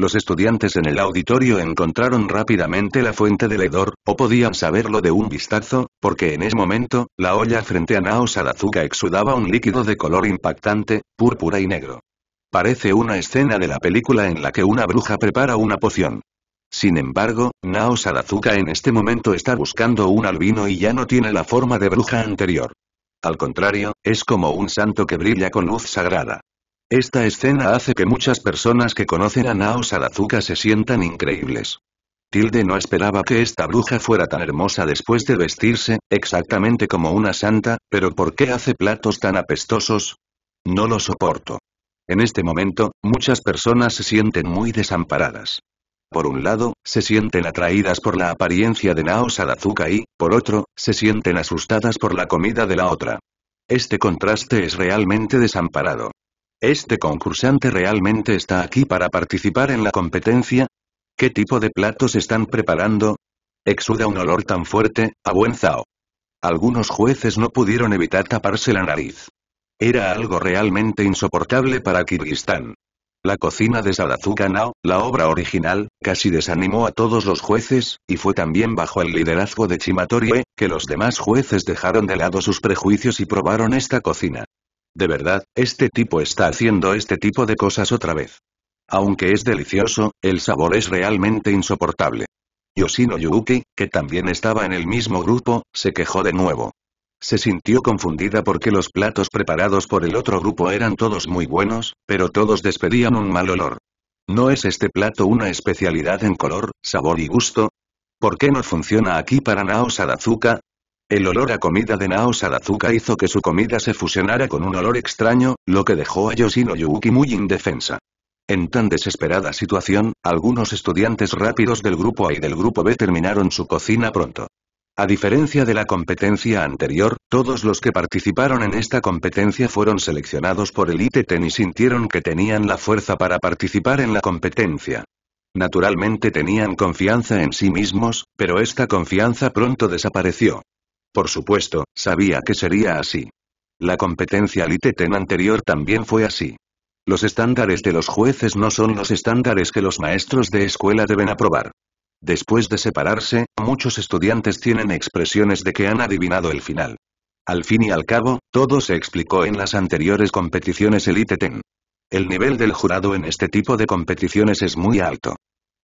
Los estudiantes en el auditorio encontraron rápidamente la fuente del hedor, o podían saberlo de un vistazo, porque en ese momento, la olla frente a Nao Adazuka exudaba un líquido de color impactante, púrpura y negro. Parece una escena de la película en la que una bruja prepara una poción. Sin embargo, Nao Adazuka en este momento está buscando un albino y ya no tiene la forma de bruja anterior. Al contrario, es como un santo que brilla con luz sagrada. Esta escena hace que muchas personas que conocen a Naos al Azúcar se sientan increíbles. Tilde no esperaba que esta bruja fuera tan hermosa después de vestirse, exactamente como una santa, pero ¿por qué hace platos tan apestosos? No lo soporto. En este momento, muchas personas se sienten muy desamparadas. Por un lado, se sienten atraídas por la apariencia de Naos al Azúcar y, por otro, se sienten asustadas por la comida de la otra. Este contraste es realmente desamparado. ¿Este concursante realmente está aquí para participar en la competencia? ¿Qué tipo de platos están preparando? Exuda un olor tan fuerte, a buen zao. Algunos jueces no pudieron evitar taparse la nariz. Era algo realmente insoportable para Kirguistán. La cocina de Sadazuka Nao, la obra original, casi desanimó a todos los jueces, y fue también bajo el liderazgo de Chimatorie, que los demás jueces dejaron de lado sus prejuicios y probaron esta cocina. De verdad, este tipo está haciendo este tipo de cosas otra vez. Aunque es delicioso, el sabor es realmente insoportable. Yoshino Yuuki, que también estaba en el mismo grupo, se quejó de nuevo. Se sintió confundida porque los platos preparados por el otro grupo eran todos muy buenos, pero todos despedían un mal olor. ¿No es este plato una especialidad en color, sabor y gusto? ¿Por qué no funciona aquí para Nao Sadazuka? El olor a comida de Nao Sarazuka hizo que su comida se fusionara con un olor extraño, lo que dejó a Yoshino Yuki muy indefensa. En tan desesperada situación, algunos estudiantes rápidos del grupo A y del grupo B terminaron su cocina pronto. A diferencia de la competencia anterior, todos los que participaron en esta competencia fueron seleccionados por el ITTEN y sintieron que tenían la fuerza para participar en la competencia. Naturalmente tenían confianza en sí mismos, pero esta confianza pronto desapareció. Por supuesto, sabía que sería así. La competencia ten anterior también fue así. Los estándares de los jueces no son los estándares que los maestros de escuela deben aprobar. Después de separarse, muchos estudiantes tienen expresiones de que han adivinado el final. Al fin y al cabo, todo se explicó en las anteriores competiciones el Ten. El nivel del jurado en este tipo de competiciones es muy alto.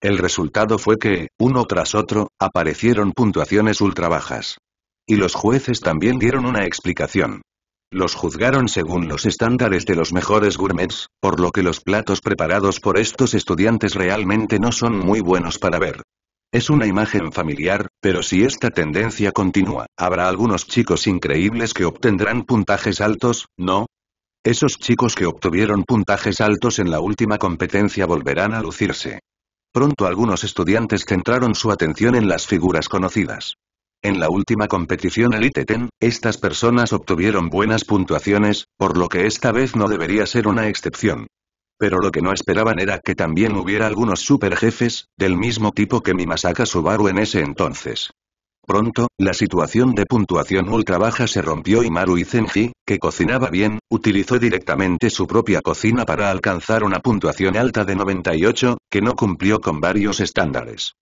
El resultado fue que, uno tras otro, aparecieron puntuaciones ultra bajas. Y los jueces también dieron una explicación. Los juzgaron según los estándares de los mejores gourmets, por lo que los platos preparados por estos estudiantes realmente no son muy buenos para ver. Es una imagen familiar, pero si esta tendencia continúa, habrá algunos chicos increíbles que obtendrán puntajes altos, ¿no? Esos chicos que obtuvieron puntajes altos en la última competencia volverán a lucirse. Pronto algunos estudiantes centraron su atención en las figuras conocidas. En la última competición Elite Ten, estas personas obtuvieron buenas puntuaciones, por lo que esta vez no debería ser una excepción. Pero lo que no esperaban era que también hubiera algunos superjefes, del mismo tipo que Mimasaka Subaru en ese entonces. Pronto, la situación de puntuación ultra baja se rompió y Maru Izenji, que cocinaba bien, utilizó directamente su propia cocina para alcanzar una puntuación alta de 98, que no cumplió con varios estándares.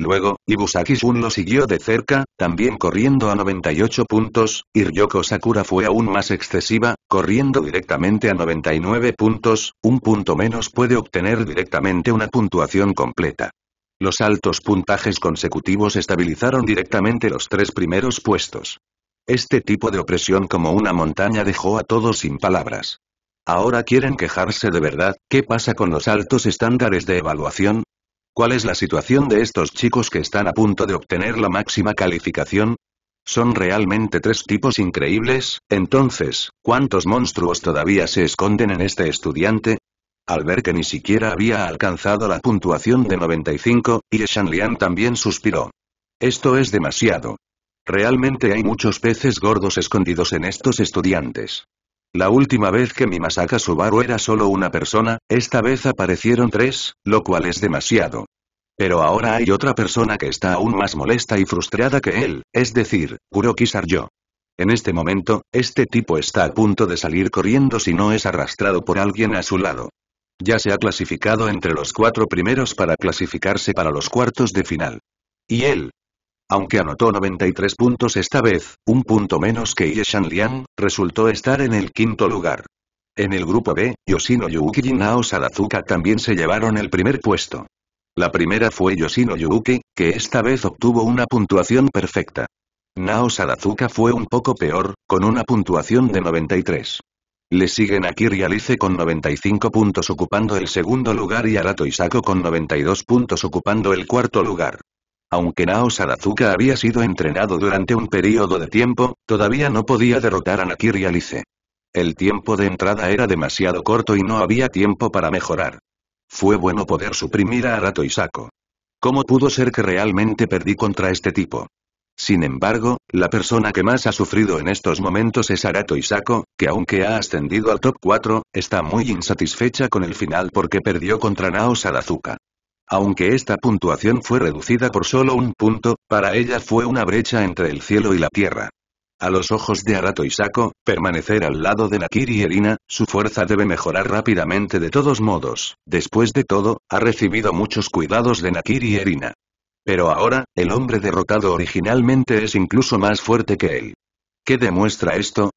Luego, ibusaki lo siguió de cerca, también corriendo a 98 puntos, y Ryoko Sakura fue aún más excesiva, corriendo directamente a 99 puntos, un punto menos puede obtener directamente una puntuación completa. Los altos puntajes consecutivos estabilizaron directamente los tres primeros puestos. Este tipo de opresión como una montaña dejó a todos sin palabras. Ahora quieren quejarse de verdad, ¿qué pasa con los altos estándares de evaluación? ¿Cuál es la situación de estos chicos que están a punto de obtener la máxima calificación? Son realmente tres tipos increíbles, entonces, ¿cuántos monstruos todavía se esconden en este estudiante? Al ver que ni siquiera había alcanzado la puntuación de 95, y Shanlian también suspiró. Esto es demasiado. Realmente hay muchos peces gordos escondidos en estos estudiantes. La última vez que Mimasaka Subaru era solo una persona, esta vez aparecieron tres, lo cual es demasiado. Pero ahora hay otra persona que está aún más molesta y frustrada que él, es decir, Kuroki yo. En este momento, este tipo está a punto de salir corriendo si no es arrastrado por alguien a su lado. Ya se ha clasificado entre los cuatro primeros para clasificarse para los cuartos de final. Y él, aunque anotó 93 puntos esta vez, un punto menos que Ye Liang, resultó estar en el quinto lugar. En el grupo B, Yoshino Yuuki y Nao Sarazuka también se llevaron el primer puesto. La primera fue Yoshino Yuki, que esta vez obtuvo una puntuación perfecta. Nao Sarazuka fue un poco peor, con una puntuación de 93. Le siguen aquí Rialice con 95 puntos ocupando el segundo lugar y Arato Isako con 92 puntos ocupando el cuarto lugar. Aunque Naos adazuka había sido entrenado durante un periodo de tiempo, todavía no podía derrotar a Nakiri Alice. El tiempo de entrada era demasiado corto y no había tiempo para mejorar. Fue bueno poder suprimir a Arato Isako. ¿Cómo pudo ser que realmente perdí contra este tipo? Sin embargo, la persona que más ha sufrido en estos momentos es Arato Isako, que aunque ha ascendido al top 4, está muy insatisfecha con el final porque perdió contra Naos adazuka aunque esta puntuación fue reducida por solo un punto, para ella fue una brecha entre el cielo y la tierra. A los ojos de Arato y permanecer al lado de Nakiri y Erina, su fuerza debe mejorar rápidamente de todos modos. Después de todo, ha recibido muchos cuidados de Nakiri y Erina. Pero ahora, el hombre derrotado originalmente es incluso más fuerte que él. ¿Qué demuestra esto?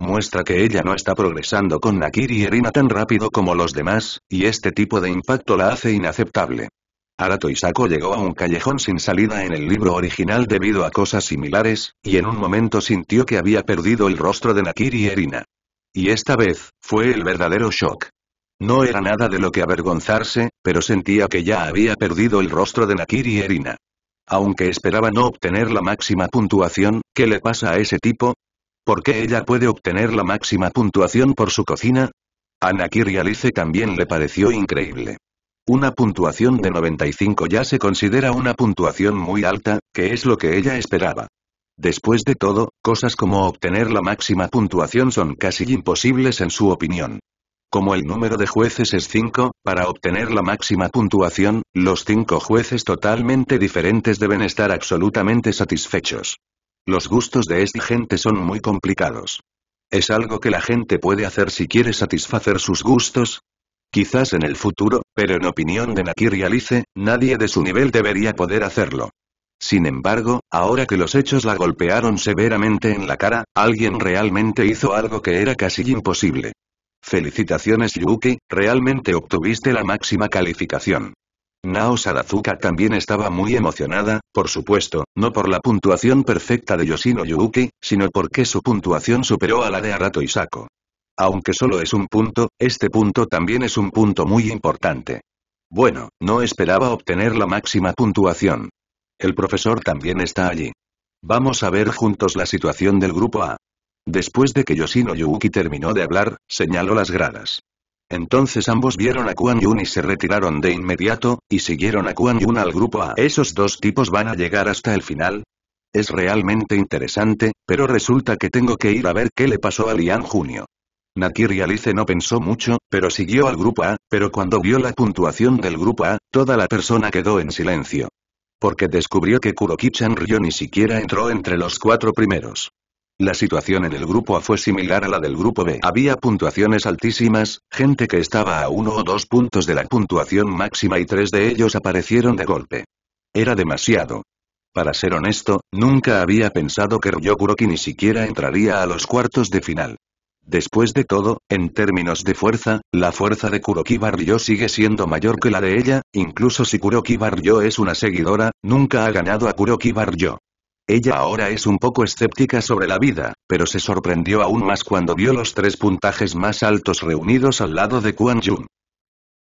Muestra que ella no está progresando con Nakiri y Erina tan rápido como los demás, y este tipo de impacto la hace inaceptable. Arato Isako llegó a un callejón sin salida en el libro original debido a cosas similares, y en un momento sintió que había perdido el rostro de Nakiri Erina. Y esta vez, fue el verdadero shock. No era nada de lo que avergonzarse, pero sentía que ya había perdido el rostro de Nakiri Erina. Aunque esperaba no obtener la máxima puntuación, ¿qué le pasa a ese tipo? ¿Por qué ella puede obtener la máxima puntuación por su cocina? A Nakiri Alice también le pareció increíble. Una puntuación de 95 ya se considera una puntuación muy alta, que es lo que ella esperaba. Después de todo, cosas como obtener la máxima puntuación son casi imposibles en su opinión. Como el número de jueces es 5, para obtener la máxima puntuación, los 5 jueces totalmente diferentes deben estar absolutamente satisfechos. Los gustos de esta gente son muy complicados. Es algo que la gente puede hacer si quiere satisfacer sus gustos, Quizás en el futuro, pero en opinión de Nakiri Alice, nadie de su nivel debería poder hacerlo. Sin embargo, ahora que los hechos la golpearon severamente en la cara, alguien realmente hizo algo que era casi imposible. Felicitaciones Yuki, realmente obtuviste la máxima calificación. Nao Sarazuka también estaba muy emocionada, por supuesto, no por la puntuación perfecta de Yoshino Yuki, sino porque su puntuación superó a la de Arato Isako. Aunque solo es un punto, este punto también es un punto muy importante. Bueno, no esperaba obtener la máxima puntuación. El profesor también está allí. Vamos a ver juntos la situación del grupo A. Después de que Yoshino Yuki terminó de hablar, señaló las gradas. Entonces ambos vieron a Kuan Yun y se retiraron de inmediato, y siguieron a Kuan Yun al grupo A. ¿Esos dos tipos van a llegar hasta el final? Es realmente interesante, pero resulta que tengo que ir a ver qué le pasó a Lian Junio. Nakiri Alice no pensó mucho, pero siguió al grupo A, pero cuando vio la puntuación del grupo A, toda la persona quedó en silencio. Porque descubrió que Kuroki-chan Ryo ni siquiera entró entre los cuatro primeros. La situación en el grupo A fue similar a la del grupo B. Había puntuaciones altísimas, gente que estaba a uno o dos puntos de la puntuación máxima y tres de ellos aparecieron de golpe. Era demasiado. Para ser honesto, nunca había pensado que Ryo Kuroki ni siquiera entraría a los cuartos de final. Después de todo, en términos de fuerza, la fuerza de Kuroki yo sigue siendo mayor que la de ella, incluso si Kuroki yo es una seguidora, nunca ha ganado a Kuroki yo Ella ahora es un poco escéptica sobre la vida, pero se sorprendió aún más cuando vio los tres puntajes más altos reunidos al lado de Kuan Jun.